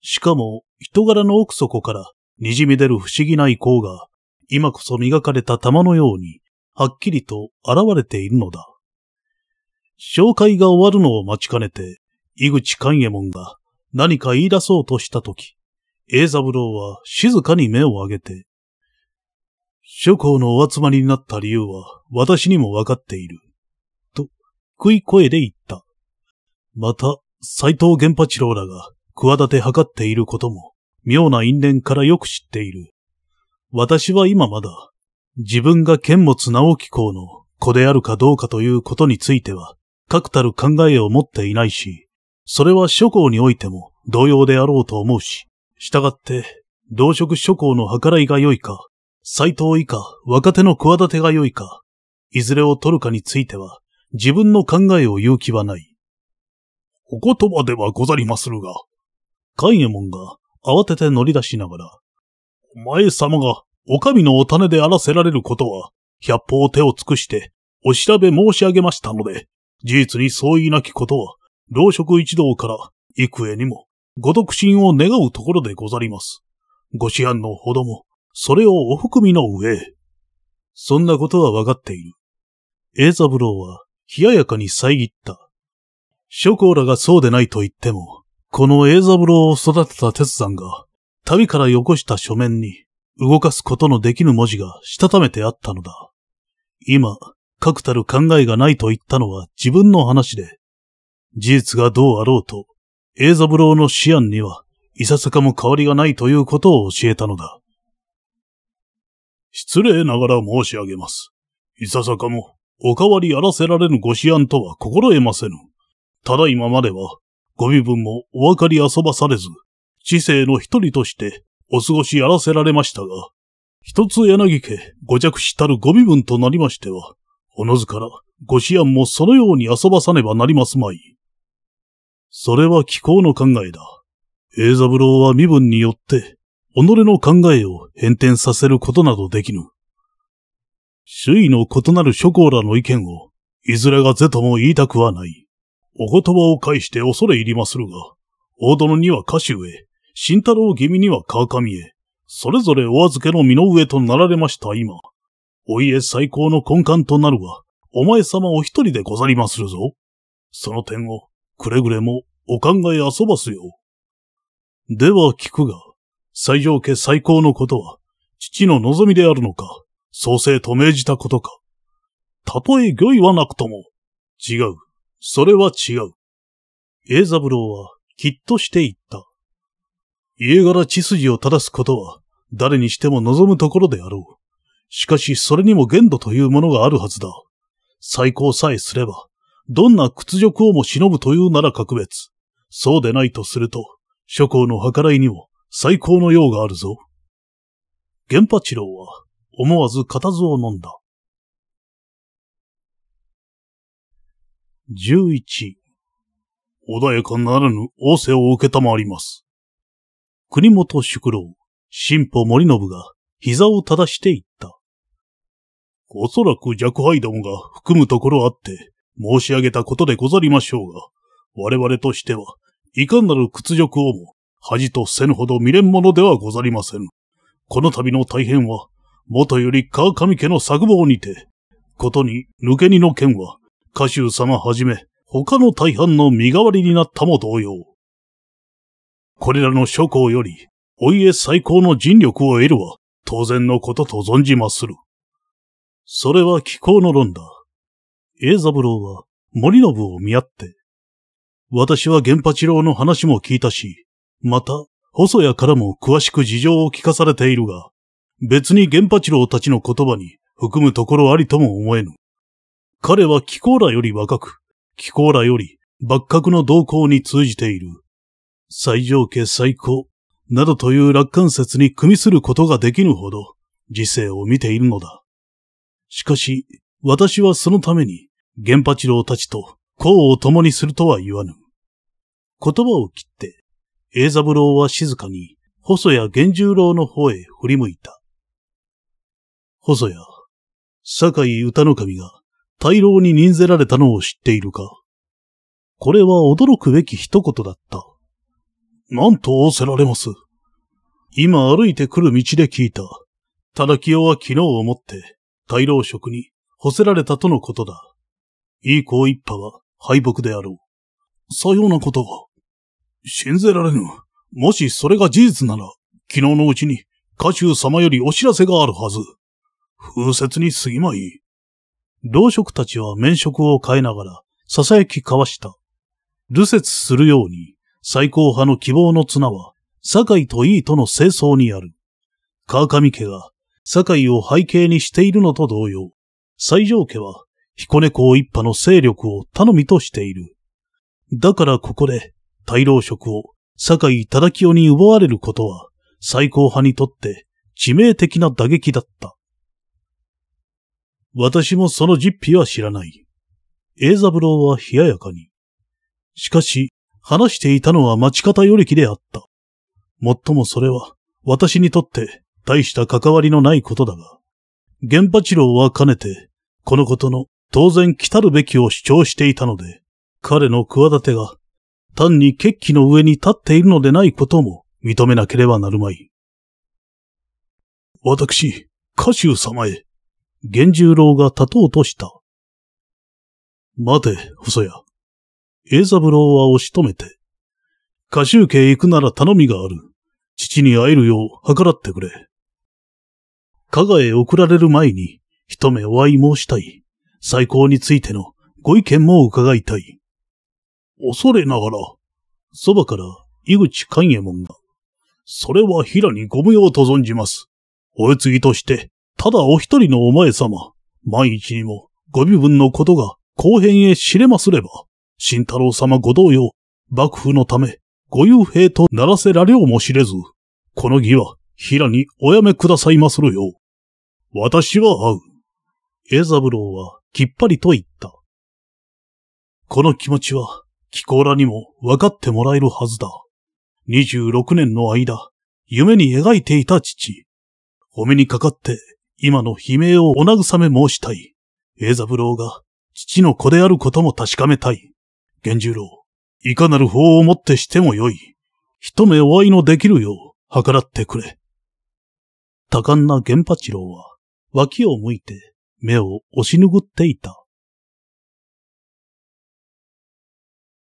しかも人柄の奥底から滲み出る不思議な意向が、今こそ磨かれた玉のように、はっきりと現れているのだ。紹介が終わるのを待ちかねて、井口勘右衛門が何か言い出そうとしたとき、栄三郎は静かに目を上げて、諸侯のお集まりになった理由は私にもわかっている。と、食い声で言った。また、斎藤玄八郎らが企て図っていることも、妙な因縁からよく知っている。私は今まだ、自分が剣持直樹公の子であるかどうかということについては、確たる考えを持っていないし、それは諸公においても同様であろうと思うし、従って、同職諸公の計らいが良いか、斎藤以下若手の企てが良いか、いずれを取るかについては、自分の考えを言う気はない。お言葉ではござりまするが、関右衛門が慌てて乗り出しながら、お前様が、お上のお種であらせられることは、百方手を尽くして、お調べ申し上げましたので、事実に相違なきことは、老職一同から、幾重にも、ご独身を願うところでござります。ご思案のほども、それをお含みの上。そんなことはわかっている。栄三郎は、冷ややかに遮った。諸侯らがそうでないと言っても、この栄三郎を育てた鉄山が、旅からよこした書面に、動かすことのできぬ文字がしたためてあったのだ。今、確たる考えがないと言ったのは自分の話で、事実がどうあろうと、栄三郎の思案には、いささかも変わりがないということを教えたのだ。失礼ながら申し上げます。いささかも、おかわりやらせられぬご思案とは心得ませぬ。ただ今までは、ご身分もお分かり遊ばされず、知性の一人としてお過ごしやらせられましたが、一つ柳家ご弱したるご身分となりましては、おのずからご思案もそのように遊ばさねばなりますまい。それは気候の考えだ。栄三郎は身分によって、己の考えを変転させることなどできぬ。周囲の異なる諸侯らの意見を、いずれが是とも言いたくはない。お言葉を介して恐れ入りまするが、大殿には歌手へ、慎太郎気味には川上へ、それぞれお預けの身の上となられました今、お家最高の根幹となるは、お前様お一人でござりまするぞ。その点を、くれぐれもお考え遊ばすよでは聞くが、最上家最高のことは、父の望みであるのか、創生と命じたことか。たとえ御意はなくとも、違う。それは違う。栄三郎はきっとして言った。家柄血筋を正すことは誰にしても望むところであろう。しかしそれにも限度というものがあるはずだ。再高さえすれば、どんな屈辱をも忍ぶというなら格別。そうでないとすると、諸侯の計らいにも最高の用があるぞ。源八郎は思わず固唾を飲んだ。11穏やかならぬ仰せを受けたまわります。国本宿老、新保森信が膝を正していった。おそらく若輩どもが含むところあって申し上げたことでござりましょうが、我々としてはいかなる屈辱をも恥とせぬほど未練者ではござりません。この度の大変は、もとより川上家の作望にて、ことに抜け荷の件は家州様はじめ、他の大半の身代わりになったも同様。これらの諸侯より、お家最高の尽力を得るは、当然のことと存じまする。それは気候の論だ。ブ三郎は森信を見合って、私は源八郎の話も聞いたし、また、細谷からも詳しく事情を聞かされているが、別に源八郎たちの言葉に含むところありとも思えぬ。彼は気候らより若く、気候らより幕閣の動向に通じている。最上家最高、などという楽観説に組みすることができぬほど、時世を見ているのだ。しかし、私はそのために、玄八郎たちと功を共にするとは言わぬ。言葉を切って、栄三郎は静かに、細谷源十郎の方へ振り向いた。細谷、酒井歌の神が、大老に任せられたのを知っているかこれは驚くべき一言だった。なんと仰せられます。今歩いてくる道で聞いた。ただ清は昨日をもって、大老職に干せられたとのことだ。いい子一派は敗北であろう。さようなことが。信ぜられぬ。もしそれが事実なら、昨日のうちに家中様よりお知らせがあるはず。風雪に過ぎまい。同職たちは免職を変えながら、囁き交わした。流説するように、最高派の希望の綱は、堺といいとの清掃にある。川上家が、堺を背景にしているのと同様、西条家は、彦根公一派の勢力を頼みとしている。だからここで、大老職を、堺忠清に奪われることは、最高派にとって致命的な打撃だった。私もその実費は知らない。栄三郎は冷ややかに。しかし、話していたのは町方よりきであった。もっともそれは、私にとって大した関わりのないことだが、玄八郎はかねて、このことの当然来たるべきを主張していたので、彼の企てが、単に決起の上に立っているのでないことも認めなければなるまい。私、家州様へ、源十郎が立とうとした。待て、細谷。栄三郎は押し止めて。歌集家行くなら頼みがある。父に会えるよう計らってくれ。加賀へ送られる前に、一目お会い申したい。最高についてのご意見も伺いたい。恐れながら、そばから井口勘右衛門が、それは平にご無用と存じます。お世継ぎとして、ただお一人のお前様、万一にもご身分のことが後編へ知れますれば、慎太郎様ご同様、幕府のため、ご遊兵とならせられようも知れず、この儀は平におやめくださいまするよ。私は会う。江三郎はきっぱりと言った。この気持ちは、貴公らにも分かってもらえるはずだ。二十六年の間、夢に描いていた父。お目にかかって今の悲鳴をお慰め申したい。栄三郎が父の子であることも確かめたい。源十郎、いかなる法をもってしてもよい。一目お会いのできるよう計らってくれ。多感な源八郎は脇を向いて目を押し拭っていた。